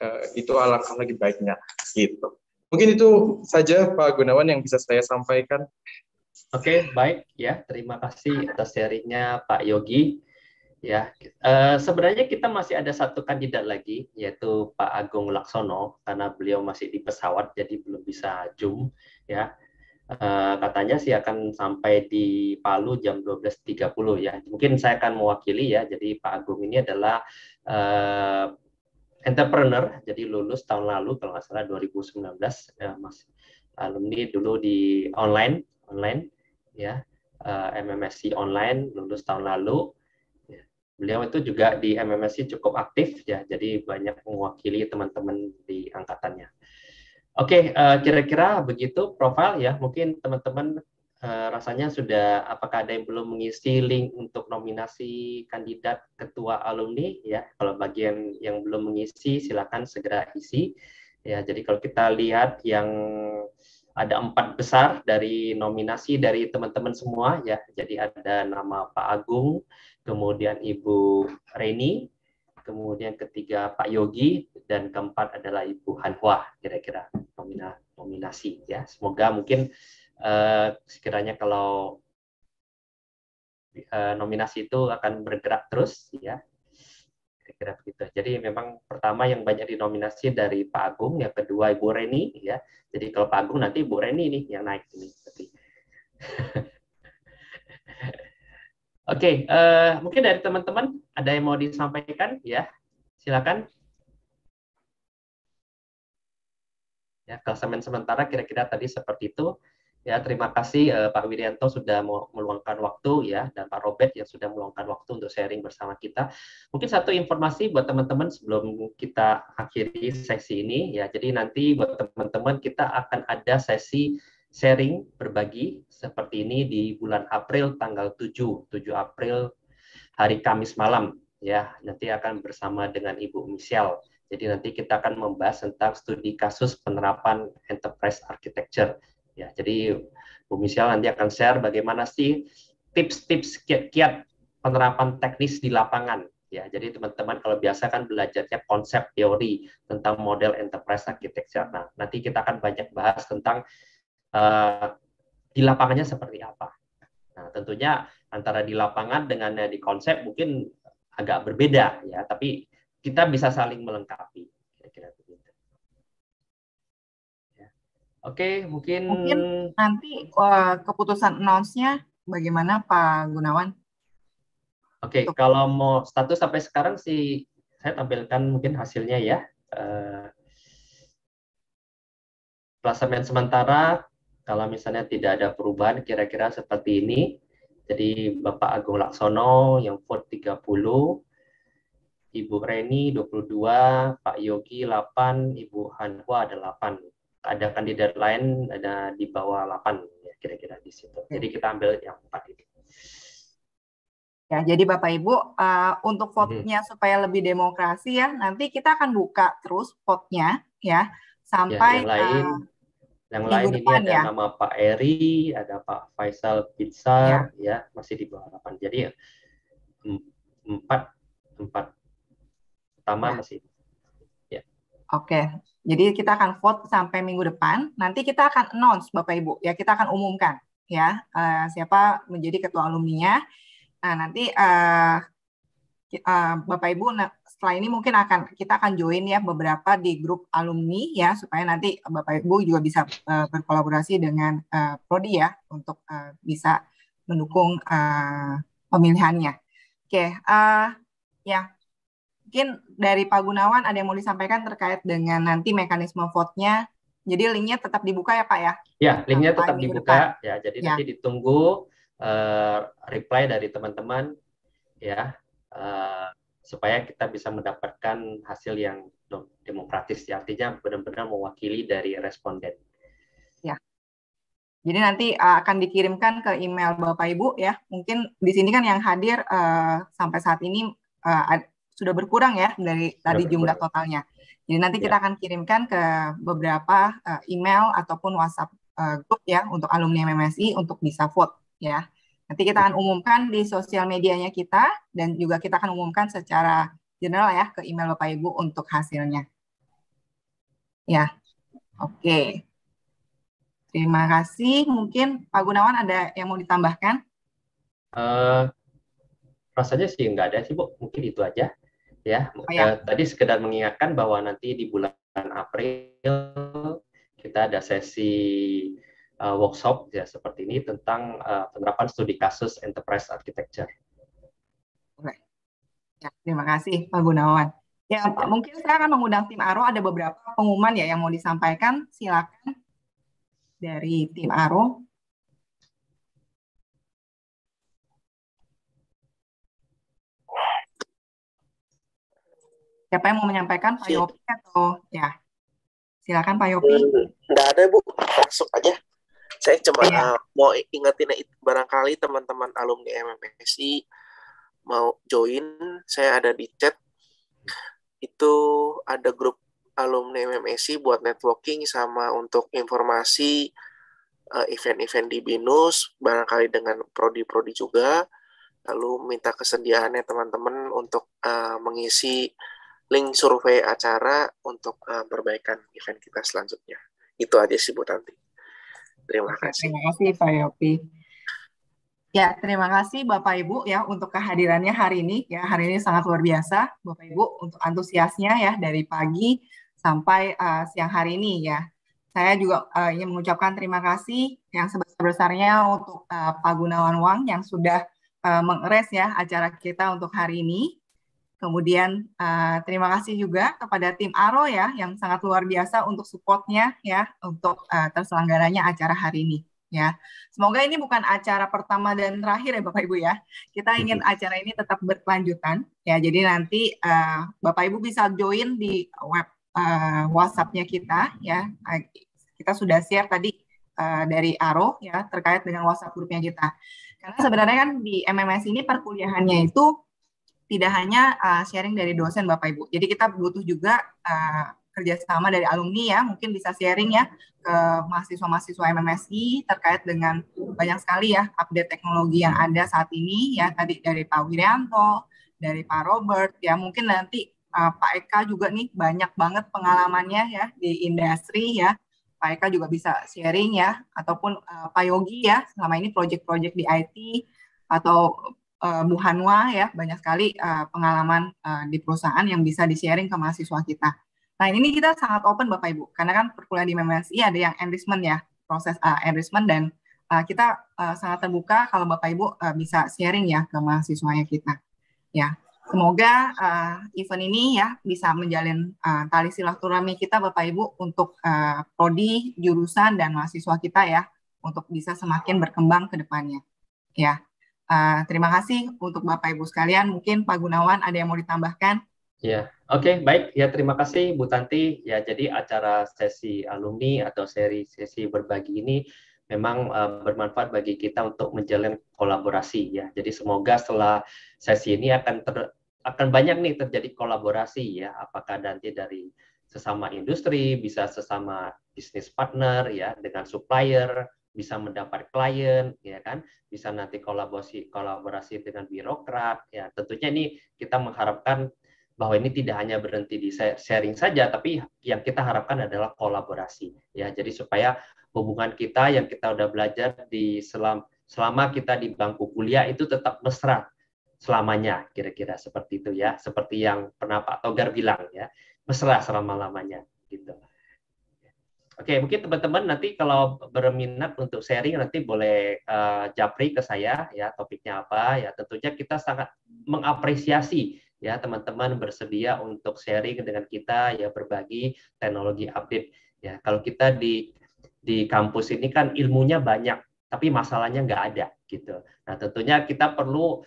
eh, itu alangkah lagi baiknya
gitu mungkin itu saja Pak Gunawan yang bisa saya sampaikan Oke, baik ya. Terima kasih atas sharingnya Pak Yogi. Ya, eh, sebenarnya kita masih ada satu kandidat lagi, yaitu Pak Agung Laksono, karena beliau masih di pesawat, jadi belum bisa zoom. Ya, uh, katanya sih akan sampai di Palu jam 12.30 ya. Mungkin saya akan mewakili ya. Jadi Pak Agung ini adalah uh, entrepreneur, jadi lulus tahun lalu kalau nggak salah 2019 ya Mas. Alumni dulu di online, online ya. Uh, eh, MMSC online lulus tahun lalu ya, beliau itu juga di MMSI cukup aktif ya, jadi banyak mewakili teman-teman di angkatannya. Oke, okay, uh, eh, kira-kira begitu profil ya. Mungkin teman-teman uh, rasanya sudah apakah ada yang belum mengisi link untuk nominasi kandidat ketua alumni ya. Kalau bagian yang belum mengisi silakan segera isi. Ya, jadi kalau kita lihat yang ada empat besar dari nominasi dari teman-teman semua ya. Jadi ada nama Pak Agung, kemudian Ibu Reni, kemudian ketiga Pak Yogi, dan keempat adalah Ibu Hanhua, kira-kira nominasi ya. Semoga mungkin uh, sekiranya kalau uh, nominasi itu akan bergerak terus ya. Kira-kira begitu. Jadi memang pertama yang banyak dinominasi dari Pak Agung, yang kedua Ibu Reni ya. Jadi kalau Pak Agung nanti Ibu Reni ini yang naik ini. Oke, okay, uh, eh, mungkin dari teman-teman ada yang mau disampaikan ya, silakan. Ya, klasemen sementara kira-kira tadi seperti itu. Ya, terima kasih uh, Pak Wirianto sudah meluangkan waktu ya dan Pak Robert yang sudah meluangkan waktu untuk sharing bersama kita. Mungkin satu informasi buat teman-teman sebelum kita akhiri sesi ini ya. Jadi nanti buat teman-teman kita akan ada sesi sharing, berbagi seperti ini di bulan April tanggal 7, 7 April hari Kamis malam ya. Nanti akan bersama dengan Ibu Michelle. Jadi nanti kita akan membahas tentang studi kasus penerapan enterprise architecture. Ya, jadi Bu Michelle nanti akan share bagaimana sih tips-tips kiat-kiat penerapan teknis di lapangan. Ya, jadi teman-teman kalau biasa kan belajarnya konsep teori tentang model enterprise architecture. Nah, nanti kita akan banyak bahas tentang Eh, di lapangannya seperti apa. Nah, tentunya antara di lapangan dengan di konsep mungkin agak berbeda ya, tapi kita bisa saling melengkapi. Kira-kira ya. Oke, mungkin mungkin
nanti uh, keputusan announce-nya bagaimana Pak Gunawan?
Oke, Untuk... kalau mau status sampai sekarang sih saya tampilkan mungkin hasilnya ya. Uh, eh, Plasemen sementara kalau misalnya tidak ada perubahan kira-kira seperti ini. Jadi Bapak Agung Laksono yang vote 30, Ibu Reni 22, Pak Yogi 8, Ibu Hanwa ada 8. Ada kandidat lain ada di bawah 8 ya kira-kira di situ. Jadi kita ambil
yang 4 itu. Ya, jadi Bapak Ibu uh, untuk hmm. vote-nya hmm. supaya lebih demokrasi ya, nanti kita akan buka terus vote-nya ya, ya sampai ya, yang lain.
Uh, yang Minggu lain depan, ini ada ya? nama Pak Eri, ada Pak Faisal Pizza, ya, ya masih di bawah delapan. Jadi empat empat
pertama ya. masih. Ya. Oke, jadi kita akan vote sampai minggu depan. Nanti kita akan announce Bapak Ibu, ya kita akan umumkan ya uh, siapa menjadi ketua alumni-nya. Nah nanti uh, uh, Bapak Ibu setelah ini mungkin akan kita akan join ya beberapa di grup alumni ya supaya nanti Bapak Ibu juga bisa uh, berkolaborasi dengan uh, prodi ya untuk uh, bisa mendukung uh, pemilihannya. Oke, okay, uh, ya mungkin dari Pak Gunawan ada yang mau disampaikan terkait dengan nanti mekanisme vote-nya. Jadi linknya tetap dibuka ya Pak ya?
Ya, linknya tetap Pagi dibuka depan. ya. Jadi ya. nanti ditunggu uh, reply dari teman-teman ya. Uh, supaya kita bisa mendapatkan hasil yang demokratis ya artinya benar-benar mewakili dari
responden. Ya. Jadi nanti eh, akan dikirimkan ke email Bapak Ibu ya. Mungkin di sini kan yang hadir uh, sampai saat ini uh, sudah berkurang ya dari sudah tadi berkurang. jumlah totalnya. Jadi nanti ya. kita akan kirimkan ke beberapa uh, email ataupun WhatsApp uh, grup ya untuk alumni MMSI untuk bisa vote ya. Nanti kita akan umumkan di sosial medianya kita dan juga kita akan umumkan secara general ya ke email Bapak Ibu untuk hasilnya. Ya, oke. Okay. Terima kasih. Mungkin Pak Gunawan ada yang mau ditambahkan?
Uh, rasanya sih nggak ada sih Bu. Mungkin itu aja. Ya, oh, ya. Uh, tadi sekedar mengingatkan bahwa nanti di bulan April kita ada sesi uh, workshop ya seperti ini tentang uh, penerapan studi kasus enterprise architecture.
Oke. Ya, terima kasih Pak Gunawan. Ya, Pak, ya. mungkin saya akan mengundang tim Aro ada beberapa pengumuman ya yang mau disampaikan. Silakan dari tim Aro. Siapa yang mau menyampaikan Pak Yopi atau ya? Silakan Pak Yopi.
Enggak hmm, ada Bu, Masuk aja. Saya cuma yeah. uh, mau ingetin barangkali teman-teman alumni MMSI mau join, saya ada di chat. Itu ada grup alumni MMSI buat networking sama untuk informasi eh, event-event di BINUS, barangkali dengan prodi-prodi juga. Lalu minta kesediaannya teman-teman untuk uh, mengisi link survei acara untuk uh, perbaikan event kita selanjutnya. Itu aja sih Bu Tanti. Terima kasih. Terima kasih Pak Yopi.
Ya, terima kasih Bapak Ibu ya untuk kehadirannya hari ini. Ya, hari ini sangat luar biasa Bapak Ibu untuk antusiasnya ya dari pagi sampai uh, siang hari ini ya. Saya juga uh, ingin mengucapkan terima kasih yang sebesar-besarnya untuk uh, Pak Gunawan Wang yang sudah uh, mengres ya acara kita untuk hari ini. Kemudian uh, terima kasih juga kepada tim Aro ya yang sangat luar biasa untuk supportnya ya untuk uh, terselenggaranya acara hari ini ya. Semoga ini bukan acara pertama dan terakhir ya Bapak Ibu ya. Kita ingin acara ini tetap berkelanjutan ya. Jadi nanti uh, Bapak Ibu bisa join di web uh, whatsapp kita ya. Kita sudah share tadi uh, dari Aro ya terkait dengan WhatsApp grupnya kita. Karena sebenarnya kan di MMS ini perkuliahannya itu tidak hanya uh, sharing dari dosen Bapak Ibu. Jadi kita butuh juga uh, kerjasama dari alumni ya, mungkin bisa sharing ya ke mahasiswa-mahasiswa MMSI terkait dengan banyak sekali ya update teknologi yang ada saat ini ya tadi dari Pak Wiryanto dari Pak Robert ya mungkin nanti uh, Pak Eka juga nih banyak banget pengalamannya ya di industri ya. Pak Eka juga bisa sharing ya ataupun uh, Pak Yogi ya selama ini project-project di IT atau uh, Bu Hanwa ya banyak sekali uh, pengalaman uh, di perusahaan yang bisa di sharing ke mahasiswa kita. Nah ini kita sangat open Bapak Ibu karena kan perkuliahan di MMSI ada yang enrichment ya proses uh, enrichment dan uh, kita uh, sangat terbuka kalau Bapak Ibu uh, bisa sharing ya ke mahasiswanya kita. Ya semoga uh, event ini ya bisa menjalin uh, tali silaturahmi kita Bapak Ibu untuk uh, prodi jurusan dan mahasiswa kita ya untuk bisa semakin berkembang ke depannya. Ya. Uh, terima kasih untuk Bapak Ibu sekalian. Mungkin Pak Gunawan ada yang mau ditambahkan?
Ya, oke, okay, baik. Ya, terima kasih Bu Tanti. Ya, jadi acara sesi alumni atau seri sesi berbagi ini memang uh, bermanfaat bagi kita untuk menjalin kolaborasi ya. Jadi semoga setelah sesi ini akan ter, akan banyak nih terjadi kolaborasi ya, apakah nanti dari sesama industri, bisa sesama bisnis partner ya dengan supplier bisa mendapat klien ya kan bisa nanti kolaborasi kolaborasi dengan birokrat ya tentunya ini kita mengharapkan bahwa ini tidak hanya berhenti di sharing saja tapi yang kita harapkan adalah kolaborasi ya jadi supaya hubungan kita yang kita udah belajar di selam selama kita di bangku kuliah itu tetap mesra selamanya kira-kira seperti itu ya seperti yang pernah Pak Togar bilang ya mesra selama lamanya gitu. Oke, okay, mungkin teman-teman nanti kalau berminat untuk sharing nanti boleh uh, japri ke saya ya topiknya apa ya. Tentunya kita sangat mengapresiasi ya teman-teman bersedia untuk sharing dengan kita ya berbagi teknologi update ya. Kalau kita di di kampus ini kan ilmunya banyak tapi masalahnya nggak ada gitu. Nah tentunya kita perlu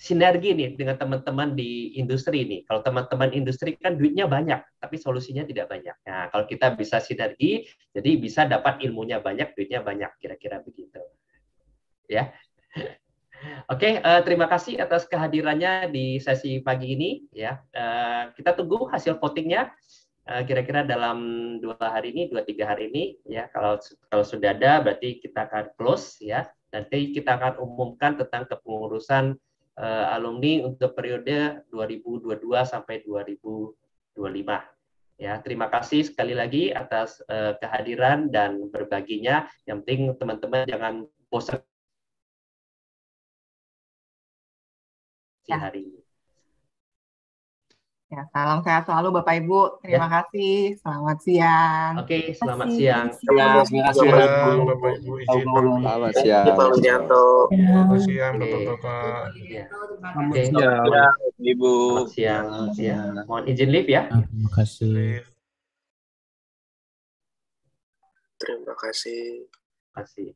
sinergi nih dengan teman-teman di industri ini. Kalau teman-teman industri kan duitnya banyak, tapi solusinya tidak banyak. Nah, kalau kita bisa sinergi, jadi bisa dapat ilmunya banyak, duitnya banyak, kira-kira begitu. Ya. Oke, okay, uh, eh, terima kasih atas kehadirannya di sesi pagi ini. Ya, uh, kita tunggu hasil votingnya eh, kira-kira uh, dalam dua hari ini, dua tiga hari ini. Ya, kalau kalau sudah ada, berarti kita akan close. Ya, nanti kita akan umumkan tentang kepengurusan uh, alumni untuk periode 2022 sampai 2025. Ya, terima kasih sekali lagi atas uh, kehadiran dan berbaginya. Yang penting teman-teman jangan bosan
ya. hari ini.
Ya, salam sehat selalu Bapak Ibu. Terima ya. kasih. Selamat siang. Oke, selamat kasih. siang.
Terima kasih Bapak
Ibu izin pamit. Selamat
siang. Selamat siang Selamat siang Bapak-bapak. Ibu. Selamat siang. Selamat siang. Mohon izin lift
ya. Ah, terima kasih. Terima kasih. Terima kasih.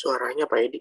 Suaranya Pak Edi.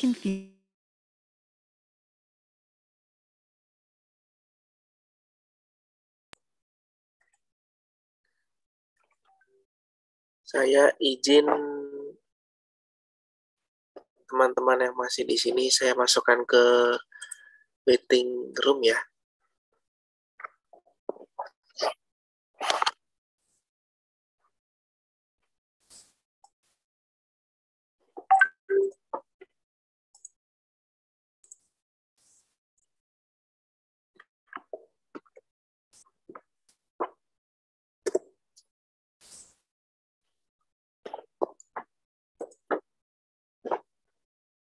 saya izin teman-teman yang masih di sini saya masukkan ke waiting room ya.